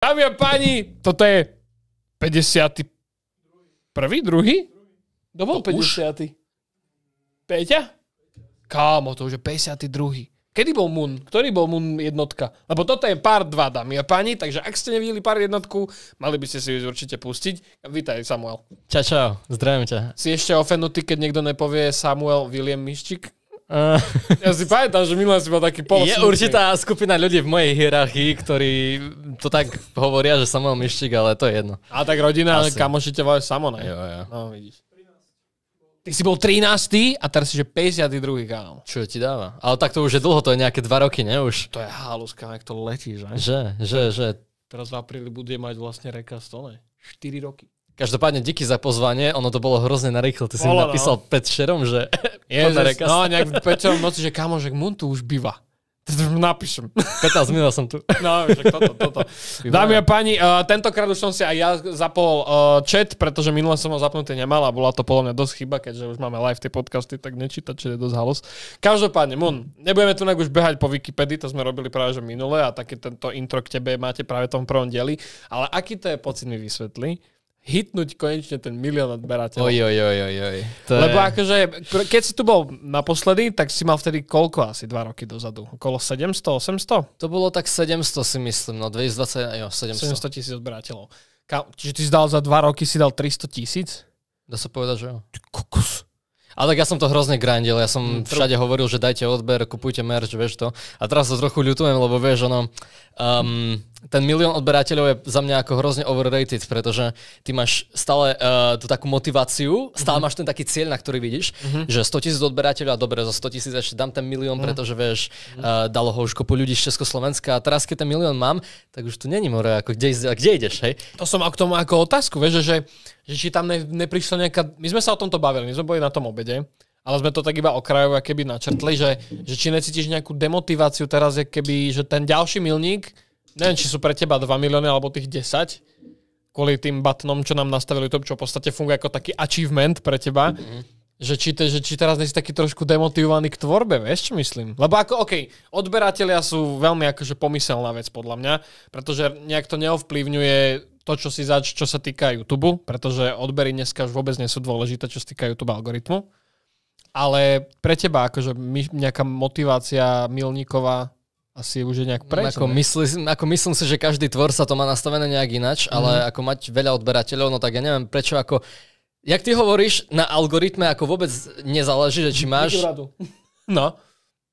Dámy a páni, toto je 50. Prvý, druhý? To bol to 50. Už? Peťa? Kámo, to už je 52. Kedy bol Moon? Ktorý bol Moon jednotka? Lebo toto je pár dva, dámy a páni, takže ak ste nevideli pár jednotku, mali by ste si ju určite pustiť. Vítaj, Samuel. Čau, čau, zdravím ťa. Si ešte ofenutý, keď niekto nepovie Samuel William Miščik? Uh, ja si pamätám, že minulé si bol taký pol. Je určitá skupina ľudí v mojej hierarchii, ktorí to tak hovoria, že Samuel Miščík, ale to je jedno. A tak rodina, Asi. kamoši ťa volajú Samo, ne? Jo, jo. No, vidíš. Ty si bol 13. a teraz si že 52. kámo. Čo ti dáva? Ale tak to už je dlho, to je nejaké 2 roky, ne už? To je halus, kámo, jak to letí, že? Že, že, že. Teraz v apríli bude mať vlastne reka to, ne? 4 roky. Každopádne díky za pozvanie, ono to bolo hrozne narýchlo. Ty si bolo, napísal no. šerom, že... Jezus, no, nejak Petšerom noci, že kamo, že Muntu už býva. Napíšem. 15 minút som tu. No, že toto, toto. Dámy a páni, uh, tentokrát už som si aj ja zapol uh, chat, pretože minule som ho zapnutý nemal a bola to podľa mňa dosť chyba, keďže už máme live tie podcasty, tak nečítať, čo je dosť halos. Každopádne, Mun, nebudeme tu už behať po Wikipedii, to sme robili práve že minule a taký tento intro k tebe máte práve v tom prvom dieli, ale aký to je pocit mi vysvetli, hitnúť konečne ten milión odberateľov. Oj, oj, oj, oj, oj. To Lebo je... akože, keď si tu bol naposledy, tak si mal vtedy koľko asi dva roky dozadu? Okolo 700, 800? To bolo tak 700 si myslím, no 2020, jo, 700. 700 tisíc odberateľov. Ka- čiže ty si dal za dva roky, si dal 300 tisíc? Dá sa povedať, že jo. Ale tak ja som to hrozne grindil, ja som mm, všade hovoril, že dajte odber, kupujte merch, vieš to. A teraz sa trochu ľutujem, lebo vieš, ono, Um, ten milión odberateľov je za mňa ako hrozne overrated, pretože ty máš stále uh, tú takú motiváciu, stále uh-huh. máš ten taký cieľ, na ktorý vidíš, uh-huh. že 100 tisíc odberateľov a dobre, zo 100 tisíc ešte dám ten milión, uh-huh. pretože vieš, uh, dalo ho už kopu ľudí z Československa a teraz keď ten milión mám, tak už tu není more, ako kde, kde ideš, hej? To som k tomu ako otázku, vieš, že, že či tam ne, neprišla nejaká, my sme sa o tomto bavili, my sme boli na tom obede ale sme to tak iba okrajovo keby načrtli, že, že či necítiš nejakú demotiváciu teraz, je keby, že ten ďalší milník, neviem, či sú pre teba 2 milióny alebo tých 10, kvôli tým batnom, čo nám nastavili to, čo v podstate funguje ako taký achievement pre teba, mm-hmm. Že či, te, že či teraz nie si taký trošku demotivovaný k tvorbe, vieš čo myslím? Lebo ako, OK, odberatelia sú veľmi akože pomyselná vec podľa mňa, pretože nejak to neovplyvňuje to, čo si zač, čo sa týka YouTube, pretože odbery dneska už vôbec nie sú dôležité, čo sa týka YouTube algoritmu. Ale pre teba akože nejaká motivácia milníková asi už je nejak preč. Ako, mysl, ako myslím si, že každý tvor sa to má nastavené nejak inač, mm-hmm. ale mhm. ako mať veľa odberateľov, no tak ja neviem prečo ako... Jak ty hovoríš, na algoritme ako vôbec nezáleží, že či máš... No.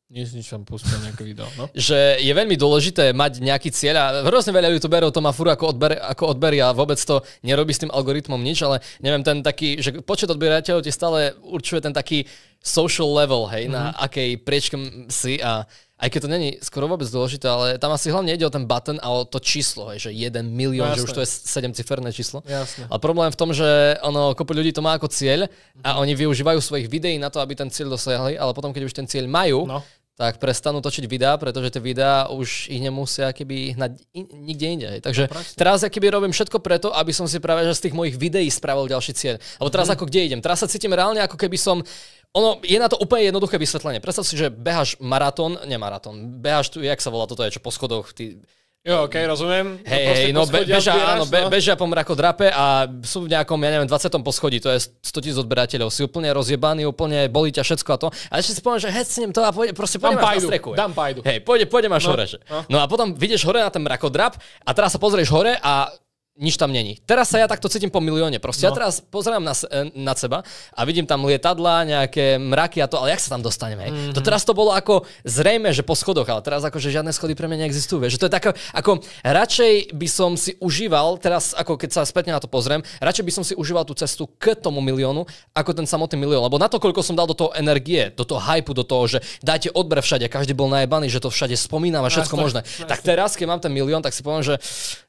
Nič, nič som pustil nejaké video. No? že je veľmi dôležité mať nejaký cieľ a hrozne veľa youtuberov to má furt ako, odber, ako odbery a vôbec to nerobí s tým algoritmom nič, ale neviem, ten taký, že počet odberateľov ti stále určuje ten taký social level, hej, mm-hmm. na mhm. akej priečke si a aj keď to není skoro vôbec dôležité, ale tam asi hlavne ide o ten button a o to číslo, hej, že jeden milión, no, že už to je 7 číslo. Jasne. Ale problém v tom, že ono, kopu ľudí to má ako cieľ a mm-hmm. oni využívajú svojich videí na to, aby ten cieľ dosiahli, ale potom, keď už ten cieľ majú, no tak prestanú točiť videá, pretože tie videá už ich nemusia keby hnať in, nikde inde. Takže no, teraz keby robím všetko preto, aby som si práve že z tých mojich videí spravil ďalší cieľ. Lebo teraz mm. ako kde idem? Teraz sa cítim reálne ako keby som ono je na to úplne jednoduché vysvetlenie. Predstav si, že behaš maratón, nemaratón. behaš tu, jak sa volá toto, je, čo po schodoch, ty Jo, ok, rozumiem. Hej, no hej, no be, bežia, zbieraš, áno, be, no. bežia po mrakodrape a sú v nejakom, ja neviem, 20. poschodí, to je 100 tisíc odberateľov, si úplne rozjebaný, úplne bolí ťa všetko a to. A ešte si poviem, že hecnem to a pôjde, proste pôjdem až na streku. Dám pajdu. Hej, pôjde, pôjdem až no, hore. Že. No. no a potom vidieš hore na ten mrakodrap a teraz sa pozrieš hore a nič tam není. Teraz sa ja takto cítim po milióne. Proste no. ja teraz pozerám na, e, na seba a vidím tam lietadla, nejaké mraky a to, ale jak sa tam dostaneme? Mm-hmm. To mhm. teraz to bolo ako zrejme, že po schodoch, ale teraz ako, že žiadne schody pre mňa neexistujú. Vieš? Že to je také, ako radšej by som si užíval, teraz ako keď sa spätne na to pozriem, radšej by som si užíval tú cestu k tomu miliónu, ako ten samotný milión. Lebo na to, koľko som dal do toho energie, do toho hypu, do toho, že dajte odber všade, každý bol najebaný, že to všade spomínam a no, všetko no, možné. No, Tak teraz, keď mám ten milión, tak si poviem, že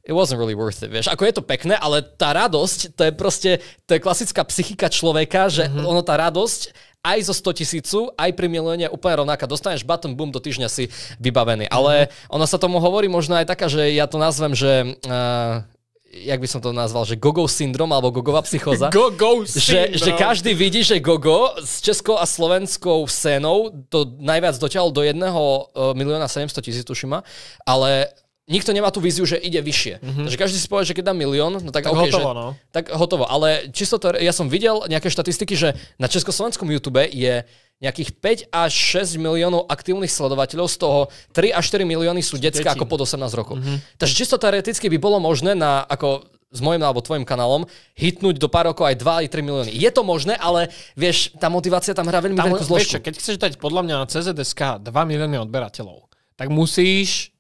it wasn't really worth it, vieš. Ako je to pekné, ale tá radosť, to je proste, to je klasická psychika človeka, že mm-hmm. ono tá radosť aj zo 100 tisícu, aj pri milióne úplne rovnaká. Dostaneš button, boom, do týždňa si vybavený. Mm-hmm. Ale ono sa tomu hovorí možno aj taká, že ja to nazvem, že uh, jak by som to nazval, že gogo syndrom alebo gogová psychoza. go-go Že, že každý vidí, že gogo s českou a slovenskou scénou to najviac dotiahol do jedného eh, milióna 700 tisíc, tuším, ale nikto nemá tú víziu, že ide vyššie. Mm-hmm. Takže každý si povie, že keď dá milión, no tak, tak okay, hotovo, že, no. Tak hotovo, ale čisto to, ja som videl nejaké štatistiky, že na československom YouTube je nejakých 5 až 6 miliónov aktívnych sledovateľov, z toho 3 až 4 milióny sú decka ako pod 18 rokov. Mm-hmm. Takže čisto teoreticky by bolo možné na ako s mojim alebo tvojim kanálom hitnúť do pár rokov aj 2 aj 3 milióny. Je to možné, ale vieš, tá motivácia tam hrá veľmi tam, veľkú zložku. Vieš keď chceš dať podľa mňa na CZSK 2 milióny odberateľov, tak musíš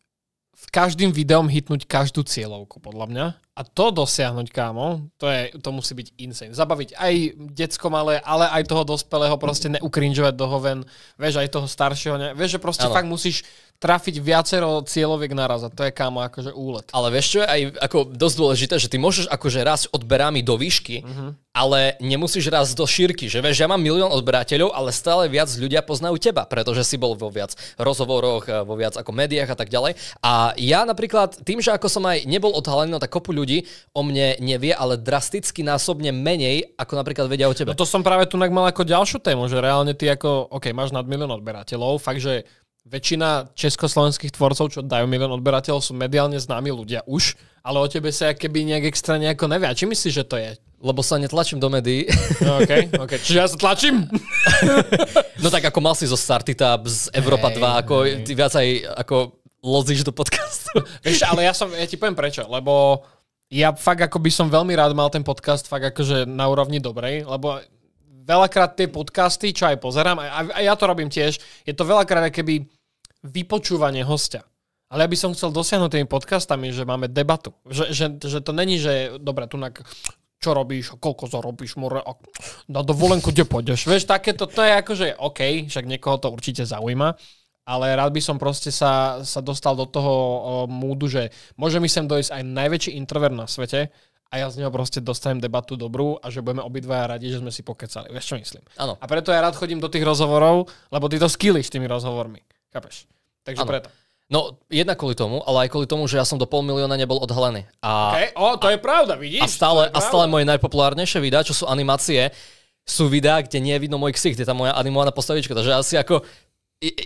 každým videom hitnúť každú cieľovku, podľa mňa. A to dosiahnuť, kámo, to, je, to musí byť insane. Zabaviť aj decko malé, ale aj toho dospelého, proste neukrinžovať dohoven. vieš, aj toho staršieho, ne, vieš, že proste ano. fakt musíš trafiť viacero cieľoviek naraz a to je kámo akože úlet. Ale vieš čo je aj ako dosť dôležité, že ty môžeš akože raz odberami do výšky, mm-hmm. ale nemusíš raz do šírky, že vieš, ja mám milión odberateľov, ale stále viac ľudia poznajú teba, pretože si bol vo viac rozhovoroch, eh, vo viac ako médiách a tak ďalej. A ja napríklad tým, že ako som aj nebol odhalený, no tak kopu ľudí o mne nevie, ale drasticky násobne menej, ako napríklad vedia o tebe. No to som práve tu mal ako ďalšiu tému, že reálne ty ako, OK, máš nad milión odberateľov, fakt, že väčšina československých tvorcov, čo dajú milión odberateľov, sú mediálne známi ľudia už, ale o tebe sa keby nejak extra nejako nevia. Či myslíš, že to je? Lebo sa netlačím do médií. No, okay, OK. Čiže ja sa tlačím? no tak ako mal si zo Startitap, z Európa hey, 2, ako hey. ty viac aj ako lozíš do podcastu. Vieš, ale ja, som, ja ti poviem prečo, lebo ja fakt ako by som veľmi rád mal ten podcast fakt akože na úrovni dobrej, lebo veľakrát tie podcasty, čo aj pozerám, a, a ja to robím tiež, je to veľakrát keby vypočúvanie hostia. Ale ja by som chcel dosiahnuť tými podcastami, že máme debatu. Že, že, že to není, že dobre, tu na čo robíš, koľko zarobíš, more, a na dovolenku, kde pôjdeš. Vieš, takéto, to je akože OK, však niekoho to určite zaujíma, ale rád by som proste sa, sa dostal do toho múdu, že môže mi sem dojsť aj najväčší introvert na svete a ja z neho proste dostanem debatu dobrú a že budeme obidvaja radi, že sme si pokecali. Vieš, čo myslím? Ano. A preto ja rád chodím do tých rozhovorov, lebo ty to skýliš tými rozhovormi. Chápeš? Takže ano. preto. No, jednak kvôli tomu, ale aj kvôli tomu, že ja som do pol milióna nebol odhalený. A, okay. O, to a, je pravda, vidíš? A stále, a stále moje najpopulárnejšie videá, čo sú animácie, sú videá, kde nie je vidno môj ksich, kde je tá moja animovaná postavička. Takže asi ako...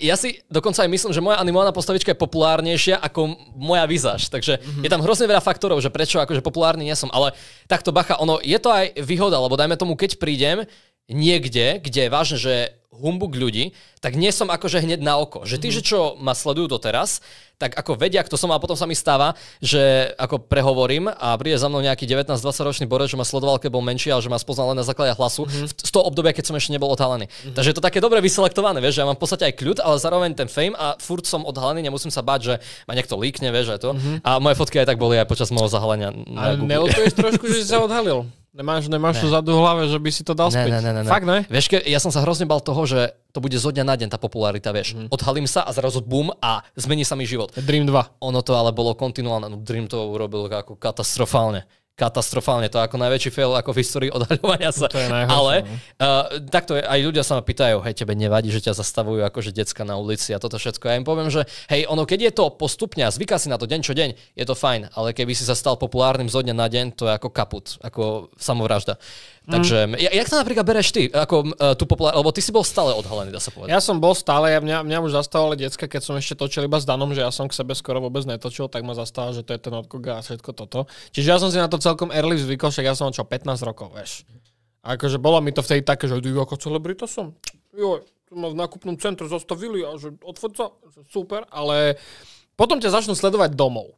Ja si dokonca aj myslím, že moja animovaná postavička je populárnejšia ako moja vizáž. Takže mm-hmm. je tam hrozne veľa faktorov, že prečo akože populárny nie som. Ale takto bacha, ono je to aj výhoda, lebo dajme tomu, keď prídem niekde, kde je vážne, že humbuk ľudí, tak nie som akože hneď na oko. Že tí, mm-hmm. že čo ma sledujú doteraz, tak ako vedia, kto som a potom sa mi stáva, že ako prehovorím a príde za mnou nejaký 19-20 ročný borec, že ma sledoval, keď bol menší, ale že ma spoznal len na základe hlasu mm-hmm. v toho obdobia, keď som ešte nebol odhalený. Mm-hmm. Takže je to také dobre vyselektované, vieš, že ja mám v podstate aj kľud, ale zároveň ten fame a furt som odhalený, nemusím sa báť, že ma niekto líkne, vieš, že to. Mm-hmm. A moje fotky aj tak boli aj počas môjho zahalenia. Ale trošku, že si sa odhalil. Nemáš, nemáš ne. to zadu hlave, že by si to dal ne, späť. Ne, ne, ne, Fakt, ne? Vieš, ja som sa hrozne bal toho, toho, že to bude zo dňa na deň tá popularita, vieš. Mm. Odhalím sa a zrazu bum a zmení sa mi život. Dream 2. Ono to ale bolo kontinuálne. No Dream to urobil ako katastrofálne. Katastrofálne. To je ako najväčší fail ako v histórii odhaľovania sa. to je najhoršie, ale uh, no. eh, takto aj ľudia sa ma pýtajú, hej, tebe nevadí, že ťa zastavujú akože decka na ulici a toto všetko. Ja im poviem, že hej, ono, keď je to postupne a zvyká si na to deň čo deň, je to fajn, ale keby si sa stal populárnym zo dňa na deň, to je ako kaput, ako samovražda. Takže, mm. jak to napríklad bereš ty, ako uh, tú populár, lebo ty si bol stále odhalený, dá sa povedať. Ja som bol stále, ja mňa, mňa už zastávali decka, keď som ešte točil iba s Danom, že ja som k sebe skoro vôbec netočil, tak ma zastáva, že to je ten odkoga a všetko toto. Čiže ja som si na to celkom early zvykol, však ja som čo 15 rokov, vieš. akože bolo mi to vtedy také, že ako celebrita som. Joj, tu ma v nákupnom centre zastavili a že odfotca, super, ale potom ťa začnú sledovať domov.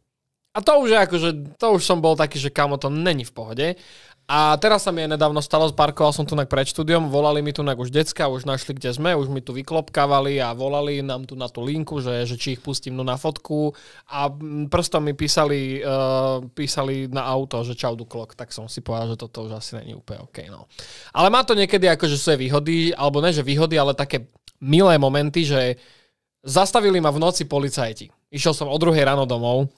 A to už akože, to už som bol taký, že kamo, to není v pohode. A teraz sa mi aj nedávno stalo, zparkoval som tu pred štúdiom, volali mi tu už decka, už našli, kde sme, už mi tu vyklopkávali a volali nám tu na tú linku, že, že či ich pustím no na fotku a prstom mi písali, uh, písali na auto, že čau duklok, tak som si povedal, že toto už asi není úplne OK. No. Ale má to niekedy ako, že svoje výhody, alebo ne, že výhody, ale také milé momenty, že zastavili ma v noci policajti. Išiel som o druhej ráno domov,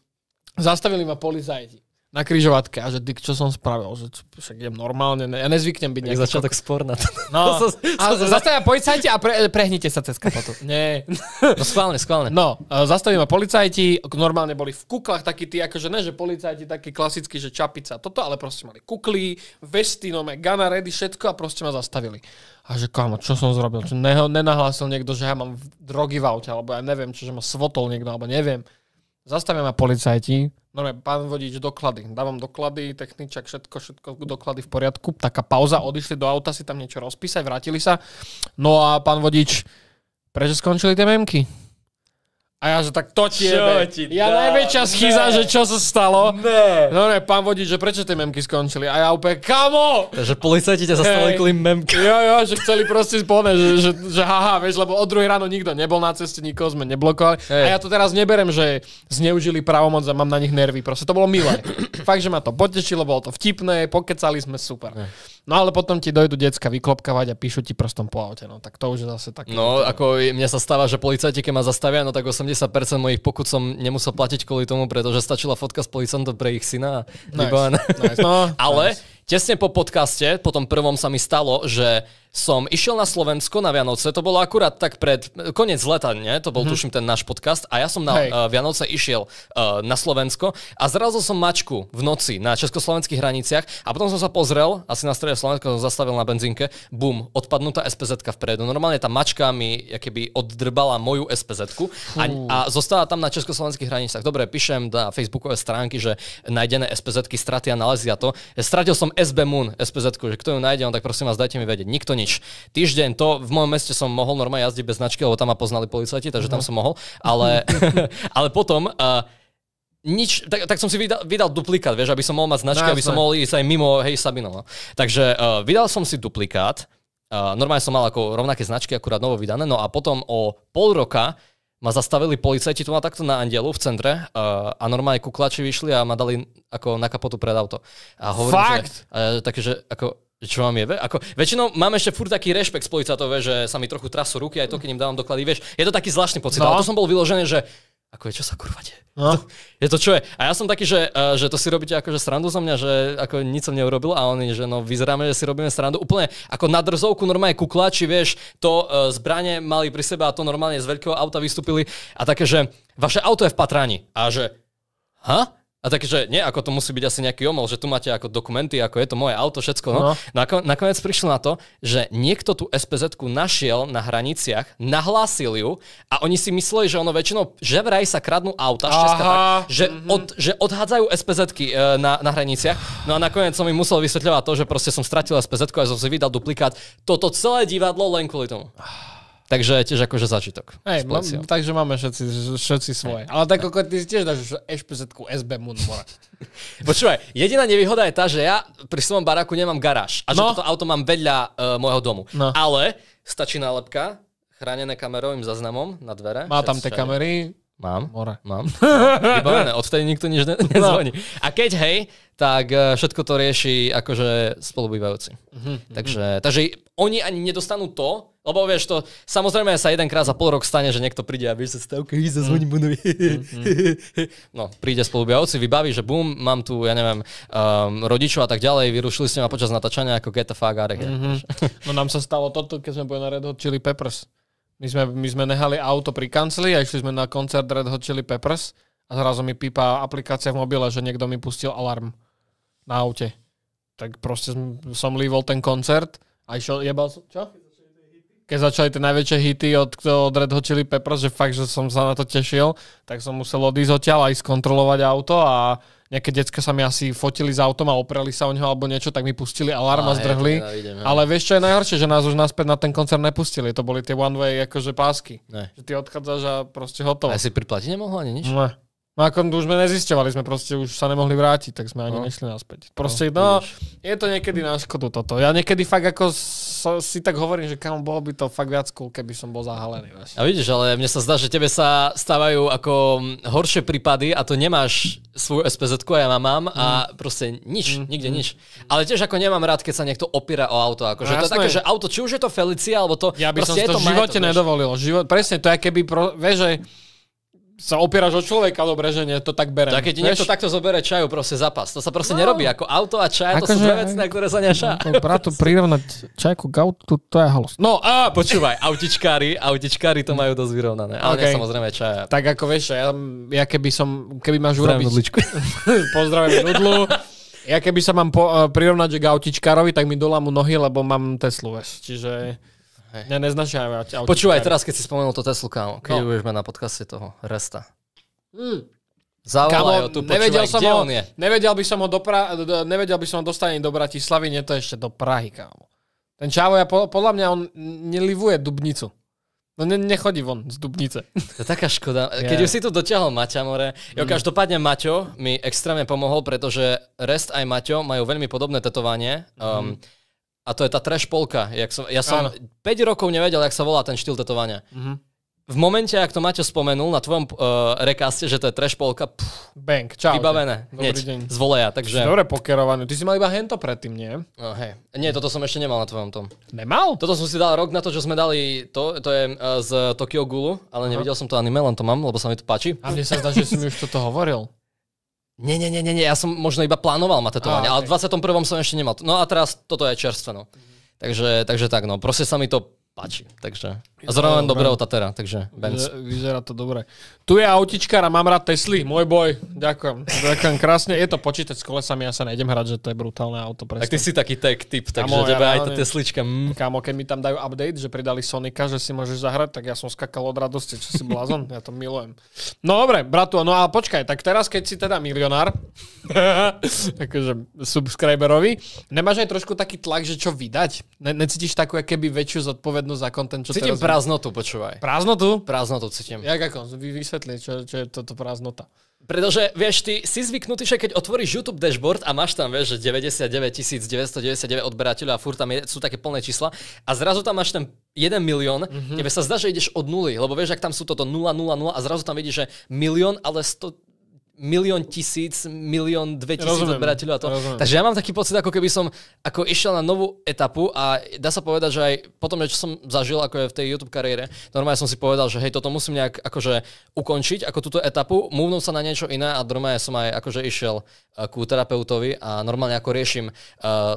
zastavili ma policajti na križovatke a že ty, čo som spravil, že však idem normálne, ne, ja nezvyknem byť nejaký... Začiatok skok... spor na to. No, to sa, a zastavia policajti a pre, prehnite sa cez kapotu. Nie. No skválne, skválne. No, e, zastaví ma policajti, normálne boli v kuklách takí tí, akože ne, že policajti takí klasickí, že čapica toto, ale proste mali kukly, vesty, no, gana, ready, všetko a proste ma zastavili. A že kámo, čo som zrobil? Čo neho, nenahlásil niekto, že ja mám drogy v aute, alebo ja neviem, čo, že ma svotol niekto, alebo neviem. Zastavia ma policajti, normálne pán vodič doklady, dávam doklady, techničak, všetko, všetko, doklady v poriadku, taká pauza, odišli do auta si tam niečo rozpísať, vrátili sa, no a pán vodič, prečo skončili tie memky? A ja, že tak to tiebe. ja dá? najväčšia schýza, že čo sa stalo. Ne. No ne, pán vodič, že prečo tie memky skončili? A ja úplne, kamo! Že policajti ťa zastavili kvôli memky. Jo, jo, že chceli proste spolne, že, že, že haha, vieš, lebo od druhej ráno nikto nebol na ceste, nikoho sme neblokovali. Hey. A ja to teraz neberem, že zneužili pravomoc a mám na nich nervy. Proste to bolo milé. Fakt, že ma to potešilo, bolo to vtipné, pokecali sme, super. Hey. No ale potom ti dojdu decka vyklopkávať a píšu ti prstom po aute, no tak to už je zase také. No ako mne sa stáva, že policajti, keď ma zastavia, no tak 80% mojich pokut som nemusel platiť kvôli tomu, pretože stačila fotka s policajtom pre ich syna. Nice, nice. No, ale nice tesne po podcaste, po tom prvom sa mi stalo, že som išiel na Slovensko na Vianoce, to bolo akurát tak pred koniec leta, nie? To bol, mm-hmm. tuším, ten náš podcast a ja som na Hej. uh, Vianoce išiel uh, na Slovensko a zrazil som mačku v noci na československých hraniciach a potom som sa pozrel, asi na strede Slovenska som zastavil na benzínke, bum, odpadnutá spz vpredu. Normálne tá mačka mi keby oddrbala moju spz a, a zostala tam na československých hraniciach. Dobre, píšem na facebookové stránky, že nájdené spz straty a nalezia to. Stratil som SB Moon, SPZ, že kto ju nájde, on no tak prosím vás, dajte mi vedieť. Nikto nič. Týždeň to v mojom meste som mohol normálne jazdiť bez značky, lebo tam ma poznali policajti, takže tam mhm. som mohol. Ale, ale potom uh, nič, tak, tak som si vydal, vydal duplikát, vieš, aby som mohol mať značky, no, aby som mohol ísť aj mimo, hej, Sabino. No. Takže uh, vydal som si duplikát, uh, normálne som mal ako rovnaké značky, akurát novo vydané, no a potom o pol roka ma zastavili policajti tu ma takto na Andielu v centre uh, a normálne kuklači vyšli a ma dali ako na kapotu pred auto. A hovorím, Fakt? Že, uh, takže ako, čo mám je? Ako, väčšinou mám ešte furt taký rešpekt s policajtov, že sa mi trochu trasú ruky, aj to, keď im dávam doklady, vieš. Je to taký zvláštny pocit, no. ale to som bol vyložený, že ako je, čo sa kurva deje? No. Je to čo je? A ja som taký, že, eh, že to si robíte akože srandu za mňa, že ako nič som neurobil a oni, že no vyzeráme, že si robíme srandu. Úplne ako na drzovku normálne kuklači, vieš, to e, zbranie mali pri sebe a to normálne z veľkého auta vystúpili a také, že vaše auto je v Patrani a že ha? A takže nie, ako to musí byť asi nejaký omol, že tu máte ako dokumenty, ako je to moje auto, všetko. No. no. Nakon, no nakoniec prišlo na to, že niekto tú spz našiel na hraniciach, nahlásil ju a oni si mysleli, že ono väčšinou, že vraj sa kradnú auta, z Česka, že, mm-hmm. od, že odhádzajú spz e, na, na hraniciach. No a nakoniec som im musel vysvetľovať to, že proste som stratil spz a som si vydal duplikát. Toto celé divadlo len kvôli tomu. Ah. Takže tiež akože začítok. Hej, mám, takže máme všetci, všetci svoje. Hej. Ale tak ako ty tiež dáš špz SB mora. Počúvaj, jediná nevýhoda je tá, že ja pri svojom baráku nemám garáž. A že no. toto auto mám vedľa uh, môjho domu. No. Ale stačí nálepka, chránené kamerovým záznamom na dvere. Má tam tie kamery, Mám. More. Mám. Vybavené. Odtedy nikto nič ne- no. nezvoní. No. A keď hej, tak eh, všetko to rieši akože spolubývajúci. Mm-hmm. Takže, takže oni ani nedostanú to, lebo vieš to, samozrejme sa jedenkrát za pol rok stane, že niekto príde a vieš sa stavke, sa mhm. zvoní bunú. Mhm, no, príde spolubývajúci, vybaví, že bum, mám tu, ja neviem, um, rodičov a tak ďalej, vyrušili ste ma počas natáčania ako get the fuck out of here. Mm-hmm. No nám sa stalo toto, keď sme boli na Red Hot Chili Peppers. My sme, my sme nehali auto pri kancli a išli sme na koncert Red Hot Chili Peppers a zrazu mi pípa aplikácia v mobile, že niekto mi pustil alarm na aute. Tak proste som, som lívol ten koncert a išiel, jebal som, čo? Keď začali tie najväčšie hity od, od Red Hot Chili Peppers, že fakt, že som sa na to tešil, tak som musel odísť odtiaľ aj skontrolovať auto a nejaké decka sa mi asi fotili s autom a oprali sa o neho alebo niečo, tak mi pustili alarm a, zdrhli. Ja, teda idem, ja. Ale vieš, čo je najhoršie, že nás už naspäť na ten koncert nepustili. To boli tie one way akože pásky. Ne. Že ty odchádzaš a proste hotovo. A si priplatí nemohol ani nič? Ne. No ako už sme nezisťovali, sme proste už sa nemohli vrátiť, tak sme ani no. nešli naspäť. Proste, no, no je to niekedy na škodu toto. Ja niekedy fakt ako so, si tak hovorím, že kam bolo by to fakt viac cool, keby som bol zahalený. Vaš. A vidíš, ale mne sa zdá, že tebe sa stávajú ako mm, horšie prípady a to nemáš svoju spz a ja mám, mm. a mhm. proste nič, mm. nikde mm. nič. Ale tiež ako nemám rád, keď sa niekto opiera o auto. že akože no, to je také, že auto, či už je to Felicia, alebo to... Ja by som to, to v živote majetok, nedovolil. Život, presne to je, keby... Pro, vieš, že sa opieraš o človeka, dobre, že nie, to tak berem. Tak keď ti niekto takto zoberie čaju, proste zapas. To sa proste no. nerobí ako auto a čaj, ako to sú akože- dve veci, na ktoré sa nešá. No, bratu, prirovnať čajku k autu, to je halos. No a počúvaj, autičkári, autičkári to majú dosť vyrovnané, ale okay. nie, samozrejme čaja. Tak ako vieš, ja, ja keby som, keby máš urobiť... Pozdravím nudlu. Ja keby sa mám po, uh, prirovnať že k autičkárovi, tak mi dolámu nohy, lebo mám Teslu, vieš. Čiže... Ne, neznačiavať. Počúvaj, teraz keď si spomenul to Teslu, kámo, keď no. už na podcaste toho Resta. Mm. Zavolaj ho tu, nevedel počúvaj, som ho, on je? Nevedel by som ho, do pra, nevedel by som ho dostať do Bratislavy, nie to ešte do Prahy, kámo. Ten čávo, ja, podľa mňa on nelivuje Dubnicu. No ne, nechodí von z Dubnice. To je taká škoda. Keď yeah. už si tu dotiahol Maťa More. Jo, mm. každopádne Maťo mi extrémne pomohol, pretože Rest aj Maťo majú veľmi podobné tetovanie. Mhm. Um, mm. A to je tá trash polka. Jak som, ja som Áno. 5 rokov nevedel, jak sa volá ten štýl tetovania. Mhm. V momente, ak to Maťo spomenul na tvojom uh, eh, rekaste, že to je trash polka, pff, Bank, čau. vybavené. Dobrý Hneď, deň. z voleja, takže... Dobre pokerovaný. Ty si mal iba hento predtým, nie? No, hej. Nie, toto som ešte nemal na tvojom tom. Nemal? Toto som si dal rok na to, že sme dali to, to je uh, z Tokyo Gulu, ale nevidel som to anime, len to mám, lebo sa mi to páči. A mne sa zdá, že si mi už toto hovoril. Nie, nie, nie, nie, ja som možno iba plánoval ma tetovanie, ale v 21. som ešte nemal. No a teraz toto je čerstvé, no. Mm-hmm. Takže, takže tak, no, proste sa mi to páči, takže... A zároveň dobrého Tatera, takže Benz. Vyzerá to dobre. Tu je autička a mám rád Tesly, môj boj. Ďakujem, ďakujem krásne. Je to počítač s kolesami, ja sa nejdem hrať, že to je brutálne auto. Presne. Tak ty si taký tech typ, takže Kamo, tebe ja aj tá Teslička. Mm. Kámo, keď mi tam dajú update, že pridali Sonika, že si môžeš zahrať, tak ja som skakal od radosti, čo si blázon, ja to milujem. No dobre, bratu, no a počkaj, tak teraz keď si teda milionár, akože subscriberovi, nemáš aj trošku taký tlak, že čo vydať? Ne- necítiš takú keby väčšiu zodpovednosť za kontent, čo Cítim teraz Prázdnotu, počúvaj. Prázdnotu? Prázdnotu cítim. Jak ako? Vy vysvetli, čo, čo je toto prázdnota. Pretože, vieš, ty si zvyknutý, že keď otvoríš YouTube dashboard a máš tam, vieš, 99 999 odberateľov a furt tam je, sú také plné čísla a zrazu tam máš ten 1 milión, mm-hmm. tebe sa zdá, že ideš od nuly, lebo vieš, ak tam sú toto 0, 0, 0 a zrazu tam vidíš, že milión, ale 100, milión tisíc, milión dve tisíc rozumiem, odberateľov a to. Rozumiem. Takže ja mám taký pocit, ako keby som ako išiel na novú etapu a dá sa povedať, že aj potom, čo som zažil ako je v tej YouTube kariére, normálne som si povedal, že hej, toto musím nejak akože ukončiť, ako túto etapu, múvnúť sa na niečo iné a normálne som aj akože išiel eh, ku terapeutovi a normálne ako riešim uh, eh,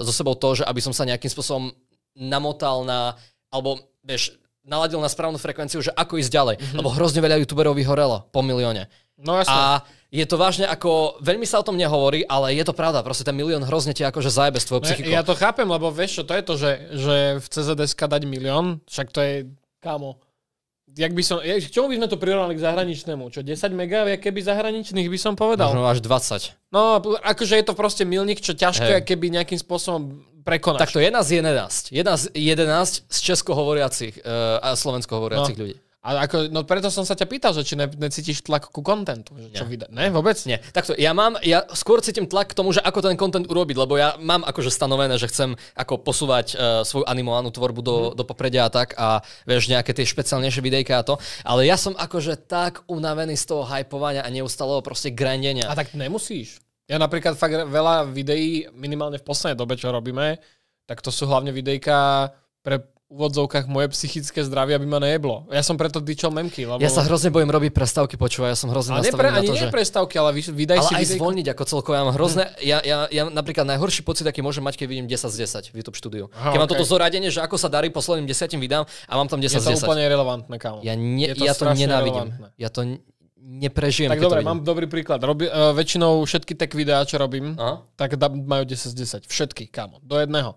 so sebou to, že aby som sa nejakým spôsobom namotal na, alebo vieš, naladil na správnu frekvenciu, že ako ísť ďalej. Mm-hmm. Lebo hrozne veľa youtuberov vyhorelo po milióne. No jasne. A je to vážne ako, veľmi sa o tom nehovorí, ale je to pravda, proste ten milión hrozne ti akože zajebe s tvojou psychikou. Ja to chápem, lebo vieš čo, to je to, že, že v CZS dať milión, však to je, kámo, jak by som, k čomu by sme to prirovnali k zahraničnému? Čo, 10 mega, keby zahraničných by som povedal? Možno až 20. No, akože je to proste milník, čo ťažko hey. keby nejakým spôsobom prekonať. Tak to je nás 11. 11, 11 z českohovoriacich uh, a slovenskohovoriacich no. ľudí. A ako, no preto som sa ťa pýtal, že či ne, necítiš tlak ku kontentu. Že čo vyda- ne, vôbec nie. Takto, ja mám, ja skôr cítim tlak k tomu, že ako ten kontent urobiť, lebo ja mám akože stanovené, že chcem ako posúvať uh, svoju animovanú tvorbu do, mm. do popredia a tak a vieš, nejaké tie špeciálnejšie videjka a to. Ale ja som akože tak unavený z toho hypovania a neustáleho proste grandenia. A tak nemusíš. Ja napríklad fakt veľa videí, minimálne v poslednej dobe, čo robíme, tak to sú hlavne videjka pre úvodzovkách moje psychické zdravie, aby ma nejeblo. Ja som preto dičal memky. Lebo... Ja sa hrozne bojím robiť prestávky, počúvaj, ja som hrozne ale nepre, na to, že... nie prestávky, ale vy, vydaj ale si... Ale aj videjko. zvolniť ako celkové, ja mám hrozné... Mhm. Ja, ja, ja, napríklad najhorší pocit, aký môžem mať, keď vidím 10 z 10 v YouTube štúdiu. Aha, keď okay. mám toto zoradenie, že ako sa darí posledným 10 vydám a mám tam 10 z 10. Je to úplne relevantné, kámo. Ja, ne, to ja to nenávidím. Ja to neprežijem. Tak dobre, mám dobrý príklad. Robi, uh, e, väčšinou všetky tech videá, čo robím, Aha. tak majú 10 z 10. Všetky, kámo. Do jedného.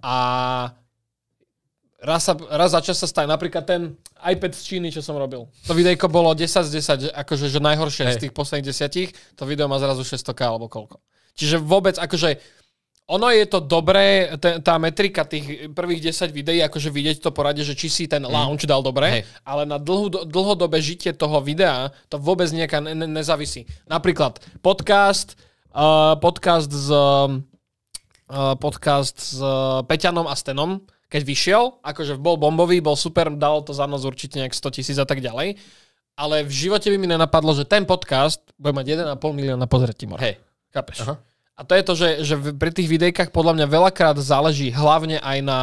A raz, sa, raz za čas sa stane. Napríklad ten iPad z Číny, čo som robil. To videjko bolo 10 z 10, akože že najhoršie hey. z tých posledných desiatich. To video má zrazu 600k alebo koľko. Čiže vôbec, akože ono je to dobré, t- tá metrika tých prvých 10 videí, akože vidieť to porade, že či si ten mhm. launch dal dobre, hey. ale na dlhú, dlhodobé žitie toho videa to vôbec nejaká ne- ne- nezavisí. Napríklad podcast, uh, podcast s uh, podcast s uh, Peťanom a Stenom, keď vyšiel, akože bol bombový, bol super, dal to za nos určite nejak 100 tisíc a tak ďalej. Ale v živote by mi nenapadlo, že ten podcast bude mať 1,5 milióna pozretí. Hej. Chápeš? Aha. A to je to, že, že pri tých videjkách podľa mňa veľakrát záleží hlavne aj na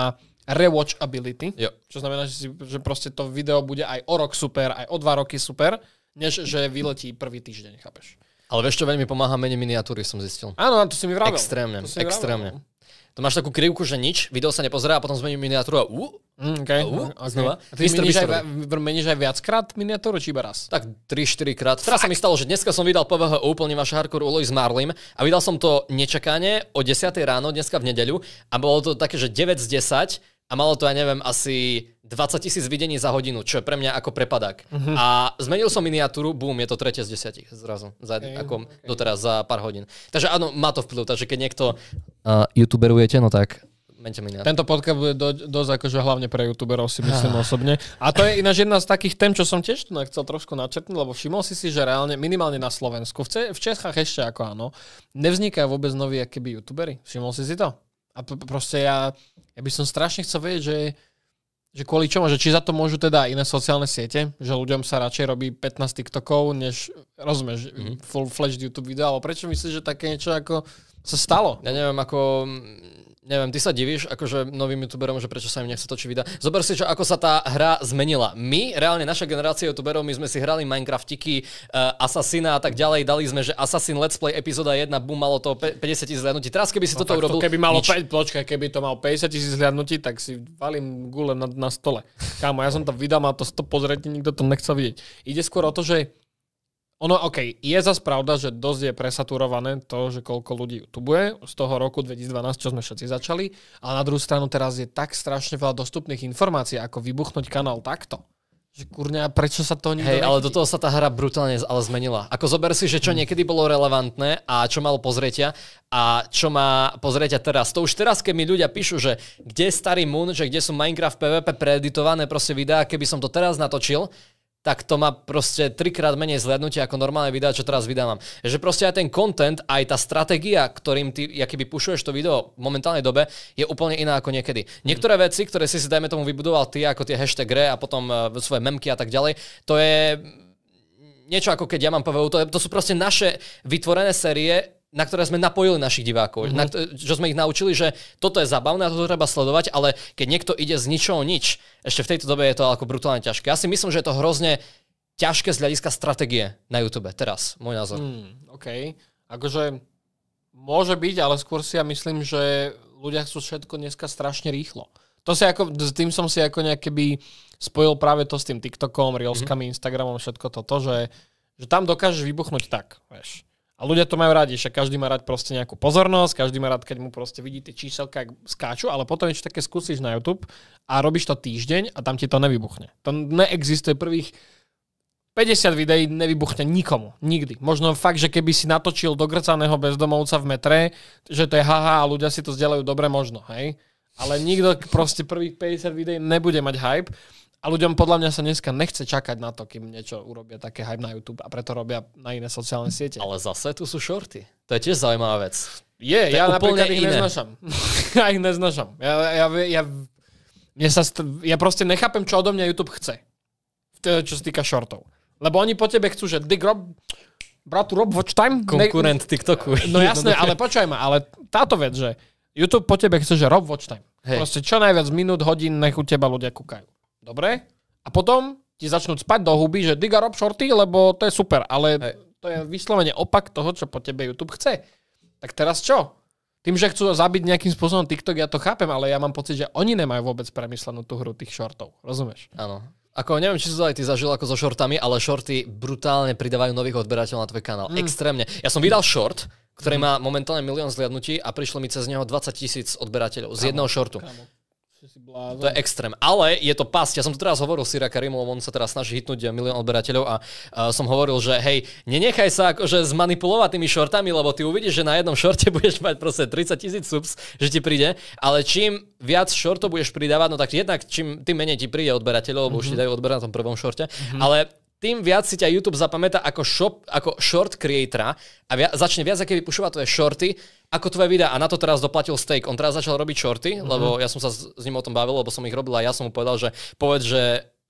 rewatchability. Jo. Čo znamená, že, si, že proste to video bude aj o rok super, aj o dva roky super, než že vyletí prvý týždeň, chápeš? Ale vieš čo, veľmi pomáha menej miniatúry, som zistil. Áno, to si mi vravel. Extrémne, extrémne. Vravel. No. To máš takú krivku, že nič, video sa nepozerá a potom zmením miniatúru a ú, mm, okay. a, ú, no, okay. znova. A ty Mr. meníš aj, meníš aj viackrát miniatúru, či iba raz? Tak 3-4 krát. Teraz sa mi stalo, že dneska som vydal PvH úplne vaš hardcore úlohy s Marlim a vydal som to nečakanie o 10 ráno dneska v nedeľu a bolo to také, že 9 z 10 a malo to, ja neviem, asi 20 tisíc videní za hodinu, čo je pre mňa ako prepadák. Uh-huh. A zmenil som miniatúru, bum, je to tretie z desiatich zrazu, za, okay, ako okay. doteraz za pár hodín. Takže áno, má to vplyv, takže keď niekto uh, youtuberujete, no tak mente miniatúru. Tento podcast bude do, dosť akože hlavne pre youtuberov si myslím ah. osobne. A to je ináč jedna z takých tém, čo som tiež chcel trošku načrtnúť, lebo všimol si si, že reálne minimálne na Slovensku, v, C- v Čechách ešte ako áno, nevznikajú vôbec noví keby youtuberi. Všimol si si to? A p- proste ja, ja by som strašne chcel vedieť, že, že kvôli čomu, že či za to môžu teda iné sociálne siete, že ľuďom sa radšej robí 15 TikTokov, než, rozumieš, mm-hmm. full-fledged YouTube video, ale prečo myslíš, že také niečo ako sa stalo? Ja neviem, ako Neviem, ty sa divíš akože novým youtuberom, že prečo sa im nechce točiť videa. Zober si, že ako sa tá hra zmenila. My, reálne naša generácia youtuberov, my sme si hrali Minecraftiky, uh, Assassina a tak ďalej. Dali sme, že Assassin Let's Play epizóda 1, bum, malo to 50 tisíc zhľadnutí. Teraz keby si no, toto urobil... To keby malo, 5 Pe- počkaj, keby to mal 50 tisíc zhľadnutí, tak si valím gule na, na stole. Kámo, ja som to vydal, má to 100 pozretí, nikto to nechcel vidieť. Ide skôr o to, že ono, OK, je zas pravda, že dosť je presaturované to, že koľko ľudí YouTube z toho roku 2012, čo sme všetci začali, ale na druhú stranu teraz je tak strašne veľa dostupných informácií, ako vybuchnúť kanál takto. Že kurňa, prečo sa to nikto Hej, ale do toho sa tá hra brutálne ale zmenila. Ako zober si, že čo hmm. niekedy bolo relevantné a čo malo pozrieťa a čo má pozrieťa teraz. To už teraz, keď mi ľudia píšu, že kde je starý Moon, že kde sú Minecraft PvP preeditované proste videá, keby som to teraz natočil, tak to má proste trikrát menej zhľadnutia ako normálne videá, čo teraz vydávam. Že proste aj ten content, aj tá stratégia, ktorým ty keby pušuješ to video v momentálnej dobe, je úplne iná ako niekedy. Niektoré mhm. veci, ktoré si si dajme tomu vybudoval ty, ako tie hashtag re a potom e, svoje memky a tak ďalej, to je niečo ako keď ja mám PVU, to, to sú proste naše vytvorené série, na ktoré sme napojili našich divákov, mm-hmm. na to, že sme ich naučili, že toto je zabavné a toto treba sledovať, ale keď niekto ide z ničoho nič, ešte v tejto dobe je to ako brutálne ťažké. Ja si myslím, že je to hrozne ťažké z hľadiska stratégie na YouTube teraz, môj názor. Mm, OK. Akože môže byť, ale skôr si ja myslím, že ľudia chcú všetko dneska strašne rýchlo. To si ako, s tým som si ako nejakeby spojil práve to s tým TikTokom, Reelskami, mm-hmm. Instagramom, všetko toto, že, že tam dokážeš vybuchnúť tak, vieš. A ľudia to majú radi, však každý má rád proste nejakú pozornosť, každý má rád, keď mu proste vidí tie číselka, skáču, ale potom niečo také skúsiš na YouTube a robíš to týždeň a tam ti to nevybuchne. To neexistuje prvých 50 videí nevybuchne nikomu, nikdy. Možno fakt, že keby si natočil dogrcaného bezdomovca v metre, že to je haha a ľudia si to zdelajú dobre možno, hej? Ale nikto proste prvých 50 videí nebude mať hype a ľuďom podľa mňa sa dneska nechce čakať na to, kým niečo urobia také hype na YouTube a preto robia na iné sociálne siete. Ale zase tu sú shorty. To je tiež zaujímavá vec. Je, to ja je napríklad ich neznašam. ja ich neznašam. Ja, ja, ja, ja, sa, st- ja proste nechápem, čo odo mňa YouTube chce. Čo sa týka shortov. Lebo oni po tebe chcú, že dig Rob, bratu Rob Watch Time. Konkurent ne- TikToku. No jasné, ale počkaj ma, ale táto vec, že YouTube po tebe chce, že Rob Watch Time. Hej. Proste čo najviac minút, hodín, nech u teba ľudia kúkajú. Dobre? A potom ti začnú spať do huby, že diga rob shorty, lebo to je super, ale Hej. to je vyslovene opak toho, čo po tebe YouTube chce. Tak teraz čo? Tým, že chcú zabiť nejakým spôsobom TikTok, ja to chápem, ale ja mám pocit, že oni nemajú vôbec premyslenú tú hru tých shortov. Rozumieš? Áno. Ako neviem, či si to aj ty zažil ako so shortami, ale shorty brutálne pridávajú nových odberateľov na tvoj kanál. Mm. Extrémne. Ja som vydal short, ktorý mm. má momentálne milión zliadnutí a prišlo mi cez neho 20 tisíc odberateľov z jedného shortu. Kámo si blázon. To je extrém. Ale je to pasť. Ja som tu teraz hovoril Sira Karim, on sa teraz snaží hitnúť milión odberateľov a uh, som hovoril, že hej, nenechaj sa akože zmanipulovať tými šortami, lebo ty uvidíš, že na jednom šorte budeš mať proste 30 tisíc subs, že ti príde, ale čím viac šortov budeš pridávať, no tak jednak čím tým menej ti príde odberateľov, lebo mm-hmm. už ti mhm. dajú odber na tom prvom šorte, mm-hmm. ale tým viac si ťa YouTube zapamätá ako, shop, ako short creatora a via, začne viac aké vypušovať tvoje shorty ako tvoje videá. A na to teraz doplatil Steak. On teraz začal robiť shorty, mm-hmm. lebo ja som sa s, s ním o tom bavil, lebo som ich robil a ja som mu povedal, že povedz, že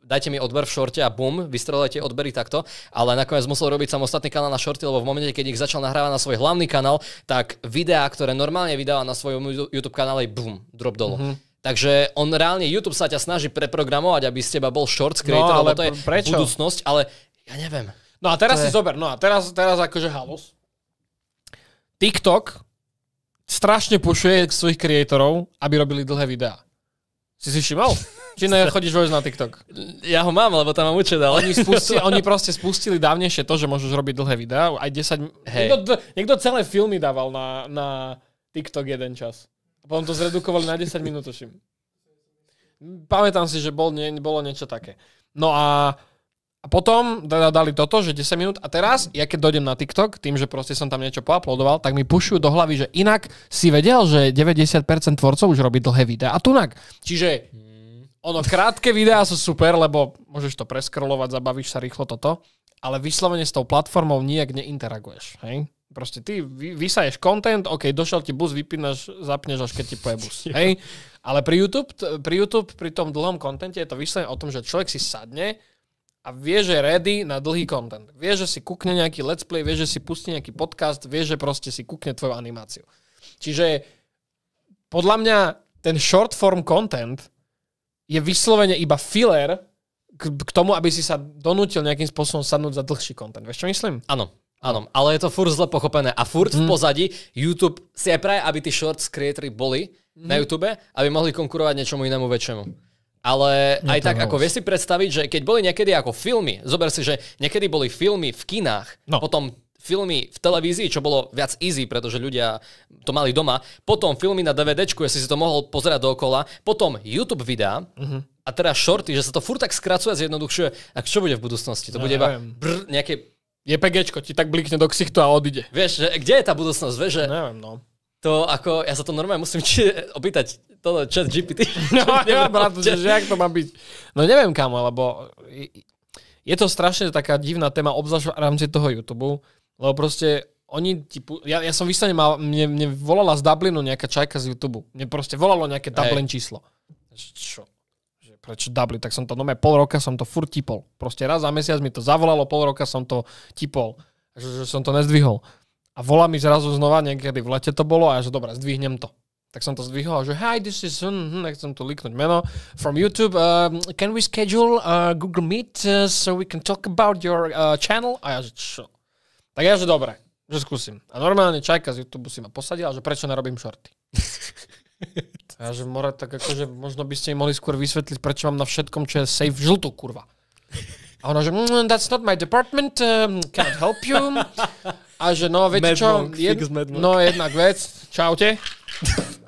dajte mi odber v šorte a bum, vystrelujete odbery takto, ale nakoniec musel robiť samostatný kanál na šorty, lebo v momente, keď ich začal nahrávať na svoj hlavný kanál, tak videá, ktoré normálne vydáva na svojom YouTube kanále, bum, drop dolo. Mm-hmm. Takže on reálne, YouTube sa ťa snaží preprogramovať, aby z teba bol shorts creator, no, ale lebo to je prečo? budúcnosť, ale ja neviem. No a teraz to si je... zober, no a teraz, teraz akože halos. TikTok strašne pušuje svojich kreatorov, aby robili dlhé videá. Si si všimol? Či ne, chodíš vojsť na TikTok? Ja ho mám, lebo tam mám účet, ale... Oni, spustili, oni proste spustili dávnejšie to, že môžeš robiť dlhé videá, aj 10... Hey. Niekto, niekto celé filmy dával na, na TikTok jeden čas. Potom to zredukovali na 10 minút, tuším. Pamätám si, že bol, nie, bolo niečo také. No a, a potom teda dali toto, že 10 minút a teraz, ja keď dojdem na TikTok, tým, že proste som tam niečo poaplodoval, tak mi pušujú do hlavy, že inak si vedel, že 90% tvorcov už robí dlhé videá a tunak. Čiže ono, krátke videá sú super, lebo môžeš to preskrolovať, zabavíš sa rýchlo toto, ale vyslovene s tou platformou nijak neinteraguješ. Hej? Proste ty vysaješ content, OK, došiel ti bus, vypínaš, zapneš, až keď ti poje bus. Hej? Ale pri YouTube, pri YouTube, pri tom dlhom kontente je to vyslovene o tom, že človek si sadne a vie, že je ready na dlhý content. Vie, že si kúkne nejaký let's play, vie, že si pustí nejaký podcast, vie, že proste si kúkne tvoju animáciu. Čiže podľa mňa ten short form content je vyslovene iba filler k, k tomu, aby si sa donútil nejakým spôsobom sadnúť za dlhší content. Vieš, čo myslím? Áno, Áno, ale je to furt zle pochopené. A furt mm. v mhm. pozadí YouTube si aj praje, aby tí shorts creatory boli mm. na mhm. YouTube, aby mohli konkurovať niečomu inému väčšiemu. Ale no je aj tak, hoc. ako vieš si predstaviť, že keď boli niekedy ako filmy, zober si, že niekedy boli filmy v kinách, no. potom filmy v televízii, čo bolo viac easy, pretože ľudia to mali doma, potom filmy na DVDčku, ja si to mohol pozerať dookola, potom YouTube videá, mm-hmm. a teraz shorty, že sa to furt tak skracuje, zjednodušuje. A čo bude v budúcnosti? To ja bude iba brr, nejaké JPGčko ti tak blikne do ksichtu a odíde. Vieš, že, kde je tá budúcnosť, vieš, že... Neviem, no. To ako, ja sa to normálne musím či, opýtať, toto chat GPT. No, ja, bratu, že, že jak to má byť? No neviem kam, lebo je to strašne taká divná téma, obzvlášť v rámci toho YouTube, lebo proste oni ti... Ja, ja som vyslovene mal... Mne, mne volala z Dublinu nejaká čajka z YouTube. Mne proste volalo nejaké Dublin číslo. Čo? prečo Dubli, tak som to nome pol roka som to furt tipol. Proste raz za mesiac mi to zavolalo, pol roka som to tipol, že, že som to nezdvihol. A volá mi zrazu znova, niekedy v lete to bolo a ja že dobre, zdvihnem to. Tak som to zdvihol že hi, this is, mm, nechcem tu liknúť meno, from YouTube, uh, can we schedule a uh, Google Meet uh, so we can talk about your uh, channel? A ja že čo? Tak ja že dobre, že skúsim. A normálne čajka z YouTube si ma posadila, že prečo nerobím šorty. Ja že more, tak akože možno by ste im mohli skôr vysvetliť, prečo mám na všetkom, čo je safe, žltú kurva. A ona že, mm, that's not my department, um, can't help you. A že no, viete čo, monk, jed... no jednak vec, čaute.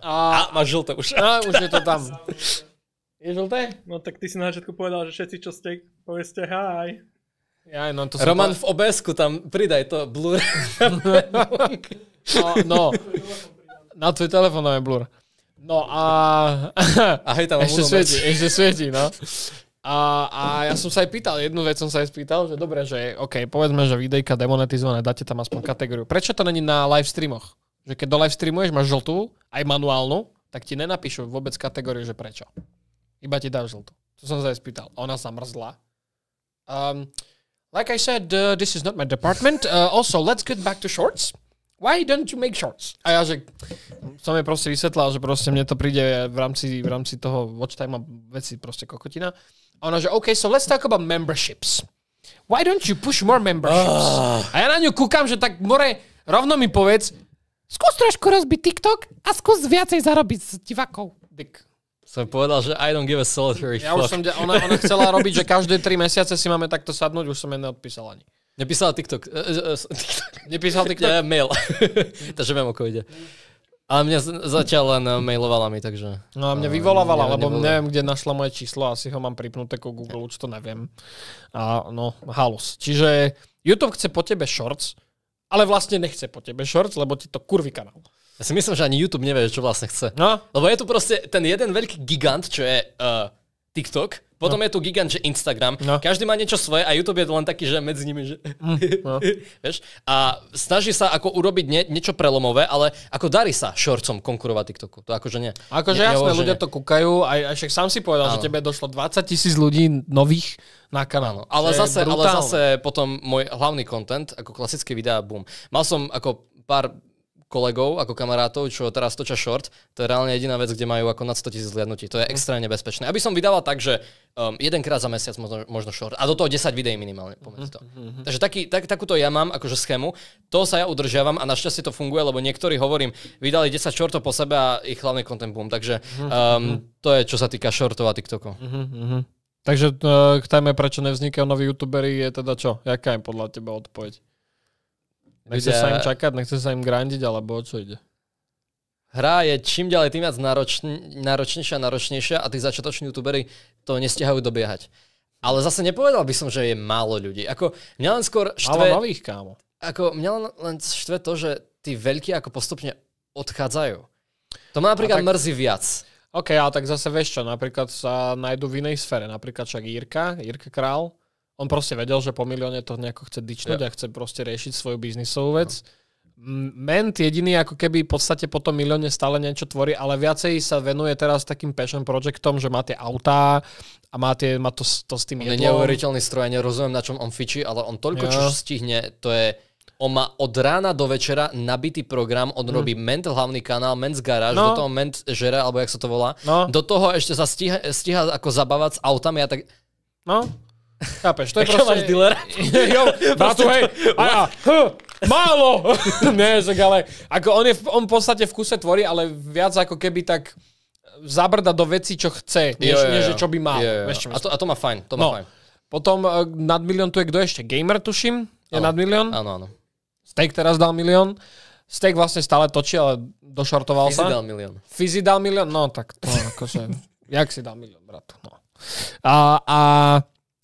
A, a máš žlté už. A no, už je to tam. Je žlté? No tak ty si na začiatku povedal, že všetci, čo ste, povieste hi. Ja, no, to Roman po... v obesku tam pridaj to blur. no, no, na tvoj telefón je blur. No a... a hej, tam ešte svieti, ešte svieti, no. A, a ja som sa aj pýtal, jednu vec som sa aj spýtal, že dobre, že OK, povedzme, že videjka demonetizované, dáte tam aspoň kategóriu. Prečo to není na live streamoch? Že keď do live streamuješ, máš žltú, aj manuálnu, tak ti nenapíšu vôbec kategóriu, že prečo. Iba ti dá žltú. To som sa aj spýtal. Ona sa mrzla. Um, like I said, uh, this is not my department. Uh, also, let's get back to shorts. Why don't you make shorts? A ja, že som jej proste vysvetlal, že proste mne to príde v rámci, v rámci toho watch time a veci proste kokotina. A ona, že OK, so let's talk about memberships. Why don't you push more memberships? Uh. A ja na ňu kúkam, že tak more, rovno mi povedz, skús trošku rozbiť TikTok a skús viacej zarobiť s divakou. Dick. Som povedal, že I don't give a solitary ja fuck. Už som, ona, ona chcela robiť, že každé tri mesiace si máme takto sadnúť, už som jej neodpísal ani. Nepísala TikTok. Eh, eh, eh, Nepísala Nepísal TikTok? Ja, mail. takže viem, ako ide. Ale mňa zatiaľ len mailovala mi, takže... No a mňa vyvolávala, lebo nebolo. neviem, kde našla moje číslo, asi ho mám pripnuté ku Google, už to neviem. A no, halus. Čiže YouTube chce po tebe shorts, ale vlastne nechce po tebe shorts, lebo ti to kurvy kanál. Ja si myslím, že ani YouTube nevie, čo vlastne chce. No. Lebo je tu proste ten jeden veľký gigant, čo je uh, TikTok, potom no. je tu gigant, že Instagram. No. Každý má niečo svoje a YouTube je len taký, že medzi nimi, že... Mm, no. Vieš? A snaží sa ako urobiť nie, niečo prelomové, ale ako darí sa šorcom konkurovať TikToku. To akože nie. Akože ne, jasné, ľudia nie. to kúkajú, aj, aj však sám si povedal, ano. že tebe došlo 20 tisíc ľudí nových na kanál. Ale zase, ale zase potom môj hlavný content, ako klasické videá, boom. Mal som ako pár kolegov ako kamarátov, čo teraz točia short, to je reálne jediná vec, kde majú ako nad 100 tisíc zliadnutí. To je mhm. extrémne bezpečné. Aby som vydával tak, že um, jedenkrát za mesiac možno, možno short a do toho 10 videí minimálne. To. Mhm, mhm, Takže taký, tak, takúto ja mám akože schému, to sa ja udržiavam a našťastie to funguje, lebo niektorí hovorím, vydali 10 shortov po sebe a ich hlavne content boom. Takže um, to je čo sa týka shortov a TikTokov. Takže uh, k téme, prečo nevznikajú noví youtuberi, je teda čo? Jaká je podľa teba odpoveď? Nechce sa im čakať, nechce sa im grandiť, alebo o čo ide? Hra je čím ďalej tým viac náročne, náročnejšia a náročnejšia a tí začiatoční youtuberi to nestihajú dobiehať. Ale zase nepovedal by som, že je málo ľudí. Ako, mňa len skôr štve... Málo malých, kámo. Ako, mňa len, len štve to, že tí veľkí ako postupne odchádzajú. To ma napríklad tak... mrzí viac. OK, ale tak zase vieš čo, napríklad sa nájdú v inej sfere, Napríklad však Jirka, Jirka Král, on proste vedel, že po milióne to nejako chce dičnúť yeah. a chce proste riešiť svoju biznisovú vec. No. Ment jediný ako keby v podstate po tom milióne stále niečo tvorí, ale viacej sa venuje teraz takým passion projectom, že má tie autá a má, tie, má to, to s tým jedlom. On je neuveriteľný stroj, ja nerozumiem na čom on fičí, ale on toľko, yeah. čo stihne, to je on má od rána do večera nabitý program, on mm. robí Ment hlavný kanál, Ment's garáž, no. do toho Ment žere, alebo jak sa to volá. No. Do toho ešte sa stíha, stíha ako zabávať s autami a tak... No. Chápeš, to je proste... máš dealer? jo, bratu, hej, a ja, hm, málo! Nie, tak ale, ako on je, on v podstate v kuse tvorí, ale viac ako keby tak zabrda do veci, čo chce, než, než čo by mal. Jo, jo, jo. A, to, a to má fajn, to má no. fajn. Potom eh, nad milión tu je kto ešte? Gamer, tuším, je ano. nad milión. Áno, áno. Steak teraz dal milión. Steak vlastne stále točí, ale došortoval Fizi sa. Fizi dal milión. Fizi dal milión, no tak to akože, jak si dal milión, brat. No. A, a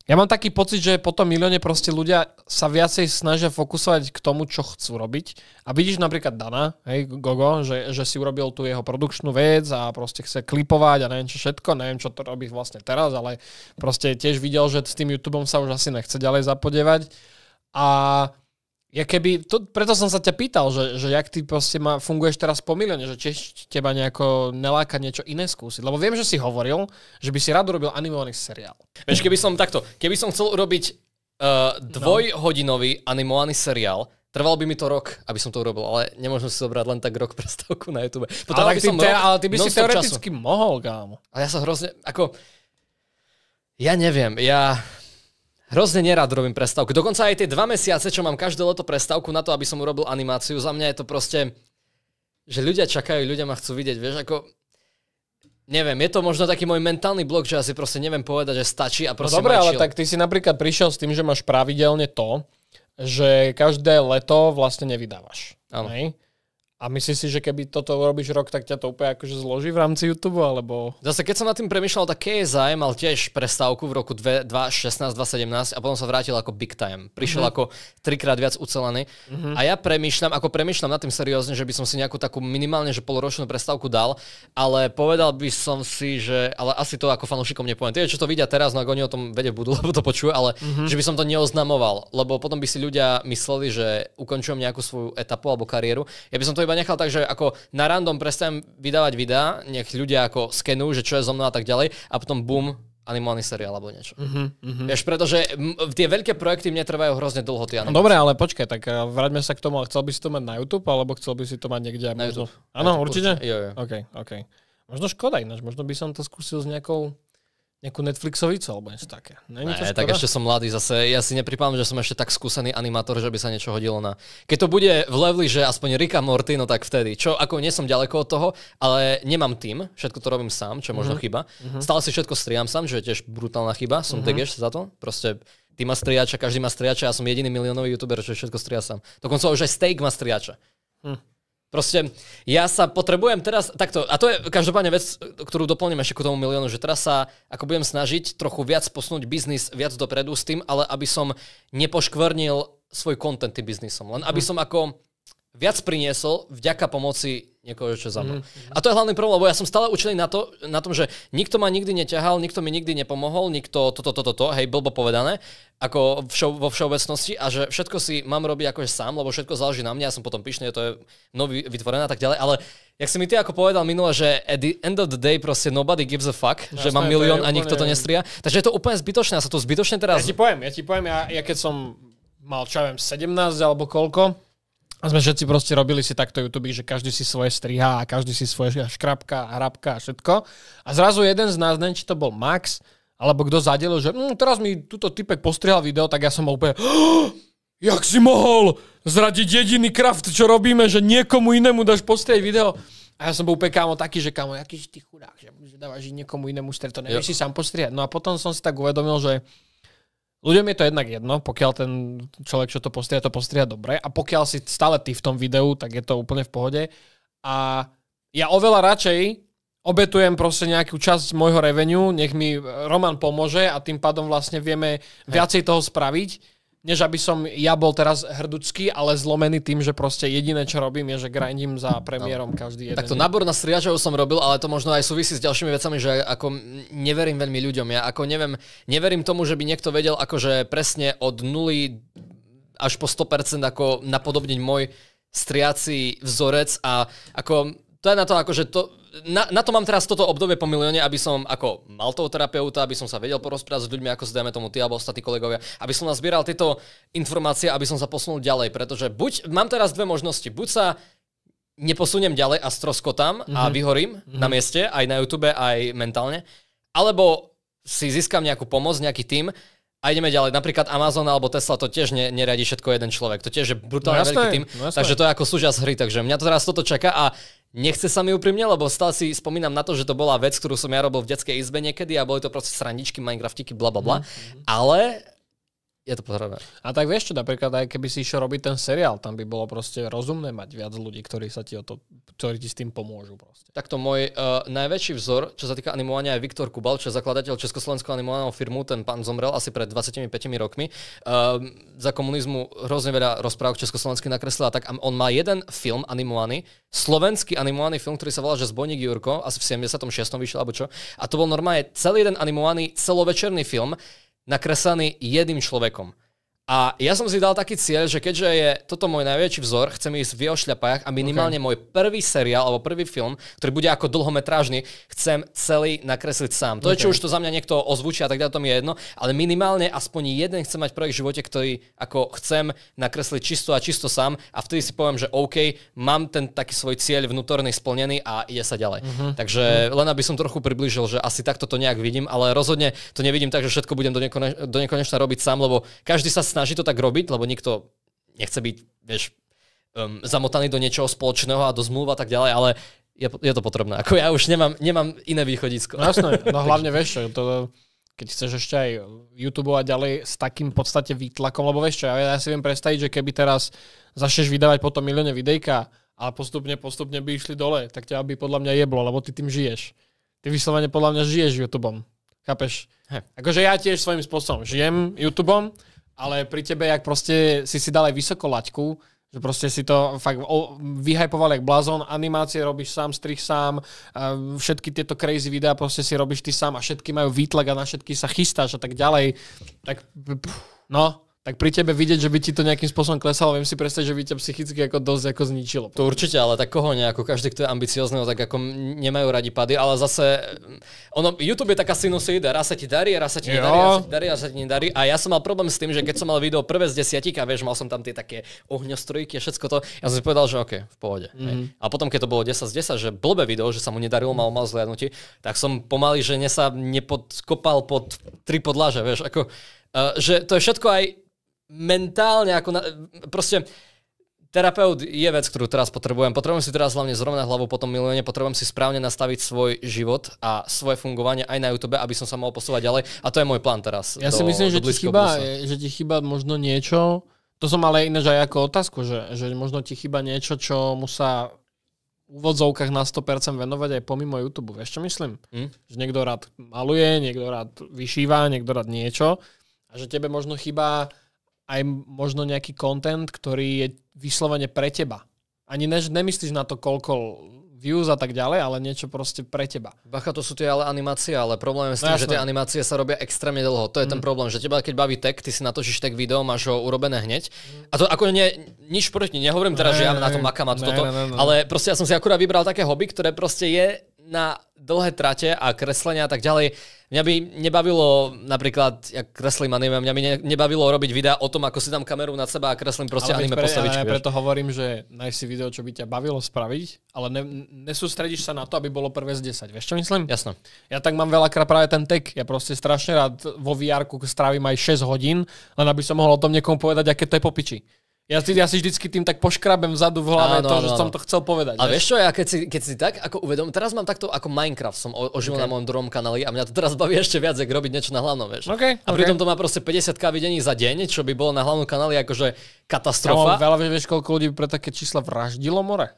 ja mám taký pocit, že po tom milióne proste ľudia sa viacej snažia fokusovať k tomu, čo chcú robiť. A vidíš napríklad Dana, hej, Gogo, že, že si urobil tú jeho produkčnú vec a proste chce klipovať a neviem čo všetko, neviem čo to robí vlastne teraz, ale proste tiež videl, že s tým YouTubeom sa už asi nechce ďalej zapodievať. A ja keby, to, preto som sa ťa pýtal, že, že jak ty proste ma, funguješ teraz pomilene, že tiež teba nejako neláka niečo iné skúsiť. Lebo viem, že si hovoril, že by si rád urobil animovaný seriál. Vieš, keby som takto, keby som chcel urobiť uh, dvojhodinový animovaný seriál, Trval by mi to rok, aby som to urobil, ale nemôžem si zobrať len tak rok prestávku na YouTube. Potom, ale, ty, som te, ale ty by si teoreticky času. mohol, kámo. Ale ja sa hrozne, ako... Ja neviem, ja... Hrozne nerad robím prestávku. Dokonca aj tie dva mesiace, čo mám každé leto prestávku na to, aby som urobil animáciu, za mňa je to proste, že ľudia čakajú, ľudia ma chcú vidieť, vieš, ako... Neviem, je to možno taký môj mentálny blok, že asi proste neviem povedať, že stačí a no proste no Dobre, ale tak ty si napríklad prišiel s tým, že máš pravidelne to, že každé leto vlastne nevydávaš. Áno. A myslíš si, že keby toto urobíš rok, tak ťa to úplne akože zloží v rámci YouTube? Alebo... Zase keď som nad tým premyšľal, tak KSI mal tiež prestávku v roku 2016-2017 a potom sa vrátil ako big time. Prišiel mm-hmm. ako trikrát viac ucelený. Mm-hmm. A ja premyšľam, ako premyšľam nad tým seriózne, že by som si nejakú takú minimálne, že poloročnú prestávku dal, ale povedal by som si, že, ale asi to ako fanúšikom nepoviem. Tie, čo to vidia teraz, no ako oni o tom vede budú, lebo to počujú, ale mm-hmm. že by som to neoznamoval, lebo potom by si ľudia mysleli, že ukončujem nejakú svoju etapu alebo kariéru. Ja by som to iba nechal tak, že ako na random prestávam vydávať videá, nech ľudia ako skenujú, že čo je zo mnou a tak ďalej a potom bum, animovaný seriál alebo niečo. Uh-huh, uh-huh. Vieš, pretože m- tie veľké projekty mne trvajú hrozne dlho. Tie Dobre, ale počkaj, tak eh, vráťme sa k tomu, chcel by si to mať na YouTube, alebo chcel by si to mať niekde? Na možno... YouTube. Áno, určite? určite? Jo, jo. Okay, okay. Možno škoda ináč, možno by som to skúsil s nejakou nejakú Netflixovicu alebo niečo také. Není ne, tak ešte som mladý zase. Ja si nepripávam, že som ešte tak skúsený animátor, že by sa niečo hodilo na... Keď to bude v levli, že aspoň Rika Morty, no tak vtedy. Čo, ako nie som ďaleko od toho, ale nemám tým, všetko to robím sám, čo je možno mm-hmm. chyba. Mm-hmm. Stále si všetko striam sám, čo je tiež brutálna chyba. Som mm-hmm. tegeš za to. Proste ty má striača, každý má striača, ja som jediný miliónový youtuber, čo všetko striasam. sám. Dokonca už aj steak má striača. Mm. Proste ja sa potrebujem teraz takto, a to je každopádne vec, ktorú doplním ešte k tomu miliónu, že teraz sa ako budem snažiť trochu viac posunúť biznis viac dopredu s tým, ale aby som nepoškvrnil svoj kontenty biznisom. Len aby mhm. som ako viac priniesol vďaka pomoci niekoho, čo za mnou. Mm-hmm. A to je hlavný problém, lebo ja som stále učený na, to, na tom, že nikto ma nikdy neťahal, nikto mi nikdy nepomohol, nikto toto, toto, toto, hej, blbo povedané, ako všo, vo všeobecnosti a že všetko si mám robiť akože sám, lebo všetko záleží na mňa, ja som potom pyšný, to je nový vytvorené a tak ďalej, ale jak si mi ty ako povedal minule, že at the end of the day proste nobody gives a fuck, Jasné, že mám milión a nikto to nestria, takže je to úplne zbytočné, ja sa tu zbytočne teraz... Ja ti poviem, ja ti poviem, ja, ja keď som mal, čo ja viem, 17 alebo koľko, a sme všetci proste robili si takto YouTube, že každý si svoje striha a každý si svoje škrabka a hrabka a všetko. A zrazu jeden z nás, neviem, či to bol Max, alebo kto zadelil, že mm, teraz mi túto typek postrihal video, tak ja som úplne... Jak si mohol zradiť jediný kraft, čo robíme, že niekomu inému dáš postrieť video? A ja som bol úplne kámo taký, že kámo, jaký si ty chudák, že, že dávaš niekomu inému stret, to nevieš si sám postrieť. No a potom som si tak uvedomil, že Ľuďom je to jednak jedno, pokiaľ ten človek, čo to postria, to postria dobre a pokiaľ si stále ty v tom videu, tak je to úplne v pohode. A ja oveľa radšej obetujem proste nejakú časť môjho revenue, nech mi Roman pomôže a tým pádom vlastne vieme viacej toho spraviť, než aby som ja bol teraz hrdúcky, ale zlomený tým, že proste jediné, čo robím, je, že grindím za no. premiérom no. každý jeden. Tak to nabor na striažov som robil, ale to možno aj súvisí s ďalšími vecami, že ako neverím veľmi ľuďom. Ja ako neviem, neverím tomu, že by niekto vedel akože presne od nuly až po 100% ako napodobniť môj striací vzorec a ako to je na to akože to, na, na to mám teraz toto obdobie po milióne, aby som ako mal toho terapeuta, aby som sa vedel porozprávať s ľuďmi, ako sa dajme tomu ty alebo ostatní kolegovia, aby som nazbieral tieto informácie, aby som sa posunul ďalej, pretože buď mám teraz dve možnosti, buď sa neposuniem ďalej a stroskotám mm-hmm. a mhm. vyhorím mm-hmm. na mieste, aj na YouTube, aj mentálne, alebo si získam nejakú pomoc, nejaký tým, a ideme ďalej. Napríklad Amazon alebo Tesla to tiež ne, všetko jeden človek. To tiež je brutálne no, veľký tým. No, takže to je ako súčasť hry. Takže mňa to teraz toto čaká a Nechce sa mi úprimne, lebo stále si spomínam na to, že to bola vec, ktorú som ja robil v detskej izbe niekedy a boli to proste srandičky, Minecraftiky, bla bla bla. Mm-hmm. Ale je to potrebné. A tak vieš čo, napríklad aj keby si išiel robiť ten seriál, tam by bolo proste rozumné mať viac ľudí, ktorí sa ti o to, ktorí ti s tým pomôžu proste. Takto môj uh, najväčší vzor, čo sa týka animovania, je Viktor Kubal, čo je zakladateľ Československého animovaného firmu, ten pán zomrel asi pred 25 rokmi. Uh, za komunizmu hrozne veľa rozprávok československých nakreslil a tak on má jeden film animovaný, slovenský animovaný film, ktorý sa volá, že Zbojník Jurko, asi v 76. vyšiel alebo čo. A to bol normálne celý jeden animovaný celovečerný film, nakresaný jedným človekom. A ja som si dal taký cieľ, že keďže je toto môj najväčší vzor, chcem ísť v jeho a minimálne okay. môj prvý seriál alebo prvý film, ktorý bude ako dlhometrážny, chcem celý nakresliť sám. To okay. je, či už to za mňa niekto ozvučí a tak ďalej, to mi je jedno, ale minimálne aspoň jeden chcem mať projekt v živote, ktorý ako chcem nakresliť čisto a čisto sám a vtedy si poviem, že OK, mám ten taký svoj cieľ vnútorný splnený a ide sa ďalej. Uh-huh. Takže uh-huh. len aby som trochu priblížil, že asi takto to nejak vidím, ale rozhodne to nevidím tak, že všetko budem do, nekonečna robiť sám, lebo každý sa snaží to tak robiť, lebo nikto nechce byť, vieš, um, zamotaný do niečoho spoločného a do zmluv a tak ďalej, ale je, je to potrebné. Ako ja už nemám, nemám iné východisko. No jasné, no hlavne vieš, čo, to, keď chceš ešte aj YouTube a ďalej s takým podstate výtlakom, lebo vieš čo, ja, ja si viem predstaviť, že keby teraz začneš vydávať potom milióne videjka a postupne, postupne by išli dole, tak ťa by podľa mňa jeblo, lebo ty tým žiješ. Ty vyslovene podľa mňa žiješ YouTubeom. Chápeš? He. Akože ja tiež svojím spôsobom žijem YouTubeom, ale pri tebe, jak proste si si dal aj vysoko laťku, že proste si to fakt vyhajpoval jak blazon, animácie robíš sám, strich sám, všetky tieto crazy videá proste si robíš ty sám a všetky majú výtlak a na všetky sa chystáš a tak ďalej. Tak pff, no, tak pri tebe vidieť, že by ti to nejakým spôsobom klesalo, viem si predstaviť, že by ťa psychicky ako dosť ako zničilo. To určite, ale tak koho nejako, každý, kto je ambiciózny, no tak ako nemajú radi pady, ale zase, mm, ono, YouTube je taká sinusoida, raz sa ti darí, raz sa ti nedarí, raz sa ti darí, raz sa ti nedarí a ja som mal problém s tým, že keď som mal video prvé z a vieš, mal som tam tie také ohňostrojky a všetko to, ja som si povedal, že OK, v pohode. Mm. A potom, keď to bolo 10 z 10, že blbé video, že sa mu nedarilo, mal mal zliadnutí, tak som pomaly, že ne sa nepodkopal pod tri podlaže, vieš, ako, uh, že to je všetko aj mentálne, ako na, proste terapeut je vec, ktorú teraz potrebujem. Potrebujem si teraz hlavne zrovna hlavu potom milióne, potrebujem si správne nastaviť svoj život a svoje fungovanie aj na YouTube, aby som sa mohol posúvať ďalej. A to je môj plán teraz. Ja do, si myslím, že ti, chýba, že ti chýba možno niečo, to som ale že aj ako otázku, že, že možno ti chyba niečo, čo mu sa v úvodzovkách na 100% venovať aj pomimo YouTube. Vieš čo myslím? Hm? Že niekto rád maluje, niekto rád vyšíva, niekto rád niečo a že tebe možno chyba aj možno nejaký content, ktorý je vyslovene pre teba. Ani než nemyslíš na to, koľko views a tak ďalej, ale niečo proste pre teba. Bacha, to sú tie ale animácie, ale problém je s no tým, no, že tie animácie sa robia extrémne dlho. To je mm. ten problém, že teba keď baví tech, ty si natočíš tech video, máš ho urobené hneď. Mm. A to ako nie, nič proti, nehovorím teraz, ne, že ja na tom makám a toto, ne, ne, ne, ne. ale proste ja som si akurát vybral také hobby, ktoré proste je na dlhé trate a kreslenia a tak ďalej. Mňa by nebavilo napríklad, ja kreslím anime, mňa by nebavilo robiť videa o tom, ako si dám kameru nad seba a kreslím proste ale anime pre, postavičky. Ale preto hovorím, že nájsť si video, čo by ťa bavilo spraviť, ale ne, nesústredíš sa na to, aby bolo prvé z 10. Vieš, čo myslím? Jasno. Ja tak mám veľakrát práve ten tek. Ja proste strašne rád vo vr strávim aj 6 hodín, len aby som mohol o tom niekomu povedať, aké to je popiči. Ja si, ja si vždycky tým tak poškrabem vzadu v hlave áno, to, áno, že som to chcel povedať. A vieš čo, ja keď si, keď si tak ako uvedom, teraz mám takto ako Minecraft som ožil okay. na mojom druhom kanáli a mňa to teraz baví ešte viac, ako robiť niečo na hlavnom, vieš. Okay, a okay. pritom to má proste 50 videní za deň, čo by bolo na hlavnom kanáli akože katastrofa. Ja veľa vieš, koľko ľudí pre také čísla vraždilo more.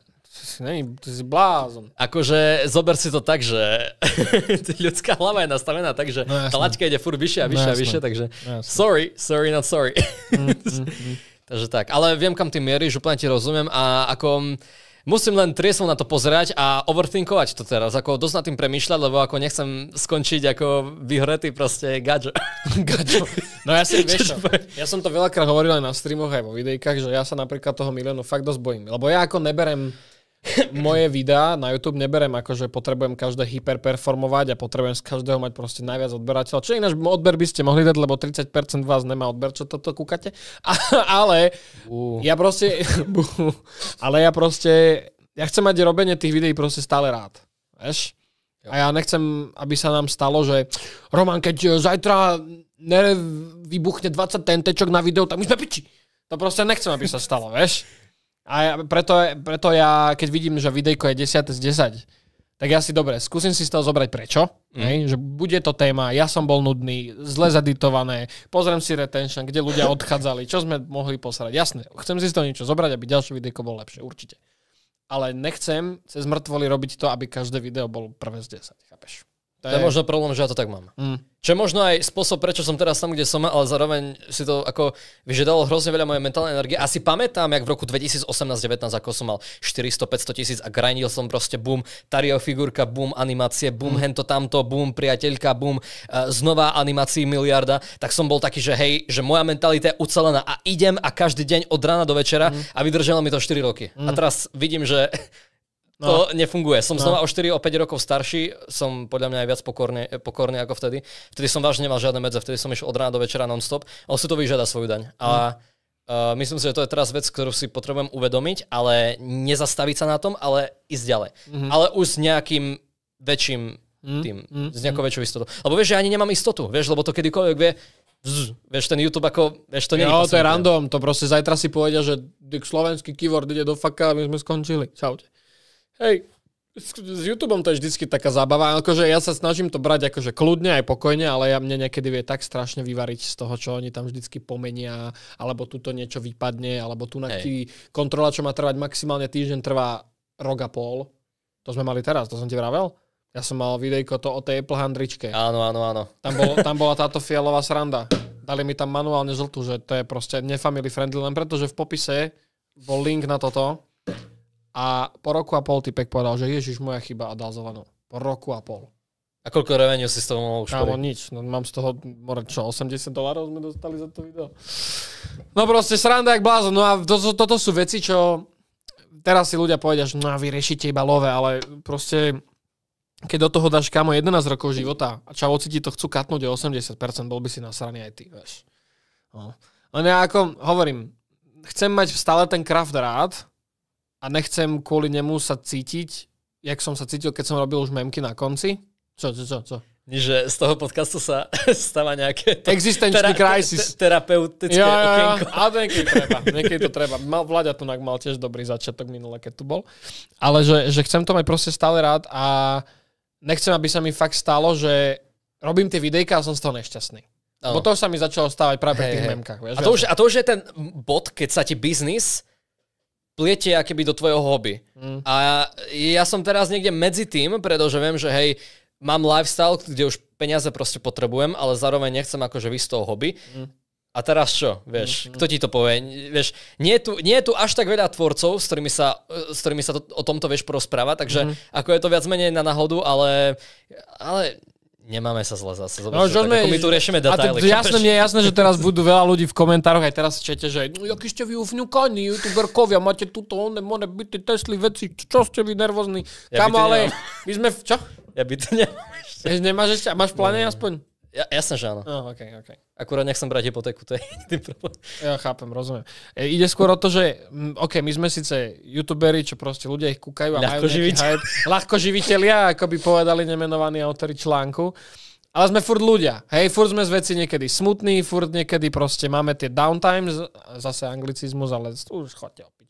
Není, to si blázon. Akože zober si to tak, že ľudská hlava je nastavená tak, že no, tá laťka ide furt vyššie a no, vyššie no, a vyššie, takže no, sorry, sorry, not sorry. mm, mm, mm. Takže tak, ale viem, kam ty mieríš, úplne ti rozumiem a ako mm, musím len triesmo na to pozerať a overthinkovať to teraz, ako dosť nad tým premýšľať, lebo ako nechcem skončiť ako vyhretý proste gadžo. gadžo. No ja si, vieš čo, ja som to veľakrát hovoril aj na streamoch, aj vo videjkách, že ja sa napríklad toho milénu fakt dosť bojím, lebo ja ako neberem moje videá na YouTube neberem ako, že potrebujem každé hyperperformovať a potrebujem z každého mať proste najviac odberateľov. Čo ináč odber by ste mohli dať, lebo 30% vás nemá odber, čo toto kúkate. A, ale uh. ja proste... ale ja proste... Ja chcem mať robenie tých videí proste stále rád. Vieš? A ja nechcem, aby sa nám stalo, že Roman, keď e, zajtra nevybuchne 20 tentečok na videu, tak my sme piči. To proste nechcem, aby sa stalo, veš? A ja, preto, preto ja, keď vidím, že videjko je 10 z 10, tak ja si dobre, skúsim si z toho zobrať prečo, mm. hej, že bude to téma, ja som bol nudný, zle zaditované, pozriem si retention, kde ľudia odchádzali, čo sme mohli posrať. Jasné, chcem si z toho niečo zobrať, aby ďalšie videjko bolo lepšie, určite. Ale nechcem cez mŕtvoly robiť to, aby každé video bolo prvé z 10, chápeš? To je, to je možno problém, že ja to tak mám. Mm. Čo je možno aj spôsob, prečo som teraz tam, kde som, ale zároveň si to ako vyžadalo hrozne veľa mojej mentálnej energie. Asi pamätám, jak v roku 2018-19, ako som mal 400-500 tisíc a grindil som proste boom, Tario figurka, boom, animácie, boom, mm. hento tamto, boom, priateľka, boom, e, znova animácií miliarda, tak som bol taký, že hej, že moja mentalita je ucelená a idem a každý deň od rána do večera mm. a vydržalo mi to 4 roky. Mm. A teraz vidím, že No. To nefunguje. Som no. znova o 4, o 5 rokov starší, som podľa mňa aj viac pokorný, pokorný ako vtedy. Vtedy som vážne nemal žiadne medze, vtedy som išiel od rána do večera non-stop. On si to vyžiada svoju daň. A no. Uh, myslím si, že to je teraz vec, ktorú si potrebujem uvedomiť, ale nezastaviť sa na tom, ale ísť ďalej. Mm-hmm. Ale už s nejakým väčším mm-hmm. tým, mm-hmm. s nejakou mhm. väčšou istotou. Lebo vieš, že ani nemám istotu, vieš, lebo to kedykoľvek vie, Bzz, vieš, ten YouTube ako, vieš, to nie je. No, to je random, to proste zajtra si povedia, že slovenský keyword ide do faka a my sme skončili. Čaute. Hej, s, s YouTubeom to je vždycky taká zábava. Akože ja sa snažím to brať akože kľudne aj pokojne, ale ja mne niekedy vie tak strašne vyvariť z toho, čo oni tam vždycky pomenia, alebo tu to niečo vypadne, alebo tu na hey. kontrola, čo má trvať maximálne týždeň, trvá rok a pol. To sme mali teraz, to som ti vravel. Ja som mal videjko to o tej Apple handričke. Áno, áno, áno. Tam, bol, tam bola táto fialová sranda. Dali mi tam manuálne zltu, že to je proste nefamily friendly, len preto, že v popise bol link na toto a po roku a pol typek povedal, že Ježiš, moja chyba a dal zovanú. Po roku a pol. A koľko revenue si z toho mohol Áno, Kámo, nič. No, mám z toho, čo, 80 dolárov sme dostali za to video. No proste sranda jak blázo. No a to, to, toto sú veci, čo teraz si ľudia povedia, že no a vy riešite iba love, ale proste keď do toho dáš kamo 11 rokov života a čavoci ti to chcú katnúť o 80%, bol by si nasraný aj ty, vieš. No. Len no, no, ja ako hovorím, chcem mať stále ten kraft rád, a nechcem kvôli nemu sa cítiť, jak som sa cítil, keď som robil už memky na konci. Čo, čo, čo, čo? že z toho podcastu sa stáva nejaké to, existenčný tera, crisis. Te, terapeutické ja, ja, ja. okienko. A niekedy treba, niekedy to treba. Mal, Vláďa Tunák mal tiež dobrý začiatok minule, keď tu bol. Ale že, že chcem to mať proste stále rád a nechcem, aby sa mi fakt stalo, že robím tie videjka a som z toho nešťastný. No. Bo to sa mi začalo stávať práve hey, pri tých hey. memkách. Vieš, a, to už, a to už je ten bod, keď sa ti biznis pliete akéby do tvojho hobby. Mm. A ja, ja som teraz niekde medzi tým, pretože viem, že hej, mám lifestyle, kde už peniaze proste potrebujem, ale zároveň nechcem akože vysť z toho hobby. Mm. A teraz čo, vieš, mm-hmm. kto ti to povie? Vieš, nie je, tu, nie je tu až tak veľa tvorcov, s ktorými sa, s ktorými sa to, o tomto vieš porozprávať, takže mm-hmm. ako je to viac menej na náhodu, ale, ale Nemáme sa zle zase. Zobrať, no, čo sme, my tu riešime detaily. To, jasné, mne je jasné, že teraz budú veľa ľudí v komentároch aj teraz čete, že no, jaký ste vy ufňukaní, youtuberkovia, máte túto one, one byty, Tesly, veci, čo ste vy nervózni? Ja Kam ale, nemám. my sme, v, čo? Ja by to nemám ešte. Nemáš ešte, máš pláne no. aspoň? Ja, jasné, že áno. Oh, okay, okay. Akurát nechcem brať hypotéku, to je jediný problém. Ja chápem, rozumiem. E, ide skôr o to, že OK, my sme síce youtuberi, čo proste ľudia ich kúkajú a ľahko majú živiteľ. hype. Ľahko živiteľia, ako by povedali nemenovaní autori článku. Ale sme furt ľudia. Hej, furt sme z veci niekedy smutní, furt niekedy proste máme tie downtimes, zase anglicizmus, ale už chodte opiť.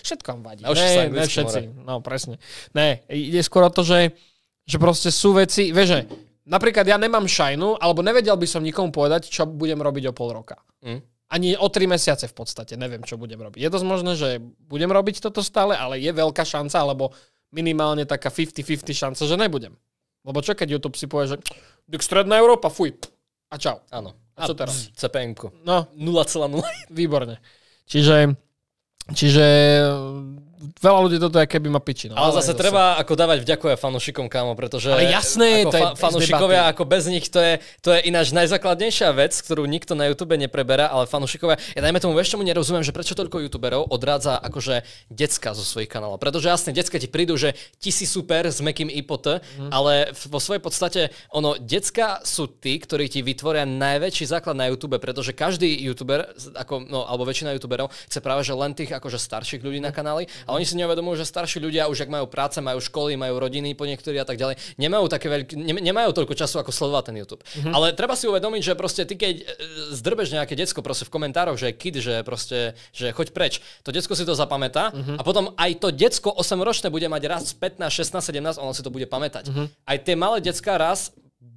Všetko vám vadí. No, ne, ne, všetci. No, presne. Ne, ide skôr o to, že, že proste sú veci, vieš, Napríklad ja nemám šajnu, alebo nevedel by som nikomu povedať, čo budem robiť o pol roka. Mm. Ani o tri mesiace v podstate neviem, čo budem robiť. Je dosť možné, že budem robiť toto stále, ale je veľká šanca, alebo minimálne taká 50-50 šanca, že nebudem. Lebo čo keď YouTube si povie, že tak stredná Európa, fuj. A čau. Áno. A čo teraz? cpn No. 0,0. Výborne. Čiže, čiže veľa ľudí toto je keby ma No, Ale, ale zase, zase treba ako dávať vďakuje fanúšikom, kámo, pretože... Ale jasné, ako to fa- je fanúšikovia, ako bez nich, to je, to je ináč najzákladnejšia vec, ktorú nikto na YouTube nepreberá, ale fanúšikovia, ja najmä tomu, ešte nerozumiem, že prečo toľko YouTuberov odrádza akože decka zo svojich kanálov. Pretože jasné, decka ti prídu, že ti si super s mekým IPOT, mm. ale vo svojej podstate, ono, decka sú tí, ktorí ti vytvoria najväčší základ na YouTube, pretože každý YouTuber, ako, no, alebo väčšina YouTuberov, chce práve že len tých akože starších ľudí na mhm. kanály, ale oni si neuvedomujú, že starší ľudia už ak majú práce, majú školy, majú rodiny po niektorí a tak ďalej, nemajú, také veľký, nemajú toľko času ako sledovať ten YouTube. Mm-hmm. Ale treba si uvedomiť, že proste ty keď e, zdrbeš nejaké decko proste v komentároch, že je kid, že proste, že choď preč, to decko si to zapamätá mm-hmm. a potom aj to decko 8-ročné bude mať raz 15, 16, 17, ono si to bude pamätať. Mm-hmm. Aj tie malé decka raz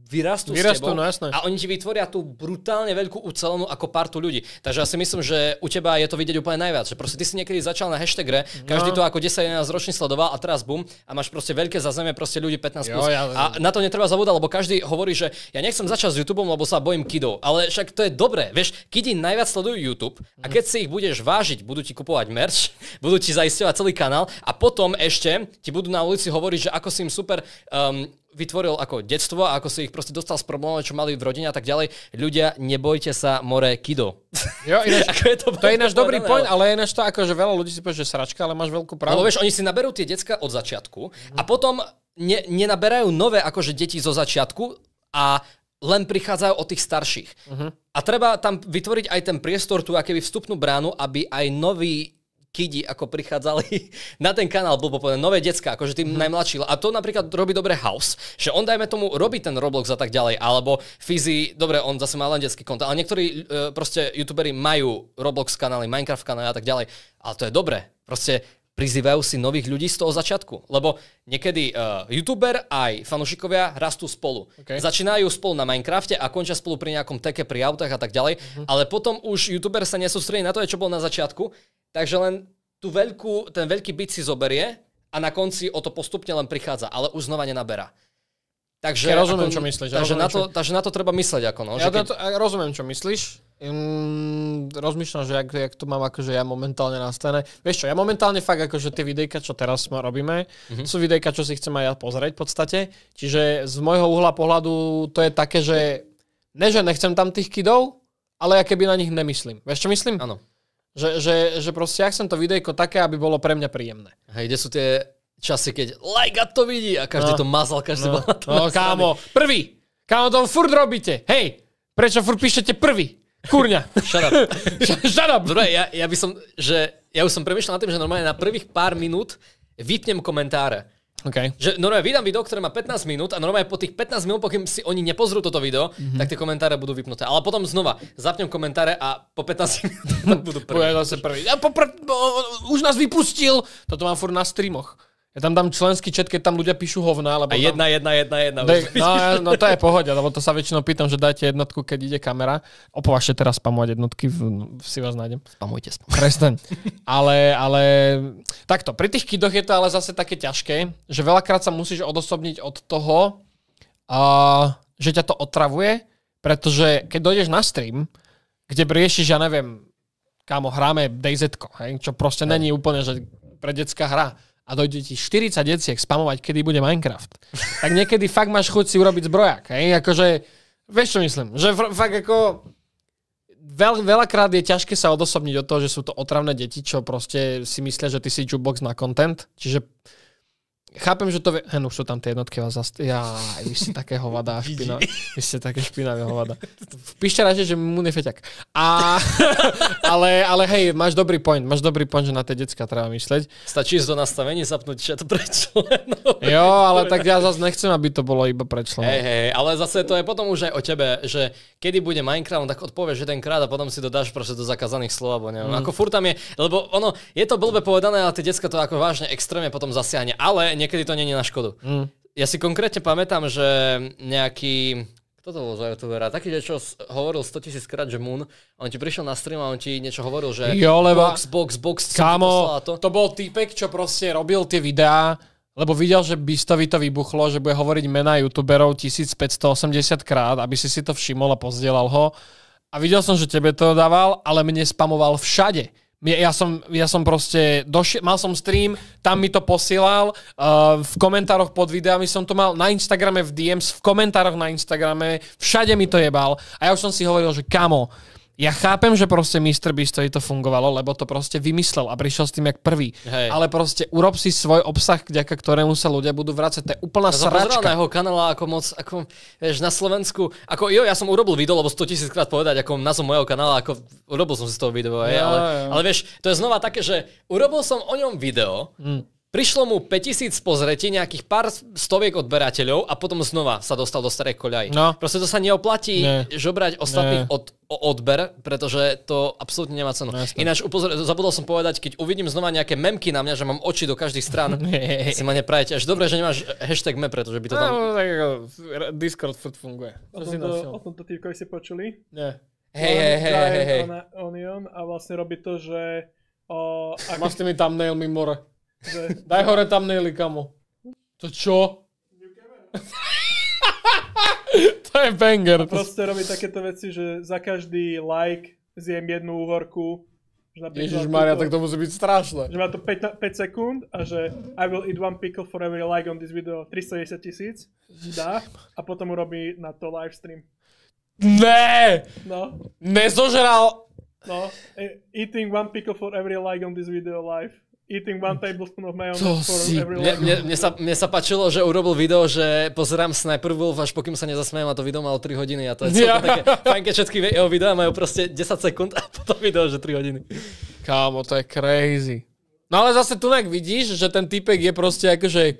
vyrastú, vyrastú s tebou no, jasné. a oni ti vytvoria tú brutálne veľkú ucelenú ako partu ľudí. Takže ja si myslím, že u teba je to vidieť úplne najviac. Že proste ty si niekedy začal na hashtagre, každý no. to ako 10-11 ročný sledoval a teraz bum a máš proste veľké zazemie proste ľudí 15 jo, Ja, a na to netreba zabúdať, lebo každý hovorí, že ja nechcem začať s YouTube, lebo sa bojím kidov. Ale však to je dobré. Vieš, kidy najviac sledujú YouTube a keď si ich budeš vážiť, budú ti kupovať merch, budú ti zaistovať celý kanál a potom ešte ti budú na ulici hovoriť, že ako si im super um, vytvoril ako detstvo a ako si ich proste dostal z problémov, čo mali v rodine a tak ďalej. Ľudia, nebojte sa more kido. Jo, ináš, ako je to, to je náš dobrý point, ale je náš to ako že veľa ľudí si povie, že sračka, ale máš veľkú pravdu. Ale vieš, oni si naberú tie decka od začiatku mm. a potom ne, nenaberajú nové akože deti zo začiatku a len prichádzajú od tých starších. Uh-huh. A treba tam vytvoriť aj ten priestor, tu akéby vstupnú bránu, aby aj noví kidi, ako prichádzali na ten kanál, bol povedané, nové decka, akože tým mm-hmm. najmladší. A to napríklad robí dobre House, že on, dajme tomu, robí ten Roblox a tak ďalej, alebo Fizi, dobre, on zase má len detský konta, ale niektorí e, proste youtuberi majú Roblox kanály, Minecraft kanály a tak ďalej. Ale to je dobre. Proste prizývajú si nových ľudí z toho začiatku. Lebo niekedy uh, youtuber aj fanúšikovia rastú spolu. Okay. Začínajú spolu na Minecrafte a končia spolu pri nejakom teke, pri autách a tak ďalej. Uh-huh. Ale potom už youtuber sa nesústredí na to, čo bol na začiatku. Takže len tú veľkú, ten veľký byt si zoberie a na konci o to postupne len prichádza, ale už znova nenaberá. Takže, ja rozumiem, ako, čo myslíš. Ja takže, rozumiem, na to, čo... takže na to treba mysleť. Ako no, ja keď... to, rozumiem, čo myslíš. Um, rozmýšľam, že jak, jak to mám akože ja momentálne nastavené. Vieš čo, ja momentálne fakt akože tie videjka, čo teraz robíme, mm-hmm. sú videjka, čo si chcem aj ja pozrieť v podstate. Čiže z môjho uhla pohľadu to je také, že ne, že nechcem tam tých kidov, ale ja keby na nich nemyslím. Vieš čo myslím? Áno. Že, že, že proste ja chcem to videjko také, aby bolo pre mňa príjemné. Hej, kde sú tie časy, keď like a to vidí a každý no. to mazal, každý no. bol na to No kámo, prvý! Kámo, to furt robíte! Hej! Prečo furt píšete prvý? Kurňa. Shut up. Shut up. Dobre, ja, ja by som, že ja už som premyšľal nad tým, že normálne na prvých pár minút vypnem komentáre. Okay. Že normálne vydám video, ktoré má 15 minút a normálne po tých 15 minút, pokým si oni nepozrú toto video, mm-hmm. tak tie komentáre budú vypnuté. Ale potom znova zapnem komentáre a po 15 minút budú prvý. Ja zase prvý. Ja popr- už nás vypustil, toto mám furt na streamoch. Ja tam dám členský čet, keď tam ľudia píšu hovna. Lebo a jedna, tam... jedna, jedna, jedna. Dej, no, no, to je pohoda, lebo to sa väčšinou pýtam, že dajte jednotku, keď ide kamera. Opovažte teraz spamovať jednotky, v, v, si vás nájdem. Spamujte, spamujte. Prestaň. ale, ale takto, pri tých kidoch je to ale zase také ťažké, že veľakrát sa musíš odosobniť od toho, a, že ťa to otravuje, pretože keď dojdeš na stream, kde riešiš, ja neviem, kámo, hráme DayZ, čo proste hej. není úplne, že pre detská hra a dojde ti 40 deciek spamovať, kedy bude Minecraft, tak niekedy fakt máš chuť si urobiť zbrojak. Hej? Akože, vieš čo myslím? Že fakt ako veľ, veľakrát je ťažké sa odosobniť od toho, že sú to otravné deti, čo proste si myslia, že ty si jukebox na content. Čiže Chápem, že to... Vie... Hen, už sú tam tie jednotky vás zast... Ja, vy ste také hovada špina. Vy ste také špinavé hovada. Píšte radšej, že mu nefeťak. A... ale, ale hej, máš dobrý point. Máš dobrý point, že na tie decka treba myšleť. Stačí ísť do nastavenia zapnúť všetko pre členov. Jo, ale tak ja zase nechcem, aby to bolo iba pre členov. Hej, hej, ale zase to je potom už aj o tebe, že kedy bude Minecraft, tak odpovieš jedenkrát a potom si dáš proste do zakázaných slov, alebo neviem. Mm. Ako furt tam je, lebo ono, je to blbe povedané, ale tie decka to ako vážne extrémne potom zasiahne. Ale niekedy to je na škodu. Mm. Ja si konkrétne pamätám, že nejaký kto to bol za youtubera? Taký, čo hovoril 100 000 krát, že Moon, on ti prišiel na stream a on ti niečo hovoril, že jo, lebo, box, box, box, kámo, to. to bol týpek, čo proste robil tie videá, lebo videl, že Bistovi to vybuchlo, že bude hovoriť mená youtuberov 1580 krát, aby si si to všimol a pozdielal ho. A videl som, že tebe to dával, ale mne spamoval všade. Ja som, ja som proste, doši- mal som stream, tam mi to posielal, uh, v komentároch pod videami som to mal, na Instagrame v DMs, v komentároch na Instagrame, všade mi to jebal. A ja už som si hovoril, že kamo, ja chápem, že proste Mr. Beast to fungovalo, lebo to proste vymyslel a prišiel s tým jak prvý. Hej. Ale proste urob si svoj obsah, vďaka ktorému sa ľudia budú vrácať. To je úplná ja sračka. na jeho kanála, ako moc, ako, vieš, na Slovensku, ako jo, ja som urobil video, lebo 100 tisíc krát povedať, ako názov mojho kanála, ako urobil som si z toho video, ja, ale, ja. ale vieš, to je znova také, že urobil som o ňom video, hm. Prišlo mu 5000 pozretí, nejakých pár stoviek odberateľov a potom znova sa dostal do starej koľaj. No. Proste to sa neoplatí Nie. žobrať ostatných od, odber, pretože to absolútne nemá cenu. No, Jasne. Ináč upozor- zabudol som povedať, keď uvidím znova nejaké memky na mňa, že mám oči do každých strán, si ma neprajete. Až dobre, že nemáš hashtag me, pretože by to no, tam... No, tak, Discord furt funguje. O tomto, o tomto týpkovi ste počuli? Nie. Hej, hej, hej, hej. Onion a vlastne robí to, že... O, ako... S tými thumbnailmi more daj hore tam nejli, kamo. To čo? to je banger. A proste robí takéto veci, že za každý like zjem jednu úhorku. Ježiš Maria, tak to musí byť strašné. Že má to 5, 5 sekúnd a že I will eat one pickle for every like on this video 360 tisíc dá a potom urobí na to live stream. Ne! No. Nezožral! No, e, eating one pickle for every like on this video live. Eating one tablespoon of mayonnaise to for si... everyone. Mne, mne, sa, mne sa páčilo, že urobil video, že pozerám Sniper Wolf, až pokým sa nezasmejem a to video malo 3 hodiny a to je yeah. také fajn, keď všetky jeho videá majú proste 10 sekúnd a potom video, že 3 hodiny. Kámo, to je crazy. No ale zase tu nejak vidíš, že ten typek je proste akože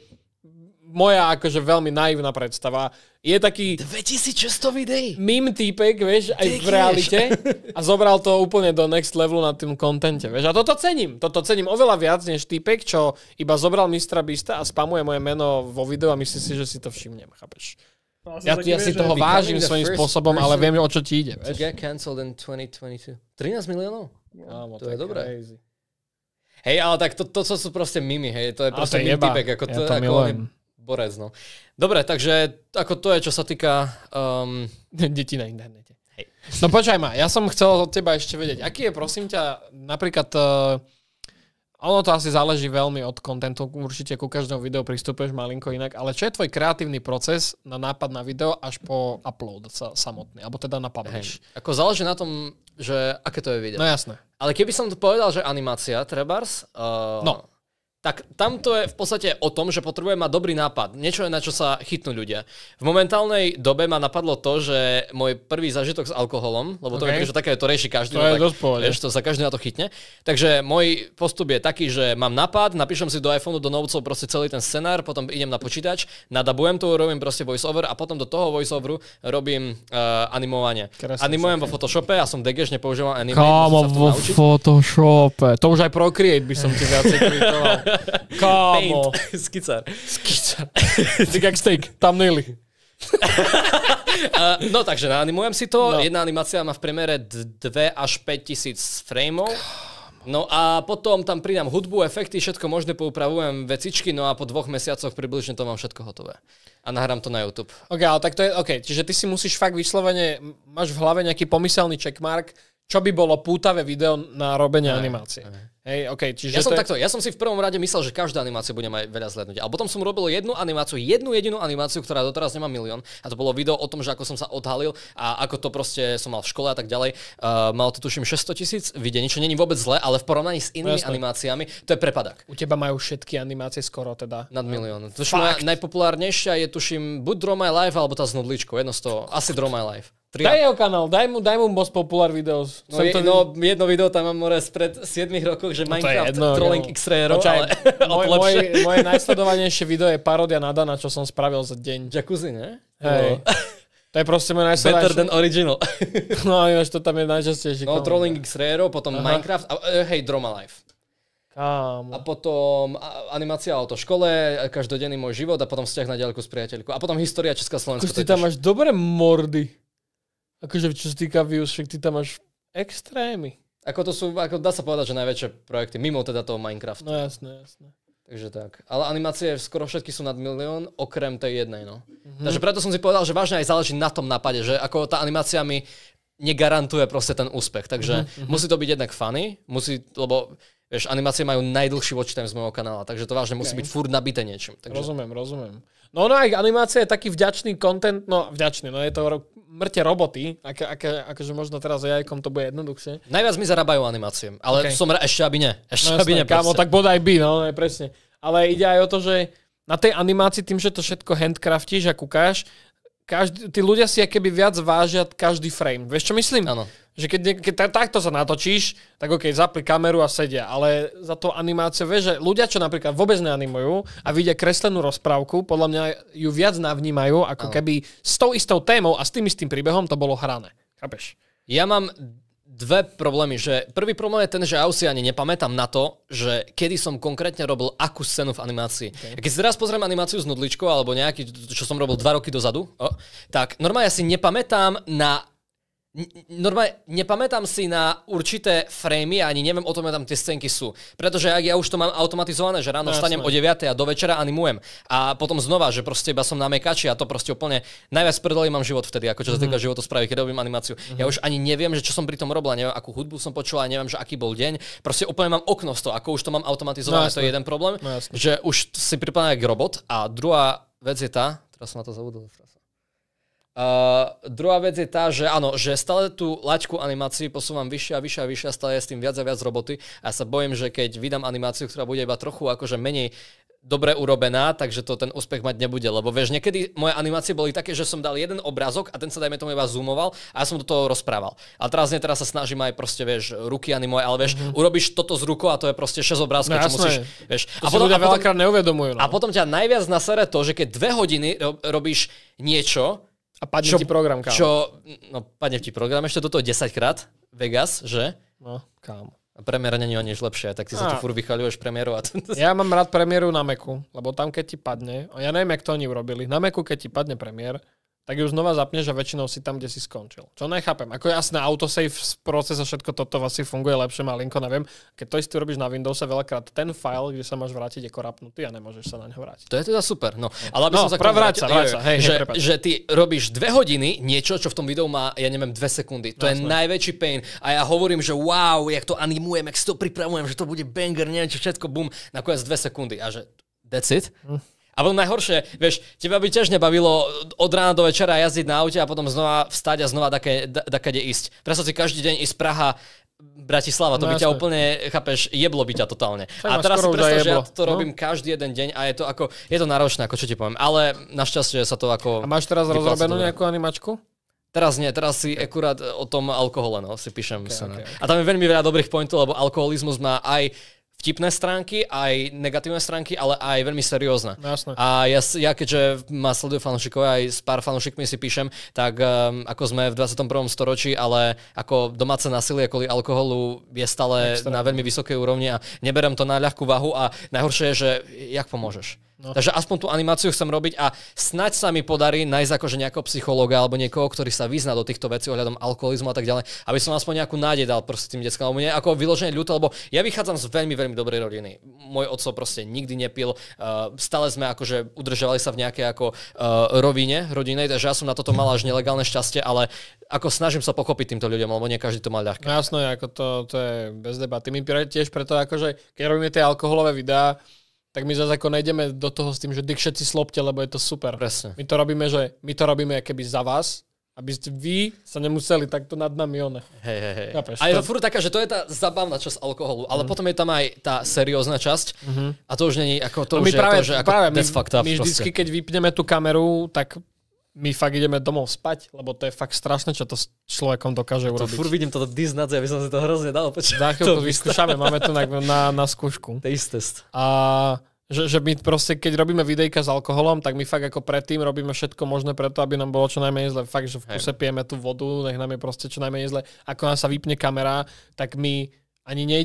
moja akože veľmi naivná predstava, je taký... 2600 videí? Mým týpek, vieš, aj Ty v realite. A zobral to úplne do next levelu na tým kontente, vieš. A toto cením. Toto cením oveľa viac, než týpek, čo iba zobral Mistra Bista a spamuje moje meno vo videu a myslím si, že si to všimnem, chápeš? No, ja, ja si toho vážim svojím spôsobom, ale viem, o čo ti ide. Vieš. get in 2022. 13 miliónov? No, to je dobré. Hej, ale tak to, to, to sú proste mimy, hej. To je proste meme typek, Ako to, ja to ako milujem borec, no. Dobre, takže ako to je, čo sa týka um, detí na internete. Hej. No počkaj ma, ja som chcel od teba ešte vedieť, aký je, prosím ťa, napríklad... Uh, ono to asi záleží veľmi od kontentu, určite ku každému videu pristupuješ malinko inak, ale čo je tvoj kreatívny proces na nápad na video až po upload sa, samotný, alebo teda na publish? Hej. Ako záleží na tom, že aké to je video. No jasné. Ale keby som to povedal, že animácia, trebars... Uh, no tak tamto je v podstate o tom, že potrebuje mať dobrý nápad, niečo je na čo sa chytnú ľudia. V momentálnej dobe ma napadlo to, že môj prvý zažitok s alkoholom, lebo to okay. je že také to rieši každý, to, no, je tak, vieš, to sa každý na to chytne. Takže môj postup je taký, že mám nápad, napíšem si do iPhoneu, do novcov proste celý ten scenár, potom idem na počítač, nadabujem to, robím proste voiceover a potom do toho voiceoveru robím uh, animovanie. Krasný Animujem okay. vo Photoshope, ja som degež, nepoužívam anime. Kámo, vo Photoshope. To už aj Procreate by som ti viac Kámo. Paint. Skicár. Skicár. Tak jak steak, thumbnaily. uh, eh, no takže naanimujem si to. No. Jedna animácia má v premere 2 až 5 tisíc frameov. No a potom tam pridám hudbu, efekty, všetko možné, poupravujem vecičky, no a po dvoch mesiacoch približne to mám všetko hotové. A nahrám to na YouTube. OK, ale tak to je OK. Čiže ty si musíš fakt vyslovene, máš v hlave nejaký pomyselný checkmark, čo by bolo pútavé video na robenie aj, animácie. Aj. Hej, okay, čiže ja som je... takto, ja som si v prvom rade myslel, že každá animácia bude mať veľa zhľadnúť. A potom som robil jednu animáciu, jednu jedinú animáciu, ktorá doteraz nemá milión. A to bolo video o tom, že ako som sa odhalil a ako to proste som mal v škole a tak ďalej. Uh, mal to tuším 600 tisíc videní, čo není vôbec zle, ale v porovnaní s inými no, Jasne. animáciami to je prepadak. U teba majú všetky animácie skoro teda. Nad milión. Tuším, najpopulárnejšia je tuším buď Draw My Life alebo tá z nudličkou, jedno z toho. Asi Draw My Life. Tri... Daj jeho kanál, daj mu, daj mu most popular videos. No, je, to... no jedno video tam mám more spred 7 rokov, že no Minecraft je jedno, trolling no. x no, ale môj, môj, moje najsledovanejšie video je parodia na Dana, čo som spravil za deň. Jacuzzi, ne? Hej. No. To je proste môj najsledovanejší. Better than original. no, ja, to tam je najčastejšie. No, trolling X-Rayero, potom Aha. Minecraft a e, hej, Droma Life. Kámo. A potom animácia o škole, každodenný môj život a potom vzťah na diaľku s priateľkou. A potom história Česká Slovenska. Ty tam máš dobré mordy. Akože čo sa týka views, však ty tam máš extrémy. Ako to sú, ako dá sa povedať, že najväčšie projekty, mimo teda toho Minecraftu. No jasné, jasné. Takže tak. Ale animácie skoro všetky sú nad milión, okrem tej jednej, no. Mm-hmm. Takže preto som si povedal, že vážne aj záleží na tom napade, že ako tá animácia mi negarantuje proste ten úspech. Takže mm-hmm. musí to byť jednak funny, musí, lebo vieš, animácie majú najdlhší watch time z môjho kanála, takže to vážne okay. musí byť furt nabité niečím. Takže... Rozumiem, rozumiem. No no aj animácia je taký vďačný content, no vďačný, no je to ro- mŕte roboty, ak- ak- akože možno teraz jajkom to bude jednoduchšie. Najviac mi zarábajú animácie, ale okay. som ra- ešte aby ne. Ešte no, aby jasné, ne, kámo, tak bodaj by, no, no presne. Ale ide aj o to, že na tej animácii tým, že to všetko handcraftíš a kúkáš, každý, tí ľudia si keby viac vážia každý frame. Vieš, čo myslím? Áno. Že keď, keď takto sa natočíš, tak okay, zapli kameru a sedia, ale za to animáciu, vieš, že ľudia, čo napríklad vôbec neanimujú a vidia kreslenú rozprávku, podľa mňa ju viac navnímajú, ako ano. keby s tou istou témou a s tým istým príbehom to bolo hrané. Chápeš? Ja mám dve problémy. Že prvý problém je ten, že ja si ani nepamätám na to, že kedy som konkrétne robil akú scénu v animácii. Okay. Keď si teraz pozriem animáciu s nudličkou alebo nejaký, čo som robil dva roky dozadu, oh, tak normálne ja si nepamätám na normálne nepamätám si na určité framey ani neviem o tom, ja tam tie scénky sú. Pretože ak ja už to mám automatizované, že ráno no, vstanem o 9 a do večera animujem. A potom znova, že proste iba som na mekači a to proste úplne najviac predolí mám život vtedy, ako čo sa mhm. týka mm-hmm. keď robím animáciu. Mm-hmm. Ja mhm. už ani neviem, že čo som pri tom robila, neviem, akú hudbu som počula, neviem, že aký bol deň. Proste úplne mám okno z toho, ako už to mám automatizované, no, to je jeden problém, no, že už si pripadám jak robot a druhá vec je tá, teraz som na to zabudol. Uh, druhá vec je tá, že áno, že stále tú laťku animácií posúvam vyššie a vyššie a vyššie a stále je s tým viac a viac roboty. A ja sa bojím, že keď vydám animáciu, ktorá bude iba trochu akože menej dobre urobená, takže to ten úspech mať nebude. Lebo vieš, niekedy moje animácie boli také, že som dal jeden obrázok a ten sa dajme tomu iba zoomoval a ja som do toho rozprával. A teraz nie, teraz sa snažím aj proste, vieš, ruky animovať, ale vieš, mm-hmm. urobíš toto z rukou a to je proste 6 obrázkov, no, čo musíš, vieš. To a potom, ľudia a potom, neuvedomujú. No. A potom ťa najviac nasere to, že keď dve hodiny robíš niečo, a padne čo, ti program, kámo. Čo, no padne ti program, ešte toto 10 krát, Vegas, že? No, kámo. A premiér není o niečo lepšie, tak ty a. sa tu fur vychaľuješ premiéru. A ja mám rád premiéru na Meku, lebo tam keď ti padne, ja neviem, jak to oni urobili, na Meku keď ti padne premiér, tak ju znova zapneš a väčšinou si tam, kde si skončil. Čo nechápem. Ako jasné, autosave proces a všetko toto asi funguje lepšie, malinko neviem. Keď to isté robíš na Windowse, veľakrát ten file, kde sa máš vrátiť, je korapnutý a nemôžeš sa na ňo vrátiť. To je teda super. No, no. ale aby no, som sa vrátil, vrátil, vrátil, Hej, že, hej, že, ty robíš dve hodiny niečo, čo v tom videu má, ja neviem, dve sekundy. To Jasne. je najväčší pain. A ja hovorím, že wow, jak to animujem, jak si to pripravujem, že to bude banger, neviem čo, všetko, bum, nakoniec dve sekundy. A že that's it. Hm. A bolo najhoršie, vieš, teba by tiež nebavilo od rána do večera jazdiť na aute a potom znova vstať a znova také, ísť. Predstav si každý deň ísť Praha, Bratislava, to no, by jasne. ťa úplne, chápeš, jeblo by ťa totálne. Fajn, a teraz si predstav, že ja to no. robím no? každý jeden deň a je to ako, je to náročné, ako čo ti poviem, ale našťastie sa to ako... A máš teraz rozrobenú nejakú animačku? Teraz nie, teraz si akurát e, o tom alkohole, no, si píšem. Okay, okay, okay. A tam je veľmi veľa dobrých pointov, lebo alkoholizmus má aj vtipné stránky, aj negatívne stránky, ale aj veľmi seriózne. No, Jasne. A ja, ja keďže ma sledujú fanúšikov, aj s pár fanúšikmi si píšem, tak um, ako sme v 21. storočí, ale ako domáce násilie kvôli alkoholu je stále Extra. na veľmi vysokej úrovni a neberem to na ľahkú váhu a najhoršie je, že jak pomôžeš? No. Takže aspoň tú animáciu chcem robiť a snať sa mi podarí nájsť akože nejakého psychologa alebo niekoho, ktorý sa vyzná do týchto vecí ohľadom alkoholizmu a tak ďalej, aby som aspoň nejakú nádej dal proste tým deckám. Lebo mne ako vyloženie ľúto, lebo ja vychádzam z veľmi, veľmi dobrej rodiny. Môj otco proste nikdy nepil, uh, stále sme akože udržovali sa v nejakej ako uh, rovine rodinej, takže ja som na toto mal až nelegálne šťastie, ale ako snažím sa pochopiť týmto ľuďom, lebo nie každý to má ľahké. No jasno, ako to, to je bez debaty. My tiež preto akože, keď robíme tie alkoholové videá, tak my zase ako nejdeme do toho s tým, že dyk všetci slopte, lebo je to super. Presne. My to robíme, že my to robíme keby za vás, aby ste vy sa nemuseli takto nad nami one. Hej, hej, hej. Kapeš, a je to furt taká, že to je tá zabavná časť alkoholu, ale mm. potom je tam aj tá seriózna časť mm-hmm. a to už není ako to, no my práve, je to, že ako práve, my, fucked up my vždycky, keď vypneme tú kameru, tak my fakt ideme domov spať, lebo to je fakt strašné, čo to s človekom dokáže to urobiť. Fur vidím toto disnadze, aby som si to hrozne dal. Počkej, Za chvíľku vyskúšame, máme to na, na, na skúšku. Taste test. A že, že my proste, keď robíme videjka s alkoholom, tak my fakt ako predtým robíme všetko možné preto, aby nám bolo čo najmenej zle. Fakt, že v kuse pijeme tú vodu, nech nám je proste čo najmenej zle. Ako nám sa vypne kamera, tak my ani ne...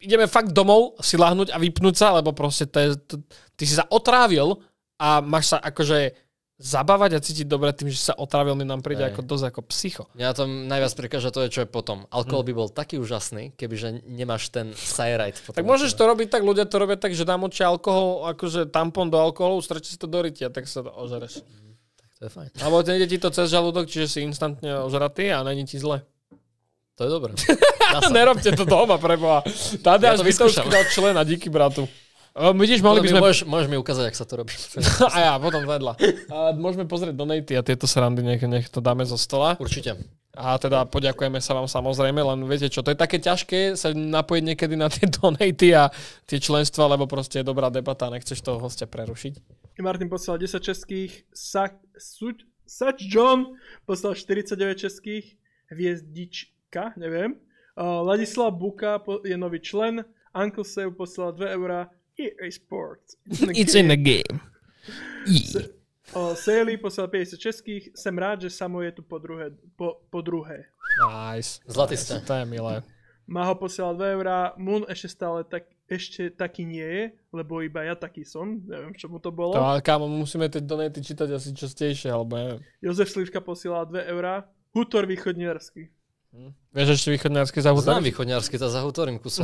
Ideme fakt domov si lahnuť a vypnúť sa, lebo proste to je, to, ty si sa otrávil a máš sa akože zabávať a cítiť dobre tým, že sa otravil, mi nám príde ako dosť ako psycho. Mňa tom najviac mm. prekáža to je, čo je potom. Alkohol hm. by bol taký úžasný, kebyže nemáš ten sajrajt. Tak môžeš to robiť tak, ľudia to robia tak, že oči alkohol, akože tampon do alkoholu, strčí si to do rytia, tak sa to ožereš. Mm, tak to je fajn. Alebo nejde ti to cez žalúdok, čiže si instantne ožratý a není ti zle. To je dobré. Nerobte to doma, preboha. Tadeáš ja vyskúšam. člena, díky bratu. Uh, vidíš, mali by sme... Môžeš, môžeš mi ukázať, ak sa to robí. a ja, potom vedľa. Uh, môžeme pozrieť donaty a tieto srandy, nech, nech to dáme zo stola. Určite. A teda poďakujeme sa vám samozrejme, len viete čo, to je také ťažké sa napojiť niekedy na tie donaty a tie členstva, lebo proste je dobrá debata a nechceš toho hostia prerušiť. Martin poslal 10 českých, Sa, Suč, Sač John poslal 49 českých, Hviezdička, neviem. Uh, Ladislav Buka je nový člen, Uncle Save poslal 2 eurá, EA Sports. It's in the game. Yeah. O Sally poslal 50 českých, som rád, že Samo je tu po druhé. Po, po druhé. Nice. Zlatý nice. ste. To je milé. Má ho posielal 2 eurá, Moon ešte stále tak, ešte taký nie je, lebo iba ja taký som, neviem čo mu to bolo. To, ale kámo, musíme tie donety čítať asi častejšie, alebo neviem. Jozef Slivka posielal 2 eurá, Hutor východňarský. Hm? Vieš ešte východňarský zahutor? Znam východňarský, tá zahutorím kuse,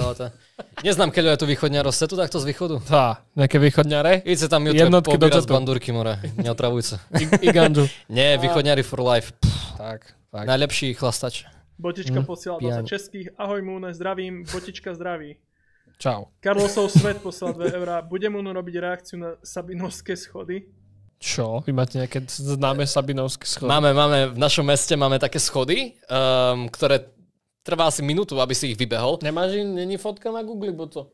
Neznám, keľo je tu východňaro, ste tu takto z východu? Tá, nejaké východňare? Ice tam YouTube Jednotky do z bandúrky more, neotravuj sa. I, I Nie, východňari for life. Pff, tak, tak. Najlepší chlastač. Botička mm, posiela do českých, ahoj Múne, zdravím, Botička zdraví. Čau. Karlosov svet poslal 2 eurá, bude Múnu robiť reakciu na Sabinovské schody? Čo? Vy máte nejaké známe sabinovské schody? Máme, máme. V našom meste máme také schody, um, ktoré trvá asi minútu, aby si ich vybehol. Nemáš, není fotka na Google, bo to?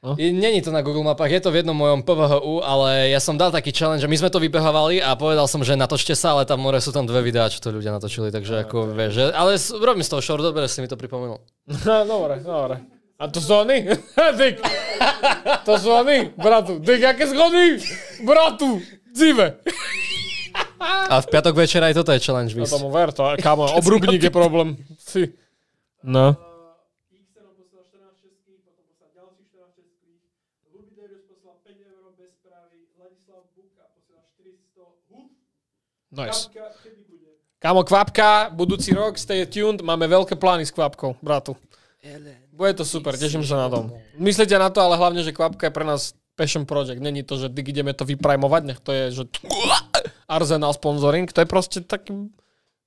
No? Není to na Google mapách, je to v jednom mojom PVHU, ale ja som dal taký challenge, že my sme to vybehovali a povedal som, že natočte sa, ale tam more sú tam dve videá, čo to ľudia natočili, takže no, ako okay. vieš, že, ale robím z toho short, dobre si mi to pripomenul. No, dobre, dobre. A to sú oni? To sú oni, bratu. Dyk, aké schody? Bratu. Dzive! A v piatok večer aj toto je challenge No to mu ver, to, je kámo, obrubník je problém. Si. No. Nice. Kámo, kvapka, budúci rok, stay tuned, máme veľké plány s kvapkou, bratu. Bude to super, teším sa na tom. Myslíte na to, ale hlavne, že kvapka je pre nás passion project. Není to, že ideme to vyprajmovať, nech to je, že Arsenal sponsoring, to je proste taký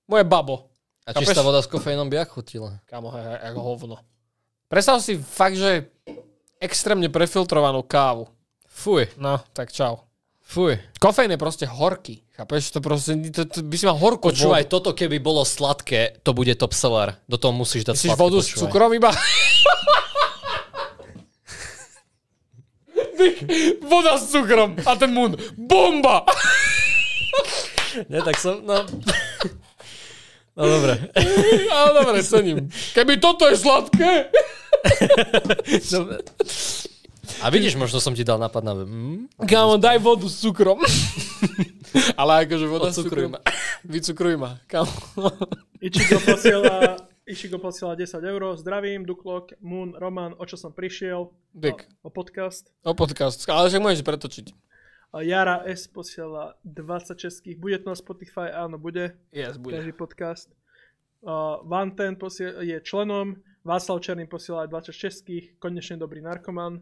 moje babo. A Kapeš? sa voda s kofeínom by ak chutila. Kamo, hej, hovno. Predstav si fakt, že extrémne prefiltrovanú kávu. Fuj. No, tak čau. Fuj. Kofeín je proste horký. Chápeš? To proste, to, to, by si mal horko Počúvaj, vodu. toto keby bolo sladké, to bude top seller. Do toho musíš dať Myslíš sladké, vodu počúvaj. s cukrom iba? voda s cukrom a ten mund, bomba! Ne, tak som, no... No dobre. Ale dobre, cením. Keby toto je sladké... Dobre. A vidíš, možno som ti dal napad na... Mm? Kámo, daj vodu s cukrom. Ale akože voda s cukrom. Vycukruj ma, kámo. Ichigo posiela Išigo posiela 10 eur. Zdravím, Duklok, Moon, Roman, o čo som prišiel. Dick. O, o podcast. O podcast, ale však môžeš pretočiť. Jara S posiela 20 českých. Bude to na Spotify? Áno, bude. Yes, bude. Každý podcast. Uh, Vanten je členom. Václav Černý posiela aj 20 českých. Konečne dobrý narkoman.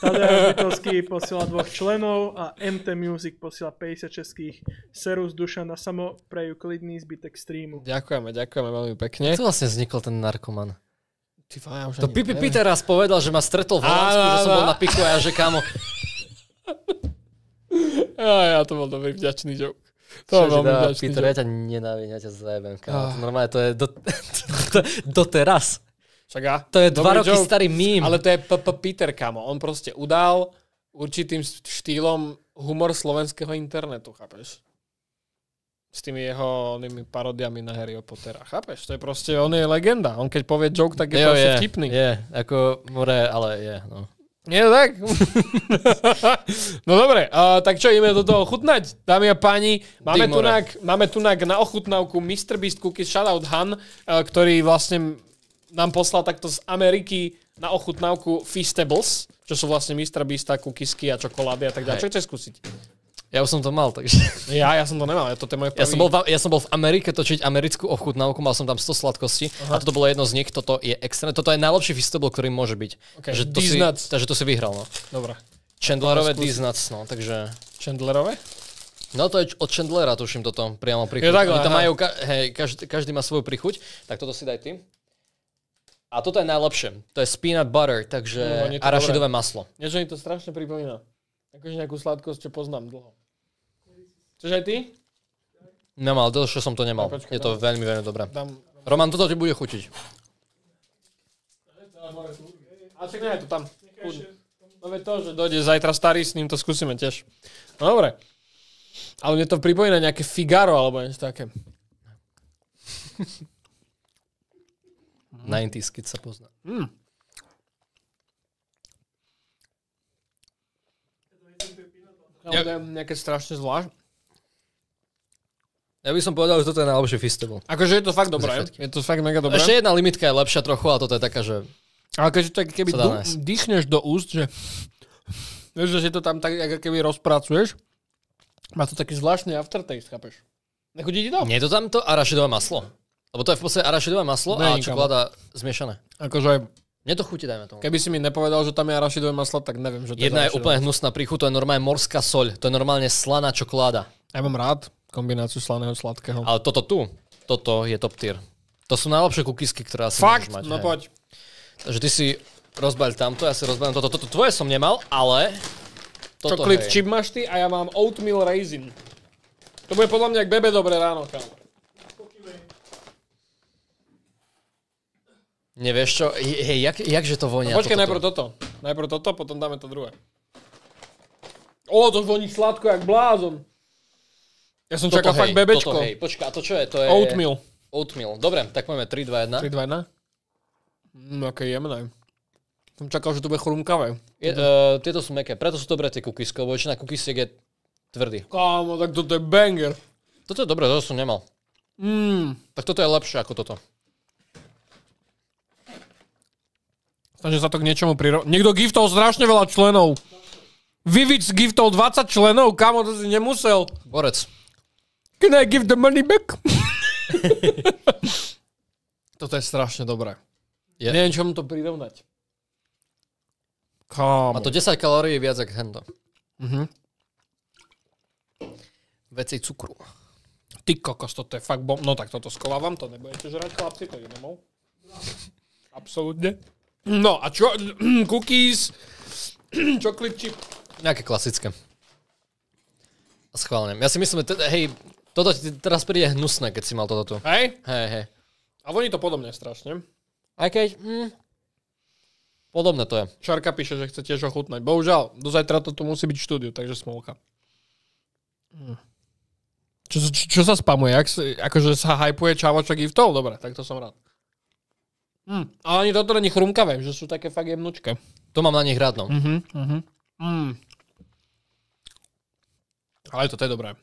Tadej Vitovský posiela dvoch členov a MT Music posiela 50 českých Serus Duša na samo preju klidný zbytek streamu. Ďakujeme, ďakujeme veľmi pekne. Tu vlastne vznikol ten narkoman. Ty, ja už to Pipi Peter raz povedal, že ma stretol v Holandsku, že som bol na piku a ja že kámo. Ja, ja to bol dobrý vďačný joke. To je veľmi vďačný Peter, ja ťa nenávim, ja ťa zajebem, kámo. Normálne to je do, doteraz. Však to je dva roky joke, starý mím. Ale to je Peter, kamo. On proste udal určitým štýlom humor slovenského internetu, chápeš? S tými jeho onými parodiami na Harry Pottera. Chápeš? To je proste, on je legenda. On keď povie joke, tak je jo, proste je, vtipný. Je, ako more, ale je, no. Nie, tak. no dobre, uh, tak čo, ideme do toho chutnať? Dámy a páni, máme tu, máme tu na ochutnávku Mr. Beast Cookies, shoutout Han, uh, ktorý vlastne nám poslal takto z Ameriky na ochutnávku Feastables, čo sú vlastne Mr. Beasta, kukisky a čokolády a tak ďalej. Čo chceš skúsiť? Ja už som to mal, takže... Ja, ja som to nemal, ja to je moje prvý... ja, som bol v, ja som bol v Amerike točiť americkú ochutnávku, mal som tam 100 sladkostí Aha. a toto bolo jedno z nich, toto je extrémne, toto je najlepší Feastable, ktorý môže byť. Okay. Takže, to si, takže to si vyhral, no. Dobre. Chandlerové Diznac, no, takže... Chandlerové? No to je od Chandlera, tuším toto, priamo prichuť. Je tak, Oni tam majú, ka- hej, každý, každý má svoju prichuť, tak toto si daj ty. A toto je najlepšie. To je peanut butter, takže no, arašidové maslo. Niečo mi to strašne pripomína. Akože nejakú sladkosť, čo poznám dlho. Čože aj ty? Nemal, dlhšie som to nemal. No, je to dám, veľmi, veľmi dobré. Dám, dám. Roman, toto ti bude chutiť. A však nie je to tam. No to, že dojde zajtra starý, s ním to skúsime tiež. No dobre. Ale mne to pripomína nejaké Figaro alebo niečo také. 90s, keď sa pozná. Mm. Ja, nejaké strašne zvlášť. Ja by som povedal, že toto je najlepšie festival. Akože je to fakt dobré. Je to fakt mega dobré. Ešte jedna limitka je lepšia trochu, ale toto je taká, že... Ale keďže tak, keby du- dýchneš do úst, že... Vieš, že si to tam tak, ako keby rozpracuješ, má to taký zvláštny aftertaste, chápeš? Nechutí ti to? Nie je to tam to arašidové maslo. Lebo to je v podstate arašidové maslo ne, a nikam. čokoláda zmiešané. Akože mne to chutí, dajme tomu. Keby si mi nepovedal, že tam je arašidové maslo, tak neviem, že to Jedna je, je úplne hnusná príchu, to je normálne morská soľ, to je normálne slaná čokoláda. Ja mám rád kombináciu slaného sladkého. Ale toto tu, toto je top tier. To sú najlepšie kukisky, ktoré asi Fakt? Mať, no hej. poď. Takže ty si rozbal tamto, ja si rozbalím toto. Toto tvoje som nemal, ale... Toto, Chocolate hej. chip máš ty a ja mám oatmeal raisin. To bude podľa mňa jak bebe dobré ráno, kámo. Nevieš čo? Hej, jak, jakže to vonia? No, počkaj, toto? najprv toto. Najprv toto, potom dáme to druhé. O, to voní sladko jak blázon. Ja som toto čakal hej, fakt bebečko. Toto, hej. Počkaj, a to čo je? To je... Oatmeal. Oatmeal. Dobre, tak poďme 3, 2, 1. 3, 2, 1? No, aké okay, jemné. Som čakal, že to bude chrumkavé. Je, uh, tieto sú meké, preto sú dobré tie cookies, lebo väčšina cookiesiek je tvrdý. Kámo, tak toto je banger. Toto je dobré, toto som nemal. Mm. Tak toto je lepšie ako toto. Snažím sa to k niečomu priro... Niekto giftol strašne veľa členov. Vivič giftol 20 členov, kamo, to si nemusel. Borec. Can I give the money back? Toto je strašne dobré. Yeah. Neviem, mu to prirovnať. Kámo. Má to 10 kalórií viac ako hento. Mhm. Veci cukru. Ty kokos, toto je fakt bom... No tak toto skovávam, to nebudete žrať, chlapci, to je Absolutne. No a čo, cookies, chocolate chip. Nejaké klasické. Schválne. Ja si myslím, teda, hej, toto ti teraz príde hnusné, keď si mal toto tu. Hej? Hej, hej. A voní to podobne strašne. Aj keď, mm, podobné to je. Šarka píše, že chce tiež ochutnať. Bohužiaľ, do zajtra to tu musí byť v štúdiu, takže smolka. Hm. Čo, čo, čo sa spamuje? Ak, akože sa hypuje čávočok giftov? Dobre, tak to som rád. Mm. Ale ani toto není chrumkavé, že sú také fakt jemnočké. To mám na nich rád, no. Mm-hmm, mm-hmm. Mm. Ale to, to je dobré.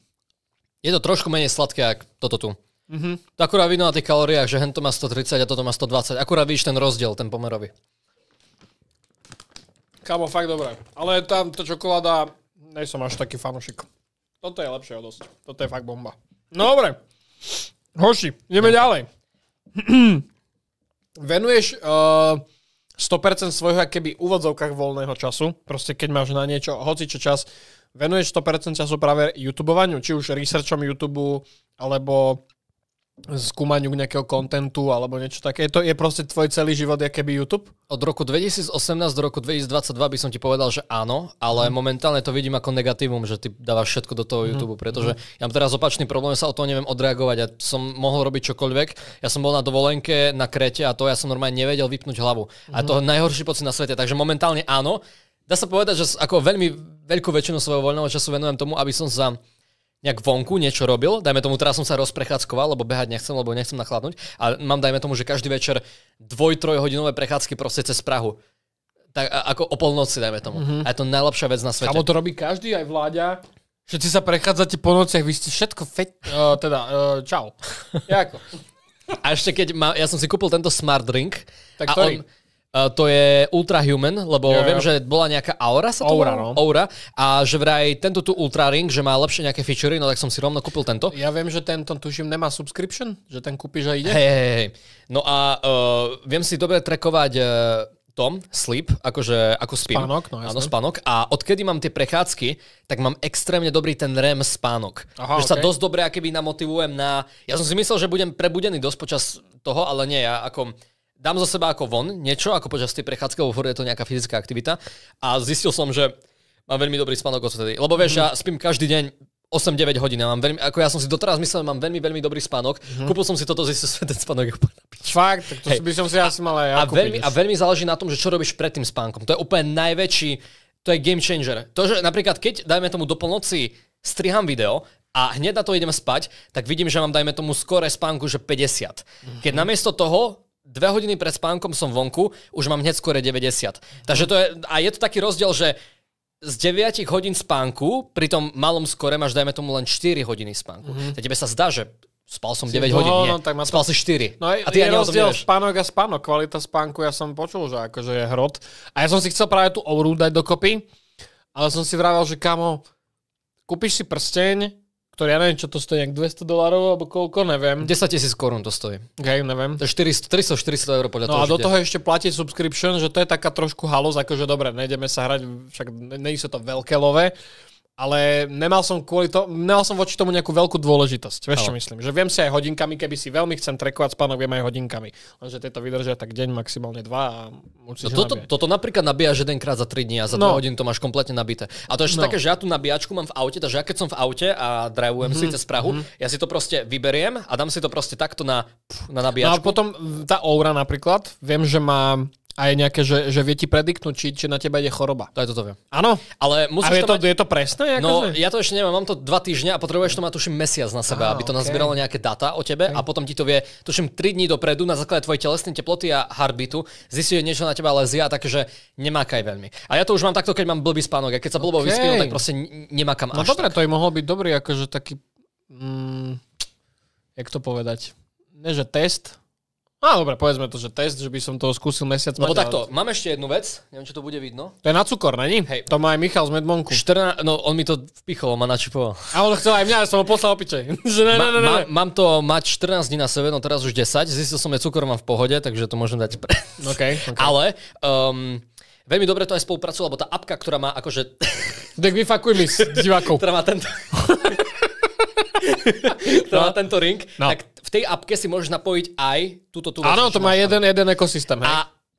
Je to trošku menej sladké, ako toto tu. Mm-hmm. To akurát vidno na tých kalóriách, že hento má 130 a toto má 120. Akurát vidíš ten rozdiel, ten pomerový. Kámo, fakt dobré. Ale tam tá čokoláda, nej som až taký fanušik. Toto je lepšie dosť. Toto je fakt bomba. No dobre. Hoši, ideme no. ďalej. venuješ uh, eh, 100% svojho keby úvodzovkách voľného času, proste keď máš na niečo, hoci čo čas, venuješ 100% času práve YouTubeovaniu, či už researchom YouTube, alebo skúmaniu nejakého kontentu alebo niečo také. To je proste tvoj celý život, aké by YouTube? Od roku 2018 do roku 2022 by som ti povedal, že áno, ale mm. momentálne to vidím ako negatívum, že ty dávaš všetko do toho mhm. YouTube, pretože mm. ja mám teraz opačný problém, sa o to neviem odreagovať. Ja som mohol robiť čokoľvek. Ja som bol na dovolenke na Krete a to ja som normálne nevedel vypnúť hlavu. Mm. A to je mhm. najhorší pocit na svete. Takže momentálne áno. Dá sa povedať, že ako veľmi veľkú väčšinu svojho voľného času venujem tomu, aby som sa nejak vonku niečo robil, dajme tomu, teraz som sa rozprechádzkoval, lebo behať nechcem, lebo nechcem nachladnúť a mám, dajme tomu, že každý večer dvoj, trojhodinové prechádzky proste cez Prahu. Tak, ako o polnoci, dajme tomu. Mm-hmm. A je to najlepšia vec na svete. Kamo to robí každý, aj vláďa. Všetci sa prechádzate po nociach, vy ste všetko feť, uh, teda, uh, čau. Jako. A ešte keď ma, ja som si kúpil tento smart drink, Tak a on, Eh, to je Human, lebo yeah. viem, že bola nejaká aura sa to Aura, no. Aura. A že vraj tento tu Ultra Ring, že má lepšie nejaké featurey, no tak som si rovno kúpil tento. Ja viem, že tento tuším nemá subscription, že ten kúpiš a ide. Hej, hej, hej. No a uh, viem si dobre trekovať uh, tom, sleep, akože ako spím. Spánok, no jasne. Áno, spánok. A odkedy mám tie prechádzky, tak mám extrémne dobrý ten REM spánok. Aha, že okay. sa dosť dobre keby namotivujem na... Ja som si myslel, že budem prebudený dosť počas toho, ale nie, ja ako dám zo seba ako von niečo, ako počas tej prechádzky, lebo je to nejaká fyzická aktivita. A zistil som, že mám veľmi dobrý spánok odvtedy. Lebo vieš, mm. ja mhm. spím každý deň 8-9 hodín. Mám veľmi, ako ja som si doteraz myslel, mám veľmi, veľmi dobrý spánok. Mm-hmm. Kúpil som si toto, zistil som ten spánok je úplne Fakt, tak to hey. by som si asi mal aj ja a, veľmi, a veľmi záleží na tom, že čo robíš pred tým spánkom. To je úplne najväčší, to je game changer. To, že napríklad keď, dajme tomu do polnoci, striham video a hneď na to idem spať, tak vidím, že mám, dajme tomu, skore spánku, že 50. Mm-hmm. Keď mhm. namiesto toho dve hodiny pred spánkom som vonku, už mám hneď skore 90. Takže to je, a je to taký rozdiel, že z 9 hodín spánku, pri tom malom skore máš, dajme tomu, len 4 hodiny spánku. Mm-hmm. Teď tebe sa zdá, že spal som 9 hodín, no, no, tak ma to... Spal si 4. No, a ty je ani rozdiel spánok a spánok. Kvalita spánku, ja som počul, že akože je hrot. A ja som si chcel práve tú ouru dať dokopy, ale som si vravel, že kamo, kúpiš si prsteň, ktoré ja neviem, čo to stojí, nejak 200 dolárov alebo koľko, neviem. 10 tisíc korún to stojí. Okay, neviem. To je 400, 300, 400 eur podľa no toho. No a do toho ešte platí subscription, že to je taká trošku halos, akože dobre, nejdeme sa hrať, však nie sú to veľké love, ale nemal som kvôli to, nemal som voči tomu nejakú veľkú dôležitosť. Vieš, čo myslím? Že viem si aj hodinkami, keby si veľmi chcem trekovať spánok, viem aj hodinkami. Lenže tieto vydržia tak deň, maximálne dva a musíš no, toto, nabíjať. toto, napríklad nabíjaš jedenkrát za 3 dní a za no. 2 hodín to máš kompletne nabité. A to je ešte no. také, že ja tú nabíjačku mám v aute, takže ja keď som v aute a driveujem mm-hmm. si cez Prahu, mm-hmm. ja si to proste vyberiem a dám si to proste takto na, pf, na nabíjačku. No a potom tá Oura napríklad, viem, že má a je nejaké, že, že vie ti prediknúť, či, či na teba ide choroba. To je toto viem. Áno. Ale musíš a je to, mať... je to presné? Ako no, že? ja to ešte nemám, mám to dva týždňa a potrebuješ to mať tuším mesiac na sebe, ah, aby to okay. nazbieralo nejaké data o tebe okay. a potom ti to vie, tuším 3 dní dopredu na základe tvojej telesnej teploty a harbitu zistí, že niečo na teba lezia, takže nemákaj veľmi. A ja to už mám takto, keď mám blbý spánok. A keď sa blbo okay. vyspím, tak proste nemakám no, až dobre, tak. to by mohol byť dobrý, akože taký... Mm, jak to povedať? Ne, že test, No dobre, povedzme to, že test, že by som to skúsil mesiac. Lebo no, takto, ale... mám ešte jednu vec, neviem, čo to bude vidno. To je na cukor, není? Hej. To má aj Michal z Medmonku. 14, no on mi to vpichol, ma načipoval. A on chcel aj mňa, ja som ho poslal opičej. ne, ma, ne, ne, ma, mám to mať 14 dní na sebe, no teraz už 10, zistil som, že cukor mám v pohode, takže to môžem dať pre... okay, okay. Ale um, veľmi dobre to aj spolupracovalo, lebo tá apka, ktorá má akože... Tak vyfakuj mi s divákov. ktorá má tento... to má tento ring, no. tak v tej apke si môžeš napojiť aj túto tú Áno, to má jeden, jeden ekosystém. Hej. A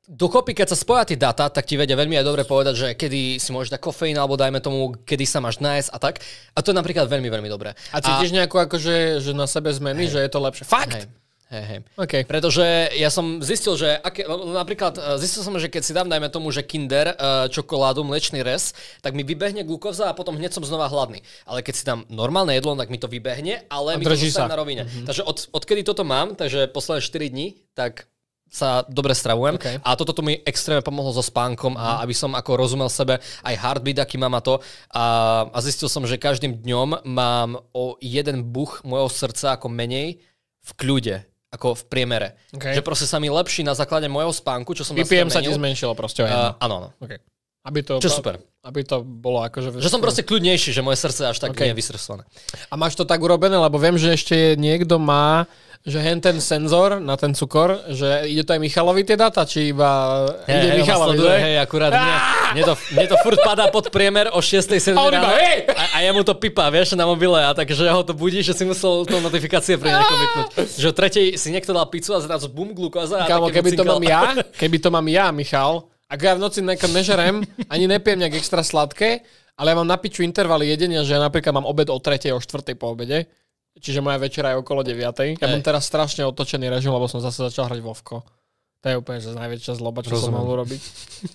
dokopy, keď sa spoja tie data, tak ti vedia veľmi aj dobre povedať, že kedy si môžeš dať kofeín, alebo dajme tomu, kedy sa máš nájsť a tak. A to je napríklad veľmi, veľmi dobré. A cítiš a... nejako akože, že na sebe zmeny, hey. že je to lepšie? Fakt! Hey. Hey, hey. Okay. Pretože ja som zistil, že aké, no, no, napríklad e, zistil som, že keď si dám, dajme tomu, že kinder, e, čokoládu, mlečný res, tak mi vybehne glukóza a potom hneď som znova hladný. Ale keď si dám normálne jedlo, tak mi to vybehne, ale a mi to sa. na rovine. Mm-hmm. Takže od, odkedy toto mám, takže posledné 4 dní, tak sa dobre stravujem. Okay. A toto to mi extrémne pomohlo so spánkom a mhm. aby som ako rozumel sebe aj heartbeat, aký mám a to. A, a zistil som, že každým dňom mám o jeden buch môjho srdca ako menej v kľude ako v priemere. Okay. Že proste sa mi lepší na základe môjho spánku, čo som BPM sa ti zmenšilo proste uh, Áno, áno. Okay. Aby to, čo super. Aby to bolo akože... Že som proste kľudnejší, že moje srdce až tak okay. nie je vysrslené. A máš to tak urobené, lebo viem, že ešte niekto má že hen ten senzor na ten cukor, že ide to aj Michalovi tie data, či iba hey, ide hey, Michalovi, sleduje, hej, akurát mne, ah! mne, to, mne to furt padá pod priemer o 6. sedmi A, ráno, a, a ja mu to pipa, vieš, na mobile, a takže ho to budí, že si musel to notifikácie pre niekoho ah! vypnúť. Že o tretej si niekto dal pizzu a zrazu bum, a Kámo, keby to mám ja, keby to mám ja, Michal, ak ja v noci nejako nežerem, ani nepiem nejak extra sladké, ale ja mám na piču intervaly jedenia, že ja napríklad mám obed o tretej, o štvrtej po obede, Čiže moja večera je okolo 9. Ja som teraz strašne otočený režim, lebo som zase začal hrať Vovko. To je úplne že najväčšia zloba, čo Rozumiem. som mohol urobiť.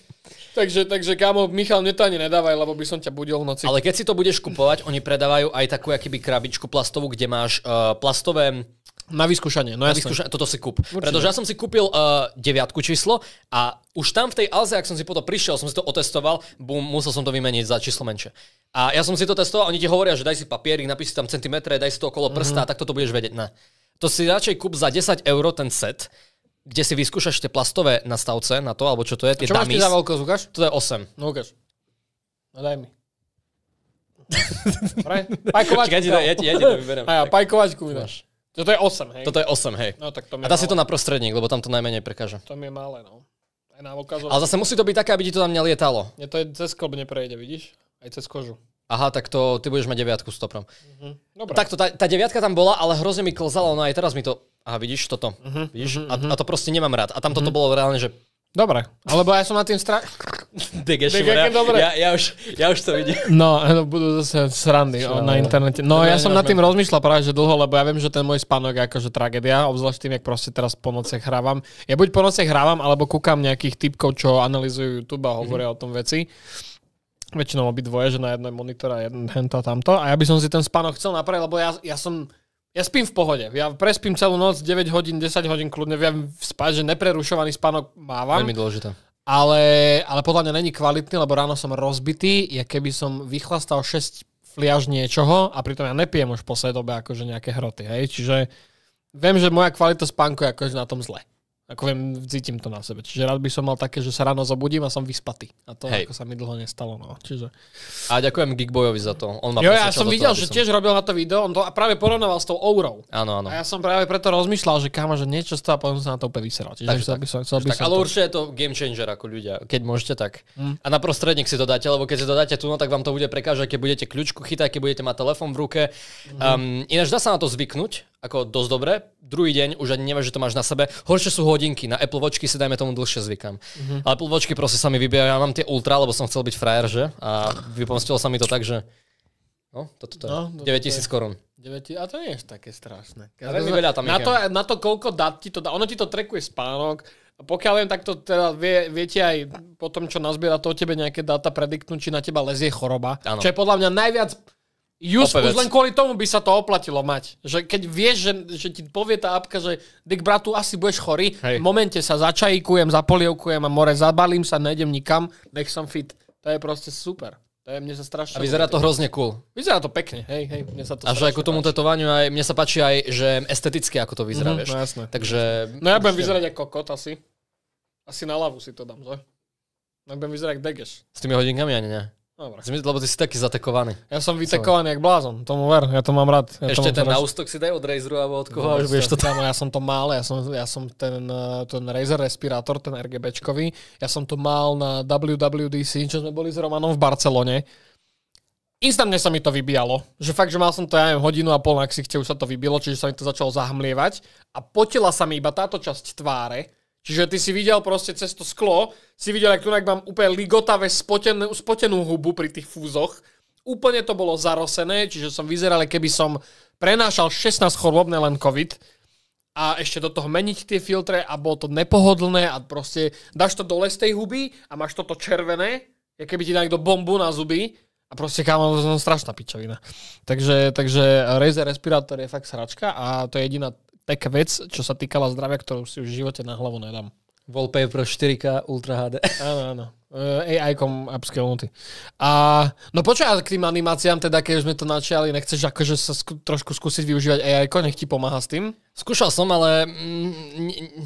takže, takže kámo, Michal, mne to ani nedávaj, lebo by som ťa budil v noci. Ale keď si to budeš kupovať, oni predávajú aj takú akýby krabičku plastovú, kde máš uh, plastové na vyskúšanie, no ja vyskúšanie, toto si kúp. Určite. Pretože ja som si kúpil uh, deviatku číslo a už tam v tej Alze, ak som si potom prišiel, som si to otestoval, bum, musel som to vymeniť za číslo menšie. A ja som si to testoval, oni ti hovoria, že daj si papierik, napíš si tam centimetre, daj si to okolo prsta, mm-hmm. tak toto budeš vedieť. Ne. To si radšej kúp za 10 eur ten set, kde si vyskúšaš tie plastové nastavce na to, alebo čo to je, tie a čo dummies. máš za veľkosť, ukáž? To je 8. No ukáž. No daj mi. Pajkovačku. ja ti, ja ti, to vyberiem. A ja, pajkovačku vydáš. Toto je 8, hej? Toto je 8, hej. No, tak to a dá si to na prostredník, lebo tam to najmenej prekáže. To mi je malé, no. Aj na okazov. Ale zase musí to byť také, aby ti to tam nelietalo. Nie, to je cez kolb neprejde, vidíš? Aj cez kožu. Aha, tak to ty budeš mať deviatku toprom. Uh-huh. Dobre. Takto, tá, tá deviatka tam bola, ale hrozne mi klzala, ona no aj teraz mi to... Aha, vidíš toto? Uh-huh. Vidíš? Uh-huh. A, a to proste nemám rád. A tam toto uh-huh. bolo reálne, že Dobre, alebo ja som na tým strach... Dobre. ja, ja, už, ja už to vidím. No, no, budú zase srandy Čo, na internete. No, ja som nad tým rozmýšľal práve, že dlho, lebo ja viem, že ten môj spánok je akože tragédia, obzvlášť tým, jak proste teraz po nociach hrávam. Ja buď po nociach hrávam, alebo kúkam nejakých typkov, čo analizujú YouTube a mhm. hovoria mm-hmm. o tom veci väčšinou obidvoje, že na jednej monitora jeden hento a tamto. A ja by som si ten spánok chcel napraviť, lebo ja, ja som ja spím v pohode. Ja prespím celú noc, 9 hodín, 10 hodín kľudne. Viem spať, že neprerušovaný spánok mávam. Veľmi dôležité. Ale, ale podľa mňa není kvalitný, lebo ráno som rozbitý. Ja keby som vychlastal 6 fliaž niečoho a pritom ja nepijem už po dobe akože nejaké hroty. Hej? Čiže viem, že moja kvalita spánku je akože na tom zle. Ako viem, cítim to na sebe. Čiže rád by som mal také, že sa ráno zobudím a som vyspatý. A to Hej. ako sa mi dlho nestalo. No. Čiže... A ďakujem Geekboyovi za to. On ma jo, ja som videl, to, že som... tiež robil na to video. On to a práve porovnával s tou ourou. Áno, áno. A ja som práve preto rozmýšľal, že kámo, že niečo z toho a potom sa na to úplne vyseral. Čiže Takže, tak. by som, chcel by tak, som ale to... určite je to game changer ako ľudia. Keď môžete, tak. Mm. A na prostredník si to dáte, lebo keď si to dáte tu, no, tak vám to bude prekážať, keď budete kľúčku chytať, keď budete mať telefón v ruke. Mm. Um, ináč dá sa na to zvyknúť, ako dosť dobre druhý deň už ani nevieš, že to máš na sebe. Horšie sú hodinky, na Apple Watchky si dajme tomu dlhšie zvykám. Uh-huh. Ale Apple Watchky proste sa mi vybijajú, ja mám tie ultra, lebo som chcel byť frajer, že? A vypomstilo sa mi to tak, že No, toto to je. No, 9000 korún. 9, a to nie je také strašné. Každá, to, veľa tam na, to, na to, koľko dát ti to dá. Ono ti to trekuje spánok. Pokiaľ viem, tak to teda vie, viete aj po tom, čo nazbiera to o tebe nejaké dáta prediknúť, či na teba lezie choroba. Ano. Čo je podľa mňa najviac Use už len kvôli tomu by sa to oplatilo mať. Že keď vieš, že, že ti povie tá apka, že Dick bratu, asi budeš chorý, Hej. v momente sa začajkujem, zapolievkujem a more zabalím sa, nejdem nikam, nech som fit. To je proste super. To je, mne sa strašne... A vyzerá to hrozne cool. Vyzerá to pekne, hej, hej, mne sa to A že ako tomu tetovaniu aj, mne sa páči aj, že esteticky ako to vyzerá, mm-hmm, vieš. No jasné. Takže... No ja budem vyzerať ako kot asi. Asi na lavu si to dám, že? Ja budem vyzerať ako degeš. S tými hodinkami ani ne. Dobre. Lebo ty si taký zatekovaný. Ja som vytekovaný jak blázon, tomu ver, ja to mám rád. Ja Ešte ten na ústok si daj od Razeru alebo od koho, no, to tam. Ja som to mal, ja som, ja som ten, eh, ten Razer respirátor, ten RGBčkový, ja som to mal na WWDC, čo sme boli s Romanom v Barcelone. Instantne sa mi to vybíjalo. Že fakt, že mal som to, ja neviem, hodinu a pol na no, ksichte, už sa to vybilo, čiže sa mi to začalo zahmlievať. A potila sa mi iba táto časť tváre, Čiže ty si videl proste cez to sklo, si videl, ak tu mám úplne ligotavé spotenú, spotenú hubu pri tých fúzoch. Úplne to bolo zarosené, čiže som vyzeral, keby som prenášal 16 chorôb, len COVID. A ešte do toho meniť tie filtre a bolo to nepohodlné a proste dáš to dole z tej huby a máš toto červené, je keby ti dal niekto bombu na zuby a proste kámo, strašná pičovina. Takže, takže Razer respirátor je fakt sračka a to je jediná taká vec, čo sa týkala zdravia, ktorú si v živote na hlavu nedám. Wallpaper 4K Ultra HD. Áno, áno. E, AI-kom A, no počkaj, k tým animáciám teda, keď sme to načali, nechceš akože sa sku, trošku skúsiť využívať AI-ko, nech ti pomáha s tým? Skúšal som, ale mm,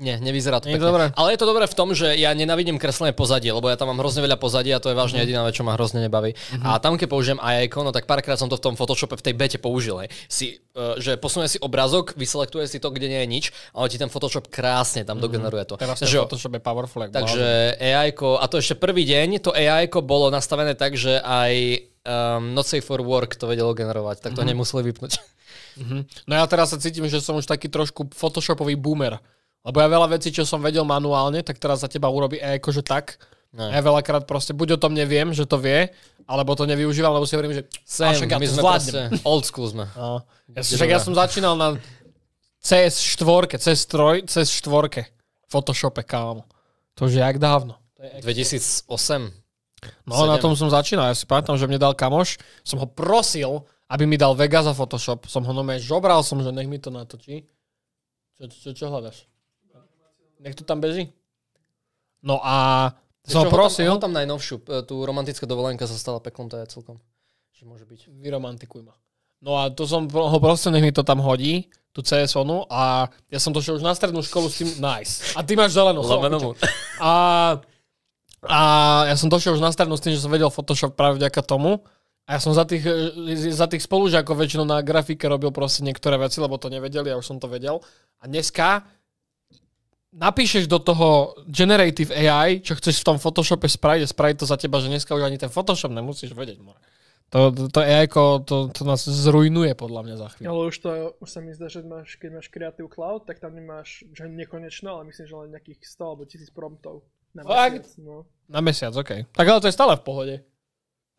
nie, nevyzerá to Nie, pekne. Dobré. Ale je to dobré v tom, že ja nenávidím kreslené pozadie, lebo ja tam mám hrozne veľa pozadia a to je vážne mm. jediná vec, čo ma hrozne nebaví. Mm-hmm. A tam, keď použijem AI no tak párkrát som to v tom Photoshope v tej bete použil. Hej. Si, uh, že posunie si obrazok, vyselektuje si to, kde nie je nič, ale ti ten Photoshop krásne tam mm-hmm. dogeneruje to. Teraz že, Photoshop je powerful. Takže AI, a to ešte prvý deň, to AI bolo nastavené tak, že aj um, Not Safe for Work to vedelo generovať, tak to mm-hmm. nemuseli vypnúť. Mm-hmm. No ja teraz sa cítim, že som už taký trošku Photoshopový boomer lebo ja veľa vecí, čo som vedel manuálne, tak teraz za teba urobí e, akože tak. Ne. No. Ja veľakrát proste buď o tom neviem, že to vie, alebo to nevyužívam, lebo si hovorím, že Sem, však ja my sme proste old school sme. A, no. ja, však ja teda- som začínal na CS4, CS3, CS4, Photoshope, kámo. To už je jak dávno. 2008. No 7. na tom som začínal, ja si pamätám, že mne dal kamoš, som ho prosil, aby mi dal Vega za Photoshop, som ho nome žobral som, že nech mi to natočí. Čo, čo, čo hľadaš? Nech to tam beží. No a som ho prosil... Ho tam, ho tam najnovšiu, e, tú romantická dovolenka sa stala peklom, to je celkom, že môže byť. Vyromantikuj ma. No a to som ho prosil, nech mi to tam hodí, tú cs a ja som šiel už na strednú školu s tým, nice. A ty máš zelenú. Zelenú. A, a ja som došiel už na strednú s tým, že som vedel Photoshop práve vďaka tomu. A ja som za tých, e, za tých spolužiakov väčšinou na grafike robil proste niektoré veci, lebo to nevedeli, ja už som to vedel. A dneska napíšeš do toho generative AI, čo chceš v tom Photoshope spraviť a spraviť to za teba, že dneska už ani ten Photoshop nemusíš vedieť. More. To, to, to AI to, to nás zrujnuje podľa mňa za chvíľu. Ale už, to, už sa mi zdá, že máš, keď máš Creative Cloud, tak tam nemáš že nekonečno, ale myslím, že len nejakých 100 alebo 1000 promptov na mesiac. No. Na mesiac, OK. Tak ale to je stále v pohode.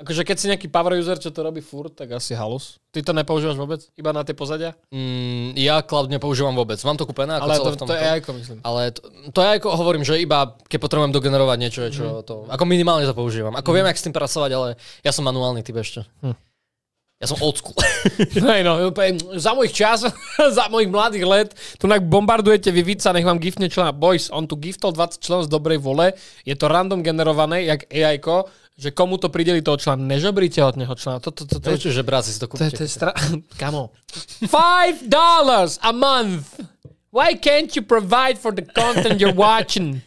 Akože keď si nejaký power user, čo to robí furt, tak asi halus. Ty to nepoužívaš vôbec? Iba na tie pozadia? Mm, ja cloud nepoužívam vôbec. Mám to kúpené ako Ale celé to, v tom. To je aj myslím. Ale to, to je ako hovorím, že iba keď potrebujem dogenerovať niečo, čo mm. to... Ako minimálne to používam. Ako mm. viem, jak s tým pracovať, ale ja som manuálny typ ešte. Mm. Ja som old school. Hej no, za mojich čas, za mojich mladých let, tu nak bombardujete vy víca, nech vám giftne člena. Boys, on tu giftol 20 členov z dobrej vole, je to random generované, jak ai že komu to prideli toho člena. Nežobrite od neho člena. Toto, to, to, to, to, že si to To, to je stra... Kamo. 5 dollars a month. Why can't you provide for the content you're watching?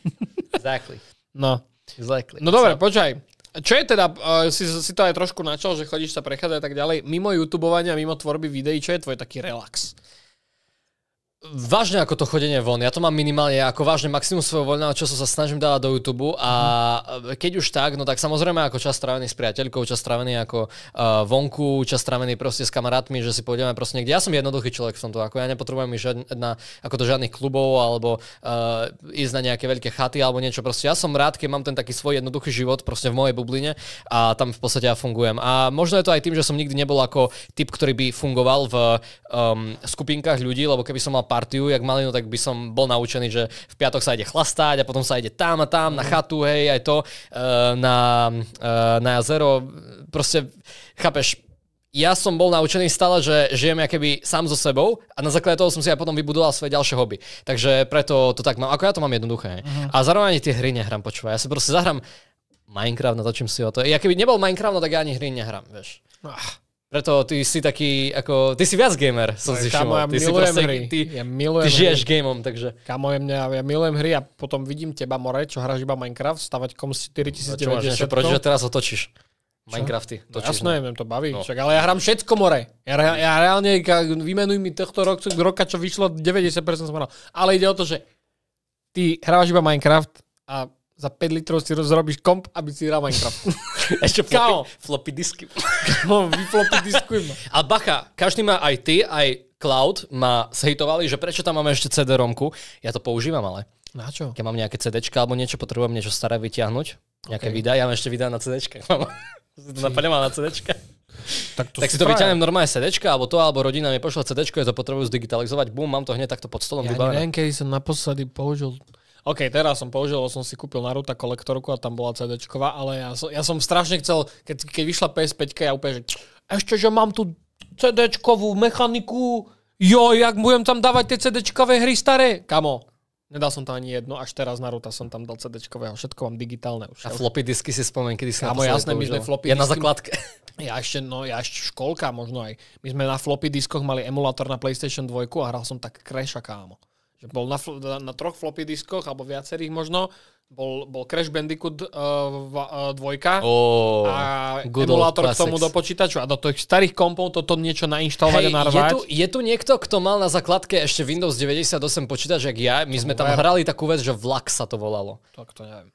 exactly. No. Exactly. No dobre, počkaj. Čo je teda, uh, si, si to aj trošku načal, že chodíš sa prechádzať a tak ďalej, mimo YouTubeovania, mimo tvorby videí, čo je tvoj taký relax? vážne ako to chodenie von. Ja to mám minimálne ako vážne maximum svojho voľného času sa snažím dávať do YouTube a mhm. keď už tak, no tak samozrejme ako čas strávený s priateľkou, čas strávený ako uh, vonku, čas strávený proste s kamarátmi, že si pôjdeme proste niekde. Ja som jednoduchý človek v tomto, ako ja nepotrebujem ísť na, ako do žiadnych klubov alebo uh, ísť na nejaké veľké chaty alebo niečo. Proste ja som rád, keď mám ten taký svoj jednoduchý život proste v mojej bubline a tam v podstate ja fungujem. A možno je to aj tým, že som nikdy nebol ako typ, ktorý by fungoval v um, skupinkách ľudí, lebo keby som mal partiu, jak malinu, tak by som bol naučený, že v piatok sa ide chlastať a potom sa ide tam a tam, na mhm. chatu, hej, aj to, e, na, e, na jazero. Proste, chápeš, ja som bol naučený stále, že žijem keby sám so sebou a na základe toho som si aj potom vybudoval svoje ďalšie hobby. Takže preto to tak mám. Ako ja to mám jednoduché. Uh-huh. A zároveň ani tie hry nehrám, počúvaj. Ja si proste zahrám Minecraft, natočím si o to. Ja keby nebol Minecraft, no tak ja ani hry nehrám, vieš. Ach. Preto ty si taký, ako, ty si viac gamer, som no, si všimol. Ja ty si proste, hry. Ty, ja milujem ty žiješ hry. gameom, takže. Kamo, ja, mňa, ja milujem hry a potom vidím teba, more, čo hráš iba Minecraft, stavať kom 4090. No, čo proti, že teraz ho no, točíš? Minecrafty. Točíš, no, jasné, mňa to baví. No. Však, ale ja hrám všetko, more. Ja, ja reálne, vymenuj mi tohto rok, roka, čo vyšlo, 90% som hral. Ale ide o to, že ty hráš iba Minecraft a za 5 litrov si zrobíš komp, aby si hral Minecraft. Ešte floppy, floppy disky. Kao, no, vy floppy diskujem. A bacha, každý má aj ty, aj Cloud ma zhejtovali, že prečo tam máme ešte CD-romku. Ja to používam ale. Na čo? Keď mám nejaké CD alebo niečo, potrebujem niečo staré vyťahnuť. Nejaké okay. videá, ja mám ešte videá na CD. Mám. Napadne na CD. Tak, to tak si to vyťahnem normálne CD, alebo to, alebo rodina mi pošla CD, ja to potrebujú zdigitalizovať, bum, mám to hneď takto pod stolom. Ja neviem, kedy som naposledy použil OK, teraz som použil, som si kúpil Naruto kolektorku a tam bola cd ale ja som, ja som strašne chcel, keď, keď vyšla PS5, ja úplne, že ešte, že mám tu cd mechaniku, jo, jak budem tam dávať tie cd hry staré? Kamo, Nedal som tam ani jedno, až teraz na Ruta som tam dal cd všetko mám digitálne už. A floppy disky si spomen, kedy som Kámo, to jasné, my sme floppy Ja disky... na základke. Ja ešte, no, ja ešte školka možno aj. My sme na floppy diskoch mali emulátor na PlayStation 2 a hral som tak kreša, kámo. Bol na, na troch floppy diskoch, alebo viacerých možno. Bol, bol Crash Bandicoot 2 e, uh, e, dvojka oh, a emulátor k tomu do počítaču. A do tých starých kompov toto niečo nainštalovať hey, a narvať. Je tu, je tu niekto, kto mal na základke ešte Windows 98 počítač, jak ja. My sme tam hrali takú vec, že vlak sa to volalo. Tak to neviem.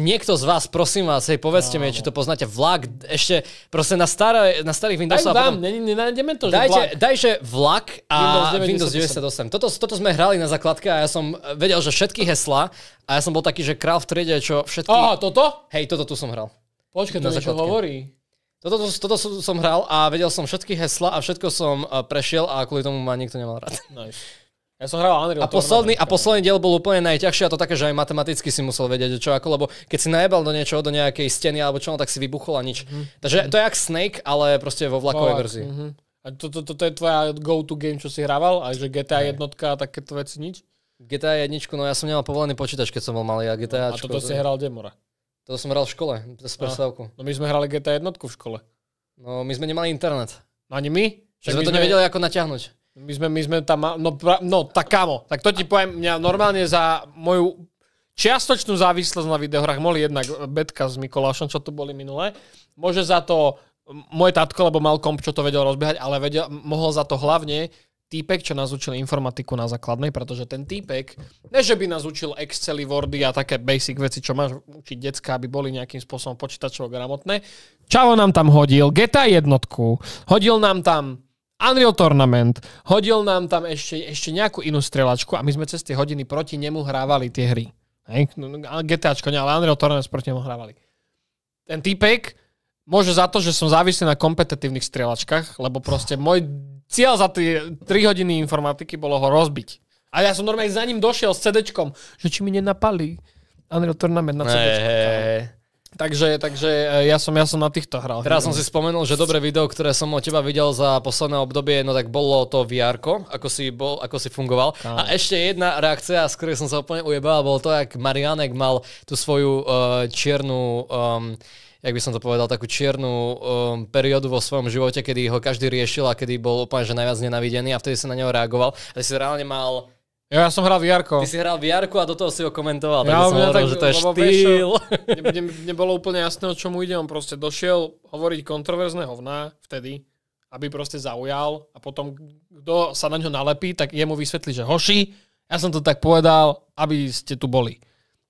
Niekto z vás, prosím vás, hej, povedzte no, mi, či no. to poznáte. Vlak, ešte proste na, staré, na starých Windowsoch. Daj vám, potom... nenájdeme to, dajte, že vlak. Dajte vlak a Windows 98. Windows 98. Toto, toto sme hrali na základke a ja som e, vedel, že všetky heslá a ja som bol taký, že král v triede, čo všetky... Aha, toto? Hej, toto tu som hral. Počkaj, to niečo hovorí. Toto, toto, toto som hral a vedel som všetky hesla a všetko som e, prešiel a kvôli tomu ma nikto nemal rád. Nice. Ja som hral Unreal. A posledný, a posledný diel bol úplne najťažší a to také, že aj matematicky si musel vedieť, čo ako, lebo keď si najebal do niečoho, do nejakej steny alebo čo, no, tak si vybuchol a nič. Mm-hmm. Takže to je jak Snake, ale proste vo vlakovej verzii. Mm-hmm. A to, to, to, to je tvoja go-to game, čo si hrával? A že GTA aj. jednotka a takéto veci nič? GTA jedničku, no ja som nemal povolený počítač, keď som bol malý a GTA. A toto si hral Demora? To som hral v škole, z predstavku. No my sme hrali GTA jednotku v škole. No my sme nemali internet. No ani my? Že sme to nevedeli ako natiahnuť. My sme, my sme tam, no, no tak kámo, tak to ti poviem, mňa normálne za moju čiastočnú závislosť na videohrách mohli jednak Betka s Mikolášom, čo tu boli minulé. Môže za to môj tatko, lebo mal komp, čo to vedel rozbiehať, ale vedel, mohol za to hlavne týpek, čo nás učil informatiku na základnej, pretože ten týpek, ne že by nás učil Excely, Wordy a také basic veci, čo máš učiť decka, aby boli nejakým spôsobom počítačovo gramotné. Čavo nám tam hodil, Geta jednotku, hodil nám tam Unreal Tournament, hodil nám tam ešte, ešte nejakú inú strelačku a my sme cez tie hodiny proti nemu hrávali tie hry. No, no, GTAčko, ne, ale Unreal Tournament proti nemu hrávali. Ten týpek môže za to, že som závislý na kompetitívnych strelačkách, lebo proste môj cieľ za tie 3 hodiny informatiky bolo ho rozbiť. A ja som normálne za ním došiel s CDčkom, že či mi nenapali Unreal Tournament na CDčko. Hey, hey, hey. Takže, takže e, ja, som, ja som na týchto hral. Teraz som si spomenul, že dobré video, ktoré som od teba videl za posledné obdobie, no tak bolo to vr ako si, bol, ako si fungoval. Aj. A ešte jedna reakcia, z ktorej som sa úplne ujebal, bolo to, jak Marianek mal tú svoju uh, čiernu... Um, jak by som to povedal, takú čiernu um, periódu vo svojom živote, kedy ho každý riešil a kedy bol úplne že najviac nenavidený a vtedy sa na neho reagoval. A si reálne mal ja, ja som hral vr Ty si hral vr a do toho si ho komentoval, ja, som hovoril, tak, že to je štýl. ne, ne, nebolo úplne jasné, o čom ide. On proste došiel hovoriť kontroverzné hovná vtedy, aby proste zaujal a potom kto sa na ňo nalepí, tak jemu vysvetlí, že hoši, ja som to tak povedal, aby ste tu boli.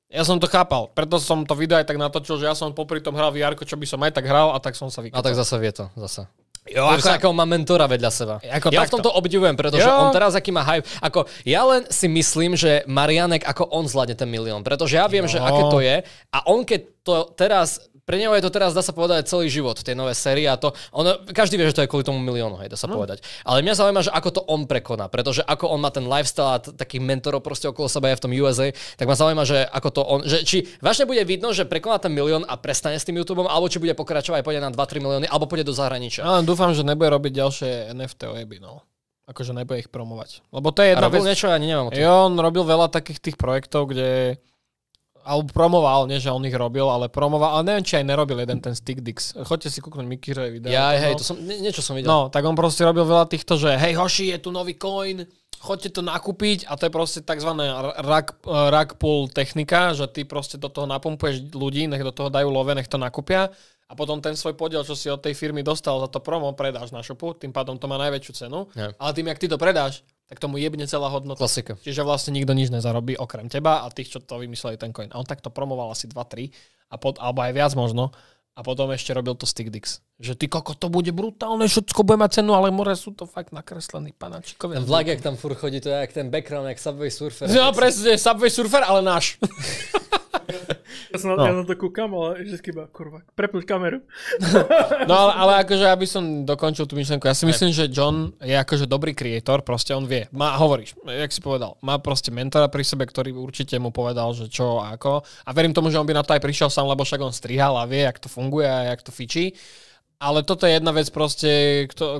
Ja som to chápal, preto som to video aj tak natočil, že ja som popri tom hral vr čo by som aj tak hral a tak som sa vykúpal. A tak zase vie to, zase. Jo, ako, sa... ako má mentora vedľa seba. Ako ja takto. v tomto obdivujem, pretože jo. on teraz aký má hype. Ako, ja len si myslím, že Marianek, ako on zvládne ten milión. Pretože ja viem, jo. že aké to je. A on keď to teraz pre neho je to teraz, dá sa povedať, celý život, tie nové série a to. On, každý vie, že to je kvôli tomu miliónu, hej, dá sa no. povedať. Ale mňa zaujíma, že ako to on prekoná, pretože ako on má ten lifestyle a t- takých mentorov proste okolo seba je v tom USA, tak ma zaujíma, že ako to on, že či vážne bude vidno, že prekoná ten milión a prestane s tým YouTube, alebo či bude pokračovať aj pôjde na 2-3 milióny, alebo pôjde do zahraničia. No, dúfam, že nebude robiť ďalšie NFT ojeby, no akože nebude ich promovať. Lebo to je jedna robil vec... niečo, ja ani nemám. o tom. Jo, on robil veľa takých tých projektov, kde alebo promoval, nie že on ich robil, ale promoval, ale neviem, či aj nerobil jeden ten Stick Dicks. Chodte si kúknuť Mikiroje video. Ja, hej, no. to som, nie, niečo som videl. No, tak on proste robil veľa týchto, že hej, hoši, je tu nový coin, choďte to nakúpiť a to je proste tzv. Rug, rug pull technika, že ty proste do toho napumpuješ ľudí, nech do toho dajú love, nech to nakúpia a potom ten svoj podiel, čo si od tej firmy dostal za to promo, predáš na shopu, tým pádom to má najväčšiu cenu. Yeah. Ale tým, jak ty to predáš, tak tomu jebne celá hodnota. Klasika. Čiže vlastne nikto nič nezarobí okrem teba a tých, čo to vymysleli ten coin. A on takto promoval asi 2-3, alebo aj viac možno. A potom ešte robil to Stickdix. Že ty koko, to bude brutálne, všetko bude mať cenu, ale more sú to fakt nakreslení panačikovia. Ten vlak, jak tam fur chodí, to je jak ten background, jak Subway Surfer. No presne, Subway Surfer, ale náš. Ja, som, no. ja na to kúkam, ale vždycky iba, kurva, prepnúť kameru. No ale, ale akože, aby som dokončil tú myšlenku, ja si myslím, že John je akože dobrý kreator, proste on vie. Má, hovoríš, jak si povedal, má proste mentora pri sebe, ktorý určite mu povedal, že čo a ako. A verím tomu, že on by na to aj prišiel sám, lebo však on strihal a vie, jak to funguje a jak to fičí. Ale toto je jedna vec proste,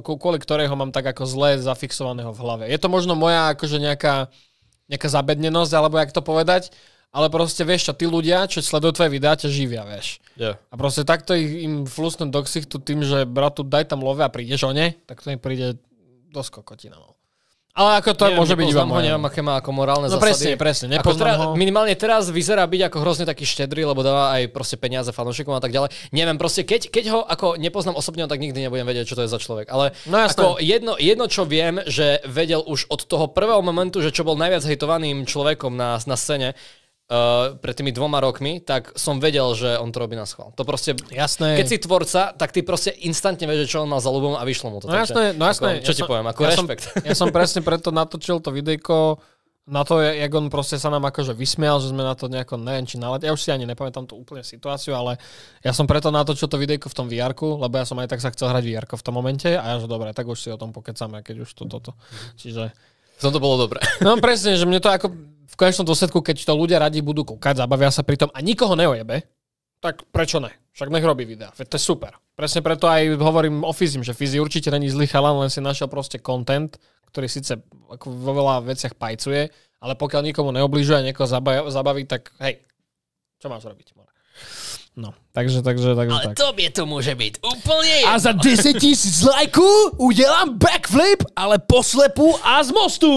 kvôli ktorého mám tak ako zle zafixovaného v hlave. Je to možno moja akože nejaká, nejaká zabednenosť, alebo jak to povedať, ale proste vieš čo, tí ľudia, čo sledujú tvoje videá, ťa živia, vieš. Yeah. A proste takto ich im flusnú do tu tým, že bratu, daj tam love a prídeš o ne, tak to im príde dosť kokotina. No. Ale ako to neviem, môže byť iba ho, no. neviem, aké má ako morálne no, zásady. presne, presne, ako teraz, ho. Minimálne teraz vyzerá byť ako hrozne taký štedrý, lebo dáva aj proste peniaze fanúšikom a tak ďalej. Neviem, proste keď, keď ho ako nepoznám osobne, tak nikdy nebudem vedieť, čo to je za človek. Ale no, ako jedno, jedno, čo viem, že vedel už od toho prvého momentu, že čo bol najviac hejtovaným človekom na, na scéne, uh, pred tými dvoma rokmi, tak som vedel, že on to robí na schvál. To proste, jasné. keď si tvorca, tak ty proste instantne vieš, čo on má za ľubom a vyšlo mu to. No Takže, jasné, no jasné. Ako, čo ja ti som, poviem, ako ja rešpekt. Som, ja som presne preto natočil to videjko na to, jak on proste sa nám akože vysmial, že sme na to nejako, neviem, či nalet, ja už si ani nepamätám tú úplne situáciu, ale ja som preto natočil to videjko v tom vr lebo ja som aj tak sa chcel hrať vr v tom momente a ja, že dobre, tak už si o tom pokecáme, keď už to, toto. Čiže... V tom to bolo dobre. No presne, že mne to ako v konečnom dôsledku, keď to ľudia radi budú kúkať, zabavia sa pri tom a nikoho neojebe, tak prečo ne? Však nech robí videa, veď to je super. Presne preto aj hovorím o Fizim, že Fizi určite není zlý chalan, len si našiel proste content, ktorý síce vo veľa veciach pajcuje, ale pokiaľ nikomu neobližuje a niekoho zabaví, tak hej, čo máš robiť? No, takže, takže, takže Ale tak. tobie to môže byť úplne jedno. A za 10 tisíc lajku udelám backflip, ale poslepu a z mostu.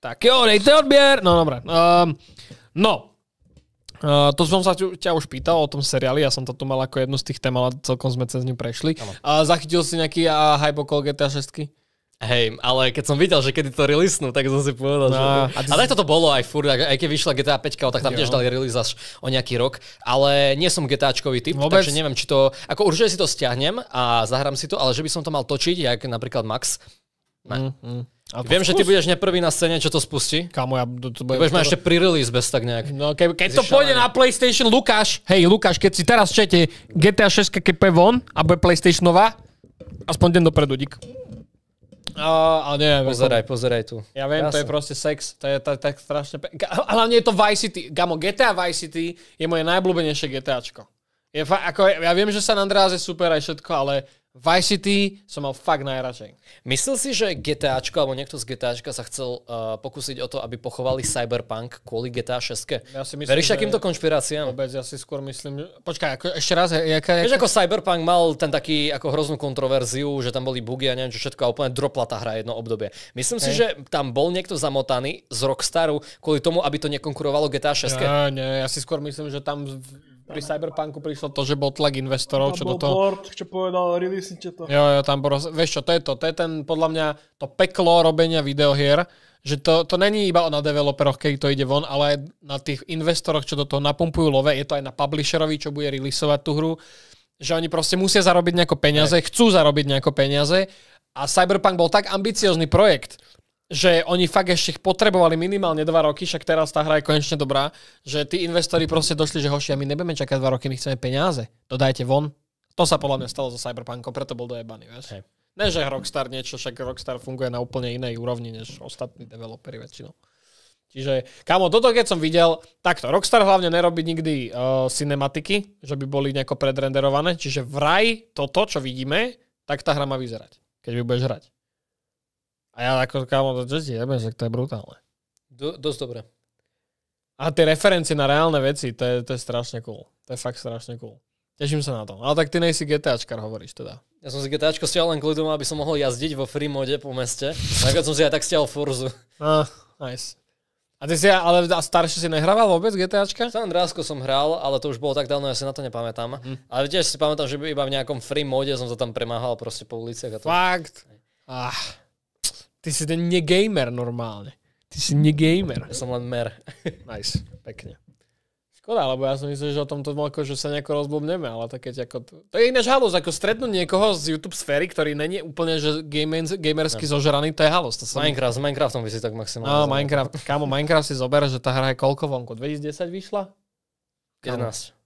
Tak jo, dejte odběr. No dobré. Um, no, Uh, to som sa ťa už pýtal o tom seriáli, ja som to tu mal ako jednu z tých tém, ale celkom sme cez ňu prešli. Uh, zachytil si nejaký uh, hype okolo GTA 6? Hej, ale keď som videl, že kedy to release, tak som si povedal, no, že... A, ty... si... toto bolo aj furt, aj keď vyšla GTA 5, tak tam jo. tiež dali release až o nejaký rok, ale nie som GTAčkový typ, Vôbec? takže neviem, či to... Ako určite si to stiahnem a zahrám si to, ale že by som to mal točiť, jak napríklad Max. Ne. Mm, mm. A Viem, že ty budeš neprvý na scéne, čo to spustí. Kamo, ja to, to bude... Budeš mať ešte pre-release bez tak nejak. No, keď, keď to pôjde na PlayStation, Lukáš, hej, Lukáš, keď si teraz čete GTA 6, keď pôjde von a bude nová, aspoň deň dopredu, dík. Uh, ale neviem. Pozeraj, pozeraj tu. Ja viem, Jasne. to je proste sex. To je tak, tak strašne... Pe... Hlavne je to Vice City. Gamo, GTA Vice City je moje najblúbenejšie GTAčko. Je fa- ako, ja viem, že sa na je super aj všetko, ale Vice City som mal fakt najradšej. Myslel si, že GTAčko alebo niekto z GTAčka sa chcel uh, pokúsiť o to, aby pochovali Cyberpunk kvôli GTA 6? Ja si myslím, Veríš takýmto konšpiráciám? Vôbec, ja si skôr myslím... Že... Počkaj, ako, ešte raz. Jaká, jaká... Vieš, ako Cyberpunk mal ten taký ako hroznú kontroverziu, že tam boli bugy a neviem čo všetko a úplne dropla tá hra jedno obdobie. Myslím hey. si, že tam bol niekto zamotaný z Rockstaru kvôli tomu, aby to nekonkurovalo GTA 6? Ja, nie, ja si skôr myslím, že tam pri Cyberpunku prišlo to, že bol tlak investorov, tam čo do toho... Board, čo povedal, release to. Jo, jo, tam bol... Vieš čo, to je to. To je ten, podľa mňa, to peklo robenia videohier, že to, to není iba na developeroch, keď to ide von, ale aj na tých investoroch, čo do toho napumpujú love, je to aj na publisherovi, čo bude releaseovať tú hru, že oni proste musia zarobiť nejako peniaze, aj. chcú zarobiť nejako peniaze a Cyberpunk bol tak ambiciózny projekt, že oni fakt ešte ich potrebovali minimálne 2 roky, však teraz tá hra je konečne dobrá, že tí investori proste došli, že hošia, my nebudeme čakať 2 roky, my chceme peniaze, to dajte von. To sa podľa mňa stalo so Cyberpunkom, preto bol dojebaný, vieš. Hey. Ne, že Rockstar niečo, však Rockstar funguje na úplne inej úrovni, než ostatní developeri väčšinou. Čiže, kamo, toto keď som videl, takto, Rockstar hlavne nerobí nikdy uh, cinematiky, že by boli nejako predrenderované, čiže vraj toto, čo vidíme, tak tá hra má vyzerať, keď ju budeš hrať. A ja ako kámo, to čo ti jebe, že to je brutálne. Do, dosť dobre. A tie referencie na reálne veci, to je, to je strašne cool. To je fakt strašne cool. Teším sa na to. Ale tak ty nejsi GTAčkar, hovoríš teda. Ja som si GTAčko stiahol len kvôli tomu, aby som mohol jazdiť vo free mode po meste. Nakoniec som si aj tak stiahol Forzu. Ah, nice. A ty si, ale staršie si nehrával vôbec GTAčka? San Andreasko som hral, ale to už bolo tak dávno, ja si na to nepamätám. Hm. Ale tiež si pamätám, že iba v nejakom free mode som sa tam premáhal proste po uliciach. A to... Fakt? Ah. Ty si ten negamer normálne. Ty si negamer. Ja som len mer. nice, pekne. Škoda, lebo ja som myslel, že o tomto veľko, že sa nejako rozblbneme, ale tak keď ako... To je ináč halus, ako stretnúť niekoho z YouTube sféry, ktorý není úplne že gamer, gamersky ne. zožraný, to je halus. To som... Minecraft, s Minecraftom by si tak maximálne... No, Minecraft, kámo, Minecraft si zober, že tá hra je koľko vonku? 2010 vyšla? Kámo. 11.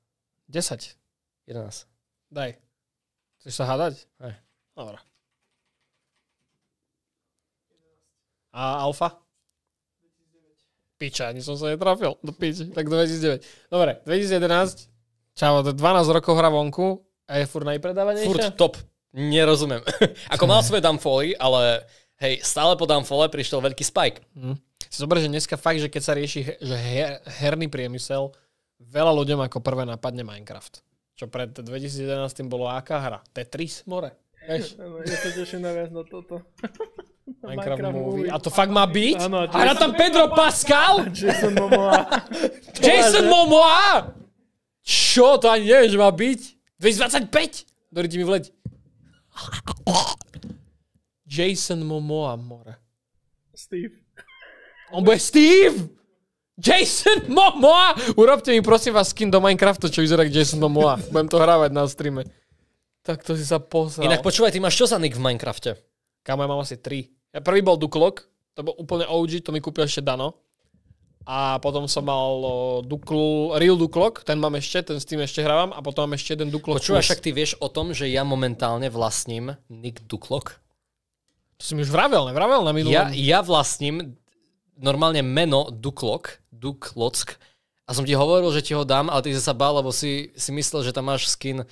10. 11. Daj. Chceš sa hádať? Hej. Dobre. A Alfa? Piča, ani som sa netrafil. Do no piči. Tak 2009. Dobre, 2011. Čavo, 12 rokov hra vonku a je furt najpredávanejšia? Furt top. Nerozumiem. Ako mal svoje dumbfolly, ale hej, stále po dumbfolle prišiel veľký spike. Hm. Si zober, že dneska fakt, že keď sa rieši že her, herný priemysel, veľa ľuďom ako prvé napadne Minecraft. Čo pred 2011 bolo aká hra? Tetris more. Ja sa teším najviac na toto. Minecraft, Minecraft movie. A to fakt má byť? Ano, a Hrá tam Pedro Pascal? Jason Momoa. Jason Momoa? Čo? To ani neviem, že má byť. 2025? Dorite mi vleď. Jason Momoa, more. Steve. On bude Steve? Jason Momoa! Urobte mi prosím vás skin do Minecraftu, čo vyzerá ako Jason Momoa. Budem to hrávať na streame. Tak to si sa posral. Inak počúvaj, ty máš čo za nick v Minecrafte? Kámo, ja mám asi 3. Ja prvý bol Duklok, to bol úplne OG, to mi kúpil ešte Dano. A potom som mal Dukl, Real Duklok, ten mám ešte, ten s tým ešte hrávam a potom mám ešte jeden Duklok. Počúvaš, však ty vieš o tom, že ja momentálne vlastním Nick Duklok? To si mi už vravel, nevravel na minulom. Ja, ja vlastním normálne meno Duklok, Duklock a som ti hovoril, že ti ho dám, ale ty si sa bál, lebo si, si myslel, že tam máš skin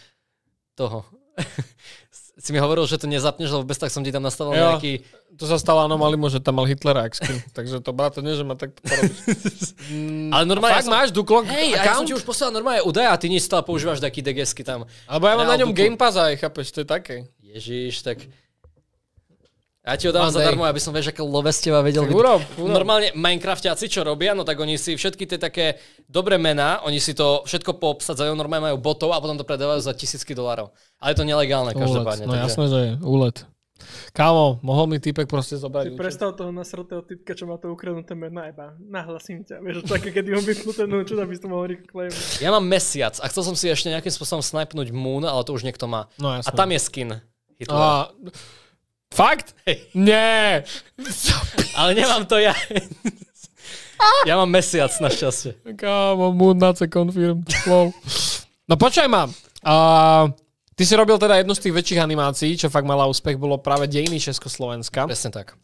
toho. si mi hovoril, že to nezapneš, lebo bez tak som ti tam nastavil jo, nejaký... To sa stalo anomálium, že tam mal Hitlera exkin, takže to to nie, že ma tak mm, Ale normálne... Fakt ja som, máš Duklon hey, account? ja som ti už poslal normálne údaje a ty nič stále používaš taký degesky tam. Alebo ja mám na ňom Game Pass aj, chápeš, to je také. Ježiš, tak... Ja ti ho dávam zadarmo, aby som vieš, aké lovesteva vedel. Tak urob, urob. Normálne Minecraftiaci, čo robia, no tak oni si všetky tie také dobré mená, oni si to všetko poobsadzajú, normálne majú botov a potom to predávajú za tisícky dolárov. Ale je to nelegálne, každopádne. Úlet. No takže... jasné, že je úlet. Kámo, mohol mi typek proste zobrať Ty predstav toho nasrotého typka, čo má to ukradnuté meno iba. Nahlasím ťa, vieš, také, keď on ten no čo si to mohol reclaim. Ja mám mesiac a chcel som si ešte nejakým spôsobom snajpnúť Moon, ale to už niekto má. No, jasné. A tam je skin. Hitler. A... Fakt? Hej. Nie. Ale nemám to ja. Ja mám mesiac, na šťastie. Kámo, moon nace confirmed. Wow. No počkaj ma. Uh, ty si robil teda jednu z tých väčších animácií, čo fakt mala úspech, bolo práve Dejiny Československa. Presne tak.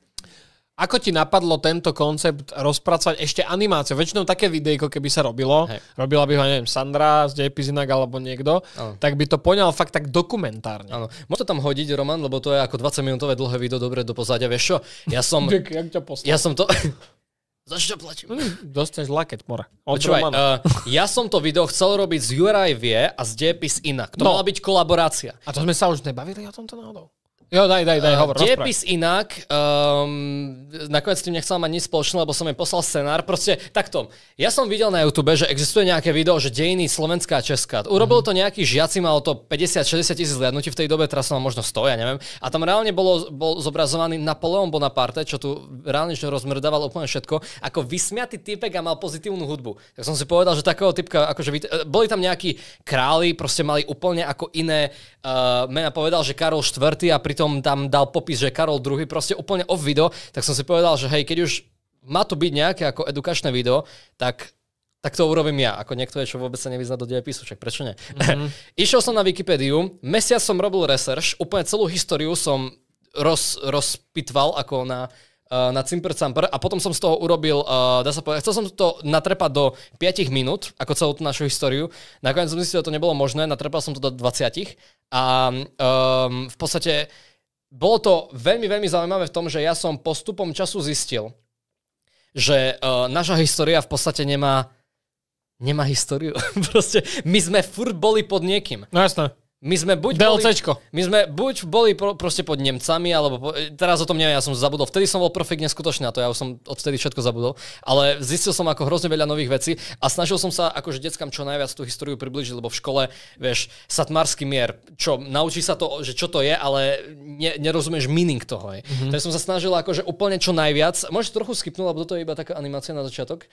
Ako ti napadlo tento koncept rozpracovať ešte animáciu? Väčšinou také videjko, keby sa robilo, hey. robila by ho, neviem, Sandra z inak alebo niekto, ano. tak by to poňal fakt tak dokumentárne. Áno. Môže to tam hodiť, Roman, lebo to je ako 20-minútové dlhé video, dobre do pozadia, vieš čo? Ja som... ja som to... Za čo platím? Mm, dostaneš laket, mora. Počúvaj, uh, ja som to video chcel robiť z Juraj vie a z Depis inak. To no. mala byť kolaborácia. A to sme sa už nebavili o tomto náhodou? Jo, daj, daj, daj, hovor, Diepis rozpráv. inak, um, nakoniec s tým nechcel mať nič spoločné, lebo som jej poslal scenár. Proste takto, ja som videl na YouTube, že existuje nejaké video, že dejiny Slovenska a Česká. Mhm. Urobil mm-hmm. to nejaký žiaci, mal to 50-60 tisíc zliadnutí, v tej dobe teraz som mal možno 100, ja neviem. A tam reálne bolo, bol zobrazovaný Napoleon Bonaparte, čo tu reálne že rozmrdával úplne všetko, ako vysmiatý typek a mal pozitívnu hudbu. Tak som si povedal, že takého typka, akože e, boli tam nejakí králi, proste mali úplne ako iné uh, mena. Povedal, že Karol IV a pri pritom tam dal popis, že Karol II, proste úplne off video, tak som si povedal, že hej, keď už má tu byť nejaké ako edukačné video, tak tak to urobím ja, ako niekto, čo vôbec sa nevyzná do dejepisu, však prečo nie? Mm-hmm. Išiel som na Wikipédiu, mesiac som robil research, úplne celú históriu som roz, rozpitval ako na, eh, na Cimper Camper a potom som z toho urobil, uh, dá sa povedať, chcel som to natrepať do 5 minút, ako celú tú našu históriu. Nakoniec som zistil, že to nebolo možné, natrepal som to do 20 a um, v podstate bolo to veľmi, veľmi zaujímavé v tom, že ja som postupom času zistil, že uh, naša história v podstate nemá nemá históriu. Proste my sme furt boli pod niekým. No jasné. My sme buď DLCčko. Boli, my sme buď boli pro, proste pod Nemcami, alebo po, e, teraz o tom neviem, ja som zabudol. Vtedy som bol perfektne skutočný na to, ja už som odvtedy všetko zabudol, ale zistil som ako hrozne veľa nových vecí a snažil som sa akože deckám čo najviac tú históriu približiť, lebo v škole, vieš, satmarský mier, čo, naučí sa to, že čo to je, ale ne, nerozumieš meaning toho. Je. Mm-hmm. Takže som sa snažil akože úplne čo najviac, môžeš trochu skipnúť, lebo toto je iba taká animácia na začiatok.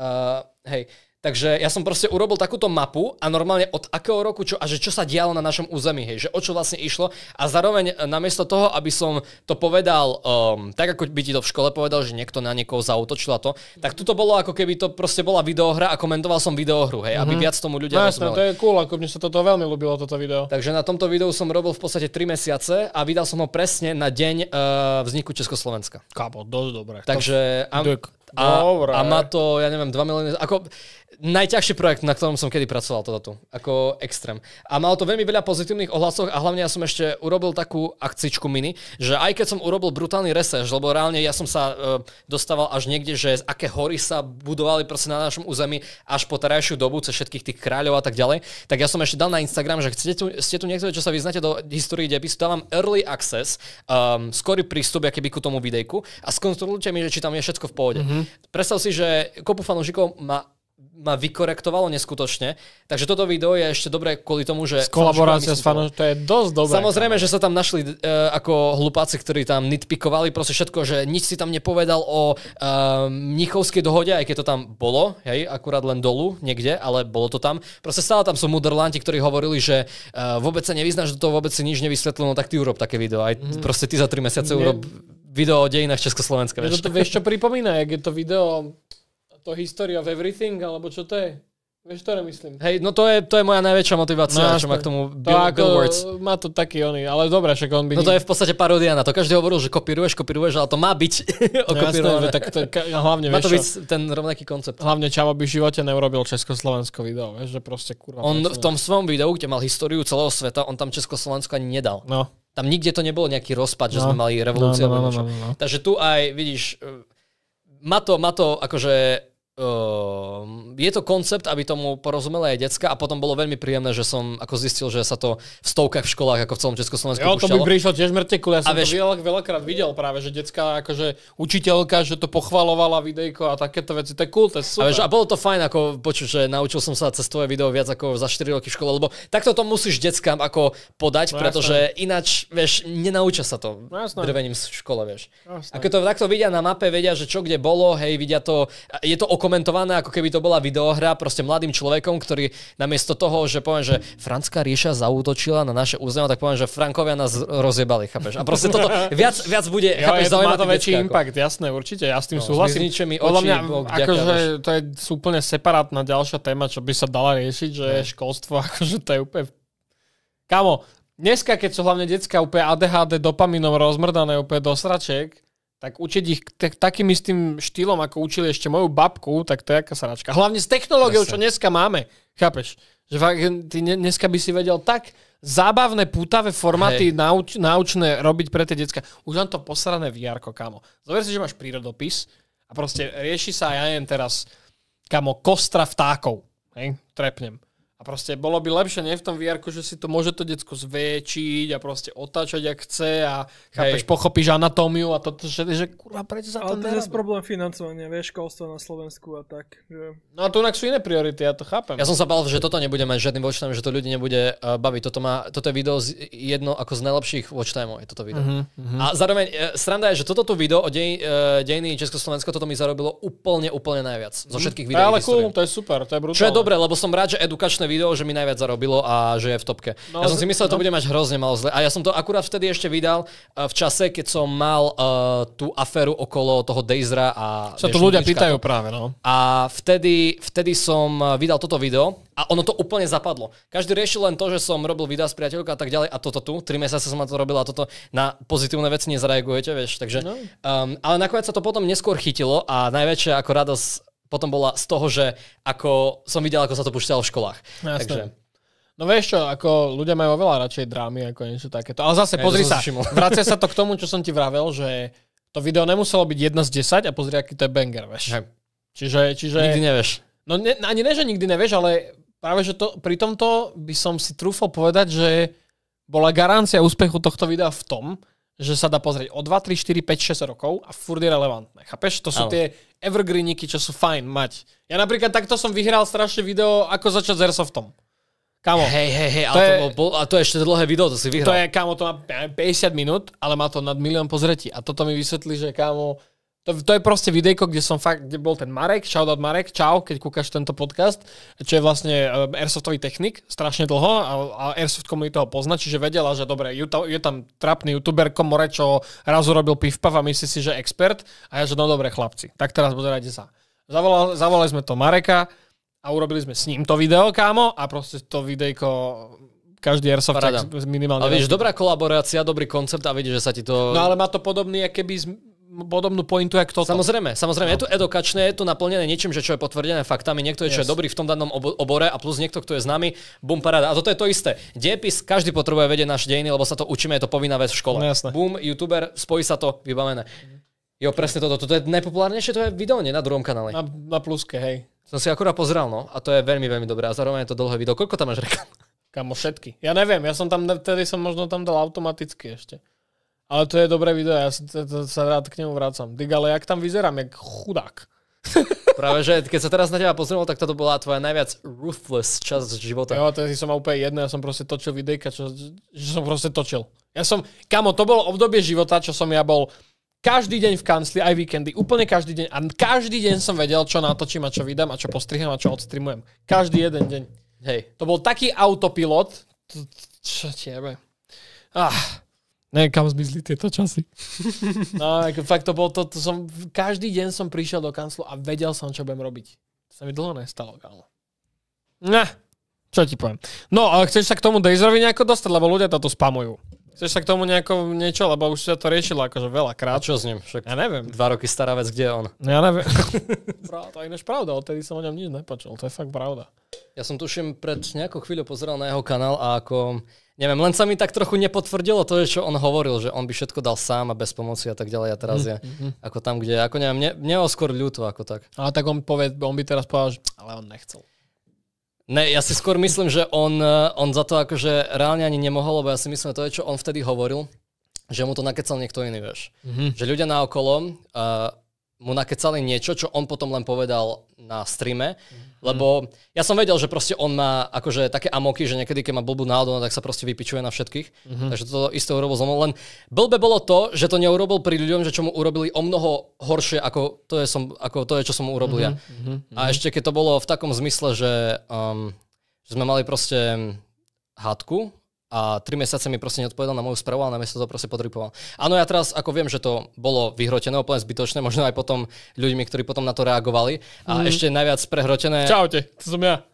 Uh, hej, Takže ja som proste urobil takúto mapu a normálne od akého roku čo, a že čo sa dialo na našom území, hej, že o čo vlastne išlo a zároveň e, namiesto toho, aby som to povedal um, tak, ako by ti to v škole povedal, že niekto na niekoho zautočil a to, tak tuto bolo ako keby to proste bola videohra a komentoval som videohru, hej, mm-hmm. aby mhm. viac tomu ľudia no, rozumeli. To je cool, ako mne sa toto veľmi ľúbilo, toto video. Takže na tomto videu som robil v podstate 3 mesiace a vydal som ho presne na deň uh, vzniku Československa. Kábo, dosť dobre. Takže... A, a, a má to, ja neviem, 2 milióny... Ako, najťažší projekt, na ktorom som kedy pracoval toto tu, ako extrém. A malo to veľmi veľa pozitívnych ohlasov a hlavne ja som ešte urobil takú akcičku mini, že aj keď som urobil brutálny research, lebo reálne ja som sa e, dostával až niekde, že z aké hory sa budovali proste na našom území až po terajšiu dobu, cez všetkých tých kráľov a tak ďalej, tak ja som ešte dal na Instagram, že chcete tu, ste tu niekto, čo sa vyznáte do histórie depisu, dávam early access, um, skorý prístup keby ku tomu videjku a skontrolujte mi, že či tam je všetko v pohode. Mm-hmm. Predstav si, že kopu fanúšikov má ma vykorektovalo neskutočne. Takže toto video je ešte dobré kvôli tomu, že... Kolaborácia s fanúšikmi, to je dosť dobré. Samozrejme, že sa tam našli e, ako hlupáci, ktorí tam nitpikovali proste všetko, že nič si tam nepovedal o e, Mnichovskej dohode, aj keď to tam bolo, hej, akurát len dolu niekde, ale bolo to tam. Proste stále tam sú mudrlanti, ktorí hovorili, že e, vôbec sa nevyznáš do toho, vôbec si nič nevysvetlil, no tak ty urob také video. Aj mm. proste ty za 3 mesiace ne... urob video o dejinách Československa. Vieš. To, to vieš, čo pripomína, jak je to video to History of Everything, alebo čo to je? Vieš, ktoré myslím? Hej, no to je, to je moja najväčšia motivácia, no, čo má k tomu Bill, ako, Bill Words. Má to taký oný, ale dobré však on by... No to je v podstate parodia na to. Každý hovoril, že kopíruješ, kopíruješ, ale to má byť okopírované. tak to, no hlavne, má to byť ten rovnaký koncept. Hlavne Čavo by v živote neurobil Československo video, vieš, že proste kurva. On v tom svojom videu, kde mal históriu celého sveta, on tam Československo ani nedal. No. Tam nikde to nebolo nejaký rozpad, že no. sme mali no, revolúciu. No, no, no, no, no, no. Takže tu aj, vidíš, e, má to, má to akože Uh, je to koncept, aby tomu porozumela aj decka a potom bolo veľmi príjemné, že som ako zistil, že sa to v stovkách v školách ako v celom Československu Jo, to by prišlo tiež mrteku, ja som a vieš... to veľa, veľakrát videl práve, že decka, akože učiteľka, že to pochvalovala videjko a takéto veci, to je cool, to je super. A, vieš, a bolo to fajn, ako počuť, že naučil som sa cez tvoje video viac ako za 4 roky v škole, lebo takto to musíš deckám ako podať, no, pretože jasné. ináč, vieš, nenaučia sa to no, drvením v škole, vieš. No, a keď to takto vidia na mape, vedia, že čo kde bolo, hej, vidia to, je to ok komentované, ako keby to bola videohra proste mladým človekom, ktorý namiesto toho, že poviem, že franská ríša zautočila na naše územie, tak poviem, že Frankovia nás rozjebali, chápeš? A proste toto viac, viac bude, jo, chápeš, to má to väčší decka, impact, ako. jasné, určite, ja s tým no, súhlasím. Oči, Podľa mňa, bok, akože to je úplne separátna ďalšia téma, čo by sa dala riešiť, že no. školstvo, akože to je úplne... Kamo, dneska, keď sú hlavne detská úplne ADHD dopaminom rozmrdané úplne do sračiek, tak učiť ich tak, takým istým štýlom, ako učili ešte moju babku, tak to je aká sračka. Hlavne s technológiou, čo dneska máme. Chápeš? Že fakt, ty dneska by si vedel tak zábavné, pútavé formáty nauč, naučné robiť pre tie decka. Už len to posrané vr kamo. Zober si, že máš prírodopis a proste rieši sa, ja neviem teraz, kamo, kostra vtákov. Hej, trepnem proste bolo by lepšie, nie v tom vr že si to môže to decko zväčšiť a proste otáčať, ak chce a chápeš, Hej. pochopíš anatómiu a toto, že, že kurva, prečo sa to Ale to je problém financovania, vieš, školstva na Slovensku a tak. Že... No a tu inak sú iné priority, ja to chápem. Ja som sa bál, že toto nebude mať žiadny time, že to ľudí nebude uh, baviť. Toto, má, toto je video z, jedno ako z najlepších time je toto video. Uh-huh, uh-huh. A zároveň uh, sranda je, že toto tu video o dej, uh, dejiny Československo, toto mi zarobilo úplne, úplne najviac zo mhm. všetkých videí. Ale cool, to je super, to je brutálne. Čo je dobré, lebo som rád, že edukačné video, že mi najviac zarobilo a že je v topke. No, ja som si myslel, no. to bude mať hrozne malo zle. A ja som to akurát vtedy ešte vydal e, v čase, keď som mal uh, tú aféru okolo toho Dejzra a... Sa to ľudia pýtajú práve, no. A vtedy, vtedy som e, vydal toto video a ono to úplne zapadlo. Každý riešil len to, že som robil videa s priateľkou a tak ďalej a toto tu. Tri mesiace som to robil a toto na pozitívne veci nezareagujete, vieš. Takže, no. um, ale nakoniec sa to potom neskôr chytilo a najväčšia ako radosť potom bola z toho, že ako som videl, ako sa to púšťalo v školách. No, Jasne. Takže, No vieš čo, ako ľudia majú oveľa radšej drámy ako niečo takéto. Ale zase, pozri ja, sa, vracia sa to k tomu, čo som ti vravel, že to video nemuselo byť 1 z 10 a pozri, aký to je banger, vieš. Hej. Čiže, čiže... Nikdy nevieš. No ne, ani ne, že nikdy nevieš, ale práve, že to, pri tomto by som si trúfal povedať, že bola garancia úspechu tohto videa v tom, že sa dá pozrieť o 2, 3, 4, 5, 6 rokov a furt je relevantné. Chápeš? To sú Ale. tie evergreeniky, čo sú fajn mať. Ja napríklad takto som vyhral strašne video, ako začať s Airsoftom. Kamo. Hej, hej, hej, to ale je, to bol, a to je ešte dlhé video, to si vyhral. To je, kamo, to má 50 minút, ale má to nad milión pozretí. A toto mi vysvetlí, že kamo, to, to je proste videjko, kde som fakt, kde bol ten Marek, shoutout Marek, čau, keď kúkaš tento podcast, čo je vlastne eh, airsoftový technik, strašne dlho a, a airsoft komunita ho pozná, čiže vedela, že dobre, je tam, trapný youtuber Komore, čo raz urobil pivpav a myslí si, že expert a ja, že no dobre chlapci, tak teraz pozerajte sa. Zavolali, zavolali sme to Mareka a urobili sme s ním to video, kámo, a proste to videjko každý airsoft tak minimálne... A vieš, dobrá kolaborácia, dobrý koncept a vidíš, že sa ti to... No ale má to podobný, keby podobnú pointu, jak toto. Samozrejme, samozrejme, no. je to edukačné, je to naplnené niečím, že čo je potvrdené faktami, niekto je, yes. čo je dobrý v tom danom obore a plus niekto, kto je známy, bum, paráda. A toto je to isté. Diepis, každý potrebuje vedieť náš dejiny, lebo sa to učíme, je to povinná vec v škole. No, jasné. Bum, youtuber, spojí sa to, vybavené. Jo, presne toto, toto je najpopulárnejšie, to je video, nie na druhom kanále. Na, na pluske, hej. Som si akurát pozrel, no, a to je veľmi, veľmi dobré. A zároveň je to dlhé video. Koľko tam máš reklam? Kamo, všetky. Ja neviem, ja som tam, vtedy som možno tam dal automaticky ešte. Ale to je dobré video, ja sa, rád k nemu vracam. Dig, ale jak tam vyzerám, jak chudák. Práve, že keď sa teraz na teba pozrel, tak toto bola tvoja najviac ruthless časť života. Jo, tedy som mal úplne jedno, ja som proste točil videjka, čo, čo som proste točil. Ja som, kamo, to bolo obdobie života, čo som ja bol každý deň v kancli, aj víkendy, úplne každý deň. A každý deň som vedel, čo natočím a čo vydám a čo postriham a čo odstreamujem. Každý jeden deň. Hej. To bol taký autopilot. Čo tiebe. Ah. Neviem, kam zmizli tieto časy. No, ako, fakt to bolo to, to som, každý deň som prišiel do kanclu a vedel som, čo budem robiť. To sa mi dlho nestalo, kámo. Ne, čo ti poviem. No, a chceš sa k tomu Dejzerovi nejako dostať, lebo ľudia toto spamujú. Chceš sa k tomu nejako niečo, lebo už sa to riešilo akože veľa krát. A čo s ním? Však ja neviem. Dva roky stará vec, kde je on? No, ja neviem. to je pravda, odtedy som o ňom nič nepočul, to je fakt pravda. Ja som tuším pred nejakou chvíľou pozeral na jeho kanál a ako Neviem, len sa mi tak trochu nepotvrdilo to, čo on hovoril, že on by všetko dal sám a bez pomoci a tak ďalej a teraz mhm, je mm ako tam, kde, ako neviem, mne, mne skôr ľúto ako tak. Ale tak on, povie, on by teraz povedal, že ale on nechcel. Ne, ja si skôr myslím, že on, eh, on za to akože reálne ani nemohol, lebo ja si myslím, že to je, čo on vtedy hovoril, že mu to nakecal niekto iný, vieš. Mm-hmm. Že ľudia naokolo uh, mu nakecali niečo, čo on potom len povedal na streame. Mm-hmm lebo mm. ja som vedel, že proste on má akože také amoky, že niekedy, keď má blbú náladu, no tak sa proste vypičuje na všetkých. Mm-hmm. Takže to isté urobil so mnou. Len blbe bolo to, že to neurobil pri ľuďom, že čo mu urobili o mnoho horšie, ako to je, som, ako to je čo som mu urobil mm-hmm. ja. Mm-hmm. A ešte keď to bolo v takom zmysle, že um, že sme mali proste hm, hádku a tri mesiace mi proste neodpovedal na moju správu a na miesto to proste podripoval. Áno, ja teraz ako viem, že to bolo vyhrotené, úplne zbytočné, možno aj potom ľuďmi, ktorí potom na to reagovali a mm. ešte najviac prehrotené... Čaute, to som ja.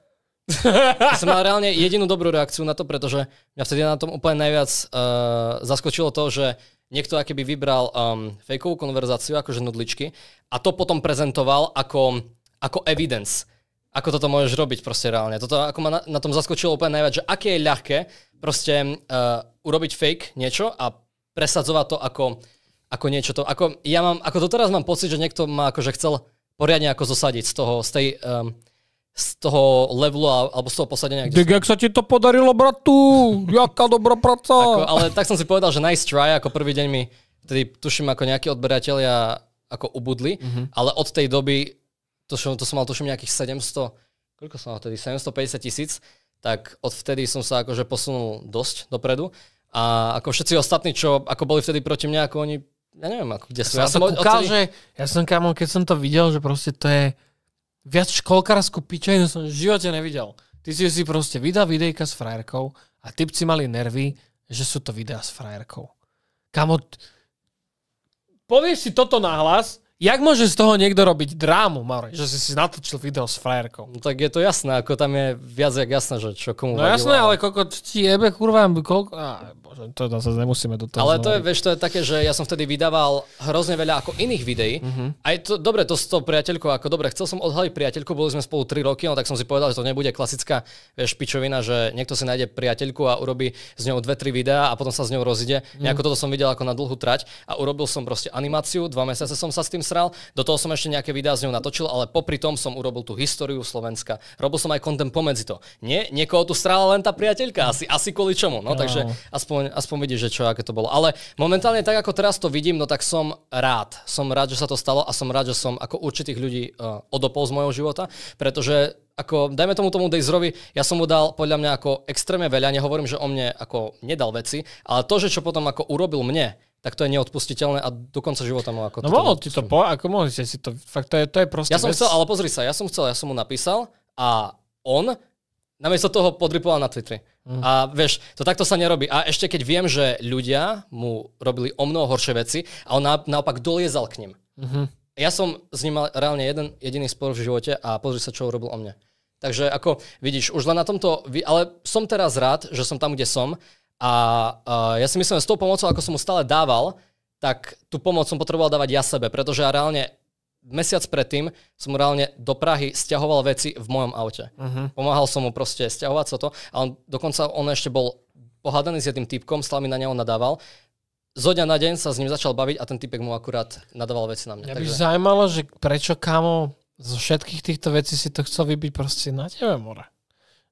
ja som mal reálne jedinú dobrú reakciu na to, pretože mňa vtedy na tom úplne najviac uh, zaskočilo to, že niekto keby vybral um, fejkovú konverzáciu, akože nudličky, a to potom prezentoval ako, ako evidence ako toto môžeš robiť proste reálne. Toto ako ma na, na tom zaskočilo úplne najviac, že aké je ľahké proste uh, urobiť fake niečo a presadzovať to ako, ako niečo to. Ako, ja mám, ako doteraz mám pocit, že niekto ma akože chcel poriadne ako zosadiť z toho, z tej, um, z toho levelu alebo z toho posadenia. Kde jak sa ti to podarilo, bratu? Jaká dobrá práca. Ako, ale tak som si povedal, že nice try, ako prvý deň mi, tedy tuším, ako nejakí odberatelia ako ubudli, mm-hmm. ale od tej doby to, som, to som mal tuším nejakých 700, koľko som mal vtedy, 750 tisíc, tak odvtedy som sa akože posunul dosť dopredu. A ako všetci ostatní, čo ako boli vtedy proti mne, ako oni, ja neviem, ako kde sú. Ja, ja som, kúkal, odtedy... že, ja som kámo, keď som to videl, že proste to je viac školkárskú pičovinu som v živote nevidel. Ty si si proste vydal videjka s frajerkou a typci mali nervy, že sú to videá s frajerkou. Kámo, povieš si toto nahlas, Jak môže z toho niekto robiť drámu, Mauro, že si si natočil video s frajerkou? No, tak je to jasné, ako tam je viac jak jasné, že čo komu No vadilo, jasné, ale koľko ti jebe, kurva, koľko to, to sa nemusíme do toho. Ale to je, vieš, to je také, že ja som vtedy vydával hrozne veľa ako iných videí. Uh-huh. Mhm. Aj to, dobre, to s tou priateľkou, ako dobre, chcel som odhaliť priateľku, boli sme spolu 3 roky, no tak som si povedal, že to nebude klasická vieš, pičovina, že niekto si nájde priateľku a urobí s ňou 2-3 videá a potom sa s ňou rozide. Uh-huh. Mhm. Nejako toto som videl ako na dlhú trať a urobil som proste animáciu, dva mesiace som sa s tým sral, do toho som ešte nejaké videá s ňou natočil, ale popri tom som urobil tú históriu Slovenska. Robil som aj kontent pomedzi to. Nie, niekoho tu strala len tá priateľka, asi, asi kvôli čomu. No, no. takže aspoň aspoň vidíš, že čo, aké to bolo. Ale momentálne tak, ako teraz to vidím, no tak som rád. Som rád, že sa to stalo a som rád, že som ako určitých ľudí uh, odopol z mojho života, pretože ako, dajme tomu tomu Dejzrovi, ja som mu dal podľa mňa ako extrémne veľa, nehovorím, že o mne ako nedal veci, ale to, že čo potom ako urobil mne, tak to je neodpustiteľné a do konca života mu ako... No bolo ti to, po, ako mohli ste si to, fakt to je, to je proste Ja som vec. chcel, ale pozri sa, ja som chcel, ja som mu napísal a on namiesto toho podripoval na Twitter. Mm. A vieš, to takto sa nerobí. A ešte keď viem, že ľudia mu robili o mnoho horšie veci a on naopak doliezal k ním. Mm-hmm. Ja som s ním mal reálne jeden jediný spor v živote a pozri sa, čo urobil o mne. Takže ako vidíš, už len na tomto, ale som teraz rád, že som tam, kde som a, uh, ja si myslím, že s tou pomocou, ako som mu stále dával, tak tú pomoc som potreboval dávať ja sebe, pretože ja reálne mesiac predtým som reálne do Prahy stiahoval veci v mojom aute. Uh-huh. Pomáhal som mu proste stiahovať sa to a on, dokonca on ešte bol pohádaný s jedným typkom, stále mi na neho nadával. Zo dňa na deň sa s ním začal baviť a ten typek mu akurát nadával veci na mňa. Mňa by Takže... zaujímalo, že prečo kamo zo všetkých týchto vecí si to chcel vybiť proste na tebe, more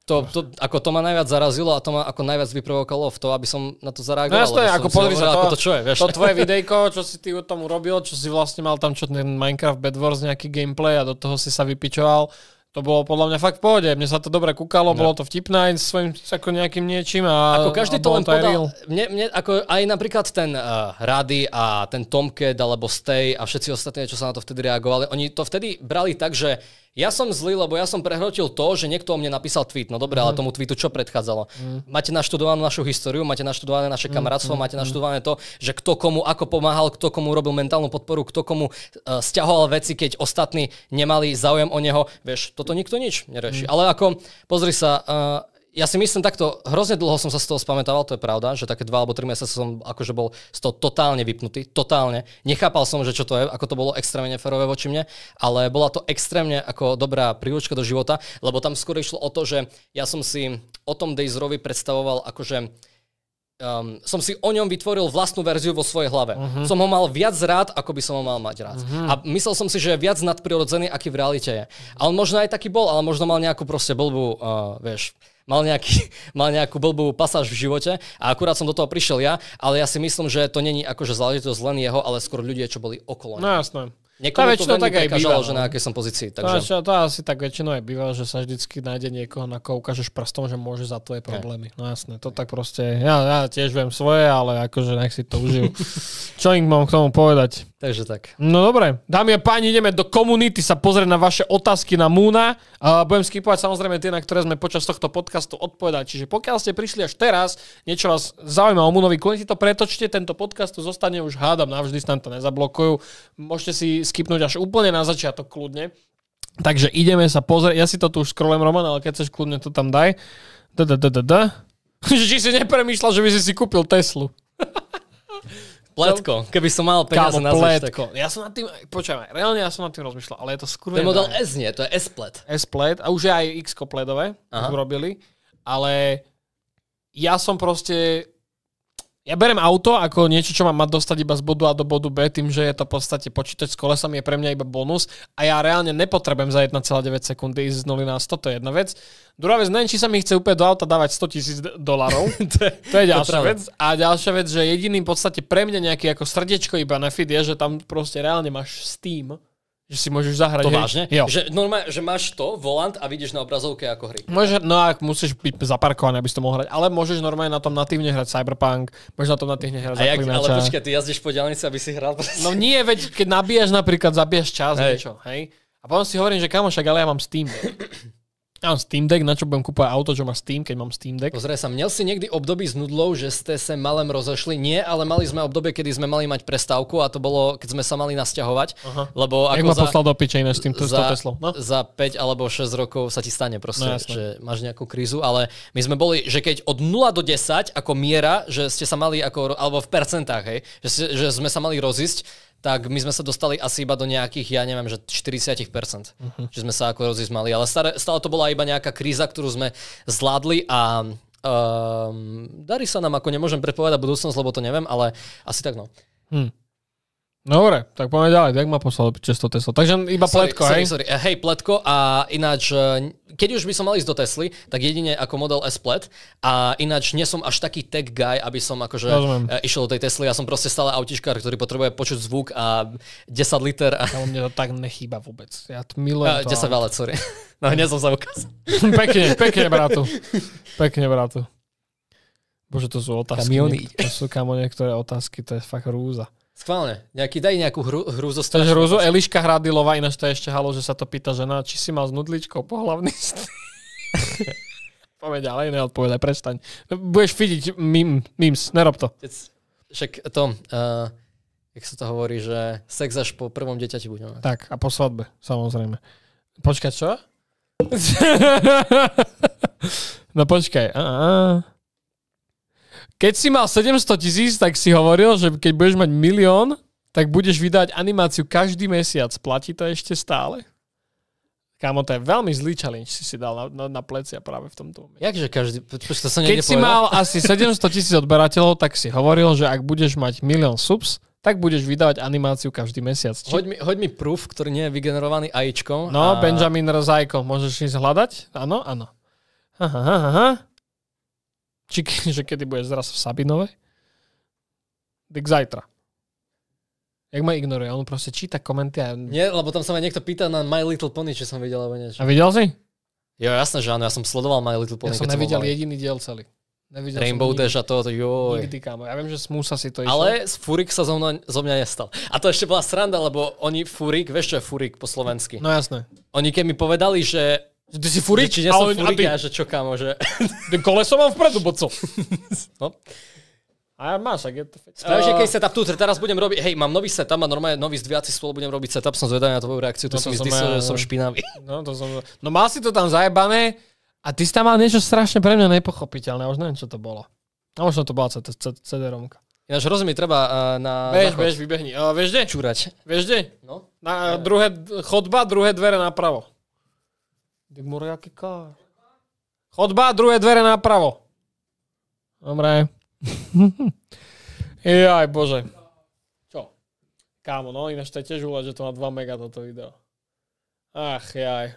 to, to, ako to ma najviac zarazilo a to ma ako najviac vyprovokalo v to, aby som na to zareagoval. No jasné, ako pozri to, ako to, čo je, vieš. to tvoje videjko, čo si ty o tom urobil, čo si vlastne mal tam čo ten Minecraft Bad Wars, nejaký gameplay a do toho si sa vypičoval. To bolo podľa mňa fakt v pohode. Mne sa to dobre kúkalo, no. bolo to vtipné aj s svojím ako nejakým niečím. A, ako každý a to len to podal. Mne, mne, ako aj napríklad ten uh, Rady a ten Tomcat alebo Stay a všetci ostatní, čo sa na to vtedy reagovali, oni to vtedy brali tak, že ja som zlý, lebo ja som prehrotil to, že niekto o mne napísal tweet. No dobre, mm. ale mhm. tomu tweetu čo predchádzalo? Mm. Máte naštudovanú našu históriu, máte naštudované naše mhm, kamarátstvo, mm. máte mhm. naštudované to, že kto komu ako pomáhal, kto komu robil mentálnu podporu, kto komu uh, stiahoval veci, keď ostatní nemali záujem o neho. Vieš, toto nikto nič nerieši. Mm. Ale ako, pozri sa, uh, ja si myslím takto, hrozne dlho som sa z toho spamätával, to je pravda, že také dva alebo tri mesiace som akože bol z toho totálne vypnutý, totálne. Nechápal som, že čo to je, ako to bolo extrémne ferové voči mne, ale bola to extrémne ako dobrá príručka do života, lebo tam skôr išlo o to, že ja som si o tom Dejzrovi predstavoval akože um, som si o ňom vytvoril vlastnú verziu vo svojej hlave. Uh-huh. Som ho mal viac rád, ako by som ho mal mať rád. Uh-huh. A myslel som si, že je viac nadprirodzený, aký v realite je. A on možno aj taký bol, ale možno mal nejakú proste blbú, uh, vieš, mal, nejaký, mal nejakú blbú pasáž v živote a akurát som do toho prišiel ja, ale ja si myslím, že to není akože záležitosť len jeho, ale skôr ľudia, čo boli okolo. No jasné. Niekomu tá väčšinou to tak aj býva. že no. na akej som pozícii. Takže... To, to asi tak väčšinou aj býva, že sa vždycky nájde niekoho, na koho ukážeš prstom, že môže za tvoje problémy. Okay. No jasné, to tak proste, ja, ja tiež viem svoje, ale akože nech si to užijú. Čo im mám k tomu povedať? Takže tak. No dobre, dámy a páni, ideme do komunity sa pozrieť na vaše otázky na Múna. Uh, budem skipovať samozrejme tie, na ktoré sme počas tohto podcastu odpovedali. Čiže pokiaľ ste prišli až teraz, niečo vás zaujíma o Múnovi, kľudne si to pretočte, tento podcast tu zostane už hádam, navždy sa to nezablokujú. Môžete si skipnúť až úplne na začiatok kľudne. Takže ideme sa pozrieť, ja si to tu už scrollujem, Roman, ale keď chceš kľudne to tam daj. Da, da, da, da, da. Či si nepremýšľal, že by si si kúpil Teslu. Pletko, keby som mal peniaze Kámo, na pletko. Ja som nad tým, počúvaj, reálne ja som nad tým rozmýšľal, ale je to skurvené. Ten model S nie, to je S-plet. S-plet, a už je aj X-ko pledové, urobili, ale ja som proste ja berem auto ako niečo, čo mám mať dostať iba z bodu A do bodu B, tým, že je to v podstate počítač s kolesami, je pre mňa iba bonus a ja reálne nepotrebujem za 1,9 sekundy ísť z 0 na 100, to je jedna vec. Druhá vec, neviem, či sa mi chce úplne do auta dávať 100 tisíc dolarov, to, to je ďalšia to vec. A ďalšia vec, že jediný v podstate pre mňa nejaký ako srdiečko iba nefit je, že tam proste reálne máš Steam, že si môžeš zahrať. To hej? vážne? Jo. Že, normálne, že máš to, volant a vidíš na obrazovke ako hry. Môže, no a musíš byť zaparkovaný, aby si to mohol hrať. Ale môžeš normálne na tom natívne hrať Cyberpunk, môžeš na tom natívne hrať a jak, Ale počkaj, ty jazdíš po diálnici, aby si hral. No nie, veď keď nabíjaš napríklad, zabíjaš čas, hej. niečo, hej. A potom si hovorím, že kamošak, ale ja mám Steam. Ja mám Steam Deck, na čo budem kúpať auto, čo má Steam, keď mám Steam Deck? Pozrie sa, mal si niekdy období s nudlou, že ste sa malem rozešli? Nie, ale mali sme obdobie, kedy sme mali mať prestávku a to bolo, keď sme sa mali nasťahovať. Aha. Lebo ako ma za, poslal do piče iné s tým za, No? Za 5 alebo 6 rokov sa ti stane proste, no, že máš nejakú krízu, ale my sme boli, že keď od 0 do 10 ako miera, že ste sa mali ako, alebo v percentách, hej, že, že sme sa mali rozísť, tak my sme sa dostali asi iba do nejakých, ja neviem, že 40%, uh-huh. Mhm. že sme sa ako rozizmali. Ale stále, stále to bola iba nejaká kríza, ktorú sme zvládli a um, darí sa nám, ako nemôžem predpovedať budúcnosť, lebo to neviem, ale asi tak no. Hmm. No dobre, tak poďme ďalej, jak ma poslal často Tesla. Takže iba sorry, pletko, sorry, hej? Sorry. Eh, hej, pletko a ináč, eh, keď už by som mal ísť do Tesly, tak jedine ako model S plet a ináč nie som až taký tech guy, aby som akože Rozumiem. Eh, išiel do tej Tesly. Ja som proste stále autičkár, ktorý potrebuje počuť zvuk a 10 liter. A... Ja, mne to tak nechýba vôbec. Ja to milujem. A, 10 ale... valet, sorry. No hneď som sa ukázal. pekne, pekne, bratu. Pekne, bratu. Bože, to sú otázky. Kamiony. To sú kamo niektoré otázky, to je fakt rúza. Schválne. Nejaký, daj nejakú hru, hru zo strašného. Hru Eliška Hradilová, ináč to je ešte halo, že sa to pýta žena, či si mal s nudličkou pohlavný styk. Poveď ďalej, neodpovedaj, prestaň. Budeš fidiť mim, memes, nerob to. Však to, uh, eh, jak sa to hovorí, že sex až po prvom deťati budeme. Tak, a po svadbe, samozrejme. Počkaj, čo? no počkaj. uh huh keď si mal 700 tisíc, tak si hovoril, že keď budeš mať milión, tak budeš vydať animáciu každý mesiac. Platí to ešte stále? Kámo, to je veľmi zlý challenge, si si dal na, na, na plecia práve v tomto momentu. Jakže každý, to sa Keď si mal asi 700 tisíc odberateľov, tak si hovoril, že ak budeš mať milión subs, tak budeš vydávať animáciu každý mesiac. Či... Hoď, mi, hoď mi proof, ktorý nie je vygenerovaný AIčkom. No, a... Benjamin Rozajko, môžeš ísť hľadať? Áno, áno. Aha, aha, aha. Či že kedy budeš zraz v Sabinove? Tak zajtra. Jak ma ignoruje? On proste číta komenty a... Nie, lebo tam sa ma niekto pýta na My Little Pony, či som videl alebo niečo. A videl si? Jo, jasné, že áno, ja som sledoval My Little Pony. Ja som nevidel som jediný diel celý. Nevidel Rainbow Dash a to, joj. Nikdy, kámo. Ja viem, že Smúsa si to Ale Furik sa zo mňa, zo mňa nestal. A to ešte bola sranda, lebo oni Furik, vieš čo je Furik po slovensky? No jasné. Oni keď mi povedali, že Ty si furič, ja som furič, ja, že čo kámo, že... Koleso mám vpredu, bo co? No. A ja máš, ak je to Spravíš uh... nejaký setup tu, teraz budem robiť, hej, mám nový setup, mám normálne nový zdviací stôl, budem robiť setup, som zvedaný na tvoju reakciu, to no, si mi ja, že som špinavý. No, to som... No mal si to tam zajebané a ty si tam mal niečo strašne pre mňa nepochopiteľné, už neviem, čo to bolo. A možno to bola CD-romka. Ináč rozumí, treba uh, na... Bež, záchod. bež, vybehni. Uh, vieš kde? Čúrať. Vieš kde? No. Na, uh, druhé, chodba, druhé dvere napravo. Tak moriaky kár. Chodba, druhé dvere napravo. Dobre. Jaj, bože. Čo? Kámo, no ináč to je tiež uľať, že to má 2 mega toto video. Ach, jaj.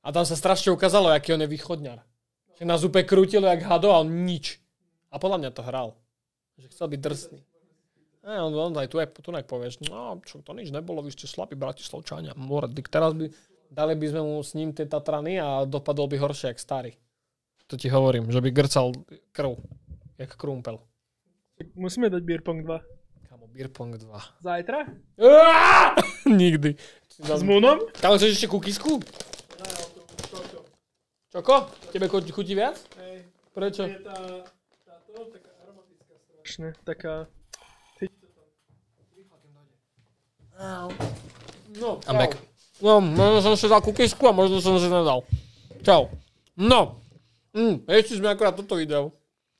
A tam sa strašne ukázalo, aký on je východňar. Že nás úplne krútilo jak hado a on nič. A podľa mňa to hral. Že chcel byť drsný. A on, on aj tu, tu povieš, no čo, to nič nebolo, vy ste slabí bratislavčania. Mordik, teraz by dali by sme mu s ním tie Tatrany a dopadol by horšie, jak starý. To ti hovorím, že by grcal krv, jak krumpel. Tak musíme dať beer pong 2. Kamo, beer pong 2. Zajtra? Aaaa! Nikdy. S Moonom? Tam chceš ešte kukisku? Čoko? Tebe chutí viac? Hej. Prečo? Je tá, taká aromatická strašne, taká... Ty... Ow. No, I'm back. No, možno som si dal kukisku a možno som si nedal. Čau. No. Mm, ešte sme akorát toto video.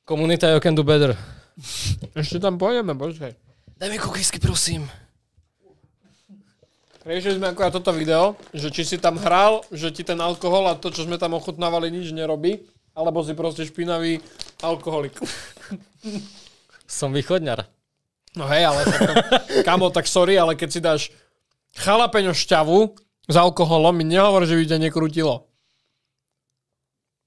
Komunita you can do better. Ešte tam pôjdeme, počkaj. Daj mi kukisky, prosím. Riešili sme akorát toto video, že či si tam hral, že ti ten alkohol a to, čo sme tam ochutnávali, nič nerobí, alebo si proste špinavý alkoholik. Som východňar. No hej, ale tak, kamo, tak sorry, ale keď si dáš chalapeňo šťavu s alkoholom, mi nehovor, že by ťa nekrutilo.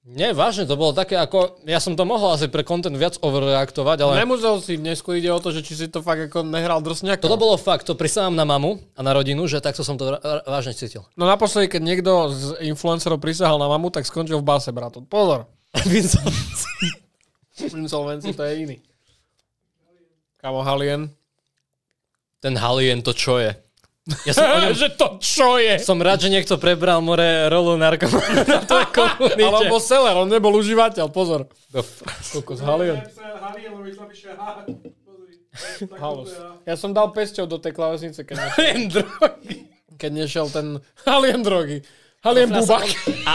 Nie, vážne, to bolo také ako, ja som to mohol asi pre content viac overreaktovať, ale... Nemusel si, dnes ide o to, že či si to fakt ako nehral drsňaka. To bolo fakt, to prisávam na mamu a na rodinu, že takto som to vážne cítil. No naposledy, keď niekto z influencerov prisahal na mamu, tak skončil v base, brato. Pozor. Insolvenci, to je iný. Kamo Halien. Ten Halien, to čo je? Ja som ňom, že to čo je? Som rád, že niekto prebral more rolu narkomana na tvojej komunite. Alebo seller, on nebol užívateľ, pozor. z Halion. Ja som dal pesťou do tej klavesnice, keď Halien drogy. Keď nešiel ten Halien drogy. Halien bubak. A,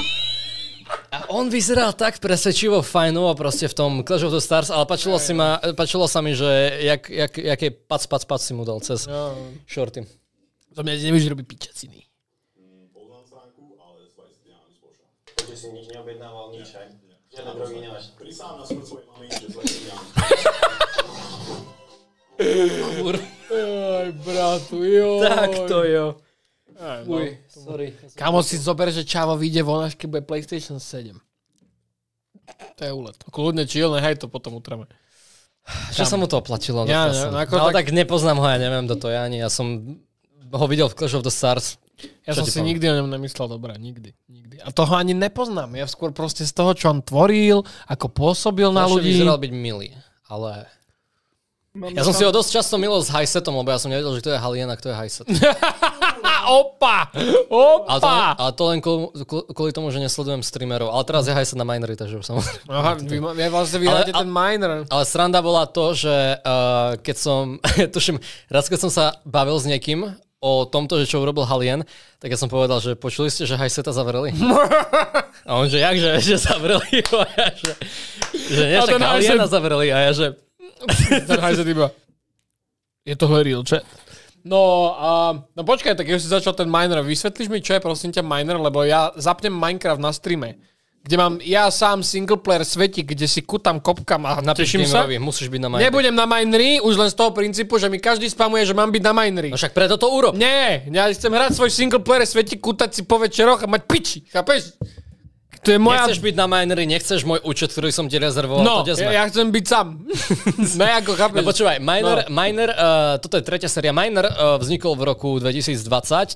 a on vyzeral tak presvedčivo a proste v tom Clash of the Stars, ale páčilo, si ma, páčilo sa mi, že jak, jak, jaké pac, pac, pac si mu dal cez ja. shorty. Za mňa nevieš robiť pičaciny. Poznám ale svajs nemám Takže si nič neobjednával, nič, aj? Žiadne drogy nemáš. Prisám na smrť svojej mamy, že Aj, bratu, jo. Tak to jo. Aj, no, Uj, sorry. Kamo si zober, že Čavo vyjde von, až keď bude PlayStation 7. To je úlet. Kľudne chill, nehaj to potom utrame. Čo sa mu to oplatilo? Ja, no, ja, no, ako no tak... tak nepoznám ho, ja neviem do to ja ani. Ja som ho videl v Clash of the Stars. Ja čo som si poviem? nikdy o ňom nemyslel dobré, nikdy, nikdy. A toho ani nepoznám. Ja skôr proste z toho, čo on tvoril, ako pôsobil na ľudí. Vyzeral byť milý, ale... Mám ja som tam... si ho dosť často milil s Hysetom, lebo ja som nevedel, že to je Halien a kto je Hyset. opa! Opa! Ale to, len, ale to len kvôli, tomu, že nesledujem streamerov. Ale teraz je Hyset na minery, takže už som... Aha, vy, ja vlastne vyhráte ten miner. Ale sranda bola to, že uh, keď som... tuším, raz keď som sa bavil s niekým o tomto, že čo urobil Halien, tak ja som povedal, že počuli ste, že Hajseta zavreli? A on, že jakže, že zavreli A ja, že, že nie, však Haliena zavreli. A ja, že... Ten Hajset iba... Je to real chat? No, uh, no počkaj, tak keď si začal ten miner, vysvetlíš mi, čo je prosím ťa miner, lebo ja zapnem Minecraft na streame kde mám ja sám single player sveti, kde si kutám, kopkam a napíšem sa. Rovi, musíš byť na Minery. Nebudem na Minery, už len z toho princípu, že mi každý spamuje, že mám byť na Minery. No však preto to urob. Nie, ja chcem hrať svoj single player sveti, kutať si po večeroch a mať piči, chápeš? to je moja... Nechceš byť na minery, nechceš môj účet, ktorý som ti rezervoval. No, to, ja, ja chcem byť sám. ne, no, ako chápeš. No počúvaj, miner, no. miner uh, eh, toto je tretia séria. Miner uh, eh, vznikol v roku 2020,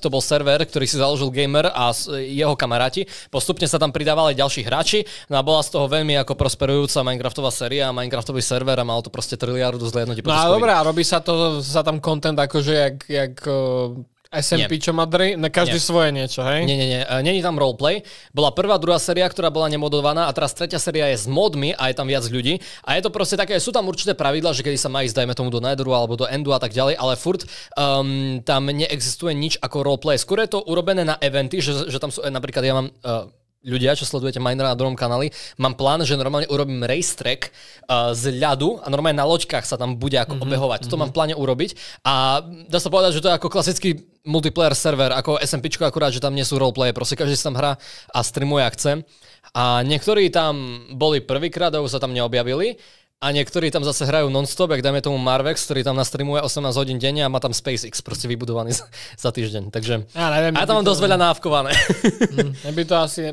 to bol server, ktorý si založil gamer a jeho kamaráti. Postupne sa tam pridávali ďalší hráči no a bola z toho veľmi ako prosperujúca Minecraftová séria a Minecraftový server a malo to proste triliardu zliadnutí. No a dobrá, robí sa to, sa tam content akože jak, jak uh SMP, nie. čo má na každý nie. svoje niečo, hej? Nie, nie, nie. E, není tam roleplay. Bola prvá, druhá séria, ktorá bola nemodovaná a teraz tretia séria je s modmi a je tam viac ľudí. A je to proste také, sú tam určité pravidla, že kedy sa má ísť, dajme tomu, do Nideru alebo do Endu a tak ďalej, ale furt um, tam neexistuje nič ako roleplay. Skôr je to urobené na eventy, že, že tam sú, e, napríklad ja mám uh, ľudia, čo sledujete Minera na druhom kanáli, mám plán, že normálne urobím racetrack uh, eh, z ľadu a normálne na loďkách sa tam bude ako mm-hmm, obehovať. Mm-hmm. To mhm. mám pláne urobiť a dá sa povedať, že to je ako klasický multiplayer server, ako SMP, akurát, že tam nie sú roleplay, proste každý sa tam hrá a streamuje ak chce. A niektorí tam boli prvýkrát a už sa tam neobjavili a niektorí tam zase hrajú non-stop, jak dajme tomu Marvex, ktorý tam nastreamuje 18 hodín denne a má tam SpaceX proste vybudovaný za, za týždeň. Takže ja, neviem, a ja tam mám dosť veľa návkované. Mm, to asi...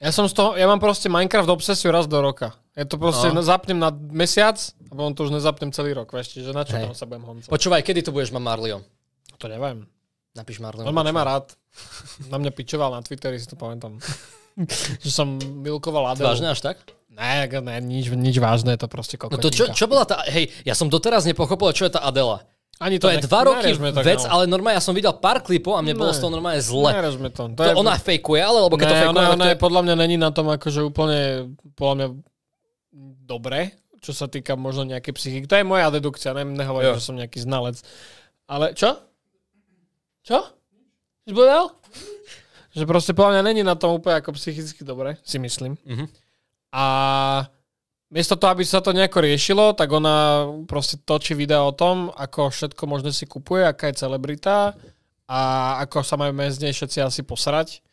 Ja, som z toho, ja mám proste Minecraft obsesiu raz do roka. Ja to proste no. zapnem na mesiac a potom to už nezapnem celý rok, vešte, že na čo hey. tam sa budem honcať. Počúvaj, kedy to budeš mať Marlio? To neviem. Napíš Marlio. On ma nemá rád. Na mňa pičoval na Twitteri, si to pamätám. že som milkoval Adelu. Vážne až tak? Ne, ne nič, nič vážne, to proste kokotinka. No to čo, čo bola tá, hej, ja som doteraz nepochopil, čo je tá Adela. Ani to, to je dva roky to, vec, no. ale normálne ja som videl pár klipov a mne ne, bolo z toho normálne zle. Nerežme to. To, to je... ona fejkuje, ale lebo keď ne, to fejkuje... Ona, ona je... podľa mňa není na tom akože úplne, podľa mňa dobre, čo sa týka možno nejaké psychiky. To je moja dedukcia, ne, nehovorím, jo. že som nejaký znalec. Ale čo? Čo? Čo povedal? Že proste podľa mňa není na tom úplne ako psychicky dobre, si myslím. Mm-hmm. A miesto toho, aby sa to nejako riešilo, tak ona proste točí videa o tom, ako všetko možné si kupuje, aká je celebrita a ako sa majú z nej všetci asi posrať.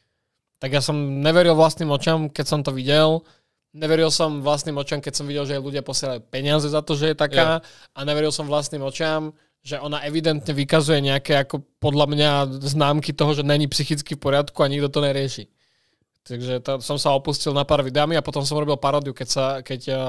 Tak ja som neveril vlastným očam, keď som to videl. Neveril som vlastným očam, keď som videl, že ľudia posielajú peniaze za to, že je taká. Yeah. A neveril som vlastným očam, že ona evidentne vykazuje nejaké ako podľa mňa známky toho, že není psychicky v poriadku a nikto to nerieši. Takže tam som sa opustil na pár videami a potom som robil paródiu, keď, sa, keď uh,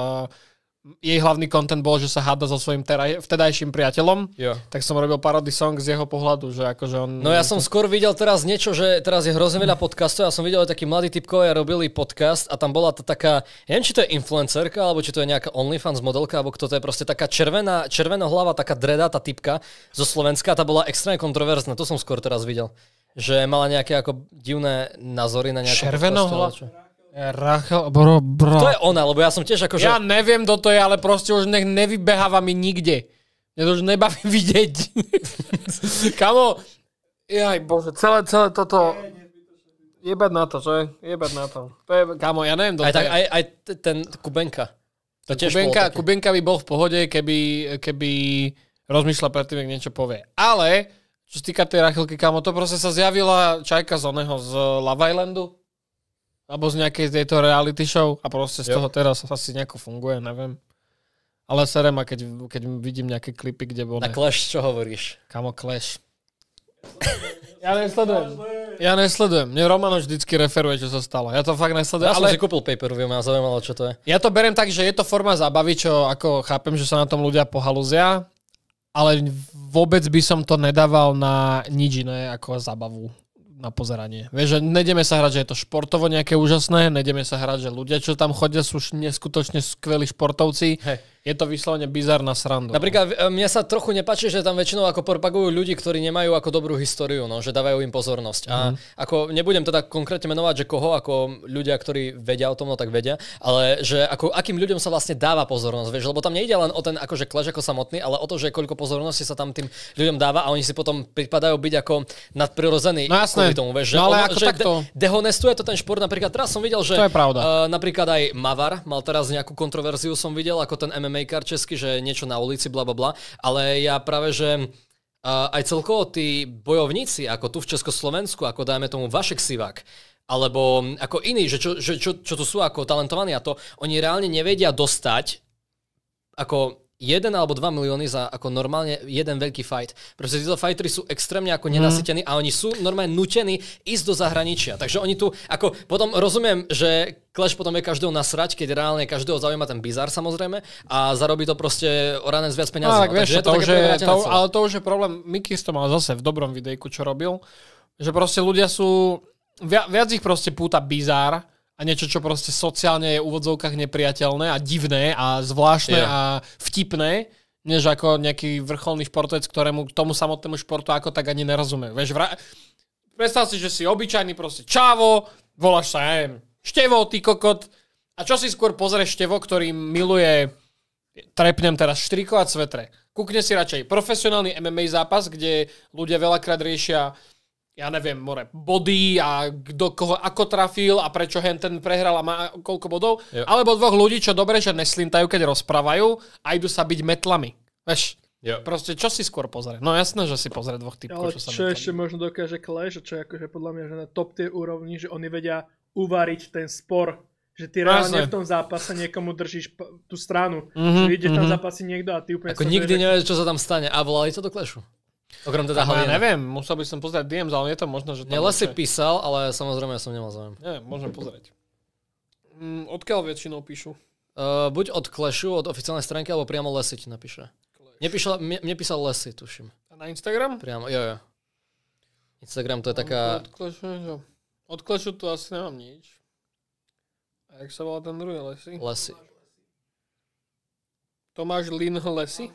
jej hlavný content bol, že sa háda so svojím teraj, vtedajším priateľom, jo. tak som robil parody song z jeho pohľadu, že akože on... No ja som skôr videl teraz niečo, že teraz je hrozne veľa podcastov, ja som videl aj takí mladí typkovia robili podcast a tam bola tá taká, ja neviem, či to je influencerka, alebo či to je nejaká OnlyFans modelka, alebo kto to je, proste taká červená, červenohlava, taká dreda, tá typka zo Slovenska, tá bola extrémne kontroverzná, to som skôr teraz videl. Že mala nejaké ako divné názory na nejaké... Červenohlava? Rachel bro. To je ona, lebo ja som tiež akože... Ja neviem, kto to je, ale proste už nech nevybeháva mi nikde. Mňa to už nebaví vidieť. Kamo, jaj bože, celé, celé toto... Jebať na to, že? Jebať na to. to je, kamo, ja neviem, kto aj, to tak, je. Aj, aj ten Kubenka. To tiež Kubenka, Kubenka by bol v pohode, keby, keby rozmýšľa predtým, ak niečo povie. Ale, čo sa týka tej Rachelky, kamo, to proste sa zjavila čajka z oného z Love Islandu. Alebo z nejakej tejto reality show a proste z jo. toho teraz asi nejako funguje, neviem. Ale serem a keď, keď vidím nejaké klipy, kde bol... Na Clash čo hovoríš? Kamo Clash. Ja nesledujem. Ja nesledujem. Mne Romano vždycky referuje, čo sa stalo. Ja to fakt nesledujem. Ja som ale... si kúpil pay viem, view zaujímalo, čo to je. Ja to berem tak, že je to forma zábavy, čo ako chápem, že sa na tom ľudia pohalúzia, ale vôbec by som to nedával na nič iné ako zabavu na pozeranie. Vieš, že nedeme sa hrať, že je to športovo nejaké úžasné, nedeme sa hrať, že ľudia, čo tam chodia, sú neskutočne skvelí športovci. Hey. Je to vyslovene bizarná sranda. Napríklad e, mne sa trochu nepáči, že tam väčšinou ako propagujú ľudí, ktorí nemajú ako dobrú históriu, no, že dávajú im pozornosť. Mm. A mhm. ako nebudem teda konkrétne menovať, že koho, ako ľudia, ktorí vedia o tom, no tak vedia, ale že ako akým ľuďom sa vlastne dáva pozornosť, vieš, lebo tam nejde len o ten akože kleš ako samotný, ale o to, že koľko pozornosti sa tam tým ľuďom dáva a oni si potom pripadajú byť ako nadprirodzení. No jasné. Tomu, vieš, že no, ale ako že takto... de- dehonestuje to ten šport. Napríklad teraz som videl, že to je pravda. Uh, napríklad aj Mavar mal teraz nejakú kontroverziu, som videl, ako ten MMA MMA kar česky, že niečo na ulici, bla bla bla, ale ja práve, že uh, aj celkovo tí bojovníci, ako tu v Československu, ako dajme tomu Vašek Sivák, alebo ako iní, že čo, že čo, čo tu sú ako talentovaní a to, oni reálne nevedia dostať ako jeden alebo dva milióny za ako normálne jeden veľký fight. Pretože títo fightery sú extrémne ako nenasytení mm. a oni sú normálne nutení ísť do zahraničia. Takže oni tu, ako potom rozumiem, že Clash potom je každého nasrať, keď reálne každého zaujíma ten bizar samozrejme a zarobí to proste o z viac peniazí. No, tak no, vieš, Takže to, to, že, to, ale to už je problém, Miky to mal zase v dobrom videjku, čo robil, že proste ľudia sú, viac, viac ich proste púta bizár, a niečo, čo proste sociálne je v úvodzovkách nepriateľné a divné a zvláštne yeah. a vtipné, než ako nejaký vrcholný športovec, ktorému tomu samotnému športu ako tak ani nerozumie. Veš, vra... Predstav si, že si obyčajný proste čavo, voláš sa, ja neviem, števo, ty kokot. A čo si skôr pozrieš števo, ktorý miluje, trepnem teraz, štrikovať a Kúkne si radšej profesionálny MMA zápas, kde ľudia veľakrát riešia ja neviem, more body a kto koho ako trafil a prečo hen ten prehral a má koľko bodov. Jo. Alebo dvoch ľudí, čo dobre, že neslintajú, keď rozprávajú a idú sa byť metlami. Veš, jo. proste čo si skôr pozrie? No jasné, že si pozrie dvoch typov Ale čo sa čo ešte možno dokáže Clash, čo je akože podľa mňa že na top tie úrovni, že oni vedia uvariť ten spor že ty no reálne v tom zápase niekomu držíš p- tú stranu. Mm-hmm, že ide mm-hmm. tam mhm. zápasy niekto a ty úplne... Ako nikdy nevieš, čo sa tam stane. A volali to do klešu. Okrem teda Tam, no ja neviem, musel by som pozrieť DMs, ale je to možno, že... Nela si písal, ale samozrejme ja som nemal záujem. Nie, môžem pozrieť. Mm, odkiaľ väčšinou píšu? Uh, buď od Clashu, od oficiálnej stránky, alebo priamo Lesy ti napíše. Nepíšla, mne, mne písal Lesy, tuším. A na Instagram? Priamo, jo, jo. Instagram to je taká... Od Clashu, od Clashu tu asi nemám nič. A jak sa volá ten druhý Lesy? Lesy. Tomáš Lin Lesy?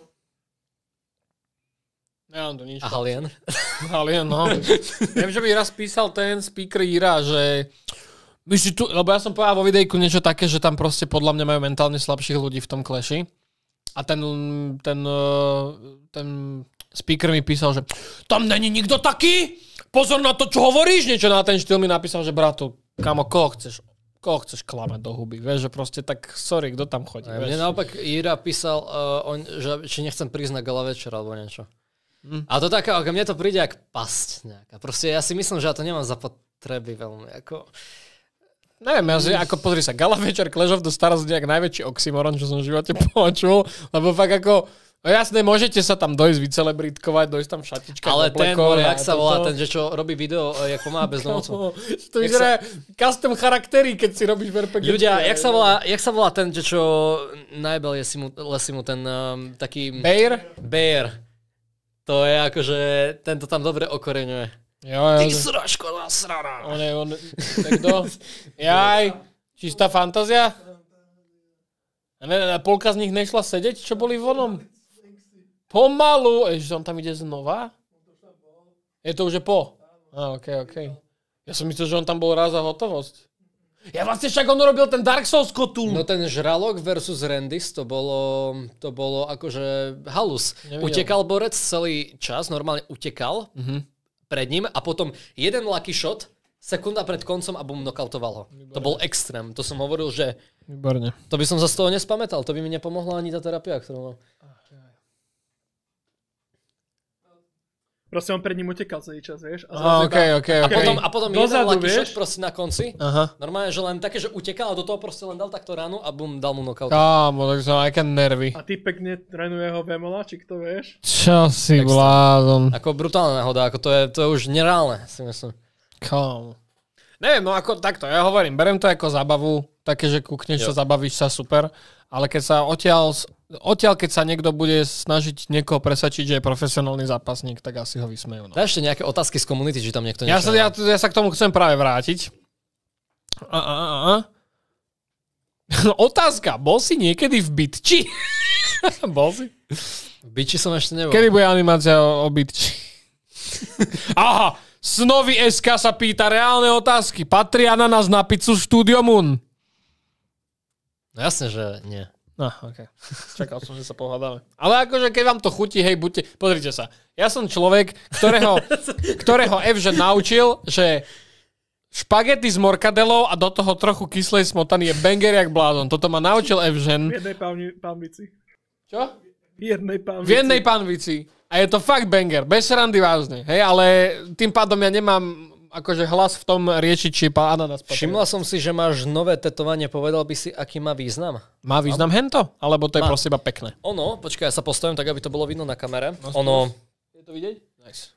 Nemám to nič. Alien. Alien, no. Viem, že by raz písal ten speaker Ira, že my si tu, lebo ja som povedal vo videjku niečo také, že tam proste podľa mňa majú mentálne slabších ľudí v tom kleši. A ten, ten, eh, ten speaker mi písal, že tam není nikto taký, pozor na to, čo hovoríš, niečo na ten štýl mi napísal, že bratu, kamo, koho chceš koho chceš klamať do huby, vieš, že proste tak, sorry, kto tam chodí. mne naopak Ira písal, uh, on, že, či nechcem prísť na gala večer alebo niečo. Mm. A to také, ako mne to príde ako pasť nejaká. Proste ja si myslím, že ja to nemám za potreby veľmi. Ako... Neviem, ja, si, hm. ako pozri sa, Gala večer Clash of the Stars nejak najväčší oxymoron, čo som v živote počul, lebo fakt ako, no jasné, môžete sa tam dojsť vycelebritkovať, dojsť tam v šatičkách. Ale ten, jak sa volá, ten, že čo robí video, e, jak pomáha bezdomovcov. to vyzerá sa... custom charaktery, keď si robíš v RPG. Ľudia, jak sa, volá, jak sa volá ten, že čo najbel je si mu, lesi mu ten um, taký... Bear? Bear. To je akože, tento tam dobre okoreňuje. Jo, jo. Ty sračko, srana. On je, on, tak kto? Jaj, čistá fantázia? Ne, polka z nich nešla sedieť, čo boli vonom. Pomalu. Ešte on tam ide znova? Je to už je po? A, ah, ok, Okay. Ja som myslel, že on tam bol raz a hotovosť. Ja vlastne však on urobil ten Dark Souls kotul. No ten žralok versus Rendis, to bolo, to bolo akože halus. Nevidel. Utekal borec celý čas, normálne utekal mm-hmm. pred ním a potom jeden lucky shot, sekunda pred koncom a bum, nokautoval ho. Výborné. To bol extrém, to som hovoril, že... Výborne. To by som sa z toho nespamätal, to by mi nepomohla ani tá terapia, ktorú mám. Proste on pred ním utekal celý čas, vieš? A, oh, okay, okay, okay. a potom, a potom Dozadu, jeden lucky proste na konci. Aha. Normálne, že len také, že utekal a do toho proste len dal takto ránu a bum, dal mu knockout. Kámo, tak som aj nervy. A ty pekne trénuje ho Vemola, či kto vieš? Čo si blázon. Ako brutálna náhoda, ako to je, to je už nereálne, si myslím. Kámo. Neviem, no ako takto, ja hovorím, berem to ako zabavu, také, že kúkneš sa, zabavíš sa, super. Ale keď sa odtiaľ Odtiaľ, keď sa niekto bude snažiť niekoho presačiť, že je profesionálny zápasník, tak asi ho vysmejú. No. ešte nejaké otázky z komunity, že tam niekto Ja sa, ja, ja sa k tomu chcem práve vrátiť. A, a, a, a. Otázka, bol si niekedy v bitči? bol si? V bitči som ešte nebol. Kedy bude animácia o, o bitči? Aha, Snovy SK sa pýta reálne otázky. Patria na nás na pizzu Studio Moon? No jasne, že nie. No, ok. Čakal som, že sa pohádame. Ale akože keď vám to chutí, hej, buďte... Pozrite sa. Ja som človek, ktorého, ktorého Evže naučil, že špagety s morkadelou a do toho trochu kyslej smotany je banger jak blázon. Toto ma naučil Evžen. V jednej pánvici. Čo? V jednej pánvici. V jednej pánvici. A je to fakt banger. Bez randy vážne. Hej, ale tým pádom ja nemám akože hlas v tom rieči, či pá ananas Všimla som si, že máš nové tetovanie, povedal by si, aký má význam. Má význam Am? hento? Alebo to je má. pekné? Ono, počkaj, ja sa postavím tak, aby to bolo vidno na kamere. No, ono... Je to vidieť? Nice.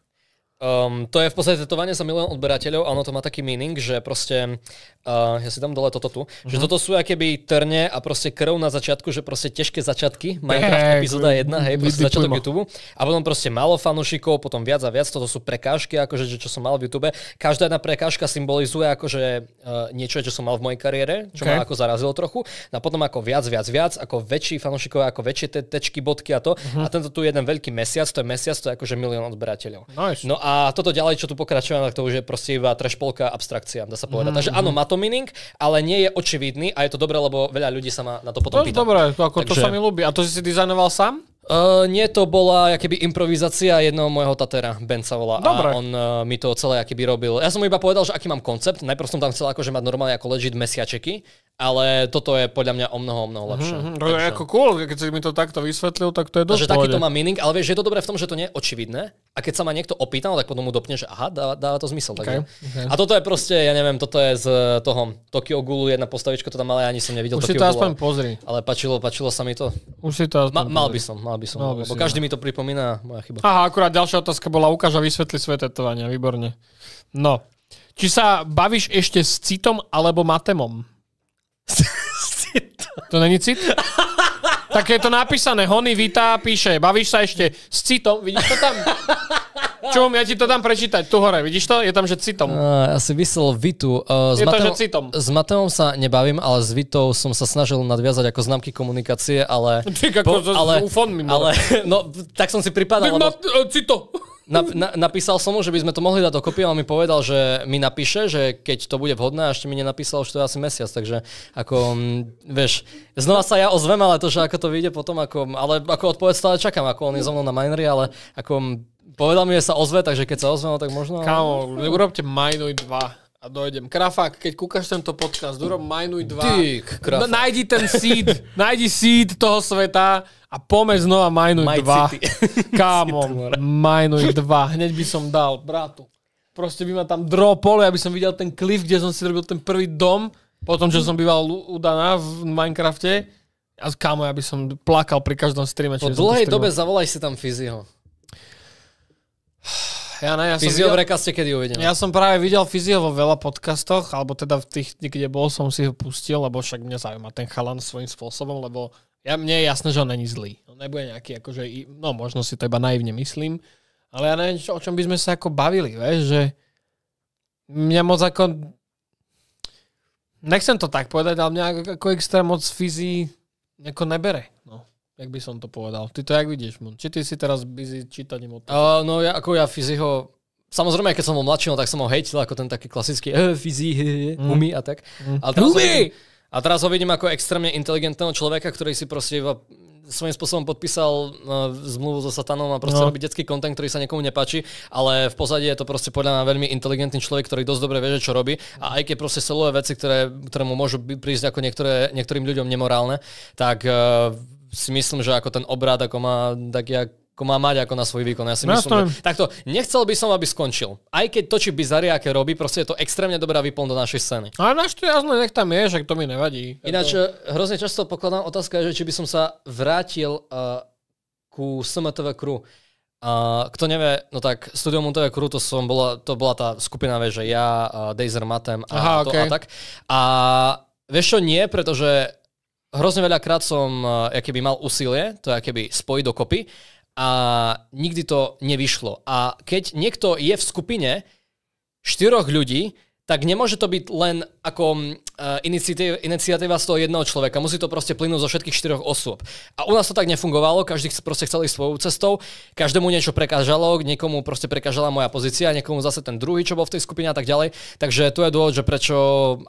Um, to je v podstate tetovanie za milión odberateľov a ono to má taký meaning, že proste, uh, ja si dám dole toto tu, mm-hmm. že mhm. toto sú akéby trne a proste krv na začiatku, že proste ťažké začiatky, Minecraft hey, epizóda 1, hej, proste začiatok YouTube. A potom proste malo fanúšikov, potom viac a viac, toto sú prekážky, akože, že, čo som mal v YouTube. Každá jedna prekážka symbolizuje akože uh, niečo, čo som mal v mojej kariére, čo okay. ma ako zarazilo trochu. No a potom ako viac, viac, viac, ako väčší fanúšikov, ako väčšie te, tečky, bodky a to. Mm-hmm. A tento tu jeden veľký mesiac, to je mesiac, to je akože milión odberateľov. Nice. No a a toto ďalej, čo tu pokračujeme, tak to už je proste iba trešpolka abstrakcia, dá sa povedať. Mm-hmm. Takže mhm. áno, má to meaning, ale nie je očividný a je to dobré, lebo veľa ľudí sa ma na to potom to je Dobre, to, ako, Takže... to sa mi ľúbi. A to si si dizajnoval sám? Uh, nie, to bola jakéby, improvizácia jednoho môjho tatera, Ben sa volá. Dobre. A on uh, mi to celé jakéby, robil. Ja som mu iba povedal, že aký mám koncept. Najprv som tam chcel akože mať normálne ako legit mesiačeky, ale toto je podľa mňa o mnoho, o mnoho mhm, lepšie. Mm-hmm, to je ako cool, keď si mi to takto vysvetlil, tak to je dosť Takže takýto má meaning, ale vieš, je to dobré v tom, že to nie je očividné. A keď sa ma niekto opýtal, tak potom mu dopne, že aha, dáva, dáva to zmysel. Okay, takže. okay. A toto je proste, ja neviem, toto je z toho Tokyo Gulu, jedna postavička, to tam ale ja ani som nevidel. Už Tokyo si to aspoň pozri. Ale pačilo, pačilo sa mi to. Už si to aspoň ma, mal by som, mal by som no, mal, lebo každý mi to pripomína, moja chyba. Aha, akurát ďalšia otázka bola, ukáž a vysvetli svoje tetovania, výborne. No, či sa bavíš ešte s citom alebo matemom? To není cit? tak je to napísané. Hony Vita píše, bavíš sa ešte s citom, vidíš to tam? Čum, ja ti to tam prečítať, tu hore, vidíš to? Je tam, že citom. Uh, ja si myslel Vitu. Uh, s je Mateom, to, že citom. S Mateom sa nebavím, ale s Vitou som sa snažil nadviazať ako známky komunikácie, ale... Ty, ako po, ale, ale, ale, no, tak som si pripadal, lebo... Ma, uh, e, cito. Na, na, napísal som mu, že by sme to mohli dať dokopy, ale mi povedal, že mi napíše, že keď to bude vhodné, a ešte mi nenapísal už to asi mesiac, takže ako, m, mm, vieš, znova sa ja ozvem, ale to, že ako to vyjde potom, ako, ale ako odpoveď stále čakám, ako on je so mnou na minery, ale ako mm, povedal mi, že sa ozve, takže keď sa ozve, no tak možno... Kámo, urobte minery 2 a dojdem. Krafák, keď kúkaš tento podcast, urob Majnuj dva. Dík, krafák. Nájdi ten seed, nájdi seed toho sveta a pome znova Majnuj My City. Kámo, Majnuj dva. Hneď by som dal, bratu. Proste by ma tam dropol, aby som videl ten klif, kde som si robil ten prvý dom, potom, čo som býval u Dana v Minecrafte. A kámo, ja by som plakal pri každom streame. Po dlhej dobe zavolaj si tam Fyziho ja ne, ja som videl, v rekaste, kedy uvidíme. Ja som práve videl Fyzio vo veľa podcastoch, alebo teda v tých, kde bol, som si ho pustil, lebo však mňa zaujíma ten chalan svojím spôsobom, lebo ja, mne je jasné, že on není zlý. On nebude nejaký, akože, no možno si to iba naivne myslím, ale ja neviem, čo, o čom by sme sa ako bavili, vieš, že mňa moc ako... Nechcem to tak povedať, ale mňa ako extra moc fyzí ako nebere. No. Jak by som to povedal? Ty to jak vidíš, Či ty si teraz busy čítaním o Uh, no ja, ako ja fyziho... samozrejme, keď som ho mladšil, no, tak som ho hejtil ako ten taký klasický eh, fyzí, mm. umí a tak. Mm. Ale teraz umí! A teraz ho vidím ako extrémne inteligentného človeka, ktorý si proste iba svojím spôsobom podpísal uh, zmluvu so Satanom a proste no. robí detský kontent, ktorý sa niekomu nepáči, ale v pozadí je to proste podľa mňa veľmi inteligentný človek, ktorý dosť dobre vie, čo robí a aj keď proste soluje veci, ktoré, ktoré mu môžu prísť ako niektoré, niektorým ľuďom nemorálne, tak uh, si myslím, že ako ten obrad, ako má, tak jak ako má mať ako na svoj výkon. Ja si no, myslím, že... takto, nechcel by som, aby skončil. Aj keď to, či aké robí, proste je to extrémne dobrá vyplň do našej scény. No Ale náš to jasné, nech tam je, že to mi nevadí. Ináč, to... Eh, hrozne často pokladám otázka, že či by som sa vrátil uh, ku SMTV Crew. Uh, kto nevie, no tak Studio Monteve Crew, to, som bola, to bola tá skupina, vie, že ja, uh, Dazer Matem a, Aha, to, okay. a tak. A vieš čo, nie, pretože hrozne krát som uh, e, keby mal úsilie, to je keby spojiť dokopy a nikdy to nevyšlo. A keď niekto je v skupine štyroch ľudí, tak nemôže to byť len ako Eh, iniciatíva, z toho jedného človeka. Musí to proste plynúť zo všetkých štyroch osôb. A u nás to tak nefungovalo, každý proste chcel ísť svojou cestou, každému niečo prekážalo, niekomu proste prekážala moja pozícia, niekomu zase ten druhý, čo bol v tej skupine a tak ďalej. Takže to je dôvod, že prečo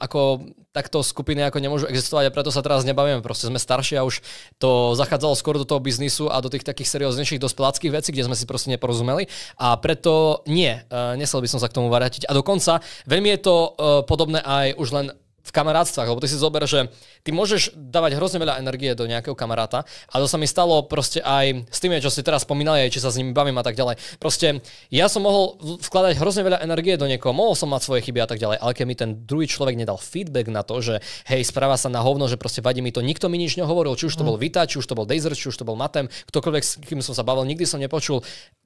ako takto skupiny ako nemôžu existovať a preto sa teraz nebavíme. Proste sme starší a už to zachádzalo skôr do toho biznisu a do tých takých serióznejších dospeláckých vecí, kde sme si proste neporozumeli. A preto nie, eh, nesel by som sa k tomu vrátiť. A dokonca veľmi je to eh, podobné aj už len v kamarátstvách, lebo ty si zober, že ty môžeš dávať hrozne veľa energie do nejakého kamaráta a to sa mi stalo proste aj s tým, čo si teraz spomínali, aj či sa s nimi bavím a tak ďalej. Proste ja som mohol vkladať hrozne veľa energie do niekoho, mohol som mať svoje chyby a tak ďalej, ale keď mi ten druhý človek nedal feedback na to, že hej, správa sa na hovno, že proste vadí mi to, nikto mi nič nehovoril, či už to mhm. bol Vita, či už to bol Dazer, či už to bol Matem, ktokoľvek, s kým som sa bavil, nikdy som nepočul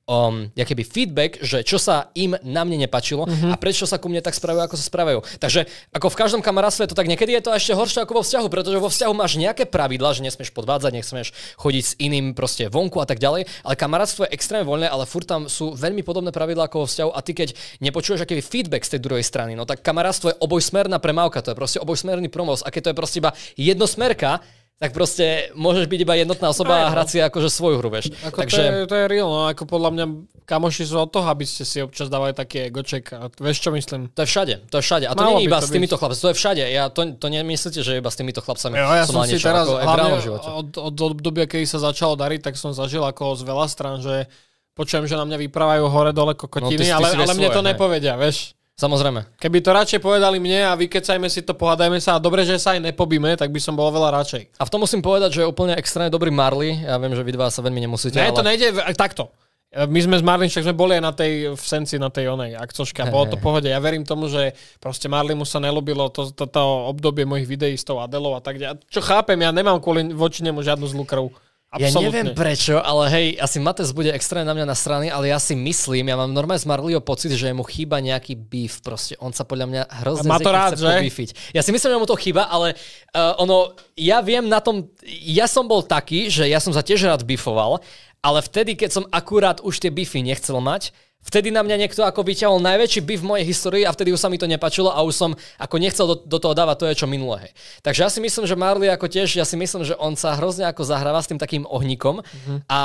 um, keby feedback, že čo sa im na mne nepačilo mm-hmm. a mhm. prečo sa ku mne tak správajú, ako sa správajú. Takže ako v každom kamarátstve to tak niekedy je to ešte horšie ako vo vzťahu, pretože vo vzťahu máš nejaké pravidla, že nesmieš podvádzať, nesmieš chodiť s iným proste vonku a tak ďalej, ale kamarátstvo je extrémne voľné, ale furt tam sú veľmi podobné pravidlá ako vo vzťahu a ty keď nepočuješ aký feedback z tej druhej strany, no tak kamarátstvo je obojsmerná premávka, to je proste obojsmerný promos a keď to je proste iba jednosmerka, tak proste môžeš byť iba jednotná osoba Aj, a no. hrať si akože svoju hru, vieš. Ako Takže... to, je, to je real, no ako podľa mňa kamoši sú od toho, aby ste si občas dávali taký egoček a vieš čo myslím. To je všade, to je všade. A to Malo nie je iba s týmito chlapcami, to je všade. Ja to, to nemyslíte, že iba s týmito chlapcami jo, ja som, som si niečo, teraz, ako hlavne živote. Od, od obdobia, kedy sa začalo dariť, tak som zažil ako z veľa strán, že počujem, že na mňa vyprávajú hore dole kokotiny, no, ty, ale, ty ale svoje, mne to ne? nepovedia, vieš. Samozrejme. Keby to radšej povedali mne a vykecajme si to, pohádajme sa a dobre, že sa aj nepobíme, tak by som bol veľa radšej. A v tom musím povedať, že je úplne extrémne dobrý Marley. Ja viem, že vy dva sa veľmi nemusíte. Ne, ale... to nejde takto. My sme s Marlin, však sme boli aj na tej, v Senci, na tej onej akcoške a bolo to pohode. Ja verím tomu, že proste Marlimu sa nelobilo to, to, to obdobie mojich videí s tou Adelou a tak ďalej. Čo chápem, ja nemám kvôli voči nemu žiadnu zlú krv. Absolutne. Ja neviem prečo, ale hej, asi Mates bude extrémne na mňa na strany, ale ja si myslím, ja mám normálne z Marlio pocit, že mu chýba nejaký beef proste. On sa podľa mňa hrozne Má to rád, chce že? Pobífiť. Ja si myslím, že mu to chýba, ale uh, ono, ja viem na tom, ja som bol taký, že ja som sa tiež rád bifoval, ale vtedy, keď som akurát už tie bify nechcel mať, Vtedy na mňa niekto ako vyťahol najväčší by v mojej histórii a vtedy už sa mi to nepačilo a už som ako nechcel do, do toho dávať to, je čo minulé. Hej. Takže ja si myslím, že Marley ako tiež, ja si myslím, že on sa hrozne ako zahráva s tým takým ohníkom mm-hmm. a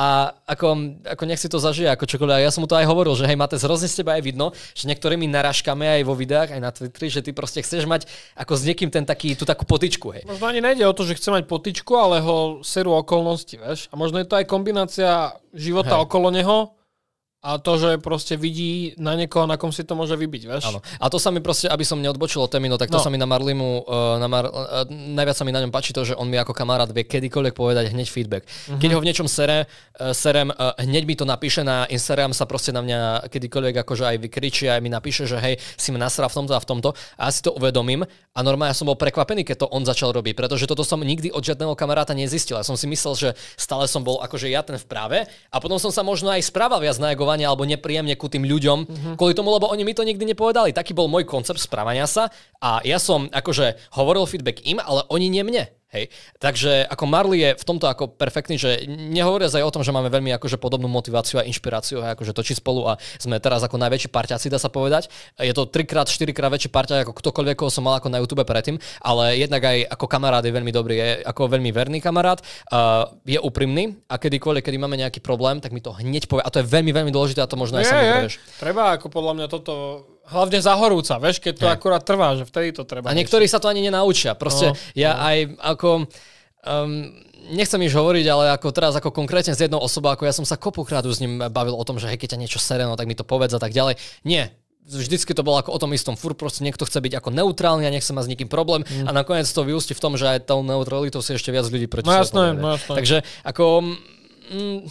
ako, ako nech si to zažije ako čokoľvek. Ja som mu to aj hovoril, že hej máte hrozne z teba aj vidno, že niektorými naražkami aj vo videách, aj na Twitteri, že ty proste chceš mať ako s niekým ten taký, tú takú potičku. Hej. Možno ani nejde o to, že chce mať potičku, ale ho serú okolnosti, vieš. A možno je to aj kombinácia života hej. okolo neho a to, že proste vidí na niekoho, na kom si to môže vybiť, vieš? Áno. A to sa mi proste, aby som neodbočil o témy, no tak to no. sa mi na Marlimu, e, na Mar, e, najviac sa mi na ňom páči to, že on mi ako kamarát vie kedykoľvek povedať hneď feedback. Uh-huh. Keď ho v niečom sere, e, serem, hneď mi to napíše na Instagram, sa proste na mňa kedykoľvek akože aj vykričí, aj mi napíše, že hej, si ma nasra v tomto a v tomto. A ja si to uvedomím a normálne ja som bol prekvapený, keď to on začal robiť, pretože toto som nikdy od žiadneho kamaráta nezistil. Ja som si myslel, že stále som bol akože ja ten v práve a potom som sa možno aj správa viac na chovanie alebo nepríjemne ku tým ľuďom, mm-hmm. kvôli tomu, lebo oni mi to nikdy nepovedali. Taký bol môj koncept správania sa a ja som akože hovoril feedback im, ale oni nie mne. Hej. Takže ako Marley je v tomto ako perfektný, že nehovoria aj o tom, že máme veľmi akože podobnú motiváciu a inšpiráciu, hej, akože točí spolu a sme teraz ako najväčší parťaci, dá sa povedať. Je to trikrát, štyrikrát väčší parťak ako ktokoľvek, koho som mal ako na YouTube predtým, ale jednak aj ako kamarát je veľmi dobrý, je ako veľmi verný kamarát, uh, je úprimný a kedykoľvek, kedy máme nejaký problém, tak mi to hneď povie. A to je veľmi, veľmi dôležité a to možno aj je, sami je. Treba ako podľa mňa toto Hlavne zahorúca, vieš, keď to hey. akurát trvá, že vtedy to treba. A niektorí sa to ani nenaučia. Proste no, ja no. aj ako... Um, nechcem iš hovoriť, ale ako teraz ako konkrétne z jednou osobou, ako ja som sa kopukrát s ním bavil o tom, že hej, keď ťa niečo sereno, tak mi to povedz a tak ďalej. Nie, vždycky to bolo ako o tom istom. Fur proste niekto chce byť ako neutrálny a nechce mať s nikým problém mm. a nakoniec to vyústi v tom, že aj tou neutralitou si ešte viac ľudí proti no, jasné, no, jasné. Takže ako... Mm,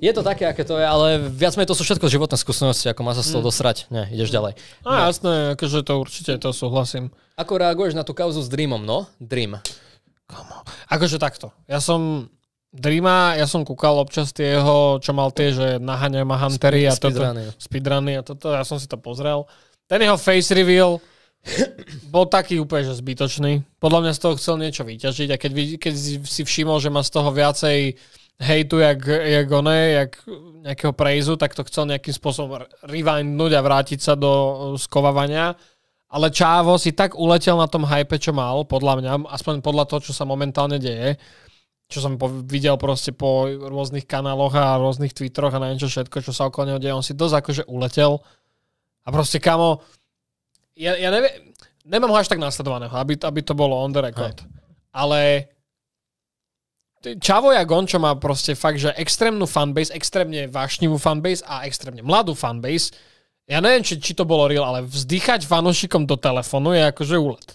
je to také, aké to je, ale viac menej to sú všetko životné skúsenosti, ako má sa z toho mm. dosrať. Mm. Nie, ideš ďalej. A no. jasné, akože to určite, to súhlasím. Ako reaguješ na tú kauzu s Dreamom, no? Dream. Komu? Akože takto. Ja som Dreama, ja som kúkal občas tie jeho, čo mal tie, že naháňaj ma huntery a toto. Speedrunny a toto, ja som si to pozrel. Ten jeho face reveal bol taký úplne, že zbytočný. Podľa mňa z toho chcel niečo vyťažiť a keď, keď si všimol, že má z toho viacej hejtu, jak, jak one, jak nejakého prejzu, tak to chcel nejakým spôsobom rewindnúť a vrátiť sa do e, skovávania. Ale Čávo si tak uletel na tom hype, čo mal, podľa mňa, aspoň podľa toho, čo sa momentálne deje, čo som videl proste po rôznych kanáloch a rôznych twitteroch a neviem čo všetko, čo sa okolo neho deje, on si dosť akože uletel. A proste kamo, ja, ja neviem, nemám ho až tak nasledovaného, aby, aby to bolo on the record. Hej. Ale Čavo Jagon, čo má proste fakt, že extrémnu fanbase, extrémne vášnivú fanbase a extrémne mladú fanbase, ja neviem, či, či to bolo real, ale vzdychať fanošikom do telefónu je akože úlet.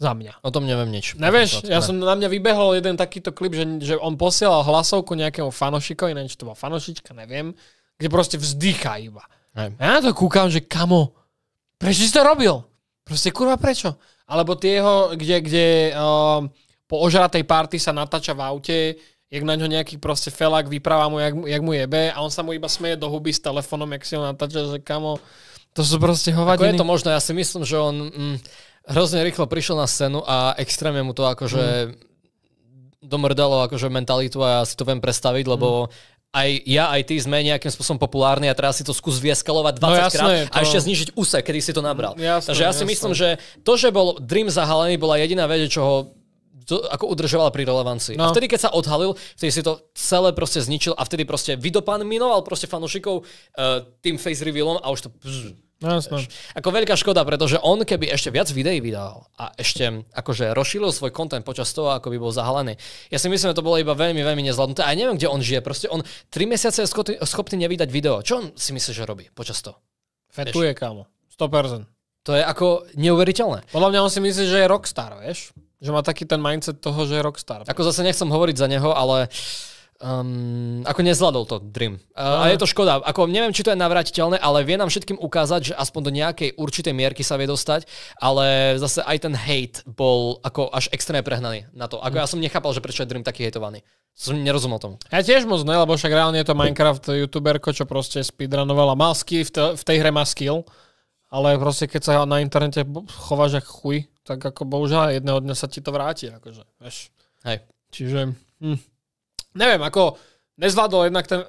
Za mňa. O tom neviem nič. Nevieš, ja som, na mňa vybehol jeden takýto klip, že, že on posielal hlasovku nejakému fanošikovi, neviem, či to bola fanošička, neviem, kde proste vzdychá iba. Hej. Ja na to kúkam, že kamo, prečo si to robil? Proste kurva prečo? Alebo tie jeho, kde, kde uh, po ožratej party sa natáča v aute, jak na ňo nejaký proste felak vypráva mu, jak, jak mu jebe a on sa mu iba smeje do huby s telefónom, jak si ho natáča, že kamo, to sú proste hovadiny. Ako je to možné, ja si myslím, že on mm, hrozne rýchlo prišiel na scénu a extrémne mu to akože mm. domrdalo akože mentalitu a ja si to viem predstaviť, lebo mm aj ja, aj ty sme nejakým spôsobom populárni a teraz si to skús vieskalovať 20 no, jasné, krát to... a ešte znižiť úsek, kedy si to nabral. Mm, jasné, Takže ja si jasné. myslím, že to, že bol Dream zahalený, bola jediná vede, čo ho do, ako udržoval pri relevancii. No. A vtedy, keď sa odhalil, vtedy si to celé proste zničil a vtedy proste vydopan minoval proste fanúšikov uh, eh, tým face revealom a už to... Pzz, no, jasné. Ako veľká škoda, pretože on keby ešte viac videí vydal a ešte akože rozšíril svoj kontent počas toho, ako by bol zahalený. Ja si myslím, že to bolo iba veľmi, veľmi nezvládnuté. A ja neviem, kde on žije. Proste on 3 mesiace je schopný nevydať video. Čo on si myslí, že robí počas toho? Fetuje, kámo. 100%. To je ako neuveriteľné. Podľa mňa on si myslí, že je rockstar, vieš? Že má taký ten mindset toho, že je rockstar. Ako zase nechcem hovoriť za neho, ale um, ako nezvládol to Dream. Uh, a je to škoda. Ako neviem, či to je navrátiteľné, ale vie nám všetkým ukázať, že aspoň do nejakej určitej mierky sa vie dostať, ale zase aj ten hate bol ako až extrémne prehnaný na to. Ako mhm. ja som nechápal, že prečo je Dream taký hejtovaný. Som nerozumel tomu. Ja tiež moc ne, lebo však reálne je to Minecraft youtuberko, čo proste a Mal skill, v, te, v tej hre má skill, ale proste keď sa na internete chováš ako chuj, tak ako bohužiaľ jedného dňa sa ti to vráti. Akože, vieš. Hej. Čiže, hm, neviem, ako nezvládol jednak ten...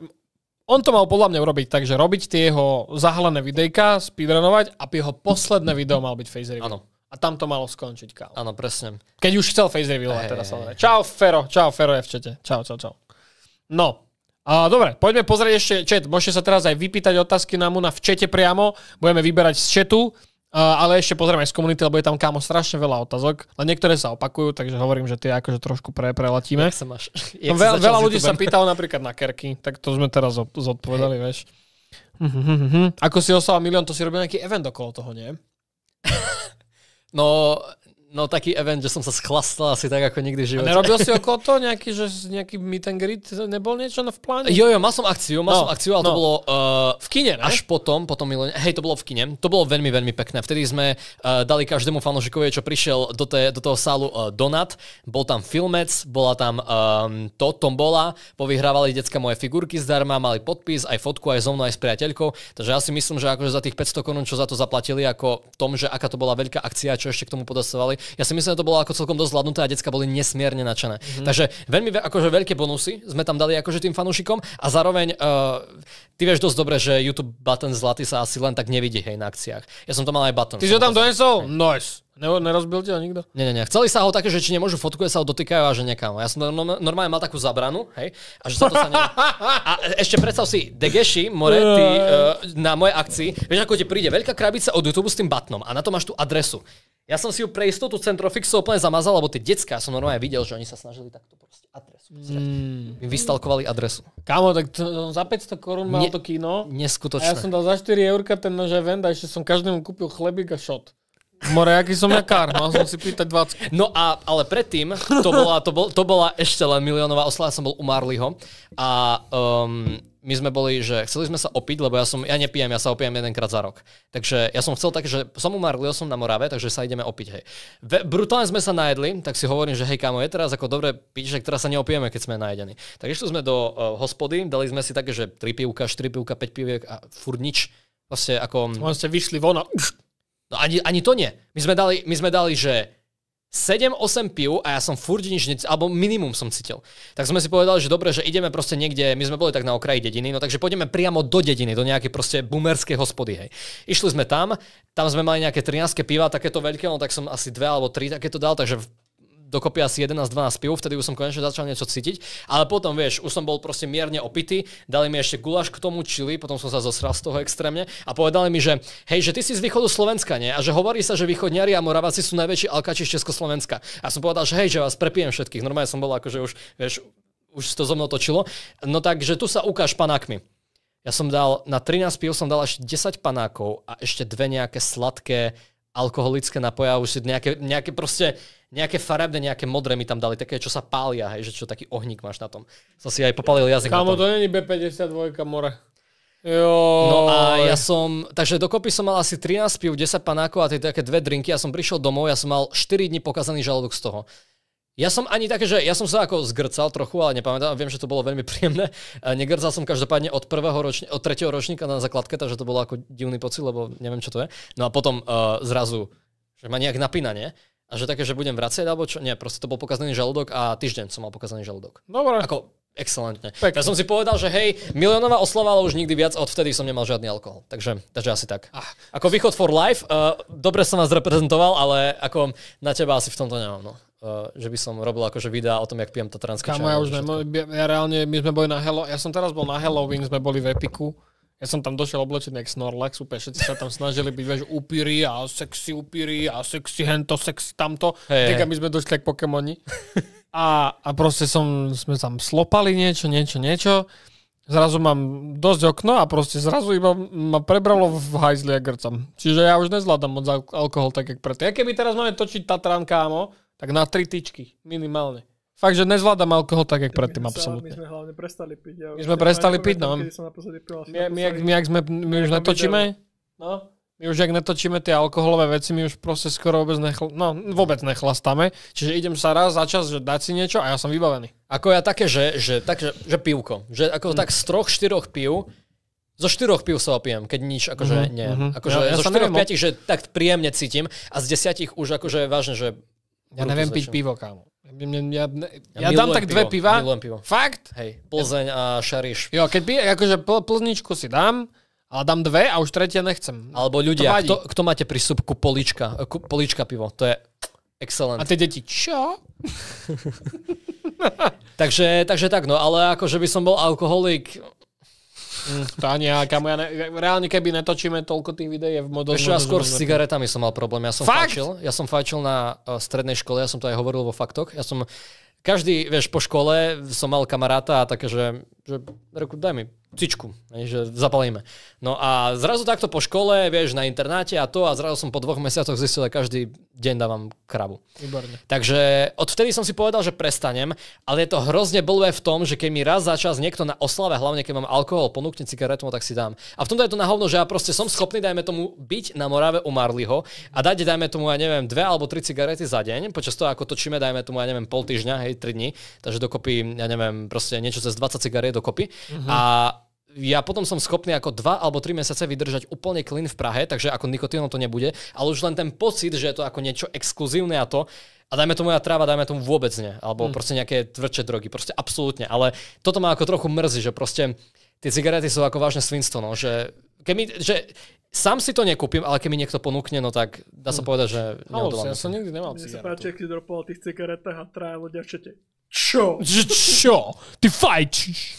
On to mal podľa mňa urobiť tak, že robiť tie jeho zahalené videjka, speedrunovať a jeho posledné video mal byť face reveal. Áno. A tam to malo skončiť, kámo. Áno, presne. Keď už chcel face reveal, hey, teraz hey, Čau, Fero, čau, Fero je v čete. Čau, čau, čau. No, a, dobre, poďme pozrieť ešte chat. Môžete sa teraz aj vypýtať otázky na Muna v čete priamo. Budeme vyberať z chatu. Eh, ale ešte pozriem aj z komunity, lebo je tam kámo strašne veľa otázok. Len niektoré sa opakujú, takže hovorím, že tie akože trošku pre, prelatíme. Jak sa máš? Jak no, veľa, veľa ľudí sa pýtalo napríklad na kerky, tak to sme teraz zodpovedali, hey. vieš. Mhm, mhm, mhm. Ako si osala milión, to si robil nejaký event okolo toho, nie? no, No taký event, že som sa schlastal asi tak ako nikdy v živote. A nerobil si okolo toho nejaký, že nejaký meet and greet, nebol niečo v pláne? Jo, jo, mal som akciu, mal no, som akciu, ale no. to bolo... Uh, v kine, ne? Až potom, potom milo... hej, to bolo v kine, to bolo veľmi, veľmi pekné. Vtedy sme uh, dali každému fanožikovi, čo prišiel do, te, do toho sálu uh, eh, Donat, bol tam filmec, bola tam um, to, tombola, povyhrávali decka moje figurky zdarma, mali podpis, aj fotku, aj so mnou, aj s priateľkou. Takže ja si myslím, že akože za tých 500 korun, čo za to zaplatili, ako tom, že aká to bola veľká akcia, čo ešte k tomu podasovali, ja si myslím, že to bolo ako celkom dosť zvládnuté a decka boli nesmierne nadšené. Mm-hmm. Takže veľmi akože veľké bonusy sme tam dali akože tým fanúšikom a zároveň uh, ty vieš dosť dobre, že YouTube button zlatý sa asi len tak nevidí hej na akciách. Ja som to mal aj button. Ty si tam donesol? Nice. Ne, nerozbil ťa nikto? Nie, nie, nie. Chceli sa ho také, že či nemôžu fotkuje sa ho dotýkajú a že nekam. Ja som normálne mal takú zabranu, hej, a že sa to sa nemá. A ešte predstav si, Degeši, more, ty, uh, na mojej akcii, vieš, ako ti príde veľká krabica od YouTube s tým batnom a na to máš tú adresu. Ja som si ju pre istotu Centrofixu úplne zamazal, lebo tie decka, ja som normálne videl, že oni sa snažili takto proste adresu. Mm. Vystalkovali adresu. Kámo, tak to, no, za 500 korún mal ne, to kino. Neskutočné. A ja som dal za 4 eurka ten náš ven a ešte som každému kúpil chlebík a šot. More, aký som ja kár, mal som si pýtať 20. No a, ale predtým, to bola, to bol, to bola ešte len miliónová oslava, som bol u Marleyho a um, my sme boli, že chceli sme sa opiť, lebo ja som, ja nepijem, ja sa opijem jedenkrát za rok. Takže ja som chcel tak, že som u Marlio, som na Morave, takže sa ideme opiť, hej. Ve, brutálne sme sa najedli, tak si hovorím, že hej kámo, je teraz ako dobre piť, že teraz sa neopijeme, keď sme najedení. Tak išli sme do uh, hospody, dali sme si také, že 3 pivka, 4 pivka, 5 piviek a furt nič. Vlastne ako... Vlastne ste vyšli von a... No ani, ani to nie. My sme dali, my sme dali že 7-8 piv a ja som furt nič, nic, alebo minimum som cítil. Tak sme si povedali, že dobre, že ideme proste niekde, my sme boli tak na okraji dediny, no takže pôjdeme priamo do dediny, do nejakej proste bumerskej hospody, hej. Išli sme tam, tam sme mali nejaké 13 piva, takéto veľké, no tak som asi dve alebo tri takéto dal, takže dokopy asi 11-12 piv, vtedy už som konečne začal niečo cítiť, ale potom, vieš, už som bol proste mierne opitý, dali mi ešte gulaš k tomu čili, potom som sa zosral z toho extrémne a povedali mi, že hej, že ty si z východu Slovenska, nie? A že hovorí sa, že východňari a Moraváci sú najväčší alkači z Československa. A som povedal, že hej, že vás prepijem všetkých. Normálne som bol že už, vieš, už to zo mnou točilo. No takže tu sa ukáž panákmi. Ja som dal, na 13 pív som dal až 10 panákov a ešte dve nejaké sladké alkoholické napoje a už si nejaké, nejaké proste nejaké farebné, nejaké modré mi tam dali, také, čo sa pália, hej, že čo taký ohník máš na tom. Som si aj popalil jazyk Kámo, to není B52 more. Jo. No a ja som, takže dokopy som mal asi 13 piv, 10 panákov a tie také dve drinky. Ja som prišiel domov, ja som mal 4 dní pokazaný žalúdok z toho. Ja som ani také, že ja som sa ako zgrcal trochu, ale nepamätám, viem, že to bolo veľmi príjemné. Negrcal som každopádne od prvého ročne, od tretieho ročníka na základke, takže to bolo ako divný pocit, lebo neviem, čo to je. No a potom uh, zrazu, že ma nejak napínanie. A že také, že budem vracať, alebo čo? Nie, proste to bol pokazený žalúdok a týždeň som mal pokazený žalúdok. Dobre. Ako, excelentne. Pekne. Ja som si povedal, že hej, miliónová oslava, ale už nikdy viac, odvtedy som nemal žiadny alkohol. Takže, takže asi tak. Ach. Ako východ for life, uh, dobre som vás reprezentoval, ale ako na teba asi v tomto nemám, no. Uh, že by som robil akože videa o tom, jak pijem to čaje. Ja už ja reálne, my sme boli na Hello, ja som teraz bol na Halloween, sme boli v Epiku. Ja som tam došiel oblečený jak Snorlax, úplne všetci sa tam snažili byť, vieš, upíri a sexy upíri a sexy hento, sexy tamto. Hey, my sme došli k Pokémoni. a, a proste som, sme tam slopali niečo, niečo, niečo. Zrazu mám dosť okno a proste zrazu iba ma prebralo v hajzli a grcam. Čiže ja už nezvládam moc alkohol tak, jak preto. Ja keby teraz máme točiť Tatran, kámo, tak na tri tyčky minimálne. Fakt, že nezvládam alkohol tak, jak predtým, absolútne. My sme hlavne prestali piť. Ja my sme prestali piť, no. my, ak my, sme, my už netočíme, no. My už, ak netočíme tie alkoholové veci, my už proste skoro vôbec, nechl- no, vôbec nechlastáme. Čiže idem sa raz za čas, že dať si niečo a ja som vybavený. Ako ja také, že, že, tak, že, že pivko. Že ako mm. tak z troch, štyroch piv, zo štyroch pív sa opijem, keď nič, akože mm-hmm. nie. Mm-hmm. Akože ja, ja zo štyroch, piatich, že tak príjemne cítim a z desiatich už akože vážne, že... Ja neviem piť pivo, kámo. Ja, ja, ja dám tak pivo, dve piva. Milujem pivo. Fakt? Hej, Plzeň a Šariš. Jo, keď by, akože pl, Plzničku si dám, ale dám dve a už tretie nechcem. Alebo ľudia, kto, kto máte pri súbku polička, polička pivo, to je excellent. A tie deti, čo? takže, takže tak, no, ale akože by som bol alkoholik, Mm, tá nejaká ja Ne... Reálne, keby netočíme toľko tých videí v modelu... Ešte ja skôr s cigaretami som mal problém. Ja som Fakt? fajčil, ja som fajčil na eh, strednej škole, ja som to aj hovoril vo faktoch. Ja som... Každý, vieš, po škole som mal kamaráta a také, že že reku, daj mi cičku, že zapalíme. No a zrazu takto po škole, vieš, na internáte a to a zrazu som po dvoch mesiacoch zistil, že každý deň dávam krabu. Výborne. Takže odvtedy som si povedal, že prestanem, ale je to hrozne blbé v tom, že keď mi raz za čas niekto na oslave, hlavne keď mám alkohol, ponúkne cigaretu, tak si dám. A v tomto je to na hovno, že ja proste som schopný, dajme tomu, byť na Morave u Marliho a dať, dajme tomu, ja neviem, dve alebo tri cigarety za deň, počas toho, ako točíme, dajme tomu, ja neviem, pol týždňa, hej, tri dni, takže dokopy, ja neviem, proste niečo cez 20 cigaret dokopy. Uh-huh. A ja potom som schopný ako dva alebo tri mesiace vydržať úplne klin v Prahe, takže ako nikotínom to nebude, ale už len ten pocit, že je to ako niečo exkluzívne a to, a dajme tomu ja tráva, dajme tomu vôbec nie. Alebo mm. proste nejaké tvrdšie drogy, proste absolútne. Ale toto ma ako trochu mrzí, že proste tie cigarety sú ako vážne svinstvo, no, že, keby, že Sám si to nekúpim, ale keď mi niekto ponúkne, no tak dá sa hm. povedať, že neodolám. Ja som nikdy nemal cigaretu. Mne sa páči, ak si dropoval tých cigaretách a traja ľudia v čete. Čo? Čo? Ty fajčíš.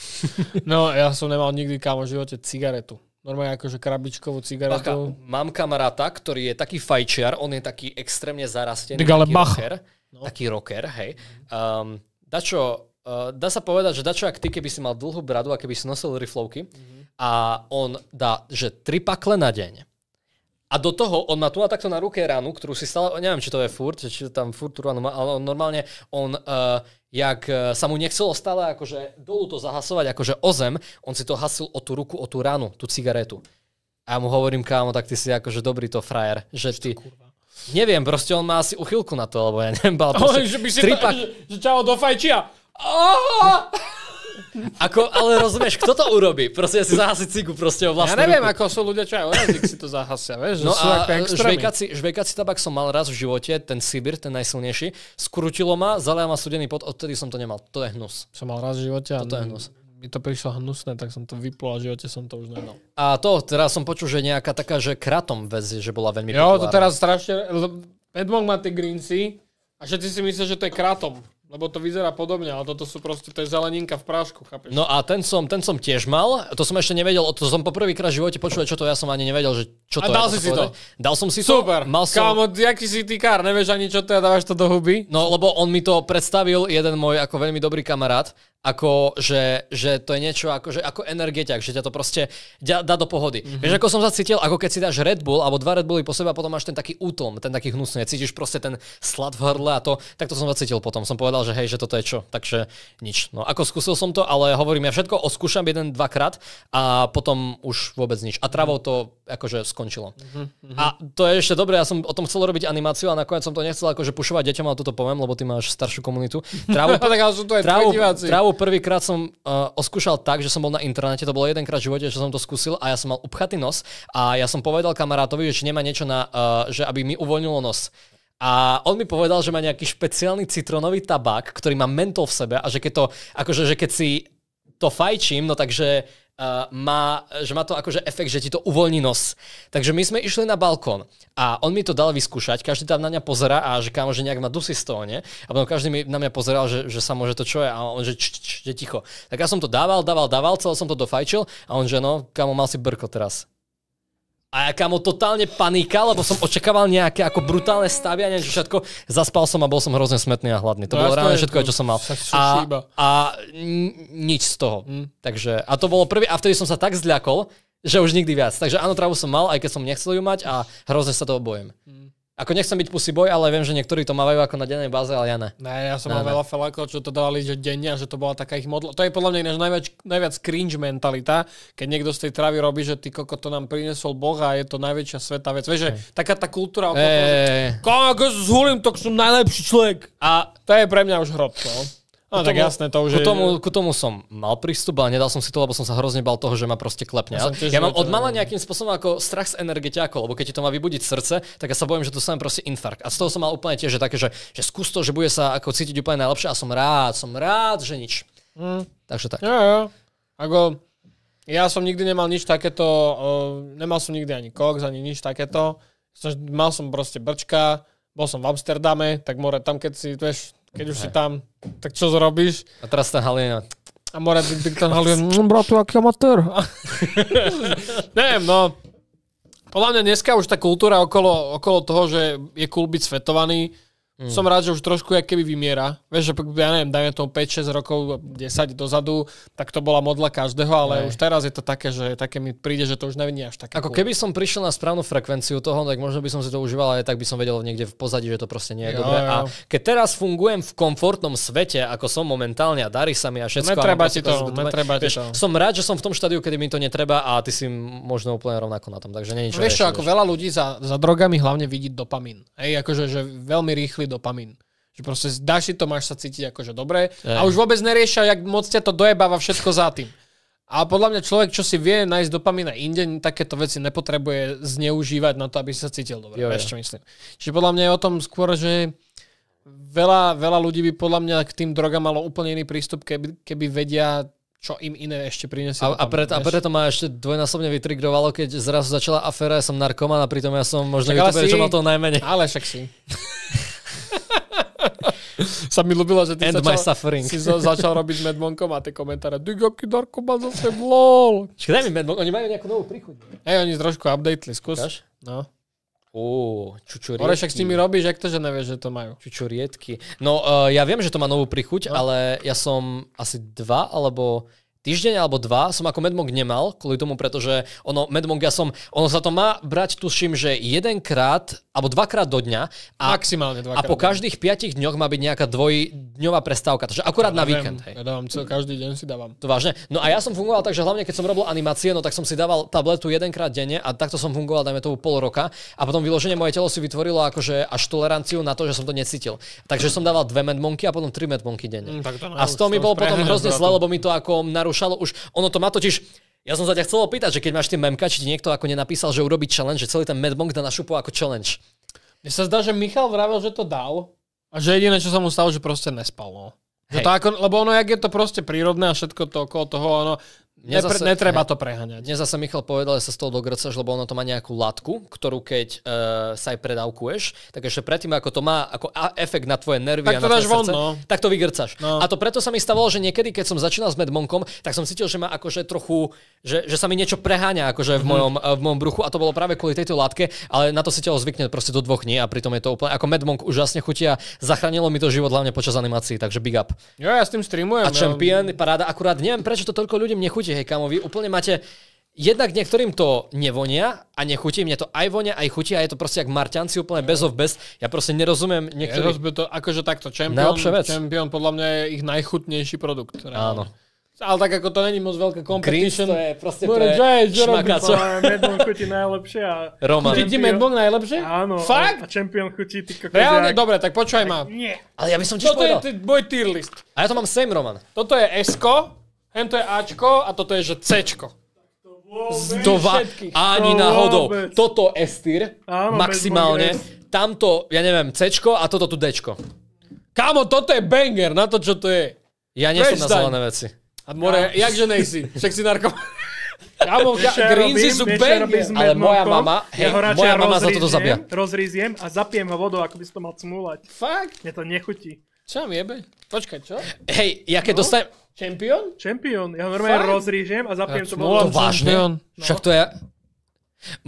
No, ja som nemal nikdy kámo v živote cigaretu. Normálne akože krabičkovú cigaretu. Bacha, mám kamaráta, ktorý je taký fajčiar, on je taký extrémne zarastený. ale taký rocker, no. taký rocker, hej. Mhm. Um, dačo Uh, dá sa povedať, že dačo, ak ty, keby si mal dlhú bradu a keby si nosil riflovky mm-hmm. a on dá, že tri pakle na deň a do toho on má tu a takto na ruke ranu, ktorú si stále, neviem, či to je furt, či tam furt ránu má, ale on normálne, on, uh, jak eh, sa mu nechcelo stále akože dolu to zahasovať, akože o zem, on si to hasil o tú ruku, o tú ranu, tú cigaretu. A ja mu hovorím, kámo, tak ty si akože dobrý to frajer, že ty... Neviem, proste on má asi uchylku na to, alebo ja neviem, bal proste... Oh, že by si tripak... to, že, že čau do fajčia. Oh! Ako, ale rozumieš, kto to urobí? Proste si zahasiť cigu proste o vlastnú Ja neviem, ruku. ako sú ľudia, čo aj orazik si to zahasia, vieš? No a žvejkací, žvejkací tabak som mal raz v živote, ten Sibir, ten najsilnejší, skrutilo ma, zalea ma studený pot, odtedy som to nemal. To je hnus. Som mal raz v živote a Toto je hnus. mi to prišlo hnusné, tak som to vyplul a v živote som to už nemal. A to, teraz som počul, že nejaká taká, že kratom väzie, že bola veľmi Jo, populárna. to teraz strašne... Edmond má tie greensy a všetci si myslia, že to je kratom. Lebo to vyzerá podobne, ale toto sú proste, to je zeleninka v prášku, chápeš? No a ten som, ten som tiež mal, to som ešte nevedel, to som poprvýkrát v živote počul, čo to, ja som ani nevedel, že čo to a dal je. dal si si to? Dal som si Super. to. Super, mal som... kámo, jaký si ty kár, nevieš ani čo to je, dávaš to do huby? No, lebo on mi to predstavil, jeden môj ako veľmi dobrý kamarát, ako, že, že to je niečo ako, že, ako energieťak, že ťa to proste dá, dá do pohody. Mm-hmm. Vieš, ako som sa cítil, ako keď si dáš Red Bull alebo dva Red Bully po sebe a potom máš ten taký útom, ten taký hnusný, cítiš proste ten slad v hrdle a to, tak to som sa cítil potom. Som povedal, že hej, že toto je čo, takže nič. No ako skúsil som to, ale hovorím, ja všetko oskúšam jeden, dvakrát a potom už vôbec nič. A travou to akože skončilo. Mm-hmm. A to je ešte dobré, ja som o tom chcel robiť animáciu a nakoniec som to nechcel akože pušovať deťom, ale toto poviem, lebo ty máš staršiu komunitu. Trávu, tak, ale sú to aj trávu, trávu bol prvýkrát som uh, oskúšal tak, že som bol na internete, to bolo jedenkrát v živote, že som to skúsil a ja som mal upchatý nos a ja som povedal kamarátovi, že či nemá niečo na, uh, že aby mi uvoľnilo nos. A on mi povedal, že má nejaký špeciálny citronový tabak, ktorý má mentol v sebe a že keď to, akože, že keď si to fajčím, no takže uh, má, že má to akože efekt, že ti to uvoľní nos. Takže my sme išli na balkón a on mi to dal vyskúšať, každý tam na mňa pozera a že kámo, že nejak ma dusí z toho, nie? A potom každý mi na mňa pozeral, že, že sa môže to čo je a on, že, č, č, č, že ticho. Tak ja som to dával, dával, dával, celo som to dofajčil a on, že no, kámo, mal si brko teraz. A ja kamo totálne panika, lebo som očakával nejaké ako brutálne stavy a niečo všetko. Zaspal som a bol som hrozne smetný a hladný. To no, bolo reálne všetko, to, no čo som mal. A, a nič z toho. Mm. Takže, a to bolo prvý, a vtedy som sa tak zľakol, že už nikdy viac. Takže áno, travu som mal, aj keď som nechcel ju mať a hrozne sa toho bojím. Mm. Ako nechcem byť pusy boj, ale viem, že niektorí to mávajú ako na dennej báze, ale ja ne. Ne, ja som ne, mal ne. veľa felákov, čo to dávali že denne a že to bola taká ich modla. To je podľa mňa ináč najviac, najviac cringe mentalita, keď niekto z tej travy robí, že ty koko to nám priniesol Boh a je to najväčšia sveta vec. Vieš, že taká tá kultúra okolo toho, že zhulím, tak som najlepší človek. A to je pre mňa už hrot, no. A no, tak tomu, jasné, to už ku tomu, je... ku tomu som mal prístup, ale nedal som si to, lebo som sa hrozne bal toho, že ma proste klepne. Ja, ja mám od teda- mala nejakým spôsobom ako strach z energetiákov, lebo keď ti to má vybudiť srdce, tak ja sa bojím, že to sa proste infarkt. A z toho som mal úplne tiež že také, že, že skús to, že bude sa ako cítiť úplne najlepšie a som rád, som rád, že nič. Mm. Takže tak. Yeah, yeah. Ako, ja som nikdy nemal nič takéto, uh, nemal som nikdy ani kox, ani nič takéto. Som, mal som proste brčka, bol som v Amsterdame, tak more, tam keď si, vieš, keď už Hej. si tam, tak čo zrobíš? A teraz ten Halina. A more byť by ten Halina, no, mm, bratu, aký amatér. Neviem, no. Podľa mňa dneska už tá kultúra okolo, okolo toho, že je cool byť svetovaný, Mm. Som rád, že už trošku jak keby vymiera. Vieš, že ja neviem, dajme tomu 5-6 rokov, 10 dozadu, tak to bola modla každého, ale Aj. už teraz je to také, že také mi príde, že to už není až také. Ako keby som prišiel na správnu frekvenciu toho, tak možno by som si to užíval, ale tak by som vedel niekde v pozadí, že to proste nie je jo, dobre. Jo. A keď teraz fungujem v komfortnom svete, ako som momentálne a darí sa mi a všetko. Netreba ti to, to, netreba vieš, to. Som rád, že som v tom štádiu, kedy mi to netreba a ty si možno úplne rovnako na tom. Takže nie je nič. Vieš, ako veľa ľudí za, za drogami hlavne vidí dopamin. Ej, akože že veľmi rýchly rýchly dopamín. Že proste dáš si to, máš sa cítiť akože dobre a už vôbec neriešia, jak moc ťa to dojebáva všetko za tým. A podľa mňa človek, čo si vie nájsť dopamina inde, takéto veci nepotrebuje zneužívať na to, aby sa cítil dobre. Jo, Vieš, čo myslím. Čiže podľa mňa je o tom skôr, že veľa, veľa ľudí by podľa mňa k tým drogám malo úplne iný prístup, keby, keby vedia čo im iné ešte prinesie. A, a, preto, a preto ma ešte dvojnásobne vytrigrovalo, keď zrazu začala aféra, ja som narkoman a pritom ja som možno tak si... čo má to najmenej. Ale však si. sa mi ľúbilo, že ty End začal, suffering. si za, začal robiť s Monkom a tie komentáre Ty jaký má zase lol. Daj mi Monk, oni majú nejakú novú príchuť. Hej, oni trošku updateli, skús. Ukaž? No. Ó, čučorietky. Ale však s nimi robíš, jak to, že nevieš, že to majú? Čučorietky. No, uh, ja viem, že to má novú prichuť, no. ale ja som asi dva, alebo týždeň alebo dva som ako medmong nemal, kvôli tomu, pretože ono, medmong ja som, ono sa to má brať, tuším, že jedenkrát alebo dvakrát do dňa. A, Maximálne dvakrát. A po každých piatich dňoch má byť nejaká dvojdňová prestávka, takže akurát ja na víkend. Hej. Ja dávam, cel, každý deň si dávam. To vážne. No a ja som fungoval tak, že hlavne keď som robil animácie, no tak som si dával tabletu jedenkrát denne a takto som fungoval, dajme tomu, pol roka. A potom vyloženie moje telo si vytvorilo akože až toleranciu na to, že som to necítil. Takže som dával dve medmonky a potom tri medmonky denne. Mm, tak to a z toho mi bolo potom hrozne zle, lebo mi to ako narušilo skúšalo už, ono to má totiž... Ja som sa ťa chcel opýtať, že keď máš tie memka, či ti niekto ako nenapísal, že urobí challenge, že celý ten medbong dá na šupu ako challenge. Mne sa zdá, že Michal vravel, že to dal a že jediné, čo sa mu stalo, že proste nespal. No. Že to ako, lebo ono, jak je to proste prírodné a všetko to okolo toho, ono, Nezase, netreba to preháňať. Dnes zase Michal povedal, že sa z toho dogrcaš, lebo ono to má nejakú látku, ktorú keď uh, sa aj predávkuješ, tak ešte predtým, ako to má ako efekt na tvoje nervy tak a na tvoje srdce, von, no. tak to vygrcaš. No. A to preto sa mi stavalo, že niekedy, keď som začínal s medmonkom, tak som cítil, že ma akože trochu, že, že sa mi niečo preháňa akože v, mhm. mojom, e, v mojom bruchu a to bolo práve kvôli tejto látke, ale na to si telo zvykne proste do dvoch dní a pritom je to úplne, ako medmonk úžasne chutia, zachránilo mi to život hlavne počas animácií, takže big up. Jo, ja s tým streamujem. A Champion, ja... paráda, akurát neviem, prečo to toľko ľuďom nechutí hej kamo, vy úplne máte... Jednak niektorým to nevonia a nechutí, mne to aj vonia, aj chutí a je to proste jak marťanci úplne bez of best. Ja proste nerozumiem niektorých... Nerozumiem to, akože takto, Champion, Champion podľa mňa je ich najchutnejší produkt. Reálne. Áno. Ale tak ako to není moc veľká competition. Greens to je proste pre čo? šmakaco. Medlong chutí najlepšie a... Roman. Chutí ti Medlong najlepšie? Áno. Fakt? A Champion chutí ty kokos. Reálne, jak... dobre, tak počúvaj ma. Nie. Ale ja by som ti povedal. Toto je môj tier list. A ja to mám same, Roman. Toto je Esko, Hen to je Ačko a toto je že Cčko. Zdova, ani to náhodou. Vôbec. Toto estír, Áno, maximálne. Tamto, ja neviem, Cčko a toto tu Dčko. Kámo, toto je banger na to, čo to je. Ja nie som na zelené veci. A more, ja. jakže nejsi? Však si narko... Kámo, ka- ja sú banger. Ale moja mama, hej, ja moja mama za toto zabia. zabíja. a zapijem ho vodou, ako by som to mal cmúľať. Fakt? Mne to nechutí. Čo mi jebe? Počkaj, čo? Hej, ja keď no. dostanem... Čempión? Čempión. Ja normálne rozrížem a zapnem to bolo. To vážne on? No. Však to je...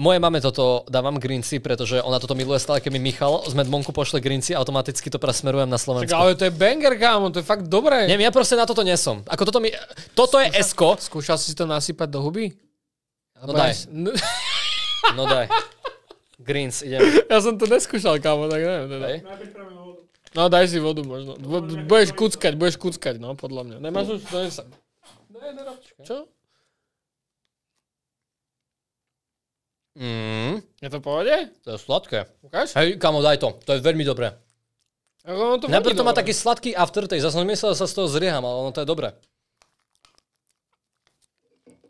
Moje máme toto dávam grinci, pretože ona toto miluje stále, keď mi Michal z Medmonku pošle grinci, automaticky to presmerujem na Slovensku. Čak, ale to je banger, kámo, to je fakt dobré. Nie, ja proste na toto nesom. Ako toto mi... Toto je esko. Skúšal si to nasypať do huby? No daj. No, no daj. Greens, idem. Ja som to neskúšal, kámo, tak neviem. Teda. Hey? No daj si vodu možno. budeš kuckať, budeš kuckať, no podľa mňa. Nemáš už, to je sa. Čo? Mm. Je to v pohode? To je sladké. Ukáž? Hej, kamo, daj to. To je veľmi dobré. Ono to Najprv to má taký sladký aftertaste. Zase myslel, že sa z toho zrieham, ale ono to je dobré.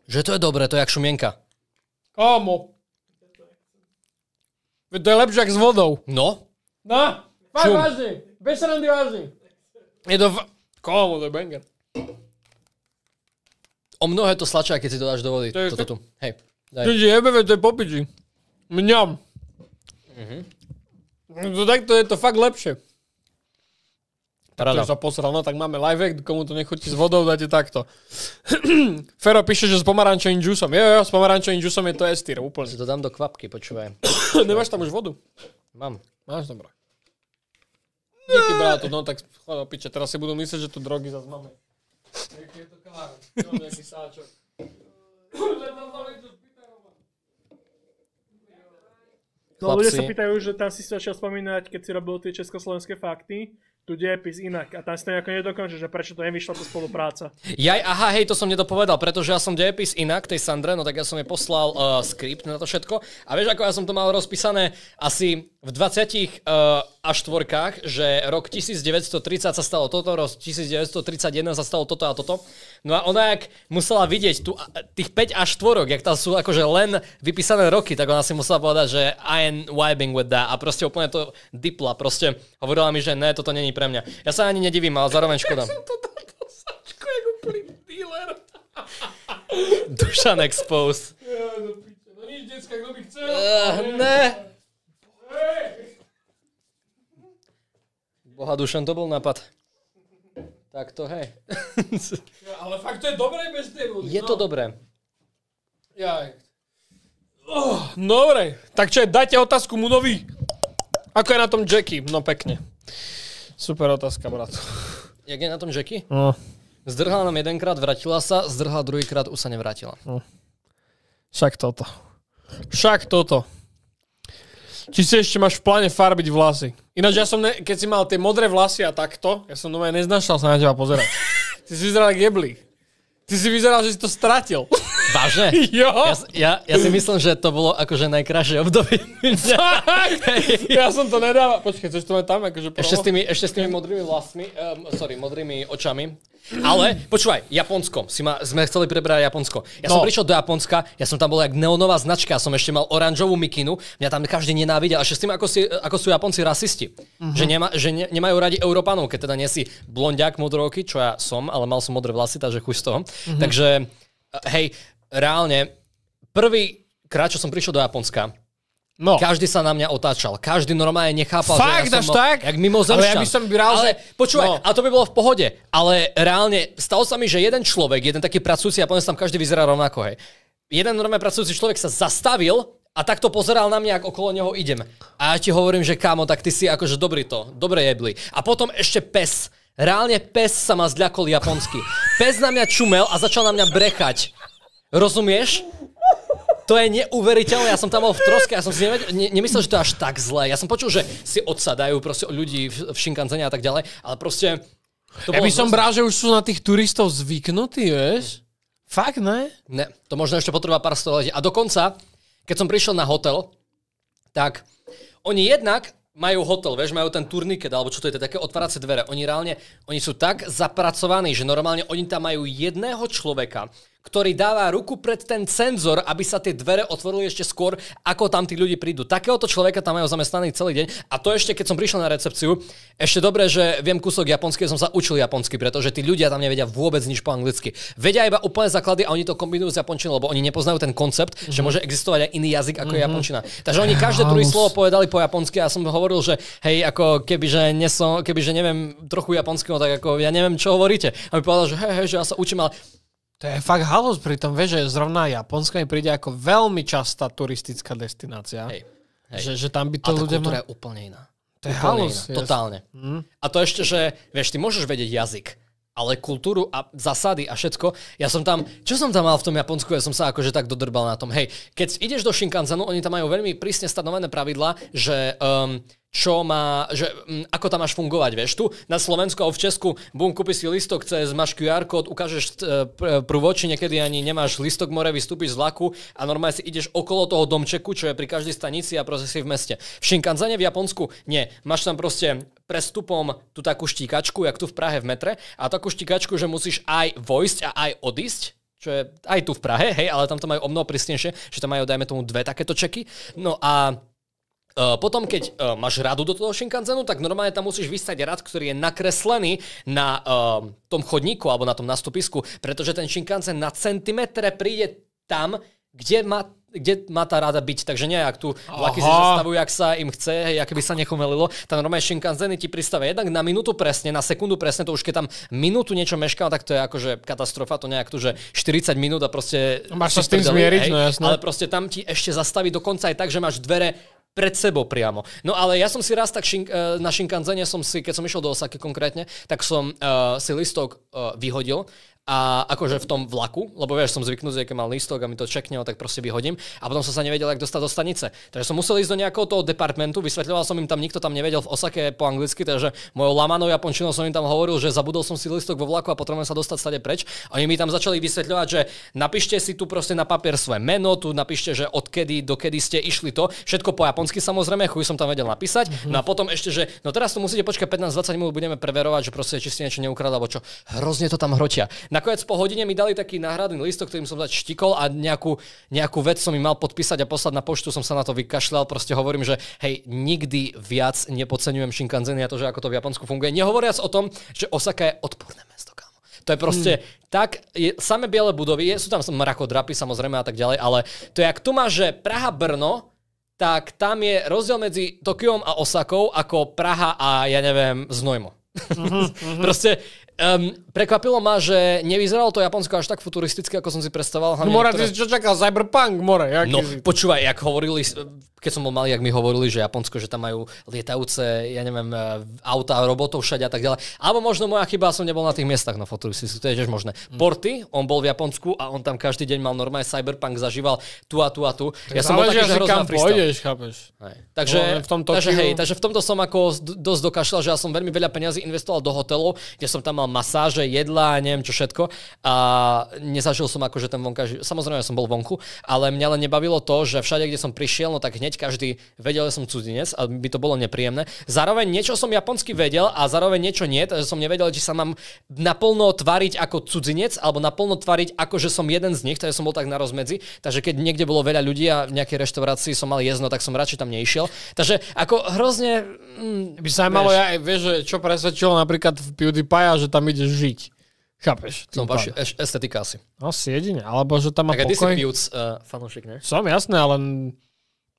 Že to je dobré, to je jak šumienka. Kamo. to je lepšie, jak s vodou. No. No, fakt vážne. Bez randy vážne. Je to... F- Komu, to je banger. O mnohé to slačia, keď si to dáš do vody. To je Toto tu. Hej. Daj. Čiže jebeve, to je popiči. Mňam. Mhm. No to takto je to fakt lepšie. Rada. Takže sa posral, no tak máme live hack, komu to nechutí s vodou, dáte takto. Fero píše, že s pomarančovým džusom. Jo, jo, s pomarančovým džusom je to estír, úplne. Si to dám do kvapky, počúvaj. Nemáš tam už vodu? Mám. Máš, dobre. Díky, to, no tak chleba piče, teraz si budú myslieť, že tu drogy zase máme. je to nejaký sáčok. No, ľudia sa pýtajú, že tam si začal spomínať, keď si robil tie československé fakty, tu diepis inak a tam si to nejako nedokončil, že prečo to nevyšla tá spolupráca. Ja, aha, hej, to som nedopovedal, pretože ja som diepis inak tej Sandre, no tak ja som jej poslal uh, skript na to všetko a vieš, ako ja som to mal rozpísané asi v 20 uh, eh, až štvorkách, že rok 1930 sa stalo toto, rok 1931 sa stalo toto a toto. No a ona, jak musela vidieť tu, eh, tých 5 až štvorok, jak tam sú akože len vypísané roky, tak ona si musela povedať, že I am vibing with that a proste úplne to dipla, proste hovorila mi, že ne, toto není pre mňa. Ja sa ani nedivím, ale zároveň škoda. Ja som to dal dealer. Dušan expose. Ja, no no nič, detská, kto by chcel? Uh, ne. Boha, Dušan, to bol nápad. Tak to hej. ja, ale fakt to je dobré bez tej vody. Je no. to dobré. Ja. Oh, dobre. Takže dajte otázku Munovi. Ako je na tom Jackie? No pekne. Super otázka, brat. Jak je na tom Jackie? No. Zdrhala nám jedenkrát, vrátila sa, zdrhala druhýkrát, už sa nevrátila. No. Však toto. Však toto. Či si ešte máš v pláne farbiť vlasy? Ináč ja som, ne, keď si mal tie modré vlasy a takto, ja som doma neznašal sa na teba pozerať. Ty si vyzeral jak jebli. Ty si vyzeral, že si to stratil. Vážne? Jo. Ja, ja, ja, si myslím, že to bolo akože najkrajšie obdobie. ja som to nedával. Počkaj, chceš to mať tam? Akože ešte, s tými, ešte s tými modrými vlasmi, um, sorry, modrými očami. Ale počúvaj, Japonsko. Si ma, sme chceli prebrať Japonsko. Ja no. som prišiel do Japonska, ja som tam bol jak neonová značka, ja som ešte mal oranžovú mikinu, mňa tam každý nenávidel. A ešte s tým, ako, si, ako sú Japonci rasisti. Uh-huh. Že, nema, že ne, nemajú radi Európanov, keď teda nie si blondiak modrovky, čo ja som, ale mal som modré vlasy, takže chuj z toho. Uh-huh. Takže eh, hej, reálne, prvý krát, čo som prišiel do Japonska, No. Každý sa na mňa otáčal. Každý normálne nechápal, Fakt, že ja som... no, tak? Jak Ale ja by som bral, ale, že... Počúvaj, no. a to by bolo v pohode. Ale reálne, stalo sa mi, že jeden človek, jeden taký pracujúci, a ja poviem, tam každý vyzerá rovnako, hej. Jeden normálne pracujúci človek sa zastavil a takto pozeral na mňa, ak okolo neho idem. A ja ti hovorím, že kámo, tak ty si akože dobrý to. Dobre jebli. A potom ešte pes. Reálne pes sa ma zľakol japonsky. Pes na mňa čumel a začal na mňa brechať. Rozumieš? To je neuveriteľné, ja som tam bol v troske, ja som si nevedel, ne, nemyslel, že to je až tak zlé. Ja som počul, že si odsadajú proste ľudí v, v Shinkansene a tak ďalej, ale proste... To ja by som bral, že už sú na tých turistov zvyknutí, vieš? Fakt, ne? Ne, to možno ešte potreba pár století. A dokonca, keď som prišiel na hotel, tak oni jednak majú hotel, vieš, majú ten turniket, alebo čo to je, to také otváracie dvere. Oni reálne, oni sú tak zapracovaní, že normálne oni tam majú jedného človeka, ktorý dáva ruku pred ten cenzor, aby sa tie dvere otvorili ešte skôr, ako tam tí ľudí prídu. Takéhoto človeka tam majú zamestnaný celý deň. A to ešte, keď som prišiel na recepciu, ešte dobre, že viem kúsok japonsky, som sa učil japonsky, pretože tí ľudia tam nevedia vôbec nič po anglicky. Vedia iba úplne základy a oni to kombinujú s japončinou, lebo oni nepoznajú ten koncept, mm-hmm. že mhm. môže existovať aj iný jazyk ako mm-hmm. japončina. Takže oni každé druhé slovo povedali po japonsky a som hovoril, že hej, ako kebyže, nesom, kebyže neviem trochu japonského, tak ako ja neviem, čo hovoríte. A mi povedal, že hej, hej, že ja sa učím, ale to je fakt halus pri tom, vieš, že zrovna Japonska mi príde ako veľmi častá turistická destinácia. Hej, hej. Že, že tam by to a ľudia... je úplne iná. To je halus. Iná, yes. Totálne. Mm. A to ešte, že vieš, ty môžeš vedieť jazyk, ale kultúru a zasady a všetko. Ja som tam, čo som tam mal v tom Japonsku, ja som sa akože tak dodrbal na tom. Hej, keď ideš do Shinkansenu, oni tam majú veľmi prísne stanovené pravidla, že um, čo má, že, m, mm, ako tam máš fungovať, vieš, tu na Slovensku a v Česku, bum, kúpi si listok cez, máš QR kód, ukážeš e, e prúvoči, niekedy ani nemáš listok more, vystúpiš z vlaku a normálne si ideš okolo toho domčeku, čo je pri každej stanici a proste si v meste. V Shinkanzane v Japonsku nie, máš tam proste prestupom tú takú štíkačku, jak tu v Prahe v metre a takú štíkačku, že musíš aj vojsť a aj odísť, čo je aj tu v Prahe, hej, ale tam to majú o mnoho prísnejšie, že tam majú, dajme tomu, dve takéto čeky. No a Eh, potom, keď uh, máš radu do toho Shinkansenu, tak normálne tam musíš vystať rad, ktorý je nakreslený na uh, tom chodníku alebo na tom nastupisku, pretože ten Shinkansen na centimetre príde tam, kde má kde má tá rada byť. Takže nie, ak tu vlaky si zastavujú, ak sa im chce, hej, ak by sa nechomelilo. tam normálne Shinkanseny ti pristave jednak na minútu presne, na sekundu presne, to už keď tam minútu niečo mešká, tak to je akože katastrofa, to nejak tu, že 40 minút a proste... Máš sa s tým zmieriť, no jasné. Ale proste tam ti ešte zastaví dokonca aj tak, že máš dvere pred sebou priamo. No ale ja som si raz tak šink, eh, na Shinkanzene som si, keď som išiel do Osaky konkrétne, tak som uh, si listok uh, vyhodil a akože v tom vlaku, lebo vieš, som zvyknutý, keď mal lístok a mi to čeknelo, no, tak proste vyhodím. A potom som sa nevedel, jak dostať do stanice. Takže som musel ísť do nejakého toho departmentu, vysvetľoval som im tam, nikto tam nevedel v Osake po anglicky, takže mojou lamanou japončinou som im tam hovoril, že zabudol som si lístok vo vlaku a potrebujem sa dostať stade preč. A oni mi tam začali vysvetľovať, že napíšte si tu proste na papier svoje meno, tu napíšte, že odkedy, dokedy ste išli to. Všetko po japonsky samozrejme, chuj som tam vedel napísať. Mm-hmm. No a potom ešte, že no teraz tu musíte počkať 15-20 minút, budeme preverovať, že proste či ste niečo neukradli, alebo čo. Hrozne to tam hrotia. Nakoniec po hodine mi dali taký náhradný listok, ktorým som štikol a nejakú, nejakú vec som im mal podpísať a poslať na poštu, som sa na to vykašľal. Proste hovorím, že hej, nikdy viac nepodceňujem Shinkansen a to, že ako to v Japonsku funguje. Nehovoriac o tom, že Osaka je odporné mesto, kámo. To je proste hmm. tak, je, same biele budovy, je, sú tam mrakodrapy samozrejme a tak ďalej, ale to je, ak tu máš, že Praha-Brno, tak tam je rozdiel medzi Tokiom a Osakou ako Praha a ja neviem, Znojmo. Uh-huh, uh-huh. proste Um, prekvapilo ma, že nevyzeralo to Japonsko až tak futuristicky, ako som si predstavoval. No, more, niektoré... ty teda- čo čakal? Cyberpunk, more. No, si... počúvaj, jak hovorili, keď som bol malý, jak mi hovorili, že Japonsko, že tam majú lietajúce, ja neviem, e, auta, robotov všade a tak ďalej. Alebo možno moja chyba, som nebol na tých miestach na no, futuristicky, to je tiež možné. Hmm. Porty, on bol v Japonsku a on tam každý deň mal normálne Cyberpunk, zažíval tu a tu a tu. Ja som bol taký, že kam pôjdeš, chápeš? Takže, no, v tomto takže, hej, takže v tomto som ako dosť dokašľal, že ja som veľmi veľa peniazy investoval do hotelov, kde som tam mal mal masáže, jedla a neviem čo všetko. A nezažil som akože ten vonkaž... samozrejme som bol vonku, ale mňa len nebavilo to, že všade, kde som prišiel, no tak hneď každý vedel, že som cudzinec a by to bolo nepríjemné. Zároveň niečo som japonsky vedel a zároveň niečo nie, takže som nevedel, či sa mám naplno tvariť ako cudzinec alebo naplno tvariť ako, že som jeden z nich, takže som bol tak na rozmedzi. Takže keď niekde bolo veľa ľudí a v nejakej reštaurácii som mal jezno, tak som radšej tam neišiel. Takže ako hrozne... Mm, by sa malo, ja, vieš, čo presvedčilo napríklad v PewDiePie, že tam ideš žiť. Chápeš? No, vaša estetika asi. No, asi jedine. Alebo že tam má tak pokoj. si uh, eh, fanúšik, ne? Som, jasné, ale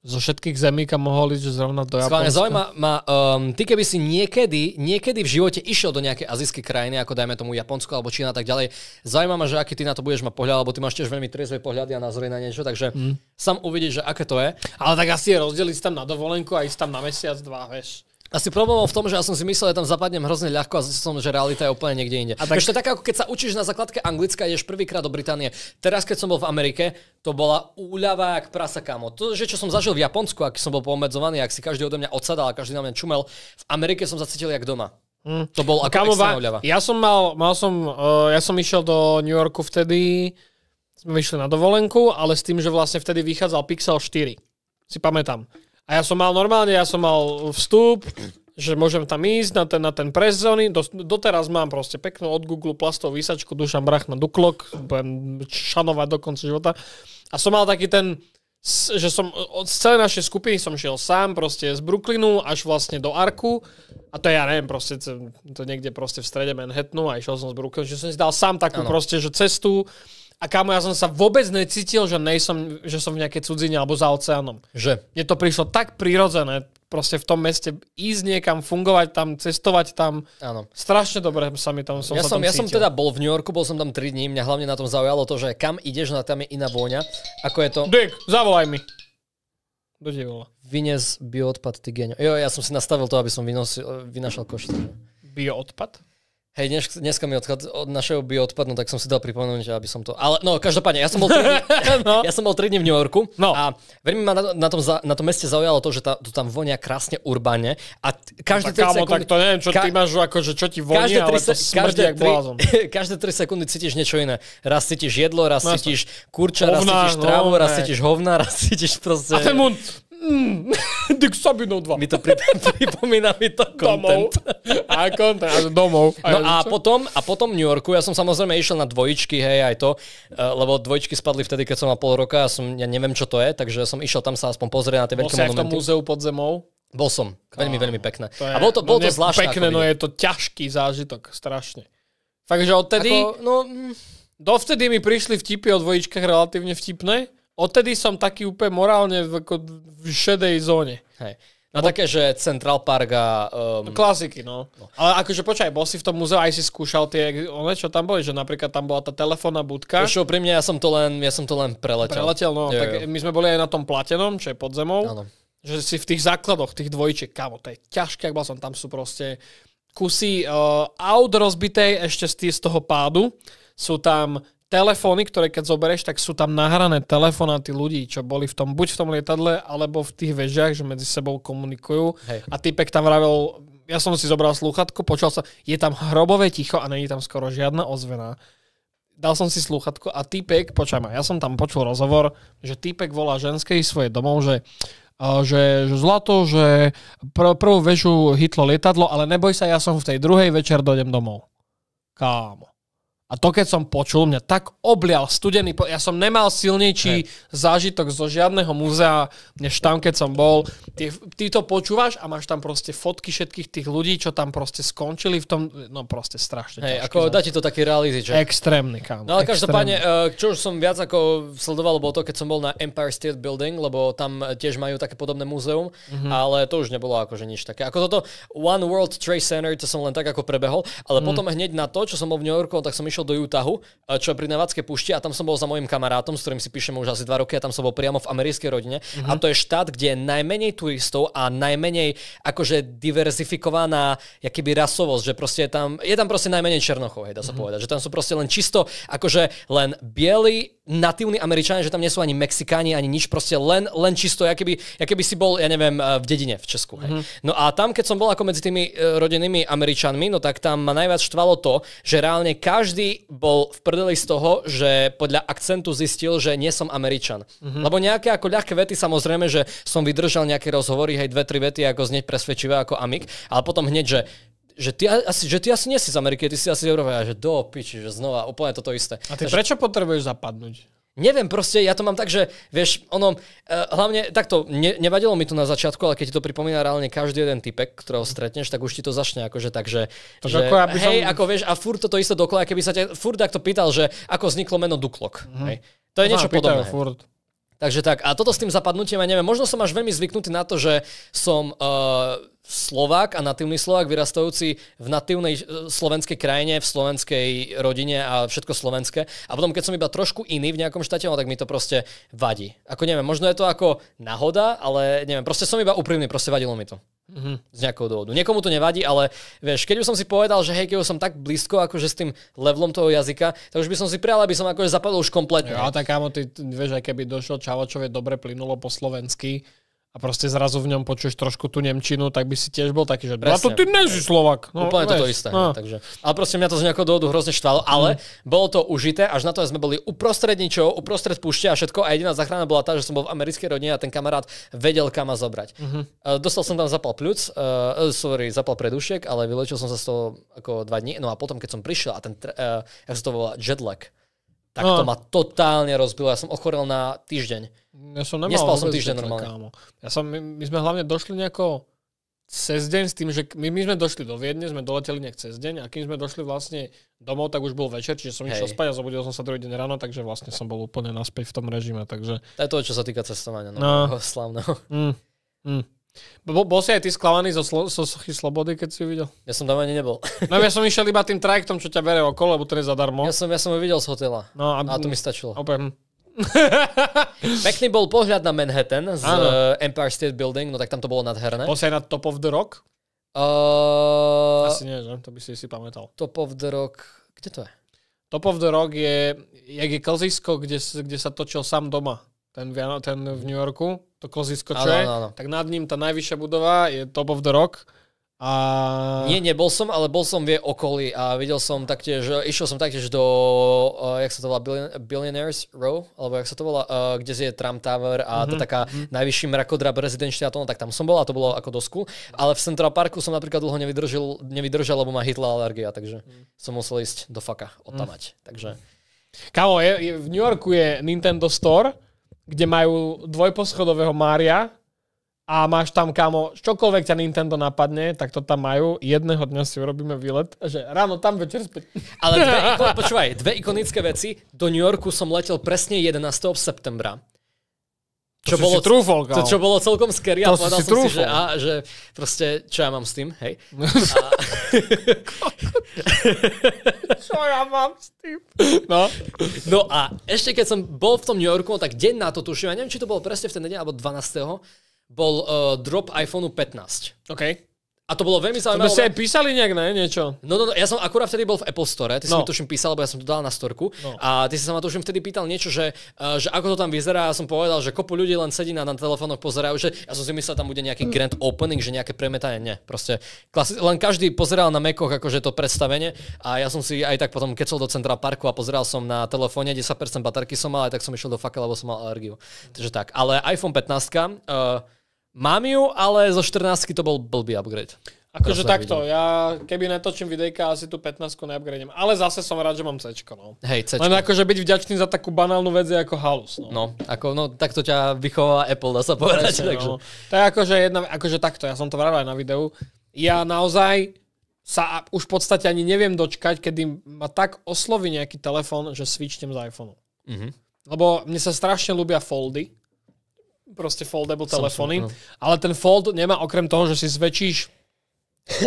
zo všetkých zemí, kam mohol ísť zrovna do Japonska. Skválne zaujíma ma, um, ty keby si niekedy, niekedy v živote išiel do nejakej azijskej krajiny, ako dajme tomu Japonsko alebo Čína a tak ďalej, zaujíma ma, že aký ty na to budeš mať pohľad, lebo ty máš tiež veľmi triezve pohľady a názory na niečo, takže mm. sam uvidíš, že aké to je. Ale tak asi je rozdeliť tam na dovolenku a ísť tam na mesiac, dva, vieš. Asi problém v tom, že ja som si myslel, že tam zapadnem hrozne ľahko a zistil som, že realita je úplne niekde inde. A tak... Ešte tak, ako keď sa učíš na základke anglická, ideš prvýkrát do Británie. Teraz, keď som bol v Amerike, to bola úľava jak prasa kamo. To, že čo som zažil v Japonsku, ak som bol pomedzovaný, ak si každý odo mňa odsadal a každý na mňa čumel, v Amerike som zacítil jak doma. Mm. To bol ako Kamova, úľava. Ja som mal, mal som, uh, ja som išiel do New Yorku vtedy, sme išli na dovolenku, ale s tým, že vlastne vtedy vychádzal Pixel 4. Si pamätám. A ja som mal normálne, ja som mal vstup, že môžem tam ísť na ten, na ten press zóny. Do, doteraz mám proste peknú od Google plastovú výsačku, dušam brach na duklok, budem šanovať do konca života. A som mal taký ten, že som od celej našej skupiny som šiel sám, proste z Brooklynu až vlastne do Arku. A to ja neviem, proste to niekde proste v strede Manhattanu a išiel som z Brooklynu, že som si dal sám takú ano. proste, že cestu a kámo, ja som sa vôbec necítil, že, nejsom, že som v nejakej cudzine alebo za oceánom. Že? Mne to prišlo tak prirodzené, proste v tom meste ísť niekam, fungovať tam, cestovať tam. Áno. Strašne dobre sa mi tam som ja som, tam ja som teda bol v New Yorku, bol som tam 3 dní, mňa hlavne na tom zaujalo to, že kam ideš, na tam je iná vôňa. Ako je to... Dick, zavolaj mi. Do volá? Vynes bioodpad, ty genio. Jo, ja som si nastavil to, aby som vynosil, vynašal koš. Bioodpad? Hej, dnes, dneska mi odchod, od našeho bioodpad, odpadnú, tak som si dal pripomenúť, že aby som to... Ale no, každopádne, ja som bol 3 dní, no. ja som bol 3 dní v New Yorku no. a veľmi ma na, na, tom, za, na tom meste zaujalo to, že tá, to tam vonia krásne urbane a každé 3 no sekundy... tak to neviem, čo ka- ty máš, akože čo ti voní, každé 3 ale to smrdí každé 3, blázon. každé 3 sekundy cítiš niečo iné. Raz cítiš jedlo, raz no, cítiš kurča, hovná, raz cítiš trávu, no, raz cítiš hovna, raz cítiš proste... A ten mund. Mm. Dyk Sabinov 2. Mi to pri, pripomína mi to content. Domov. No a content, domov. A no a potom, a potom New Yorku, ja som samozrejme išiel na dvojičky, hej, aj to, eh, lebo dvojičky spadli vtedy, keď som mal pol roka a som, ja neviem, čo to je, takže som išiel tam sa aspoň pozrieť na tie veľké monumenty. Bol si v tom múzeu pod zemou? Bol som. Veľmi, veľmi pekné. To je, a bolo to, bolo no to zvláštne. Pekné, no je to ťažký zážitok, strašne. Takže odtedy... Ako, no, mm. Dovtedy mi prišli vtipy o dvojičkách relatívne vtipné, odtedy som taký úplne morálne v, ako v šedej zóne. Hej. Na Bo... také, že Central Park a... Um... Klasiky, no. no. Ale akože počkaj, bol si v tom muzeu, aj si skúšal tie, one, čo tam boli, že napríklad tam bola tá telefónna budka. Čo pri mne, ja som to len, ja som to len preletel. Preletel, no. Jo, tak jo. my sme boli aj na tom platenom, čo je pod zemou. Ano. Že si v tých základoch, tých dvojčiek, kámo, to je ťažké, ak bol som tam, sú proste kusy uh, aut rozbitej ešte z toho pádu. Sú tam telefóny, ktoré keď zoberieš, tak sú tam nahrané telefonáty ľudí, čo boli v tom, buď v tom lietadle, alebo v tých vežiach, že medzi sebou komunikujú. Hej. A typek tam vravel, ja som si zobral slúchatko, počul sa, je tam hrobové ticho a není tam skoro žiadna ozvena. Dal som si slúchatko a typek, počkaj ma, ja som tam počul rozhovor, že typek volá ženskej svoje domov, že že, že zlato, že pr- prvú väžu hitlo lietadlo, ale neboj sa, ja som v tej druhej večer dojdem domov. Kámo. A to, keď som počul, mňa tak oblial studený. Po- ja som nemal silnejší hey. zážitok zo žiadneho múzea, než tam, keď som bol. Ty, ty to počúvaš a máš tam proste fotky všetkých tých ľudí, čo tam proste skončili v tom. No proste strašne. Hey, ako zážitok. ti to taký reality že Extrémny, kam. No ale každopádne, eh, čo už som viac ako sledoval, bolo to, keď som bol na Empire State Building, lebo tam tiež majú také podobné múzeum, mm-hmm. ale to už nebolo akože nič také. Ako toto One World Trade Center, to som len tak ako prebehol, ale mm. potom hneď na to, čo som bol v New Yorku, tak som išiel do Utahu, eh, čo je pri Nevadskej púšti a tam som bol za mojim kamarátom, s ktorým si píšem už asi dva roky a tam som bol priamo v americkej rodine. Mm-hmm. A mhm. to je štát, kde je najmenej turistov a najmenej akože diverzifikovaná jakýby rasovosť, že proste je tam, je tam proste najmenej černochov, hej, dá sa mm-hmm. povedať, že tam sú proste len čisto akože len bieli natívni Američania, že tam nie sú ani Mexikáni, ani nič, proste len, len čisto, keby, keby si bol, ja neviem, eh, v dedine v Česku. Hej. Mm-hmm. No a tam, keď som bol ako medzi tými eh, rodinými Američanmi, no tak tam ma najviac štvalo to, že reálne každý bol v prdeli z toho, že podľa akcentu zistil, že nie som Američan. Mm-hmm. Lebo nejaké ako ľahké vety, samozrejme, že som vydržal nejaké rozhovory, hej, dve, tri vety, ako znieť presvedčivé ako Amik, ale potom hneď, že že ty, asi, že ty asi nie si z Ameriky, ty si asi z Európy. A že do piči, že znova, úplne toto isté. A ty Takže... prečo potrebuješ zapadnúť? Neviem, proste ja to mám tak, že vieš, ono, e, hlavne takto, ne, nevadilo mi to na začiatku, ale keď ti to pripomína reálne každý jeden typek, ktorého stretneš, tak už ti to začne akože tak, že, tak že ako ja som... hej, ako vieš, a furt toto isté dokola, keby sa ťa furt takto pýtal, že ako vzniklo meno Duklok. Mm. Hej. To je niečo podobné. Furt. Takže tak, a toto s tým zapadnutím, ja neviem, možno som až veľmi zvyknutý na to, že som... Uh, Slovák a natívny Slovák vyrastajúci v natívnej e, slovenskej krajine, v slovenskej rodine a všetko slovenské. A potom, keď som iba trošku iný v nejakom štáte, no tak mi to proste vadí. Ako neviem, možno je to ako náhoda, ale neviem, proste som iba úprimný, proste vadilo mi to. Mm-hmm. Z nejakého dôvodu. Niekomu to nevadí, ale vieš, keď už som si povedal, že hej, keď už som tak blízko akože s tým levelom toho jazyka, tak už by som si prijal, aby som akože zapadol už kompletne. Ja, tak kámo, ty vieš, aj keby došiel Čavočov dobre plynulo po slovensky, a proste zrazu v ňom počuješ trošku tú Nemčinu, tak by si tiež bol taký, že Presne. No a to ty nežíš Slovak. No, Úplne to isté. No. Takže, ale proste mňa to z nejakého dôvodu hrozne štvalo, ale mm. bolo to užité, až na to, že sme boli uprostred ničoho, uprostred púšte a všetko a jediná záchrana bola tá, že som bol v americkej rodine a ten kamarát vedel, kam ma zobrať. Mm-hmm. dostal som tam zapal pľuc, uh, e, sorry, zapal predušiek, ale vylečil som sa z toho ako dva dní. No a potom, keď som prišiel a ten, uh, e, ja sa to volá, jetlag, tak to no. ma totálne rozbilo. Ja som ochorel na týždeň. Ja som nemal Nespal som týždeň normálne. Kámo. Ja som, my, my sme hlavne došli nejako cez deň s tým, že my, my sme došli do Viedne, sme doleteli nejak cez deň a kým sme došli vlastne domov, tak už bol večer, čiže som išiel spať a zobudil som sa druhý deň ráno, takže vlastne som bol úplne naspäť v tom režime. Takže... To je to, čo sa týka cestovania, no, no. slavného. Mm, mm. Bo, bol si aj ty sklamaný zo, slo, zo Sochy Slobody, keď si ju videl? Ja som tam ani nebol. No ja som išiel iba tým trajektom, čo ťa bere okolo, lebo to je zadarmo. Ja som, ja som ju videl z hotela. No, a, a to mi stačilo. Opäť. Pekný bol pohľad na Manhattan z ano. Eh, Empire State Building, no tak tam to bolo nadherné. Bol si aj na Top of the Rock? Uh, Asi nie, že? To by si si pamätal. Top of the Rock, kde to je? Top of the Rock je, jak je klzisko, kde, kde sa točil sám doma ten, ten v New Yorku, to klzisko, čo ano, je, ano, tak nad ním tá najvyššia budova je Top of the Rock. A... Nie, nebol som, ale bol som v jej okolí a videl som taktiež, išiel som taktiež do, uh, jak sa to volá, Billionaires Row, alebo jak sa to volá, uh, kde je Trump Tower a mm-hmm. tá taká mm-hmm. najvyšší mrakodrap rezidenčný a to, no, tak tam som bol a to bolo ako dosku. Ale v Central Parku som napríklad dlho nevydržal, nevydržal lebo ma hitla alergia, takže mm. som musel ísť do faka, odtamať. Mm. Takže... Mhm. Kamo, je, je, v New Yorku je Nintendo Store, kde majú dvojposchodového Mária a máš tam, kamo, čokoľvek ťa Nintendo napadne, tak to tam majú. Jedného dňa si urobíme výlet, že ráno tam, večer späť. Ale dve, počúvaj, dve ikonické veci. Do New Yorku som letel presne 11. septembra čo si bolo, si trúfol, to, čo bolo celkom scary to a povedal si som trúfol. si, že, a, že proste, čo ja mám s tým, hej. A... čo ja mám s tým? No. no a ešte keď som bol v tom New Yorku, tak deň na to tuším, ja neviem, či to bolo presne v ten deň, alebo 12. bol uh, drop iPhone 15. OK. A to bolo veľmi zaujímavé. To sme si aj písali nejak, ne? Niečo. No, no, no, ja som akurát vtedy bol v Apple Store, ty no. si mi no. tuším písal, lebo ja som to dal na storku. No. A ty si sa ma tuším vtedy pýtal niečo, že, e, že ako to tam vyzerá. Ja som povedal, že kopu ľudí len sedí na, na telefónoch, pozerajú, že ja som si myslel, tam bude nejaký grand opening, že nejaké premetanie. Nie, proste klasi- len každý pozeral na Mekoch akože to predstavenie a ja som si aj tak potom kecol do centra Parku a pozeral som na telefóne, 10% baterky som mal, aj tak som išiel do fakela, lebo som mal alergiu. Takže tak, ale iPhone 15, uh, e, Mám ju, ale zo 14 to bol blbý upgrade. Akože takto, videl. ja keby netočím videjka, asi tu 15 neupgradujem. Ale zase som rád, že mám C. No. Hej, C. Len akože byť vďačný za takú banálnu vec je ako halus. No, no, ako, no takto ťa vychovala Apple, dá sa povedať. Presne, no. takže. No. To je akože, jedna, akože takto, ja som to vravel aj na videu. Ja naozaj sa už v podstate ani neviem dočkať, kedy ma tak osloví nejaký telefón, že svičnem z iPhoneu. Mm-hmm. Lebo mne sa strašne ľúbia foldy, proste foldable telefóny, no. ale ten fold nemá okrem toho, že si zväčšíš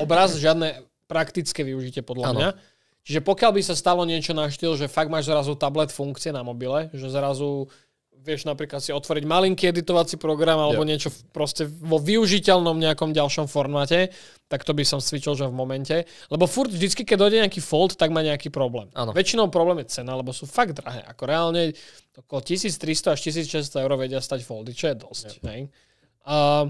obraz, žiadne praktické využitie podľa ano. mňa. Čiže pokiaľ by sa stalo niečo na štýl, že fakt máš zrazu tablet funkcie na mobile, že zrazu vieš napríklad si otvoriť malinký editovací program alebo yeah. niečo v, proste vo využiteľnom nejakom ďalšom formáte, tak to by som svičil, že v momente. Lebo furt vždycky, keď dojde nejaký fold, tak má nejaký problém. Ano. Väčšinou problém je cena, lebo sú fakt drahé. Ako reálne okolo 1300 až 1600 eur vedia stať foldy, čo je dosť. Yeah. Hej? A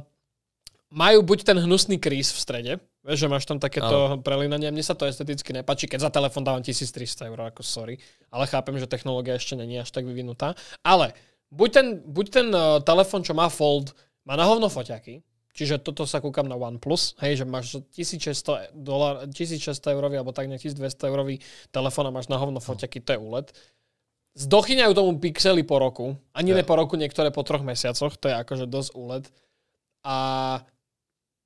majú buď ten hnusný kríz v strede, Vieš, že máš tam takéto ale. Mne sa to esteticky nepačí, keď za telefon dávam 1300 eur, ako sorry. Ale chápem, že technológia ešte není až tak vyvinutá. Ale buď ten, buď ten uh, telefon, čo má Fold, má na hovno foťaky, Čiže toto sa kúkam na OnePlus, hej, že máš 1600, dolar, 1600 eurový alebo tak nejaký 1200 eurový telefón a máš na hovno no. foťaky, to je úlet. Zdochyňajú tomu pixely po roku, ani ne po roku, niektoré po troch mesiacoch, to je akože dosť úlet. A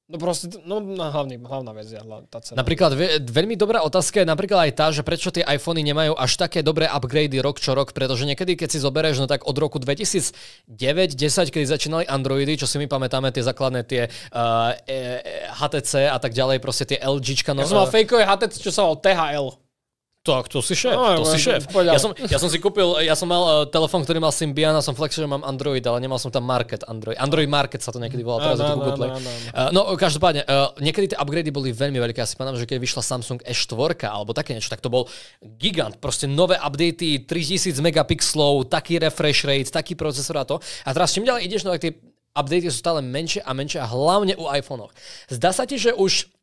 No proste, no, no hlavne, hlavná vec je tá cena. Napríklad ve, veľmi dobrá otázka je napríklad aj tá, že prečo tie iPhony nemajú až také dobré upgrady rok čo rok, pretože niekedy, keď si zoberieš, no tak od roku 2009-10, kedy začínali Androidy, čo si my pamätáme, tie základné tie uh, eh, e, eh, e, eh, HTC a tak ďalej, proste tie LGčka. No, ja som mal fejkové HTC, čo sa mal THL tak to si šéf, no, to si no, šéf. Ja som, ja som si kúpil, ja som mal uh, telefón, ktorý mal Symbian a som flexil, že mám Android, ale nemal som tam Market Android. Android Market sa to niekedy volá, teraz no, je to no, Google no, Play. No, no, no. Uh, no každopádne, uh, niekedy tie upgrady boli veľmi veľké. Ja si pamätám, že keď vyšla Samsung S4 alebo také niečo, tak to bol gigant. Proste nové updaty, 3000 megapixlov, taký refresh rate, taký procesor a to. A teraz čím ďalej ideš, no tak tie updaty sú stále menšie a menšie a hlavne u iPhone. Zdá sa ti, že už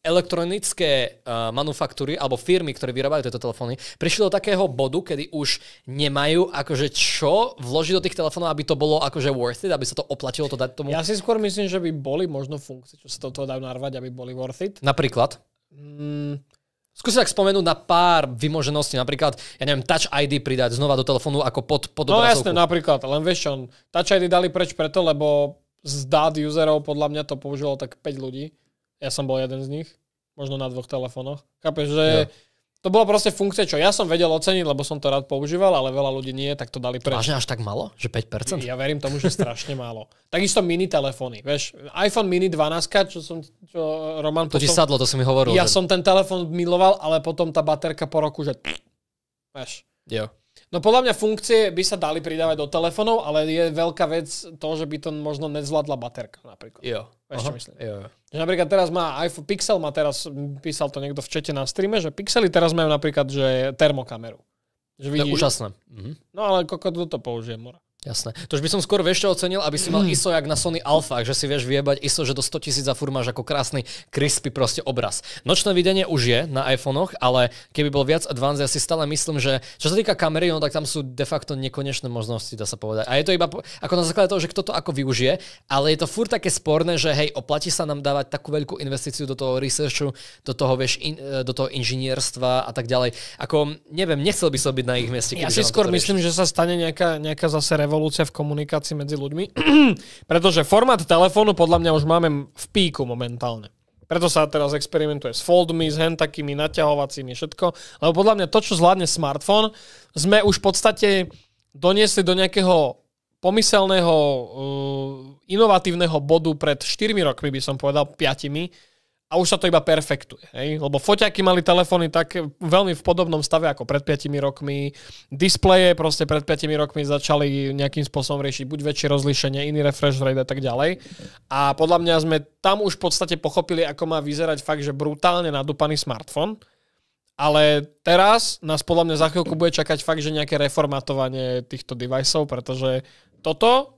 elektronické uh, eh, manufaktúry alebo firmy, ktoré vyrábajú tieto telefóny, prišli do takého bodu, kedy už nemajú akože čo vložiť do tých telefónov, aby to bolo akože worth it, aby sa to oplatilo to dať tomu. Ja si skôr myslím, že by boli možno funkcie, čo sa do toho dajú narvať, aby boli worth it. Napríklad? Mm. Skúsi tak spomenúť na pár vymožeností, napríklad, ja neviem, Touch ID pridať znova do telefónu ako pod, pod No obrazovku. jasné, napríklad, len vieš čo, Touch ID dali preč preto, lebo z dát userov podľa mňa to použilo tak 5 ľudí. Ja som bol jeden z nich. Možno na dvoch telefónoch. Chápeš, že ja. to bola proste funkcia, čo ja som vedel oceniť, lebo som to rád používal, ale veľa ľudí nie, tak to dali preč. Vážne až tak málo? Že 5%? Ja verím tomu, že strašne málo. Takisto mini telefóny. Vieš, iPhone mini 12, čo som, čo Roman... To potom, ti sadlo, to si mi hovoril. Ja že... som ten telefón miloval, ale potom tá baterka po roku, že... Vieš. Jo. No podľa mňa funkcie by sa dali pridávať do telefónov, ale je veľká vec to, že by to možno nezvládla baterka napríklad. Jo. Vieš, čo myslím? Jo. Že napríklad teraz má iPhone, Pixel má teraz, písal to niekto v čete na streame, že Pixely teraz majú napríklad, že termokameru. Že vidíš, to je úžasné. Mhm. No ale koľko to použije, mora. Jasné. To už by som skôr ešte ocenil, aby si mal mm. ISO jak na Sony Alpha, že si vieš vyjebať ISO, že do 100 tisíc a furt máš ako krásny, crispy proste obraz. Nočné videnie už je na iPhonech, ale keby bol viac advanced, ja si stále myslím, že čo sa týka kamery, no tak tam sú de facto nekonečné možnosti, dá sa povedať. A je to iba ako na základe toho, že kto to ako využije, ale je to furt také sporné, že hej, oplatí sa nám dávať takú veľkú investíciu do toho researchu, do toho, vieš, in, e, do toho inžinierstva a tak ďalej. Ako, neviem, nechcel by som byť na ich mieste. Ja si skôr myslím, že sa stane nejaká, nejaká zase revolúcia v komunikácii medzi ľuďmi, pretože formát telefónu podľa mňa už máme v píku momentálne. Preto sa teraz experimentuje s foldmi, s hen takými naťahovacími, všetko. Lebo podľa mňa to, čo zvládne smartfón, sme už v podstate doniesli do nejakého pomyselného, uh, inovatívneho bodu pred 4 rokmi, by som povedal, 5, a už sa to iba perfektuje. Hej? Lebo foťaky mali telefóny tak veľmi v podobnom stave ako pred 5 rokmi. Displeje proste pred 5 rokmi začali nejakým spôsobom riešiť buď väčšie rozlíšenie, iný refresh rate a tak ďalej. A podľa mňa sme tam už v podstate pochopili, ako má vyzerať fakt, že brutálne nadúpaný smartfón. Ale teraz nás podľa mňa za chvíľku bude čakať fakt, že nejaké reformatovanie týchto deviceov, pretože toto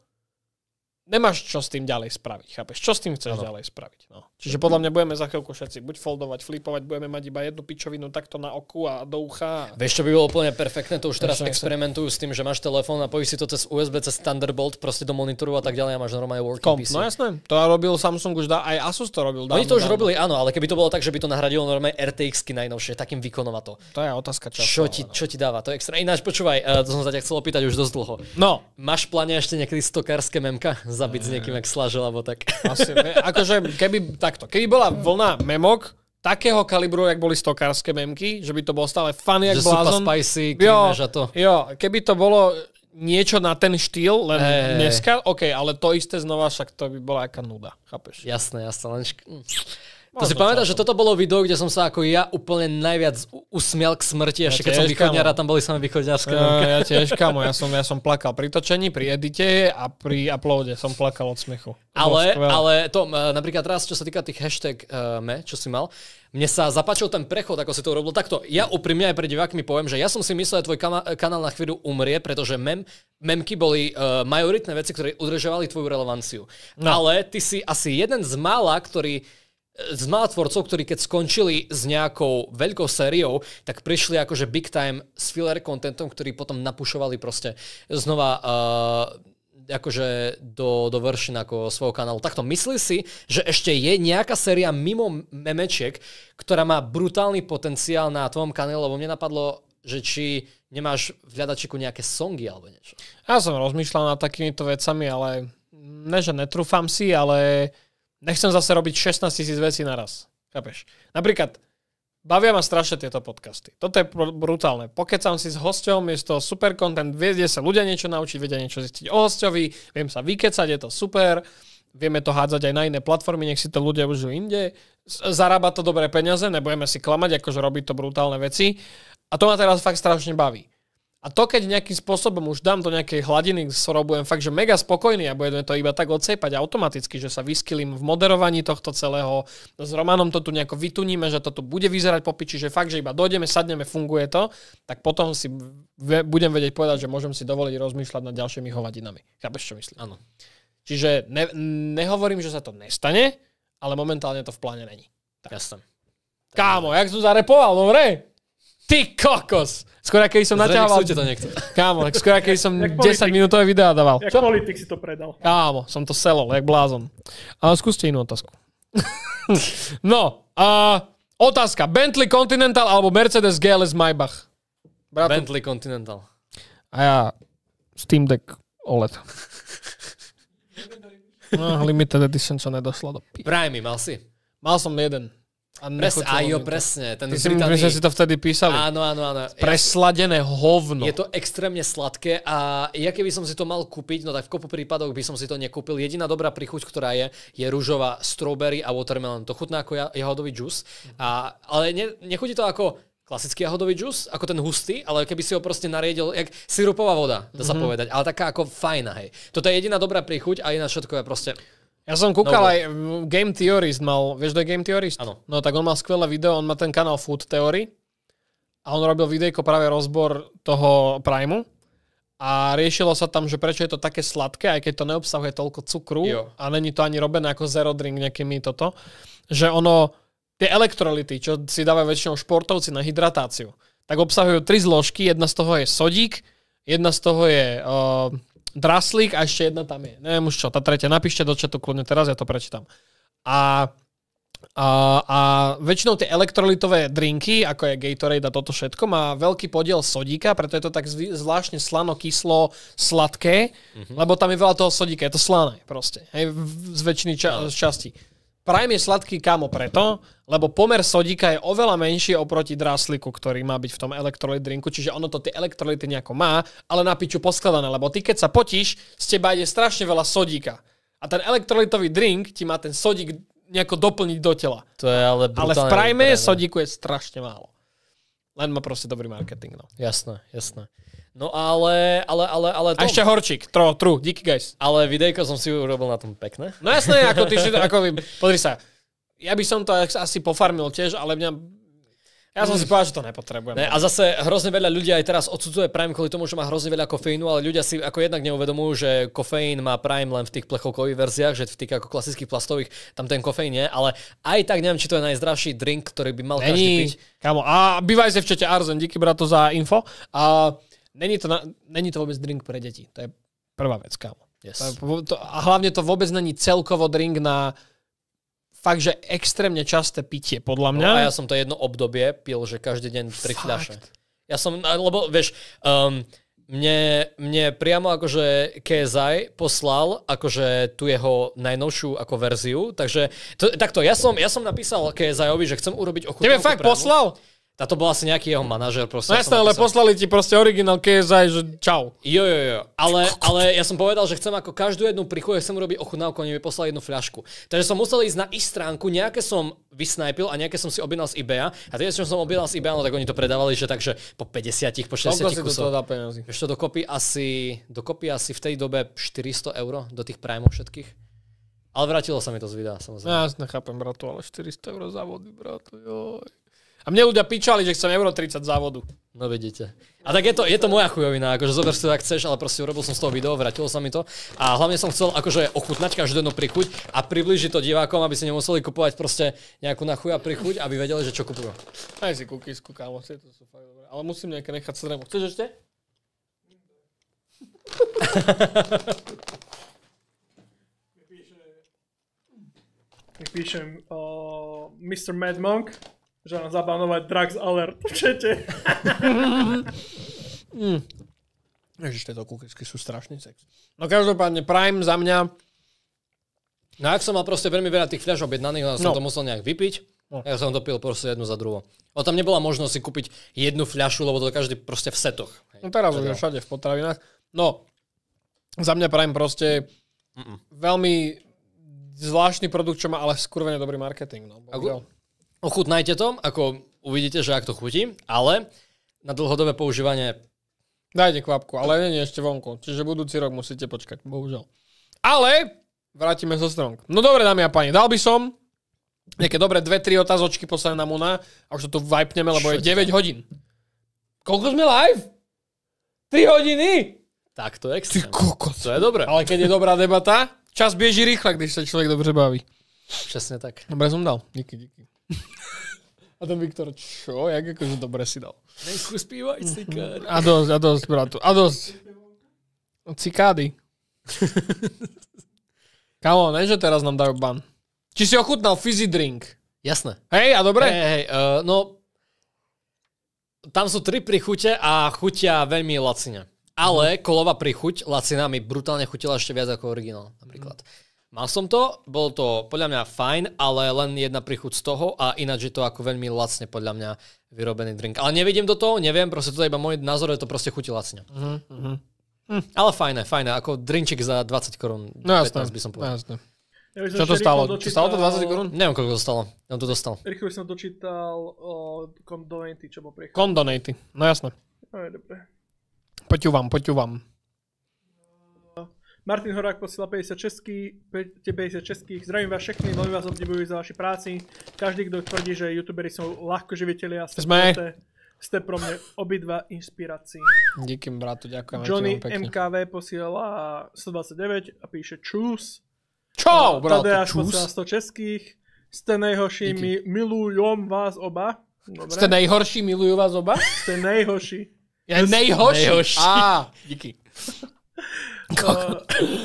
nemáš čo s tým ďalej spraviť, chápeš? Čo s tým chceš ano. ďalej spraviť? No. Čiže podľa mňa budeme za chvíľku všetci buď foldovať, flipovať, budeme mať iba jednu pičovinu takto na oku a do ucha. Vieš, čo by bolo úplne perfektné, to už teraz Nešam experimentujú sa. s tým, že máš telefón a pojíš si to cez USB, cez Thunderbolt, proste do monitoru a tak ďalej a máš normálne working Komp, PC. No jasné, to robil Samsung už, dá, aj Asus to robil. Dávno, Oni to už dávno. robili, áno, ale keby to bolo tak, že by to nahradilo normálne RTX-ky najnovšie, takým výkonom a to. To je otázka času. Čo ti, čo ti dáva? To je extra. Ináč, počúvaj, uh, to som sa ťa chcel opýtať už dosť dlho. No. Máš pláne ešte niekedy stokárske memka zabiť ne. s niekým, ak slažil, alebo tak? Asi, akože keby tak takto. Keby bola vlna memok, takého kalibru, jak boli stokárske memky, že by to bol stále fan jak že blázon. spicy, jo, to. Jo, keby to bolo niečo na ten štýl, len hey, dneska, OK, ale to isté znova, však to by bola aká nuda, chápeš? Jasné, jasné, len... Šk- to si pamätáš, že toto bolo video, kde som sa ako ja úplne najviac usmial k smrti, ešte ja keď som východňara, tam boli samé východňarské. No, ja tiež, kamo, ja som, ja som plakal pri točení, pri edite a pri uploade som plakal od smechu. Ale, ale to, napríklad teraz, čo sa týka tých hashtag uh, me, čo si mal, mne sa zapáčil ten prechod, ako si to urobil takto. Ja úprimne aj pre divákmi poviem, že ja som si myslel, že tvoj kanál na chvíľu umrie, pretože mem, memky boli uh, majoritné veci, ktoré udržovali tvoju relevanciu. No. Ale ty si asi jeden z mála, ktorý z mála tvorcov, ktorí keď skončili s nejakou veľkou sériou, tak prišli akože big time s filler contentom, ktorý potom napušovali proste znova uh, akože do, do vršin ako svojho kanálu. Takto myslí si, že ešte je nejaká séria mimo memečiek, ktorá má brutálny potenciál na tvojom kanále, lebo mne napadlo, že či nemáš v hľadačiku nejaké songy alebo niečo. Ja som rozmýšľal nad takýmito vecami, ale ne, že netrúfam si, ale nechcem zase robiť 16 tisíc vecí naraz. Chápeš? Napríklad, bavia ma strašne tieto podcasty. Toto je brutálne. Pokecam si s hosťom, je to super content, vie, sa ľudia niečo naučiť, vedia niečo zistiť o hosťovi, viem sa vykecať, je to super vieme to hádzať aj na iné platformy, nech si to ľudia už inde. Zarába to dobré peniaze, nebudeme si klamať, akože robí to brutálne veci. A to ma teraz fakt strašne baví. A to, keď nejakým spôsobom už dám do nejakej hladiny, s ktorou budem fakt, že mega spokojný a budeme to iba tak odsejpať automaticky, že sa vyskylím v moderovaní tohto celého. S Romanom to tu nejako vytuníme, že to tu bude vyzerať po piči, že fakt, že iba dojdeme, sadneme, funguje to, tak potom si ve- budem vedieť povedať, že môžem si dovoliť rozmýšľať nad ďalšími hovadinami. Chápeš, čo myslím? Áno. Čiže ne- nehovorím, že sa to nestane, ale momentálne to v pláne není. Tak. Jasne. Kámo, jak som zarepoval, dobre? Ty kokos! Skôr, keby som naťahával... to niekto. Kámo, skôr, keby som 10-minútové videá dával. Jak Čo? politik si to predal. Kámo, som to selol, jak blázon. A skúste inú otázku. no, uh, otázka. Bentley Continental alebo Mercedes GLS Maybach? Bratu. Bentley Continental. A ja Steam Deck OLED. no, limited edition, čo nedošlo do pí. Prime, mal si? Mal som jeden. A Pres, a jo, presne. Ten Ty si Britány... myslím, si to vtedy písali. Áno, áno, áno. Presladené hovno. Je to extrémne sladké a ja keby som si to mal kúpiť, no tak v kopu prípadoch by som si to nekúpil. Jediná dobrá príchuť, ktorá je, je rúžová strawberry a watermelon. To chutná ako jahodový džus. A, ale ne, nechutí to ako klasický jahodový džus, ako ten hustý, ale keby si ho proste nariedil, jak sirupová voda, dá sa mm-hmm. povedať, ale taká ako fajná, hej. Toto je jediná dobrá príchuť a iná všetko je proste ja som kúkal no, aj, Game Theorist mal, vieš, to je Game Theorist? Áno. No tak on mal skvelé video, on má ten kanál Food Theory a on robil videjko práve rozbor toho Primu a riešilo sa tam, že prečo je to také sladké, aj keď to neobsahuje toľko cukru jo. a není to ani robené ako zero drink nejakými toto, že ono, tie elektrolity, čo si dávajú väčšinou športovci na hydratáciu, tak obsahujú tri zložky, jedna z toho je sodík, jedna z toho je uh, Draslík a ešte jedna tam je. Neviem už čo, tá tretia. Napíšte do chatu kľudne teraz, ja to prečítam. A, a, a väčšinou tie elektrolitové drinky, ako je Gatorade a toto všetko, má veľký podiel sodíka, preto je to tak zvláštne slano, kyslo, sladké, mm-hmm. lebo tam je veľa toho sodíka, je to slané proste, hej, z väčšiny ča- časti. Prime je sladký kámo preto, lebo pomer sodíka je oveľa menší oproti drásliku, ktorý má byť v tom elektrolit drinku, čiže ono to tie elektrolity nejako má, ale na piču poskladané, lebo ty keď sa potíš, z teba ide strašne veľa sodíka. A ten elektrolitový drink ti má ten sodík nejako doplniť do tela. To je ale Ale v Prime sodíku je strašne málo. Len má proste dobrý marketing, no. Jasné, jasné. No ale, ale, ale, ale... A ešte horčík, tro, tru, díky guys. Ale videjko som si urobil na tom pekné. No jasné, ako ty, ako, podri sa, ja by som to asi pofarmil tiež, ale mňa ja som si povedal, že to nepotrebujem. Ne, a zase hrozne veľa ľudí aj teraz odsudzuje Prime kvôli tomu, že má hrozne veľa kofeínu, ale ľudia si ako jednak neuvedomujú, že kofeín má Prime len v tých plechokových verziách, že v tých ako klasických plastových tam ten kofeín je, ale aj tak neviem, či to je najzdravší drink, ktorý by mal Není. každý piť. Kamo, a bývaj si v čete Arzen, díky brato za info. A Není to, na, není to vôbec drink pre deti. To je prvá vec, kámo. Yes. To, to, a hlavne to vôbec není celkovo drink na fakt, že extrémne časté pitie, podľa mňa. No a ja som to jedno obdobie pil, že každý deň tri fľaše. Ja som, lebo vieš, um, mne, mne priamo akože KSI poslal akože tú jeho najnovšiu ako verziu, takže to, takto, ja som, ja som napísal KSIovi, že chcem urobiť ochutnávku. Tebe fakt poslal? A to bol asi nejaký jeho manažer. Proste, no jasné, ale poslali ti proste originál KSI, že čau. Jo, jo, jo. Ale, ale ja som povedal, že chcem ako každú jednu prichu, ja chcem urobiť ochutnávku, oni mi poslali jednu fľašku. Takže som musel ísť na ich stránku, nejaké som vysnajpil a nejaké som si objednal z eBaya. A tie, čo som objednal z eBaya, no tak oni to predávali, že takže po 50, po 60 Koľko kusov. Si Ešte dokopy asi, dokopy asi v tej dobe 400 eur do tých prime všetkých. Ale vrátilo sa mi to z videa, samozrejme. No ja nechápem bratu, ale 400 eur za vody, bratu, joj. A mne ľudia pičali, že chcem Euro 30 závodu. No vidíte. A tak je to, je to moja chujovina, akože zober si to, ak chceš, ale proste urobil som z toho video, vrátilo sa mi to. A hlavne som chcel akože ochutnať jednu prichuť a približiť to divákom, aby si nemuseli kupovať proste nejakú na chuja prichuť, aby vedeli, že čo kupujú. Aj si kukisku, kámo, to sú fakt dobré. Ale musím nejaké nechať sremu. Chceš ešte? Píšem, píšem uh, Mr. Mad Monk že mám zabanovať Drax Alert v čete. Mm. Ježiš, tieto kukicky sú strašný sex. No každopádne Prime za mňa, no ak som mal proste veľmi veľa tých fľaš objednaných, no. som no. to musel nejak vypiť. No. Ja som to pil proste jednu za druhou. O tam nebola možnosť si kúpiť jednu fľašu, lebo to každý proste v setoch. No teraz už teda- všade v potravinách. No, za mňa Prime proste Mm-mm. veľmi zvláštny produkt, čo má ale skurvene dobrý marketing. No, Ochutnajte no, to, ako uvidíte, že ak to chutí, ale na dlhodobé používanie... Dajte kvapku, ale nie ešte vonku. Čiže budúci rok musíte počkať, bohužiaľ. Ale vrátime sa strong. No dobre, dámy a páni, dal by som nejaké dobre dve tri otázočky posledné na Muna a už to tu vajpneme, lebo Čo je 9 hodín. Koľko sme live? 3 hodiny? Tak to je extrém. Ty kokos. To je dobré. Ale keď je dobrá debata, čas bieží rýchle, když sa človek dobre baví. Česne tak. Dobre som dal. Díky, díky. A ten Viktor, čo? Jak akože dobre si dal. Nechú spívať, cikády. A dosť, a dosť, bratu. A dosť. Cikády. Kamo, ne, že teraz nám dajú ban. Či si ochutnal fizzy drink? Jasné. Hej, a dobre? Hej, hej, uh, no... Tam sú tri prichute a chutia veľmi lacine. Ale kolová prichuť lacina mi brutálne chutila ešte viac ako originál, napríklad. Mm. Mal som to, bol to podľa mňa fajn, ale len jedna príchuť z toho a ináč je to ako veľmi lacne podľa mňa vyrobený drink. Ale nevidím do toho, neviem, proste to je iba môj názor, je to proste chutí lacne. Mm-hmm. Mm. Ale fajné, fajné, ako drinček za 20 korún. No jasné, by som povedal. Jasné. Ja Čo to stalo? Dočítal... Čo stalo to 20 korún? Neviem, koľko to stalo. Ja to dostal. Rýchlo som dočítal o Condonate, čo bol prechod. Condonate, no jasné. No je dobre. Poťúvam, poťúvam. Martin Horák posiela 56 56 Zdravím vás všetky, veľmi vás obdivujú za vaši práci. Každý, kto tvrdí, že youtuberi sú ľahko živiteľi a Ste, ste pro mňa obidva inšpirácií. Díky, bratu, ďakujem. Johnny MKV posiela 129 a píše čus. Čau, bratu, Tadeáš posiela 100 českých. Ste nejhorší, my milujem vás oba. Dobre. Ste nejhorší, milujú vás oba? Ste nejhorší. Ja nejhorší. Nejhorší. Á, díky. Uh,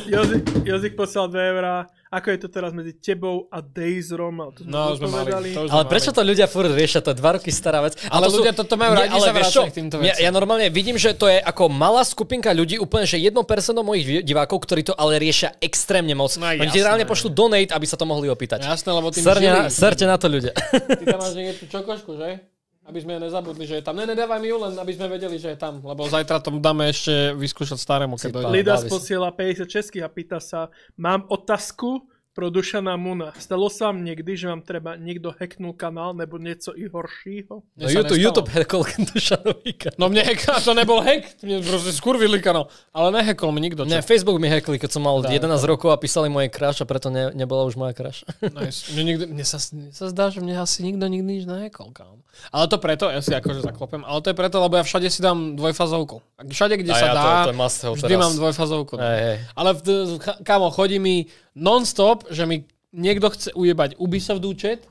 Jozik, Jozik poslal 2 eurá. Ako je to teraz medzi tebou a Days Rom? To sme no, sme mali, to ale prečo to ľudia furt riešia? To je dva roky stará vec. Ale, ale to ľudia toto majú radi, ale vieš k Týmto ja, ja, normálne vidím, že to je ako malá skupinka ľudí, úplne že jedno 1% mojich divákov, ktorí to ale riešia extrémne moc. No, Oni ti reálne pošlú donate, aby sa to mohli opýtať. Jasné, lebo tým Serne, žili. Srte na to ľudia. Ty tam máš niekde tú čokošku, že? Aby sme nezabudli, že je tam. Ne, nedávaj mi ju, len aby sme vedeli, že je tam. Lebo zajtra tomu dáme ešte vyskúšať starému. Keď Lidas posiela 50 českých a pýta sa, mám otázku, pro Dušana Muna. Stalo sa vám niekdy, že vám treba niekto hacknul kanál nebo nieco i horšího? No YouTube, YouTube hackol Dušanovi kanál. No mne hackol, to nebol hack, mne proste skurvili kanál. Ale nehackol mi nikto. Čo? Ne, Facebook mi hackli, keď som mal tá, 11 tá. rokov a písali moje crush a preto ne, nebola už moja crush. Nice. Mne, nikdy, mne, sa, mne sa zdá, že mne asi nikto nikdy nič nehackol, kanál. Ale to preto, ja si akože zaklopem, ale to je preto, lebo ja všade si dám dvojfazovku. Všade, kde a sa ja dá, to, to vždy teraz. mám dvojfazovku. No. Ej, ej. Ale v, kámo, chodí mi non-stop, že mi niekto chce ujebať Ubisoft účet,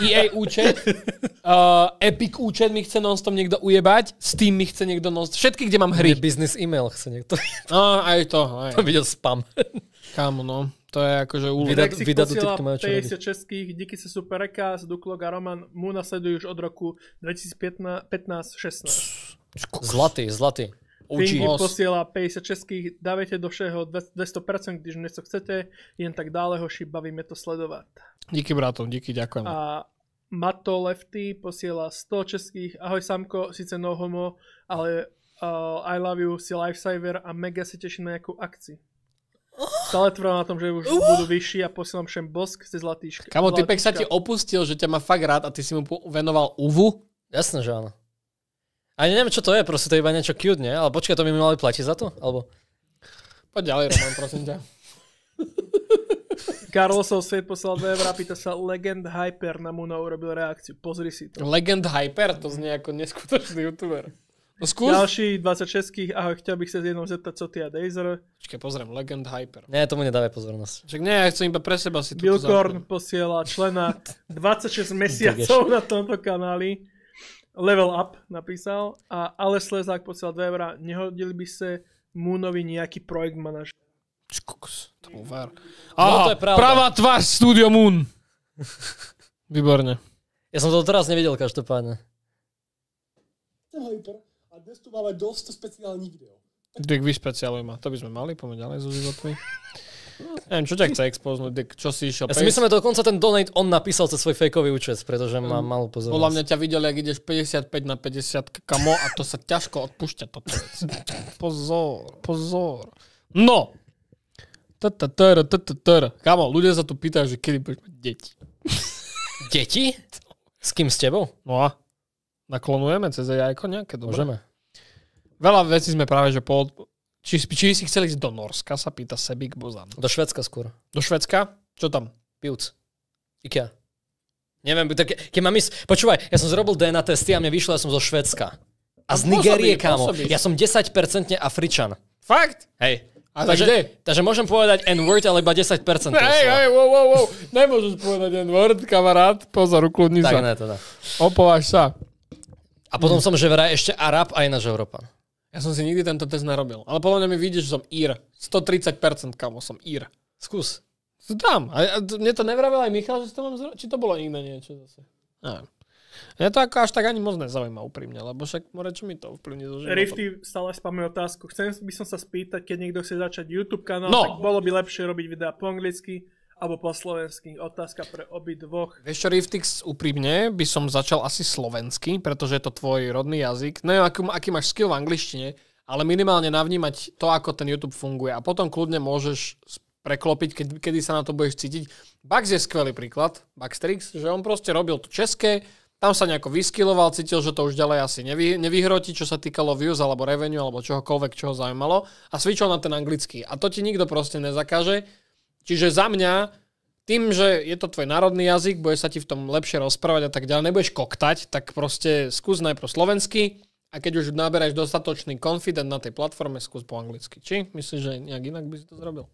EA účet, uh, Epic účet mi chce non-stop niekto ujebať, Steam mi chce niekto non-stop, všetky, kde mám hry. Je business email chce niekto. No, aj to. Aj. To videl spam. Kámo, no. To je akože úloha. Vyda, si vyda posiela 50 českých, díky sa super rekaz, Duklok a Roman mu nasledujú už od roku 2015-16. Zlatý, zlatý. Fingy posiela 50 českých, dávajte do všeho 200%, když niečo chcete, jen tak dále, hoši, bavíme to sledovať. Díky bratom, díky, ďakujem. A Mato Lefty posiela 100 českých, ahoj Samko, síce no homo, ale uh, I love you si lifesaver a mega si teším na akciu. akci. Stále trvám na tom, že už uh! budú vyšší a posielam všem bosk, ste zlatý Kamo, typek sa ti opustil, že ťa má fakt rád a ty si mu venoval uvu? Jasné, že áno. A neviem, čo to je, proste to je iba niečo cute, nie? Ale počkaj, to by mi mali platiť za to? Alebo... Poď ďalej, Roman, prosím ťa. Karlosov svet poslal 2 eurá, pýta sa Legend Hyper na Muno urobil reakciu. Pozri si to. Legend Hyper? To znie ako neskutočný youtuber. No skús. Ďalší 26 ahoj, chcel bych sa z jednou zeptať, co ty a Dazer. Počkej, pozriem, Legend Hyper. Nie, tomu nedávaj pozornosť. Však nie, ja chcem iba pre seba si tu Billcorn posiela člena 26 mesiacov na tomto kanáli. Level Up napísal a ale Slezák posielal 2 eurá. Nehodili by sa Moonovi nejaký projekt manažer. Čkoks, to bol var. Aha, no, to je pravá tvár Studio Moon. Výborne. Ja som to teraz nevidel každopádne. A dnes tu máme dosť speciálnych video. Tak vy ma. To by sme mali, pomeď ďalej so životmi. Neviem, čo ťa chce expoznúť, čo si išiel. Ja si myslím, že dokonca ten donate on napísal cez svoj fejkový účet, pretože má mm. malú pozornosť. Podľa mňa ťa videl, ak ideš 55 na 50 kamo a to sa ťažko odpúšťa toto. Pozor, pozor. No! Kamo, ľudia sa tu pýtajú, že kedy budeš mať deti. Deti? S kým s tebou? No a naklonujeme cez jajko nejaké, dobre. Môžeme. Veľa vecí sme práve že po, či, či si chcel ísť do Norska, sa pýta Sebik Bozan. Do Švedska skôr. Do Švedska? Čo tam? Pivc. IKEA. Neviem, tak keď mám ísť... Počúvaj, ja som zrobil DNA testy a mne vyšlo, ja som zo Švedska. A z Nigérie, kámo. Ja som 10% Afričan. Fakt? Hej. A takže, kde? takže môžem povedať N-word, ale iba 10%. Hej, hej, wow, wow, wow. Nemôžeš povedať N-word, kamarát. Pozor, ukludni sa. Tak, ne, teda. Opováž sa. A potom mm. som že vraj ešte Arab a ináč Európan. Ja som si nikdy tento test nerobil. Ale podľa mňa mi vidíš, že som ír. 130%, kamo, som ír. Skús. To tam. A, mne to nevravel aj Michal, že to mám zro... Či to bolo iné niečo zase? Neviem. Mňa to ako až tak ani moc nezaujíma úprimne, lebo však more, čo mi to vplyvne zo života. Rifty stále spáme otázku. Chcem by som sa spýtať, keď niekto chce začať YouTube kanál, no. tak bolo by lepšie robiť videá po anglicky alebo po slovensky. Otázka pre obi dvoch. Vieš čo, Riftix, úprimne by som začal asi slovensky, pretože je to tvoj rodný jazyk. Neviem, no, aký, aký máš skill v angličtine, ale minimálne navnímať to, ako ten YouTube funguje. A potom kľudne môžeš preklopiť, keď, kedy sa na to budeš cítiť. Bax je skvelý príklad, Baxtrix, že on proste robil to české, tam sa nejako vyskyloval, cítil, že to už ďalej asi nevy, nevyhroti, čo sa týkalo views alebo revenue alebo čohokoľvek, čo ho zaujímalo a svičol na ten anglický. A to ti nikto proste nezakáže, Čiže za mňa, tým, že je to tvoj národný jazyk, bude sa ti v tom lepšie rozprávať a tak ďalej, nebudeš koktať, tak proste skús najprv slovensky a keď už naberáš dostatočný confident na tej platforme, skús po anglicky. Či myslíš, že nejak inak by si to zrobil?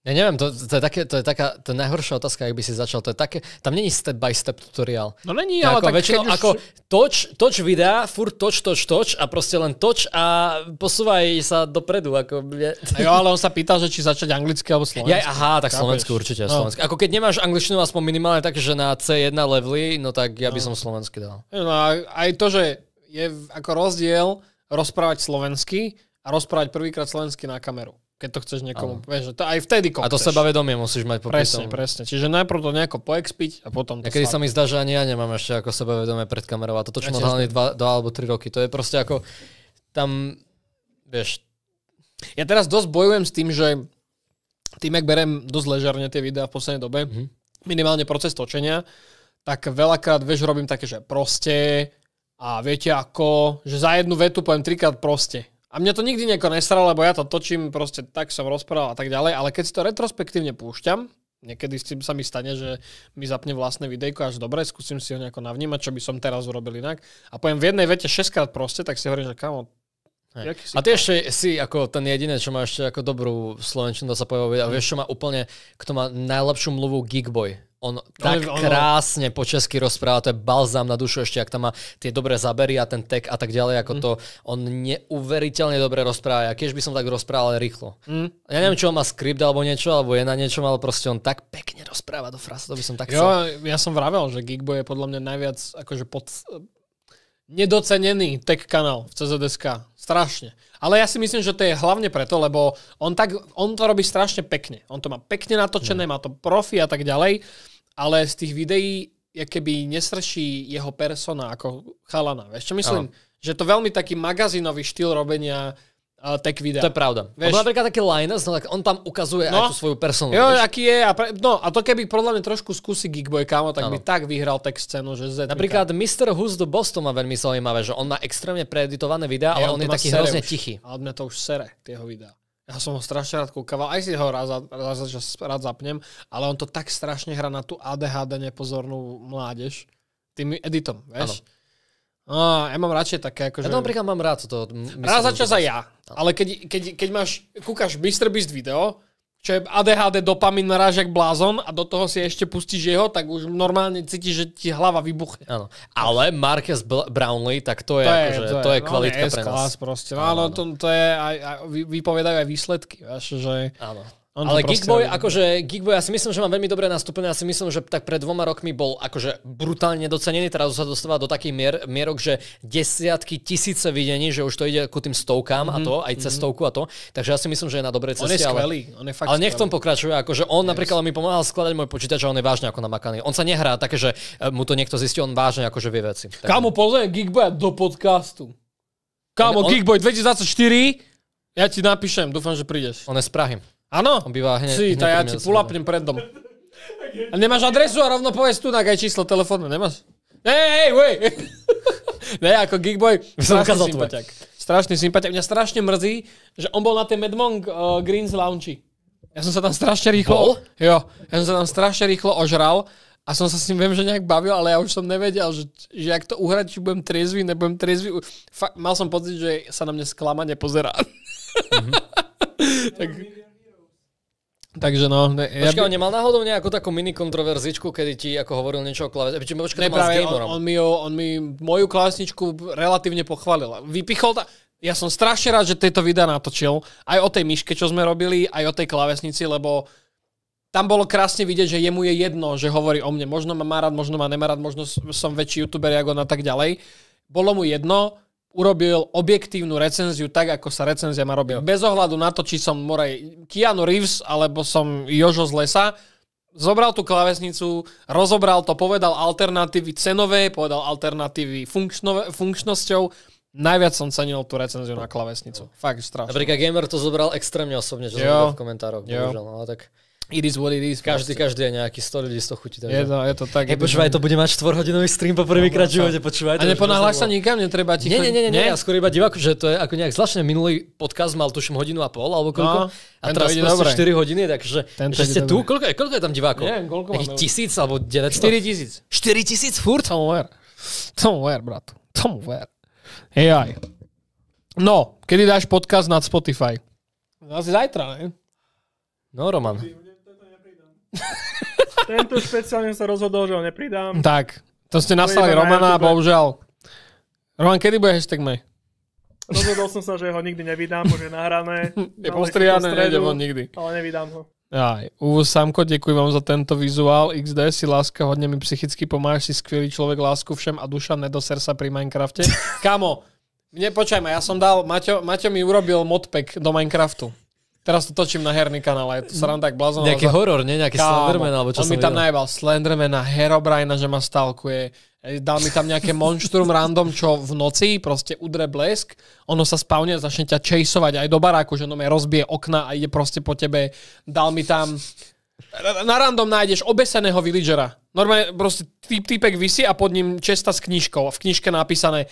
Ja neviem, to, to, je, také, to je taká to je najhoršia otázka, ak by si začal. To je také, tam není step by step tutoriál. No není, ale ako, tak väčšinou, už... ako toč, toč videa, furt toč, toč, toč a proste len toč a posúvaj sa dopredu. Ako... Jo, ale on sa pýtal, že či začať anglicky alebo slovensky. Ja, aha, tak slovensky určite. No. Slovensky. Ako keď nemáš angličtinu aspoň minimálne tak, že na C1 levely, no tak ja by no. som slovensky dal. No aj to, že je ako rozdiel rozprávať slovensky a rozprávať prvýkrát slovensky na kameru keď to chceš niekomu, vieš, to aj vtedy kopceš. A to seba vedomie musíš mať popri Presne, tomu. presne. Čiže najprv to nejako poexpiť a potom to Niekedy sa mi zdá, že ani ja nemám ešte ako sebavedomie pred kamerou a toto, čo ja mám hlavne 2 alebo 3 roky, to je proste ako tam, vieš, ja teraz dosť bojujem s tým, že tým, ak berem dosť ležerne tie videá v poslednej dobe, mm-hmm. minimálne proces točenia, tak veľakrát, vieš, robím také, že proste a viete ako, že za jednu vetu poviem trikrát proste a mňa to nikdy nieko nesralo, lebo ja to točím, proste tak som rozprával a tak ďalej, ale keď si to retrospektívne púšťam, niekedy s tým sa mi stane, že mi zapne vlastné videjko až dobre, skúsim si ho nejako navnímať, čo by som teraz urobil inak. A poviem v jednej vete 6 krát proste, tak si hovorím, že kamo, Hej. A ty ešte si ako ten jediný, čo má ešte ako dobrú slovenčinu, to sa povedať, a vieš, čo má úplne, kto má najlepšiu mluvu Geekboy on tak ono... krásne po česky rozpráva, to je balzám na dušu ešte, ak tam má tie dobré zabery a ten tek a tak ďalej, ako mm. to on neuveriteľne dobre rozpráva. Ja keď by som tak rozprával rýchlo. Mm. Ja neviem, čo on má skript alebo niečo, alebo je na niečom, ale proste on tak pekne rozpráva do frasa, to by som tak chcel. Jo, ja som vravel, že Geekboy je podľa mňa najviac akože pod, nedocenený tech kanál v CZSK. Strašne. Ale ja si myslím, že to je hlavne preto, lebo on, tak, on to robí strašne pekne. On to má pekne natočené, mm. má to profi a tak ďalej ale z tých videí je keby nesrší jeho persona ako chalana. Vieš čo myslím? Aha. Že to veľmi taký magazínový štýl robenia uh, tech videa. To je pravda. Vieš, napríklad taký Linus, no tak on tam ukazuje no, aj tú svoju personu. Jo, vieš? aký je. A pre, no a to keby podľa mňa trošku skúsi Geekboy kámo, tak ano. by tak vyhral tech scénu, že Z. Napríklad Mr. Who's the Boss to má veľmi zaujímavé, že on má extrémne preeditované videá, ale on, on je taký hrozne už. tichý. Ale mňa to už sere, tieho videá. Ja som ho strašne rád kúkaval, aj si ho raz, raz, rád zapnem, ale on to tak strašne hrá na tú ADHD nepozornú mládež tým editom, vieš? Ano. No, ja mám radšej také akože... Ja napríklad mám rád toto. Rád za čas aj ja. Ale keď, keď, keď máš, kúkaš Mr. Beast video, čo je ADHD, dopamin, narážak, blázon a do toho si ešte pustíš jeho, tak už normálne cítiš, že ti hlava vybuchne. Áno. Ale Marquez Brownlee, tak to je, to je, akože, to je, to je no, kvalitka pre nás. Proste. No, áno, áno. To, to je, aj, aj, vypovedajú aj výsledky. Až, že áno. On ale Gigboy, robí. akože Gigboy, ja si myslím, že mám veľmi dobre nastúpené, ja si myslím, že tak pred dvoma rokmi bol akože brutálne docenený, teraz sa dostáva do takých mier, mierok, že desiatky, tisíce videní, že už to ide ku tým stovkám mm-hmm, a mhm, to, aj mm-hmm. cez mhm. stovku a to, takže ja si myslím, že je na dobrej ceste. On je skvelý, ale, on je fakt Ale nech tom pokračuje, akože on yes. napríklad mi pomáhal skladať môj počítač a on je vážne ako namakaný. On sa nehrá také, že e, mu to niekto zistí, on vážne akože vie veci. Tak... Kámo, pozrie Gigboya do podcastu. Kámo, on... Geekboy 2024, ja ti napíšem, dúfam, že prídeš. On je z Prahy. Áno? On býva hneď... Si, hneď ja ti pulapnem pred dom. A nemáš adresu a rovno povedz tu, aj číslo telefónu, nemáš? Hej, hej, hej! ne, ako Geekboy, strašný sympatiak. Strašný sympatiak. Mňa strašne mrzí, že on bol na tej Medmong uh, eh, Greens Lounge. Ja som sa tam strašne rýchlo... Bol? Jo, ja som sa tam strašne rýchlo ožral a som sa s ním, viem, že nejak bavil, ale ja už som nevedel, že, že ak to uhrať, či budem triezvy, nebudem triezvy. Fakt, mal som pocit, že sa na mňa sklamane pozerá. Mm-hmm. tak... Takže no. Ne, ja by... on nemal náhodou nejakú takú mini kontroverzičku, kedy ti ako hovoril niečo o klávesnici. Počkaj, ne, práve, on, on, mi, on mi moju klavesničku relatívne pochválil. Vypichol ta... Ja som strašne rád, že tieto videa natočil. Aj o tej myške, čo sme robili, aj o tej klávesnici, lebo tam bolo krásne vidieť, že jemu je jedno, že hovorí o mne. Možno ma má rád, možno ma nemá rád, možno som väčší youtuber, ako on a tak ďalej. Bolo mu jedno, urobil objektívnu recenziu tak, ako sa recenzia má robiť. Bez ohľadu na to, či som morej Keanu Reeves alebo som Jožo z lesa, zobral tú klávesnicu, rozobral to, povedal alternatívy cenové, povedal alternatívy funkčno, funkčnosťou. Najviac som cenil tú recenziu na klavesnicu. Fakt strašne. Napríklad Gamer to zobral extrémne osobne, čo jo. som v komentároch. Jo. Bohužiaľ, no, tak It is what it is. Každý, každý je nejaký 100 ľudí, 100 chutí. Takže... Je, to, je to tak. Hej, počúvaj, to bude mať 4-hodinový stream po prvýkrát v živote, počúvaj. A neponáhľaš sa nikam, netreba ti... Nie, nie, nie, nie, nie, ja skôr iba diváku, že to je ako nejak zvláštne. Minulý podcast mal tuším hodinu a pol, alebo koľko. No, a teraz proste 4 hodiny, takže tento že ste tu. Koľko je, koľko je tam divákov? Neviem, koľko mám. Tisíc alebo 900? 4 tisíc. 4 tisíc furt? Tomu ver. Tomu ver, bratu. Tomu ver. AI. No, kedy dáš podcast na Spotify? Asi zajtra, ne? No, Roman. Tento špeciálne sa rozhodol, že ho nepridám. Tak, to ste naslali Romana, na bohužiaľ. Roman, kedy bude hashtag May? Rozhodol som sa, že ho nikdy nevydám, bože je nahrané. je postrihané, nejde ho nikdy. Ale nevydám ho. Aj, Uvo Samko, ďakujem vám za tento vizuál. XD, si láska, hodne mi psychicky pomáhaš, si skvelý človek, lásku všem a duša nedoser sa pri Minecrafte. Kamo, mne počkaj ma, ja som dal, Maťo, Maťo mi urobil modpack do Minecraftu. Teraz to točím na herný kanál, je to sranda tak blázon. Nejaký za... horor, nie? Nejaký Kámo, Slenderman, alebo čo On mi tam videl. najebal Slendermana, Herobrina, že ma stalkuje. Dal mi tam nejaké monštrum random, čo v noci proste udre blesk, ono sa spavne a začne ťa chaseovať aj do baráku, že ono mi rozbije okna a ide proste po tebe. Dal mi tam... Na random nájdeš obeseného villagera. Normálne proste týpek vysí a pod ním česta s knižkou. V knižke napísané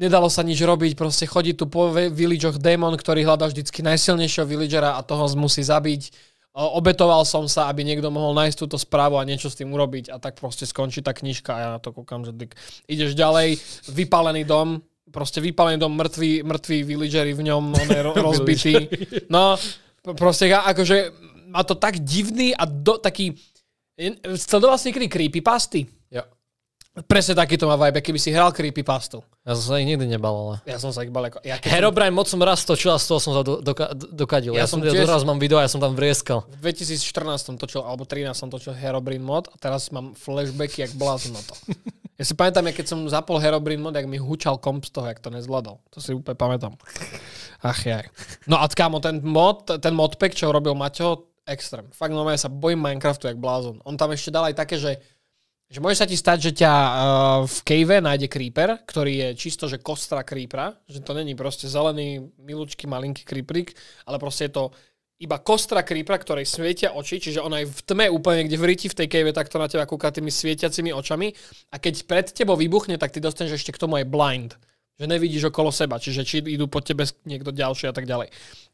nedalo sa nič robiť, proste chodí tu po villageoch démon, ktorý hľadá vždycky najsilnejšieho villagera a toho musí zabiť. Obetoval som sa, aby niekto mohol nájsť túto správu a niečo s tým urobiť a tak proste skončí tá knižka a ja na to kúkam, že dyk. ideš ďalej, vypálený dom, proste vypálený dom, mŕtvý, mŕtvy villageri v ňom, on je ro- rozbitý. No, proste ja, akože má to tak divný a do, taký... Sledoval si niekedy creepypasty? Presne takýto má vibe, keby si hral pastu. Ja som sa ich nikdy nebal, ale... Ja som sa ich bal ako... Ja Herobrine som... moc som raz točil a z toho som sa do, dokadil. Ja, ja som tiež... doraz mám video a ja som tam vrieskal. V 2014 som točil, alebo 13 som točil Herobrine mod a teraz mám flashbacky jak blázon na to. ja si pamätám, ja keď som zapol Herobrine mod, jak mi hučal komp z toho, jak to nezvládol. To si úplne pamätám. Ach jaj. No a kámo, ten mod, ten modpack, čo robil Maťo, extrém. Fakt, no ja sa bojím Minecraftu jak blázon. On tam ešte dal aj také, že že môže sa ti stať, že ťa uh, v cave nájde creeper, ktorý je čisto, že kostra creepera, že to není proste zelený, milúčky, malinký creeperik, ale proste je to iba kostra creepera, ktorej svietia oči, čiže ona je v tme úplne, kde vriti v tej cave takto na teba kúka tými svietiacimi očami a keď pred tebou vybuchne, tak ty dostaneš ešte k tomu aj blind že nevidíš okolo seba, čiže či idú po tebe niekto ďalší a tak ďalej.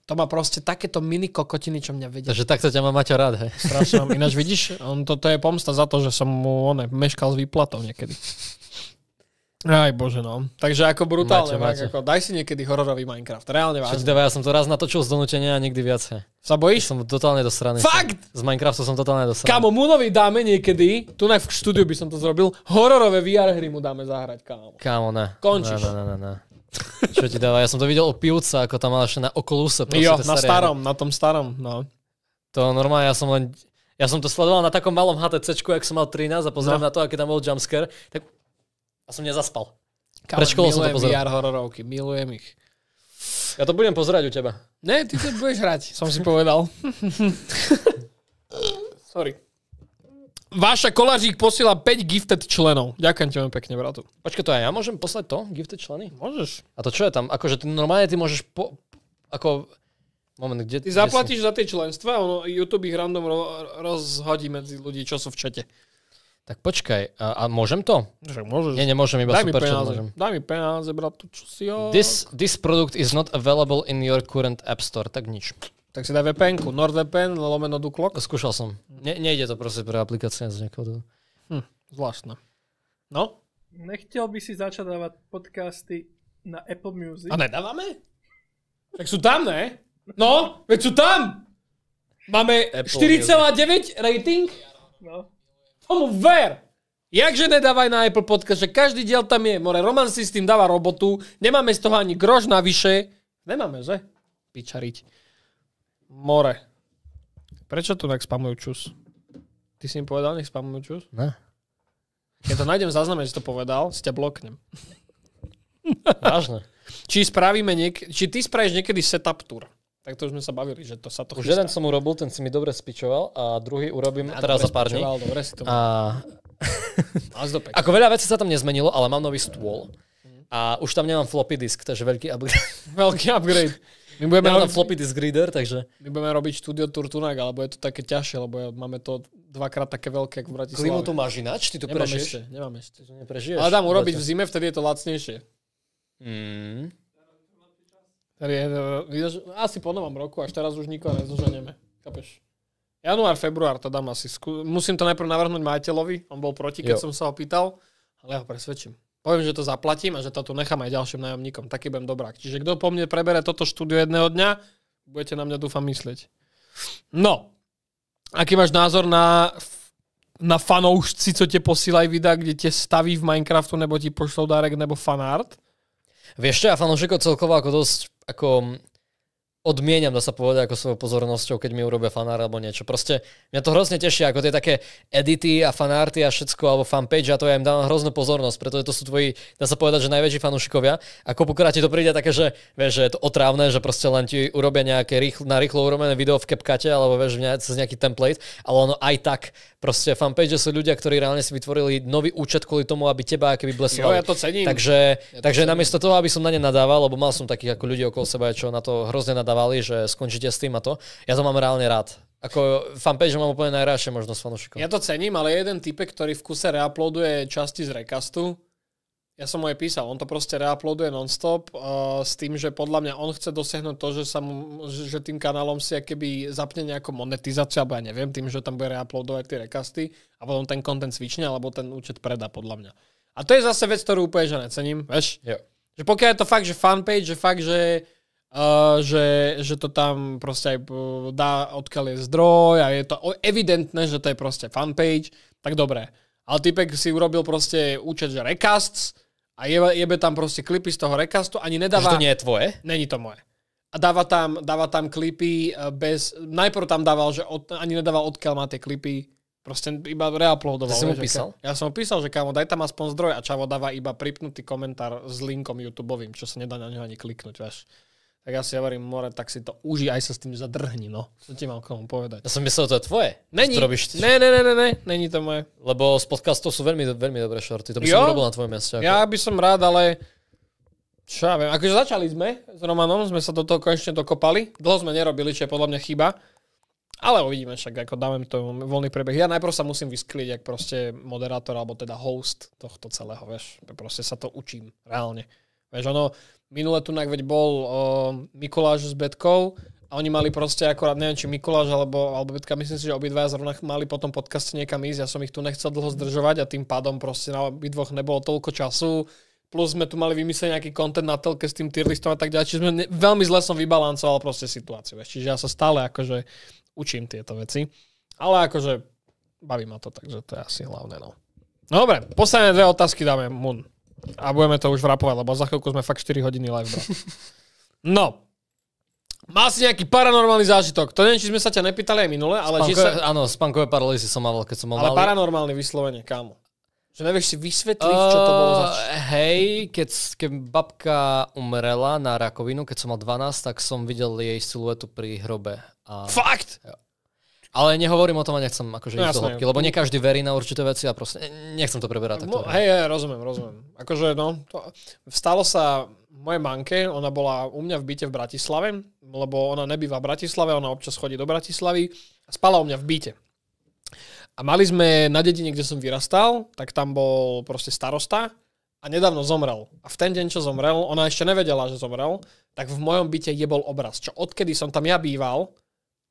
To má proste takéto mini kokotiny, čo mňa vedia. Takže takto ťa má Maťo rád, hej. Strašne. Ináč vidíš, on to, to je pomsta za to, že som mu one, meškal s výplatou niekedy. Aj bože, no. Takže ako brutálne, Maťo, Maťo. Ako, daj si niekedy hororový Minecraft, reálne vážne. Čiže, ja som to raz natočil z donútenia a nikdy viac. Sa bojíš? Ja som totálne do strany. Fakt! Z Minecraftu som totálne do strany. Kamo, Moonovi dáme niekedy, tu v štúdiu by som to zrobil, hororové VR hry mu dáme zahrať, kámo. Kámo, ne. Končíš. Ne, ne, ne, ne. Čo ti dáva? Ja som to videl o pivca, ako tam mal ešte na okuluse. Jo, na staré, starom, na tom starom, no. To normálne, ja som len... Ja som to sledoval na takom malom HTCčku, ak som mal 13 a pozriem no. na to, aký tam bol jumpscare, tak a som nezaspal. Kamen, Pred som to pozeral. VR hororovky, milujem ich. Ja to budem pozerať u teba. Ne, ty to budeš hrať, som si povedal. Sorry. Váša Kolařík posiela 5 gifted členov. Ďakujem ti veľmi pekne, bratu. Počkaj, to aj ja môžem poslať to? Gifted členy? Môžeš. A to čo je tam? Akože ty, normálne ty môžeš po, ako... Moment, kde... Ty zaplatíš za tie členstva, ono, YouTube ich random ro- rozhodí medzi ľudí, čo sú v čete. Tak počkaj, a, a môžem to? Však môžeš. Nie, nemôžem, iba Daj super mi peniaze. Môžem. Daj mi peniaze, bratu, čo si jo. This, this product is not available in your current app store, tak nič. Tak si daj VPN-ku. NordVPN lomeno Duklok. Skúšal som. Ne, nejde to proste pre aplikácie z nejakého Hm, zvláštne. No? Nechtel by si začať dávať podcasty na Apple Music. A nedávame? Tak sú tam, ne? No, veď sú tam! Máme 4,9 rating? No. Tomu ver! Jakže nedávaj na Apple Podcast, že každý diel tam je. More, Roman si s tým dáva robotu. Nemáme z toho ani grož navyše. Nemáme, že? Pičariť. More. Prečo tu tak spamujú čus? Ty si im povedal, nech spamujú čus? Ne. Keď to nájdem zázname, že to povedal, si ťa bloknem. Vážne. Či spravíme niek- či ty spravíš niekedy setup tour. Tak to už sme sa bavili, že to sa to Už chystá. jeden som urobil, ten si mi dobre spičoval a druhý urobím ja, teraz za pár dní. Dobre si to a... Ako veľa vecí sa tam nezmenilo, ale mám nový stôl. A už tam nemám floppy disk, takže veľký upgrade. veľký upgrade. My budeme ja robiť... floppy disk reader, takže... My budeme robiť štúdio tour Tunak, alebo je to také ťažšie, lebo ja, máme to dvakrát také veľké, ako v Bratislave. Klimu to máš ináč? Ty to nemám Ešte, nemám ešte. To neprežiješ. Ale dám urobiť v zime, vtedy je to lacnejšie. Mm. E, asi po novom roku, až teraz už nikoho nezoženieme. Kapeš? Január, február to dám asi. Musím to najprv navrhnúť majiteľovi, on bol proti, keď jo. som sa ho pýtal. ale ja ho presvedčím poviem, že to zaplatím a že to tu nechám aj ďalším nájomníkom. Taký budem dobrák. Čiže kto po mne prebere toto štúdio jedného dňa, budete na mňa dúfam myslieť. No, aký máš názor na, na fanoušci, co te posílají videa, kde te staví v Minecraftu, nebo ti pošlou dárek, nebo fanart? Vieš čo, ja fanoušikov celkovo ako dosť, ako odmieniam, dá sa povedať, ako svojou pozornosťou, keď mi urobia fanár alebo niečo. Proste mňa to hrozne teší, ako tie také edity a fanárty a všetko, alebo fanpage a to ja im dávam hroznú pozornosť, pretože to sú tvoji, dá sa povedať, že najväčší fanúšikovia. A kopukrát ti to príde také, že, vieš, že je to otravné, že proste len ti urobia nejaké rýchlo, na rýchlo urobené video v kepkate, alebo vieš, cez nejaký template, ale ono aj tak. Proste fanpage sú ľudia, ktorí reálne si vytvorili nový účet kvôli tomu, aby teba keby blesovali. Jo, ja to cením. Takže, ja to takže cením. namiesto toho, aby som na ne nadával, lebo mal som takých ako ľudí okolo seba, čo na to hrozne nadával dávali, že skončíte s tým a to. Ja to mám reálne rád. Ako fanpage mám úplne najradšie možnosť fanúšikov. Ja to cením, ale jeden type, ktorý v kuse reuploaduje časti z rekastu, ja som mu aj písal, on to proste reuploaduje nonstop uh, s tým, že podľa mňa on chce dosiahnuť to, že, sa mu, že tým kanálom si keby zapne nejakú monetizáciu, alebo ja neviem, tým, že tam bude reuploadovať tie rekasty a potom ten content svične, alebo ten účet predá podľa mňa. A to je zase vec, ktorú úplne že necením, veš? Jo. Že pokiaľ je to fakt, že fanpage, že fakt, že Uh, že, že to tam proste aj e, dá, odkiaľ je zdroj a je to evidentné, že to je proste fanpage, tak dobre. Ale typek si urobil proste účet, že recasts a jebe, jebe tam proste klipy z toho recastu, ani nedáva... Že to nie je tvoje? Není to moje. A dáva tam, dáva tam klipy e, bez... Najprv tam dával, že od, ani nedával odkiaľ má tie klipy, proste iba reuploadoval. Ty si mu písal? ja som písal, že kámo, daj tam aspoň zdroj a Čavo dáva iba pripnutý komentár s linkom YouTubeovým, čo sa nedá na neho ani kliknúť, vieš tak ja si hovorím, more, tak si to uži, aj sa s tým zadrhni, no. Čo ti mám k tomu povedať? Ja som myslel, to je tvoje. Není. To robíš ty. Ne, ne, ne, ne, ne, není to moje. Lebo z podcastov sú veľmi, veľmi dobré šorty, to by jo? som robil na tvojom mieste. Ako... Ja by som rád, ale čo ja viem, akože začali sme s Romanom, sme sa do toho konečne dokopali. Dlho sme nerobili, čo je podľa mňa chyba. Ale uvidíme však, ako dáme to voľný prebeh. Ja najprv sa musím vyskliť, jak proste moderátor, alebo teda host tohto celého, vieš. Proste sa to učím, reálne. Vieš, ono, Minule tu veď bol uh, Mikuláš s Betkou a oni mali proste akorát, neviem, či Mikuláš alebo, alebo Betka, myslím si, že obidvaja zrovna mali potom podcast niekam ísť, ja som ich tu nechcel dlho zdržovať a tým pádom proste na obidvoch nebolo toľko času. Plus sme tu mali vymyslieť nejaký kontent na telke s tým tierlistom a tak ďalej, čiže sme ne, veľmi zle som vybalancoval proste situáciu. Čiže ja sa stále akože učím tieto veci. Ale akože baví ma to, takže to je asi hlavné. No. no dobre, posledné dve otázky dáme Moon. A budeme to už vrapovať, lebo za chvíľku sme fakt 4 hodiny live, bro. No. Mal si nejaký paranormálny zážitok. To neviem, či sme sa ťa nepýtali aj minule, ale... Spankové, či sa... Áno, spankové paralýzy som mal, keď som mal Ale malý. paranormálny vyslovene, kámo. Že nevieš si vysvetliť, uh, čo to bolo zač? Hej, keď, keď babka umrela na rakovinu, keď som mal 12, tak som videl jej siluetu pri hrobe. A... Fakt? Jo. Ale nehovorím o tom a nechcem akože no, ísť do lebo nie každý verí na určité veci a proste nechcem to preberať No, Hej, hej, rozumiem, rozumiem. Akože no, to, stalo sa mojej manke, ona bola u mňa v byte v Bratislave, lebo ona nebýva v Bratislave, ona občas chodí do Bratislavy a spala u mňa v byte. A mali sme na dedine, kde som vyrastal, tak tam bol proste starosta a nedávno zomrel. A v ten deň, čo zomrel, ona ešte nevedela, že zomrel, tak v mojom byte je bol obraz. Čo odkedy som tam ja býval,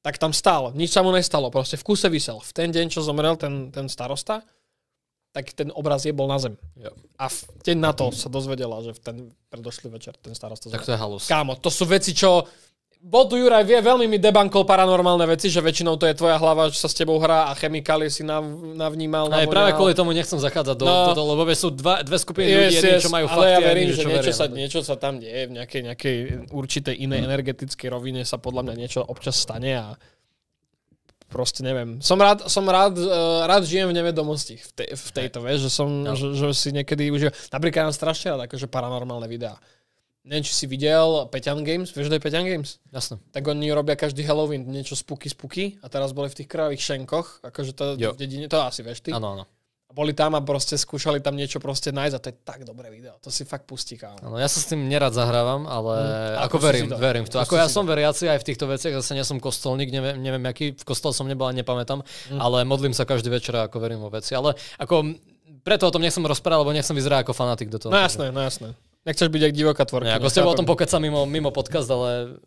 tak tam stál. Nič sa mu nestalo. Proste v kuse vysel. V ten deň, čo zomrel ten, ten starosta, tak ten obraz je bol na zem. Jo. A v deň na to sa dozvedela, že v ten predošlý večer ten starosta zomrel. Tak to je halus. Kámo, to sú veci, čo bol tu Juraj vie, veľmi mi debankol paranormálne veci, že väčšinou to je tvoja hlava, že sa s tebou hrá a chemikálie si nav, navnímal. Aj práve kvôli tomu nechcem zachádzať do no, toho, lebo sú dva, dve skupiny yes, ľudí, jedni, yes, čo majú fakty. ja verím, že niečo veria, sa, niečo sa tam deje, v nejakej, nejakej určitej inej hmm. energetickej rovine sa podľa mňa niečo občas stane a proste neviem. Som rád, som rád, uh, rád žijem v nevedomosti v, te, v tejto, vieš, že som, no. že, že si niekedy užívam. Napríklad mám strašne rád akože paranormálne videá. Neviem, či si videl Peťan Games, vieš, kto je Peťan Games? Jasne. Tak oni robia každý Halloween niečo spooky, spooky a teraz boli v tých krávých šenkoch, akože to jo. v dedine, to asi vieš ty. Áno, áno. Boli tam a proste skúšali tam niečo proste nájsť a to je tak dobré video, to si fakt pustí kámo. Áno, ja sa s tým nerad zahrávam, ale mm, ako verím, to. verím v to. Ako ja som to. veriaci aj v týchto veciach, zase nie som kostolník, neviem, neviem aký, v kostol som nebol, nepamätám, mm. ale modlím sa každý večer ako verím vo veci, ale ako preto o tom nechcem rozprávať, lebo nechcem vyzerať ako fanatik do toho. No jasné, no jasné. Nechceš byť jak divoká tvorkyňa. Ako ste o tom pokeca mimo, mimo podcast, ale...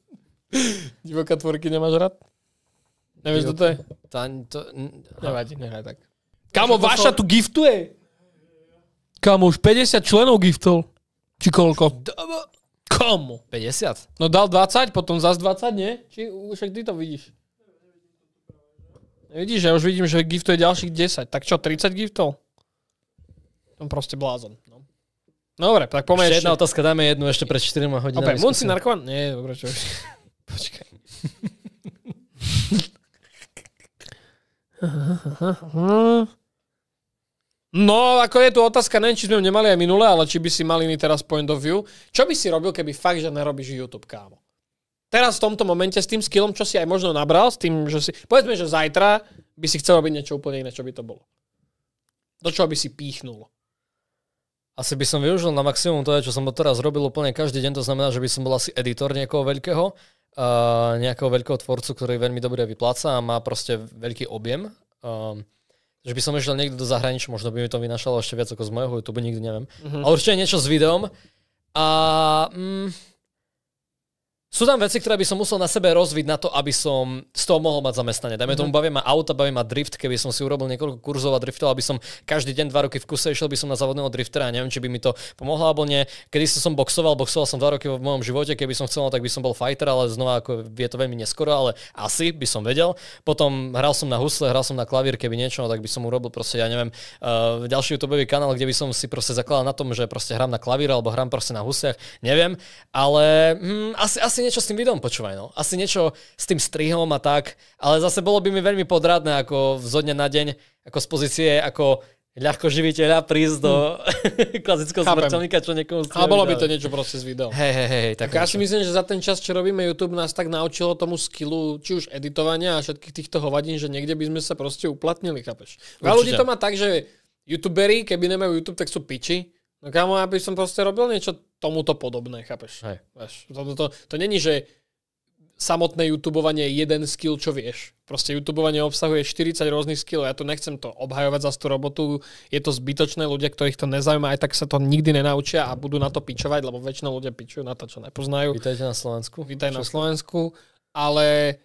divoká tvorky nemáš rád? Nevieš, kto to je? to... Nevadí, nehaj tak. Kamo, vaša tu giftuje? Kamo, už 50 členov giftol. Či koľko? Komu? 50. No dal 20, potom zas 20, nie? Či však ty to vidíš? Vidíš, ja už vidím, že giftuje ďalších 10. Tak čo, 30 giftov? To proste blázon. No dobre, tak pomeň ešte. jedna otázka, dáme jednu ešte pred 4 hodinami. Opäť, Munci narkoman? Nie, dobre, čo Počkaj. No, ako je tu otázka, neviem, či sme ju nemali aj minule, ale či by si mali iný teraz point of view. Čo by si robil, keby fakt, že nerobíš YouTube, kámo? Teraz v tomto momente s tým skillom, čo si aj možno nabral, s tým, že si... Povedzme, že zajtra by si chcel robiť niečo úplne iné, čo by to bolo. Do čoho by si píchnul? asi by som využil na maximum to, čo som doteraz robil úplne každý deň, to znamená, že by som bol asi editor niekoho veľkého, uh, nejakého veľkého tvorcu, ktorý veľmi dobre vypláca a má proste veľký objem. Um, že by som išiel niekto do zahraničia, možno by mi to vynašalo ešte viac ako z mojho YouTube, nikdy neviem. Mm-hmm. Ale určite niečo s videom. A mm, sú tam veci, ktoré by som musel na sebe rozviť na to, aby som z toho mohol mať zamestnanie. Dajme mm-hmm. tomu, mhm. bavím ma auta, bavím ma drift, keby som si urobil niekoľko kurzov a driftov, aby som každý deň dva roky v kuse išiel by som na závodného driftera a neviem, či by mi to pomohlo alebo nie. Kedy som boxoval, boxoval som dva roky v mojom živote, keby som chcel, no, tak by som bol fighter, ale znova ako je to veľmi neskoro, ale asi by som vedel. Potom hral som na husle, hral som na klavír, keby niečo, no, tak by som urobil proste, ja neviem, uh, ďalší YouTube kanál, kde by som si proste zakladal na tom, že proste hrám na klavír alebo hrám proste na husiach, neviem, ale hm, asi, asi asi niečo s tým videom počúvaj, no. Asi niečo s tým strihom a tak, ale zase bolo by mi veľmi podradné, ako zo dňa na deň, ako z pozície, ako ľahko živiteľa prísť do hmm. klasického smrteľníka, čo niekomu A bolo by to niečo proste s videom. Hej, hej, hej. Tak, tak ja si myslím, že za ten čas, čo robíme YouTube, nás tak naučilo tomu skillu, či už editovania a všetkých týchto hovadín, že niekde by sme sa proste uplatnili, chápeš? Veľa ľudí to má tak, že youtuberi, keby nemajú YouTube, tak sú piči. No kámo, aby som proste robil niečo tomuto podobné, chápeš? Hej. To, to, to, to není, že samotné YouTubeovanie je jeden skill, čo vieš. Proste YouTubeovanie obsahuje 40 rôznych skill. Ja tu nechcem to obhajovať za tú robotu. Je to zbytočné. Ľudia, ktorých to nezaujíma, aj tak sa to nikdy nenaučia a budú na to pičovať, lebo väčšina ľudia pičujú na to, čo nepoznajú. Vítajte na Slovensku. Vítaj na Slovensku. Ale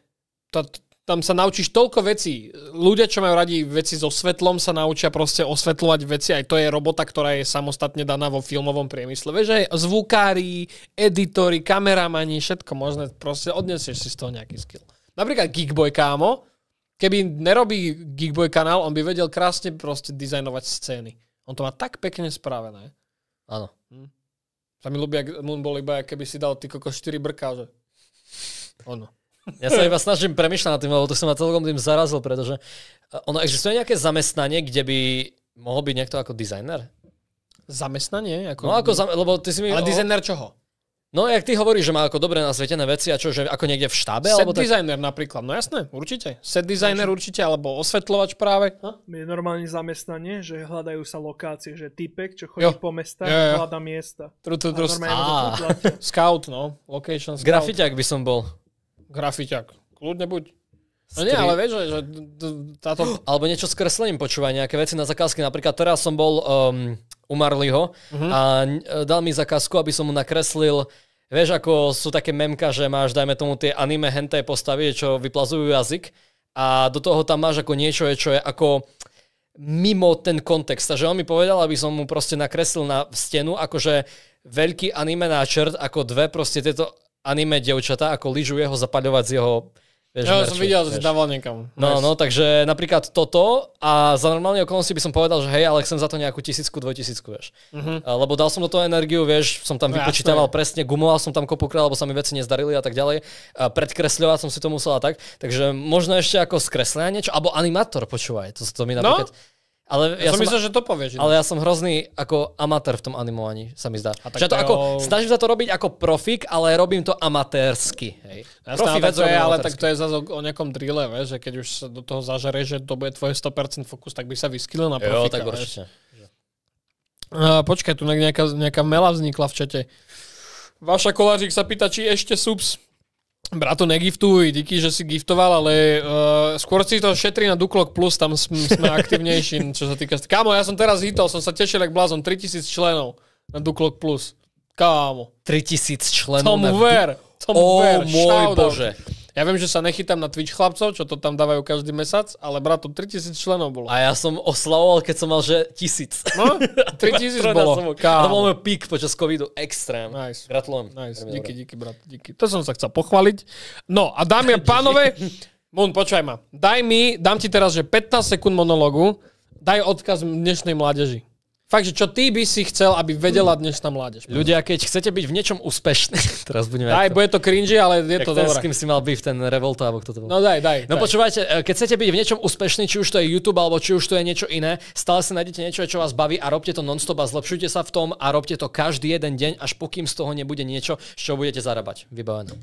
to, tam sa naučíš toľko vecí. Ľudia, čo majú radi veci so svetlom, sa naučia proste osvetľovať veci. Aj to je robota, ktorá je samostatne daná vo filmovom priemysle. Vieš, aj zvukári, editori, kameramani, všetko možné. Proste odnesieš si z toho nejaký skill. Napríklad Geekboy kámo, keby nerobí Geekboy kanál, on by vedel krásne proste dizajnovať scény. On to má tak pekne spravené. Áno. Hm? Sa mi ľubia, ak Moon bol iba, keby si dal ty koko 4 brká, že... Ono. Ja sa iba snažím premyšľať nad tým, lebo to som ma celkom tým zarazil, pretože ono existuje nejaké zamestnanie, kde by mohol byť niekto ako dizajner? Zamestnanie? Ako... No ako, zam... lebo ty si mi... Ale dizajner čoho? No, jak ty hovoríš, že má ako dobre nasvietené veci a čo, že ako niekde v štábe? Set alebo tak... designer napríklad, no jasné, určite. Set designer no, určite, alebo osvetľovač práve. Ha? No, je normálne zamestnanie, že hľadajú sa lokácie, že typek, čo chodí jo. po mestách, jo, jo. hľada miesta. Tru, tru, tru, a Scout, no. Location scout. Grafiťak by som bol grafiťak. Kľudne buď. No nie, ale vieš, že, že táto... Alebo niečo s kreslením počúvaj, nejaké veci na zakázky. Napríklad teraz som bol um, u Marliho uh-huh. Mhm. a dal mi zakázku, aby som mu nakreslil Vieš, ako sú také memka, že máš, dajme tomu, tie anime hentai postavy, čo vyplazujú jazyk a do toho tam máš ako niečo, čo je ako mimo ten kontext. Takže on mi povedal, aby som mu proste nakreslil na stenu akože veľký anime čert, ako dve proste tieto anime devčata, ako lyžuje ho zapaľovať z jeho Vieš, ja merču, som videl, že dával niekam. No, no, takže napríklad toto a za normálne okolnosti by som povedal, že hej, ale chcem za to nejakú tisícku, dvojtisícku, vieš. Uh-huh. Lebo dal som do toho energiu, vieš, som tam no, vypočítaval presne, gumoval som tam kopukrát, lebo sa mi veci nezdarili a tak ďalej. A predkresľovať som si to a tak. Takže možno ešte ako skresľanie niečo, alebo animátor, počúvaj, to, to mi no. napríklad... No? Ale ja, ja som myslel, že to povieš. No. Ale ja som hrozný ako amatér v tom animovaní, sa mi zdá. A tak že to ako, snažím sa to robiť ako profik, ale robím to amatérsky. Hej. Profi to je, ale tak to je zase o nejakom drille, vieš, že keď už sa do toho zažere, že to bude tvoje 100% fokus, tak by sa vyskylil na profika. Jo, tak určite. Uh, počkaj, tu nejaká, nejaká mela vznikla v čete. Vaša Kolářík sa pýta, či ešte subs. Brato, negiftuj, díky, že si giftoval, ale uh, skôr si to šetri na Duklok Plus, tam sme, sme aktivnejší, čo sa týka... Kámo, ja som teraz hitol, som sa tešil, jak blázon, 3000 členov na Duklok Plus. Kámo. 3000 členov Tom na... ver, Tom oh, ver, môj bože. Out. Ja viem, že sa nechytám na Twitch chlapcov, čo to tam dávajú každý mesiac, ale bratu, 3000 členov bolo. A ja som oslavoval, keď som mal, že tisíc. No, 3000 bolo. to bol môj pík počas covidu. Extrém. Nice. Gratulujem. Nice. Díky, díky, brat. Díky. To som sa chcel pochváliť. No a dámy a pánové, Mun, počúvaj ma. Daj mi, dám ti teraz, že 15 sekúnd monologu, daj odkaz dnešnej mládeži. Fakt, že čo ty by si chcel, aby vedela dnešná mládež? Ľudia, keď chcete byť v niečom úspešný, teraz budeme... Aj, to... bude to cringy, ale je Jak to dobré. S kým si mal byť ten Revolt, alebo kto to bol? No daj, daj. No daj. počúvajte, e, keď chcete byť v niečom úspešný, či už to je YouTube, alebo či už to je niečo iné, stále si nájdete niečo, čo vás baví a robte to nonstop a zlepšujte sa v tom a robte to každý jeden deň, až pokým z toho nebude niečo, z čoho budete zarábať. Vybavené.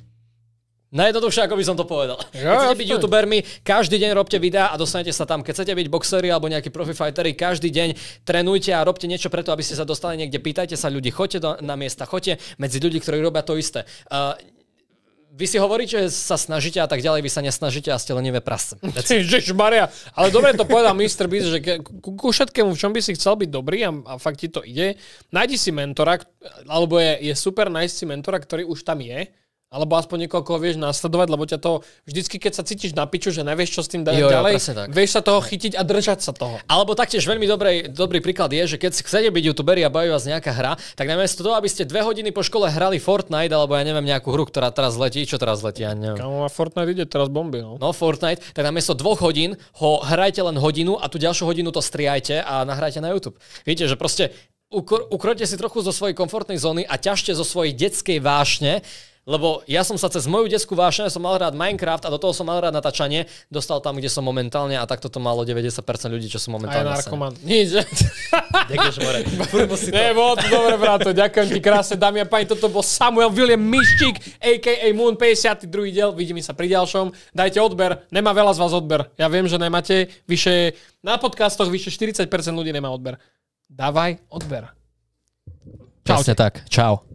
Najjednoduchšie, ako by som to povedal. Ja, keď chcete byť youtubermi, každý deň robte videá a dostanete sa tam. Keď chcete byť boxery alebo nejakí profifightery, každý deň trénujte a robte niečo preto, aby ste sa dostali niekde. Pýtajte sa ľudí, choďte do, na miesta, choďte medzi ľudí, ktorí robia to isté. Uh, vy si hovoríte, že sa snažíte a tak ďalej, vy sa nesnažíte a ste nevie prasce. Maria, ale dobre to povedal Mr. Beast, že ku, ku všetkému, v čom by si chcel byť dobrý a, a fakt ti to ide, nájdi si mentora, alebo je, je super nájsť si mentora, ktorý už tam je, alebo aspoň niekoho, koho vieš nasledovať, lebo ťa to vždycky, keď sa cítiš na piču, že nevieš, čo s tým dať jo, ďalej, jo, tak. vieš sa toho chytiť a držať sa toho. Alebo taktiež veľmi dobrý, dobrý príklad je, že keď chcete byť youtuberi a baví vás nejaká hra, tak namiesto toho, aby ste dve hodiny po škole hrali Fortnite, alebo ja neviem nejakú hru, ktorá teraz letí, čo teraz letí, ja neviem. Kamu, a Fortnite ide teraz bomby, no. No Fortnite, tak namiesto dvoch hodín ho hrajte len hodinu a tú ďalšiu hodinu to striajte a nahrajte na YouTube. Viete, že proste ukr- ukrote si trochu zo svojej komfortnej zóny a ťažte zo svojej detskej vášne lebo ja som sa cez moju desku vášne, som mal rád Minecraft a do toho som mal rád natáčanie, dostal tam, kde som momentálne a takto to malo 90% ľudí, čo som momentálne. Aj narkoman. Nič. Ďakujem, že bolo to dobre, brato. Ďakujem ti krásne, dámy a páni. Toto bol Samuel William Miščík, a.k.a. Moon 52. diel. Vidíme sa pri ďalšom. Dajte odber. Nemá veľa z vás odber. Ja viem, že nemáte. Vyše, na podcastoch vyše 40% ľudí nemá odber. Dávaj odber. Čau. Presne tak. Čau.